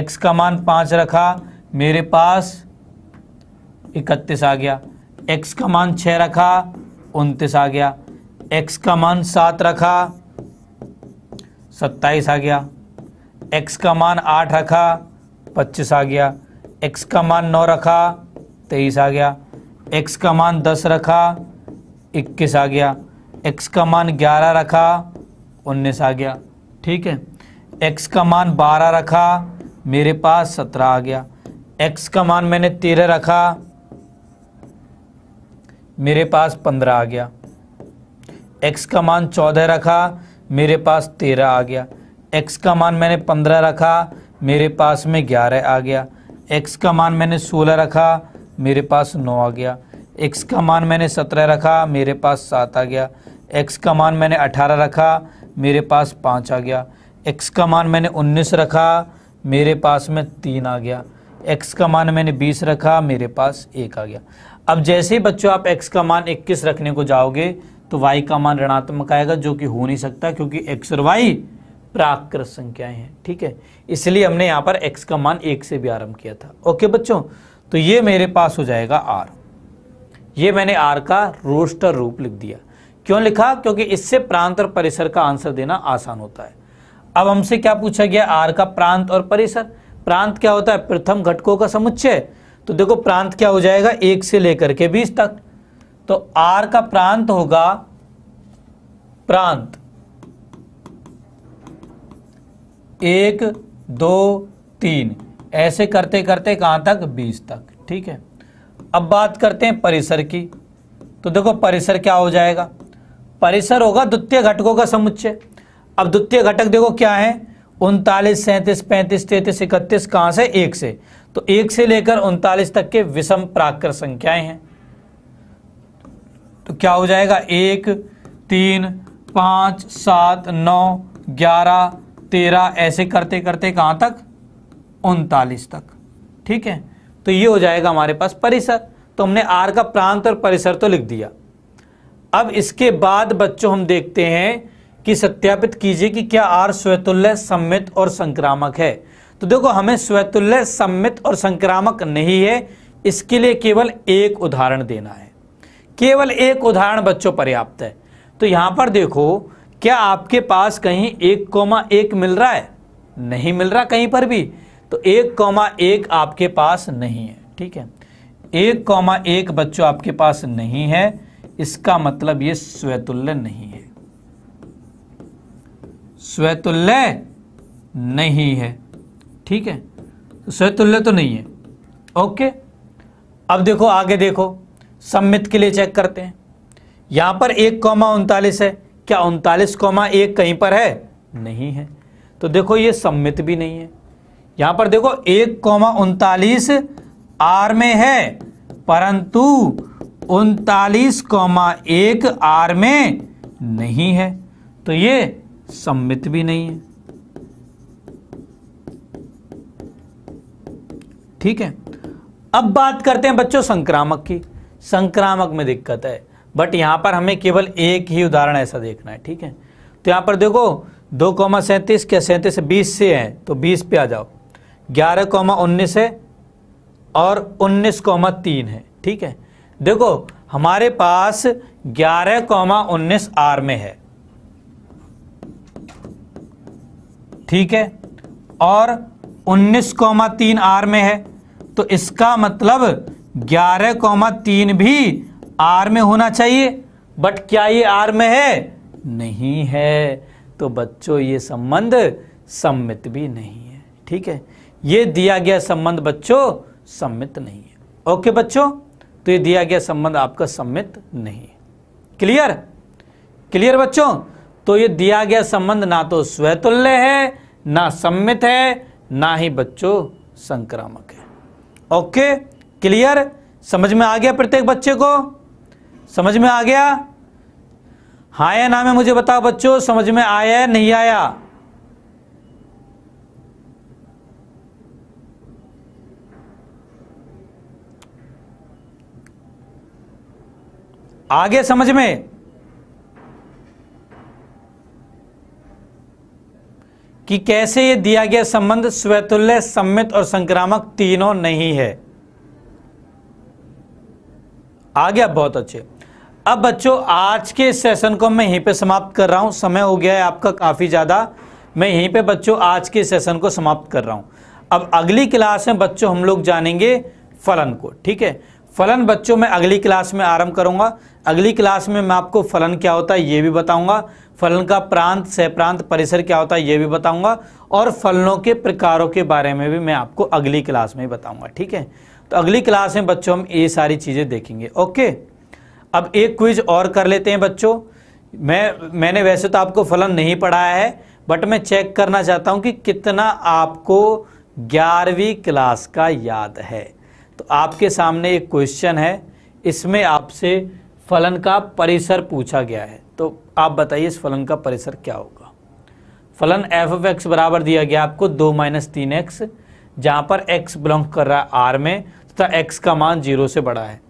Speaker 1: एक्स का मान पाँच रखा मेरे पास इकतीस आ गया एक्स का मान छः रखा उनतीस आ गया एक्स का मान सात रखा सत्ताईस आ गया एक्स का मान आठ रखा पच्चीस आ गया एक्स का मान नौ रखा तेईस आ गया एक्स का मान दस रखा इक्कीस आ गया एक्स का मान ग्यारह रखा उन्नीस आ गया ठीक है एक्स का मान बारह रखा मेरे पास सत्रह आ गया एक्स का मान मैंने तेरह रखा मेरे पास पंद्रह आ गया एक्स का मान चौदह रखा मेरे पास तेरह आ गया एक्स का मान मैंने पंद्रह रखा मेरे पास में ग्यारह आ गया एक्स का मान मैंने सोलह रखा मेरे पास नौ आ गया एक्स का मान मैंने सत्रह रखा मेरे पास सात आ गया एक्स का मान मैंने अठारह रखा मेरे पास पाँच आ गया एक्स का मान मैंने उन्नीस रखा मेरे पास में तीन आ गया एक्स का मान मैंने बीस रखा मेरे पास एक आ गया अब जैसे ही बच्चों आप एक्स का मान इक्कीस रखने को जाओगे तो वाई का मान ऋणात्मक आएगा जो कि हो नहीं सकता क्योंकि एक्स और वाई प्राकृत संख्याएं हैं ठीक है इसलिए हमने यहाँ पर x का मान एक से भी आरंभ किया था ओके बच्चों तो ये मेरे पास हो जाएगा r ये मैंने r का रोस्टर रूप लिख दिया क्यों लिखा क्योंकि इससे प्रांत और परिसर का आंसर देना आसान होता है अब हमसे क्या पूछा गया आर का प्रांत और परिसर प्रांत क्या होता है प्रथम घटकों का समुच्चय तो देखो प्रांत क्या हो जाएगा एक से लेकर के बीस तक तो आर का प्रांत होगा प्रांत एक दो तीन ऐसे करते करते कहाँ तक बीस तक ठीक है अब बात करते हैं परिसर की तो देखो परिसर क्या हो जाएगा परिसर होगा द्वितीय घटकों का समुच्चय अब द्वितीय घटक देखो क्या है उनतालीस सैंतीस पैंतीस तैतीस इकतीस कहाँ से एक से तो एक से लेकर उनतालीस तक के विषम प्राकृत संख्याएं हैं तो क्या हो जाएगा एक तीन पाँच सात नौ ग्यारह तेरह ऐसे करते करते कहाँ तक उनतालीस तक ठीक है तो ये हो जाएगा हमारे पास परिसर तो हमने आर का प्रांत और परिसर तो लिख दिया अब इसके बाद बच्चों हम देखते हैं कि सत्यापित कीजिए कि क्या आर स्वैतुल्य सम्मित और संक्रामक है तो देखो हमें स्वैतुल्य सम्मित और संक्रामक नहीं है इसके लिए केवल एक उदाहरण देना है केवल एक उदाहरण बच्चों पर्याप्त है तो यहां पर देखो क्या आपके पास कहीं एक कोमा एक मिल रहा है नहीं मिल रहा कहीं पर भी तो एक कोमा एक आपके पास नहीं है ठीक है एक कोमा एक बच्चों आपके पास नहीं है इसका मतलब ये स्वैतुल्य नहीं है स्वैतुल्य नहीं है ठीक है तो स्वैतुल्य तो नहीं है ओके अब देखो आगे देखो सम्मित के लिए चेक करते हैं यहां पर एक कौमा उनतालीस है क्या उनतालीस कौमा एक कहीं पर है नहीं है तो देखो ये सम्मित भी नहीं है यहां पर देखो एक कौमा उनतालीस आर में है परंतु उनतालीस कौमा एक आर में नहीं है तो ये सम्मित भी नहीं है ठीक है अब बात करते हैं बच्चों संक्रामक की संक्रामक में दिक्कत है बट यहाँ पर हमें केवल एक ही उदाहरण ऐसा देखना है ठीक है तो यहाँ पर देखो दो कौमा सैंतीस क्या सैंतीस बीस से है तो बीस पे आ जाओ ग्यारह कौमा उन्नीस है और उन्नीस कौमा तीन है ठीक है देखो हमारे पास ग्यारह कौमा उन्नीस आर में है ठीक है और उन्नीस कौमा तीन आर में है तो इसका मतलब ग्यारह कौमा तीन भी आर में होना चाहिए बट क्या ये आर में है नहीं है तो बच्चों ये संबंध सम्मित भी नहीं है ठीक है ये दिया गया संबंध बच्चों सम्मित नहीं है ओके बच्चों तो ये दिया गया संबंध आपका सम्मित नहीं है क्लियर क्लियर बच्चों तो ये दिया गया संबंध ना तो स्वतुल्य है ना सम्मित है ना ही बच्चों संक्रामक है ओके क्लियर समझ में आ गया प्रत्येक बच्चे को समझ में आ गया हाँ या ना में मुझे बताओ बच्चों समझ में आया या नहीं आया आगे समझ में कि कैसे ये दिया गया संबंध स्वैतुल्य सम्मित और संक्रामक तीनों नहीं है आ गया बहुत अच्छे अब बच्चों आज के सेशन को मैं यहीं पे समाप्त कर रहा हूँ समय हो गया है आपका काफ़ी ज़्यादा मैं यहीं पे बच्चों आज के सेशन को समाप्त कर रहा हूँ अब अगली क्लास में बच्चों हम लोग जानेंगे फलन को ठीक है फलन बच्चों मैं अगली क्लास में आरंभ करूँगा अगली क्लास में मैं आपको फलन क्या होता है ये भी बताऊँगा फलन का प्रांत सह प्रांत परिसर क्या होता है ये भी बताऊँगा और फलनों के प्रकारों के बारे में भी मैं आपको अगली क्लास में बताऊँगा ठीक है तो अगली क्लास में बच्चों हम ये सारी चीज़ें देखेंगे ओके अब एक क्विज और कर लेते हैं बच्चों मैं मैंने वैसे तो आपको फलन नहीं पढ़ाया है बट मैं चेक करना चाहता हूं कि कितना आपको ग्यारहवीं क्लास का याद है तो आपके सामने एक क्वेश्चन है इसमें आपसे फलन का परिसर पूछा गया है तो आप बताइए इस फलन का परिसर क्या होगा फलन एफ ऑफ एक्स बराबर दिया गया आपको दो माइनस तीन एक्स जहाँ पर एक्स बिलोंग कर रहा है आर में तथा एक्स का मान जीरो से बड़ा है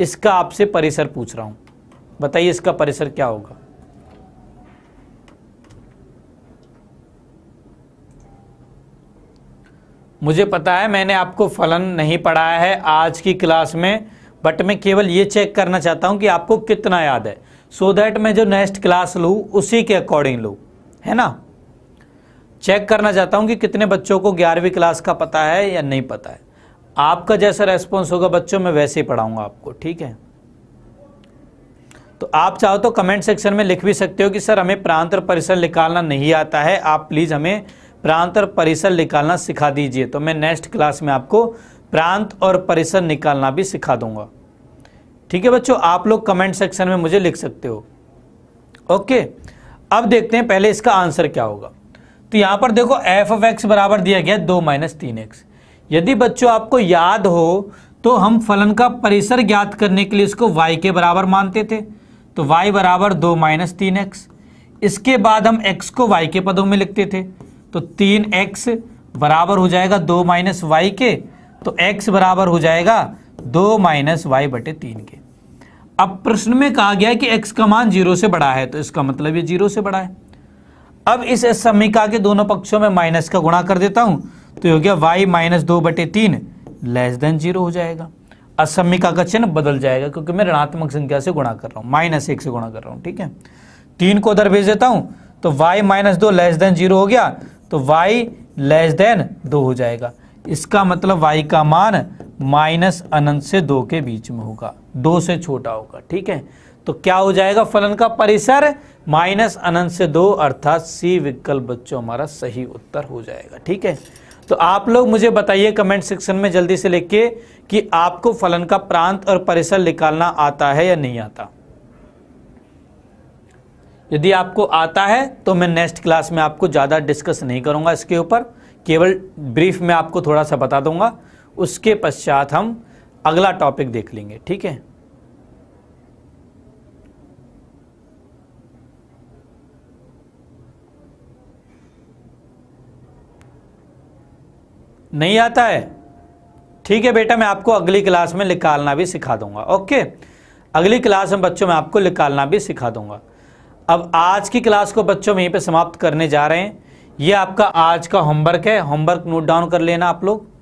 Speaker 1: इसका आपसे परिसर पूछ रहा हूं बताइए इसका परिसर क्या होगा मुझे पता है मैंने आपको फलन नहीं पढ़ाया है आज की क्लास में बट मैं केवल ये चेक करना चाहता हूं कि आपको कितना याद है सो so दैट मैं जो नेक्स्ट क्लास लू उसी के अकॉर्डिंग लू है ना चेक करना चाहता हूं कि कितने बच्चों को ग्यारहवीं क्लास का पता है या नहीं पता है आपका जैसा रेस्पॉन्स होगा बच्चों में वैसे ही पढ़ाऊंगा आपको ठीक है तो आप चाहो तो कमेंट सेक्शन में लिख भी सकते हो कि सर हमें प्रांत और परिसर निकालना नहीं आता है आप प्लीज़ हमें प्रांत और परिसर निकालना सिखा दीजिए तो मैं नेक्स्ट क्लास में आपको प्रांत और परिसर निकालना भी सिखा दूंगा ठीक है बच्चों आप लोग कमेंट सेक्शन में मुझे लिख सकते हो ओके अब देखते हैं पहले इसका आंसर क्या होगा तो यहां पर देखो एफ ऑफ एक्स बराबर दिया गया दो माइनस तीन एक्स यदि बच्चों आपको याद हो तो हम फलन का परिसर ज्ञात करने के लिए इसको y के बराबर मानते थे तो y बराबर दो माइनस तीन एक्स इसके बाद हम x को y के पदों में लिखते थे तो तीन एक्स बराबर हो जाएगा दो माइनस वाई के तो x बराबर हो जाएगा दो माइनस वाई बटे तीन के अब प्रश्न में कहा गया कि x का मान जीरो से बड़ा है तो इसका मतलब ये जीरो से बड़ा है अब इस समीका के दोनों पक्षों में माइनस का गुणा कर देता हूं तो हो गया वाई माइनस दो बटे तीन लेस देन जीरो हो जाएगा असमिका का चिन्ह बदल जाएगा क्योंकि मैं ऋणात्मक संख्या से गुणा कर रहा हूँ माइनस एक से गुणा कर रहा हूँ ठीक है तीन को उधर भेज देता हूँ तो वाई माइनस दो लेस देन जीरो हो गया तो वाई लेस देन दो हो जाएगा इसका मतलब वाई का मान माइनस अनंत से दो के बीच में होगा दो से छोटा होगा ठीक है तो क्या हो जाएगा फलन का परिसर माइनस अनंत से दो अर्थात सी विकल्प बच्चों हमारा सही उत्तर हो जाएगा ठीक है तो आप लोग मुझे बताइए कमेंट सेक्शन में जल्दी से लिख के कि आपको फलन का प्रांत और परिसर निकालना आता है या नहीं आता यदि आपको आता है तो मैं नेक्स्ट क्लास में आपको ज़्यादा डिस्कस नहीं करूंगा इसके ऊपर केवल ब्रीफ में आपको थोड़ा सा बता दूंगा उसके पश्चात हम अगला टॉपिक देख लेंगे ठीक है नहीं आता है ठीक है बेटा मैं आपको अगली क्लास में निकालना भी सिखा दूंगा ओके अगली क्लास में बच्चों में आपको निकालना भी सिखा दूंगा अब आज की क्लास को बच्चों में यहीं पर समाप्त करने जा रहे हैं ये आपका आज का होमवर्क है होमवर्क नोट डाउन कर लेना आप लोग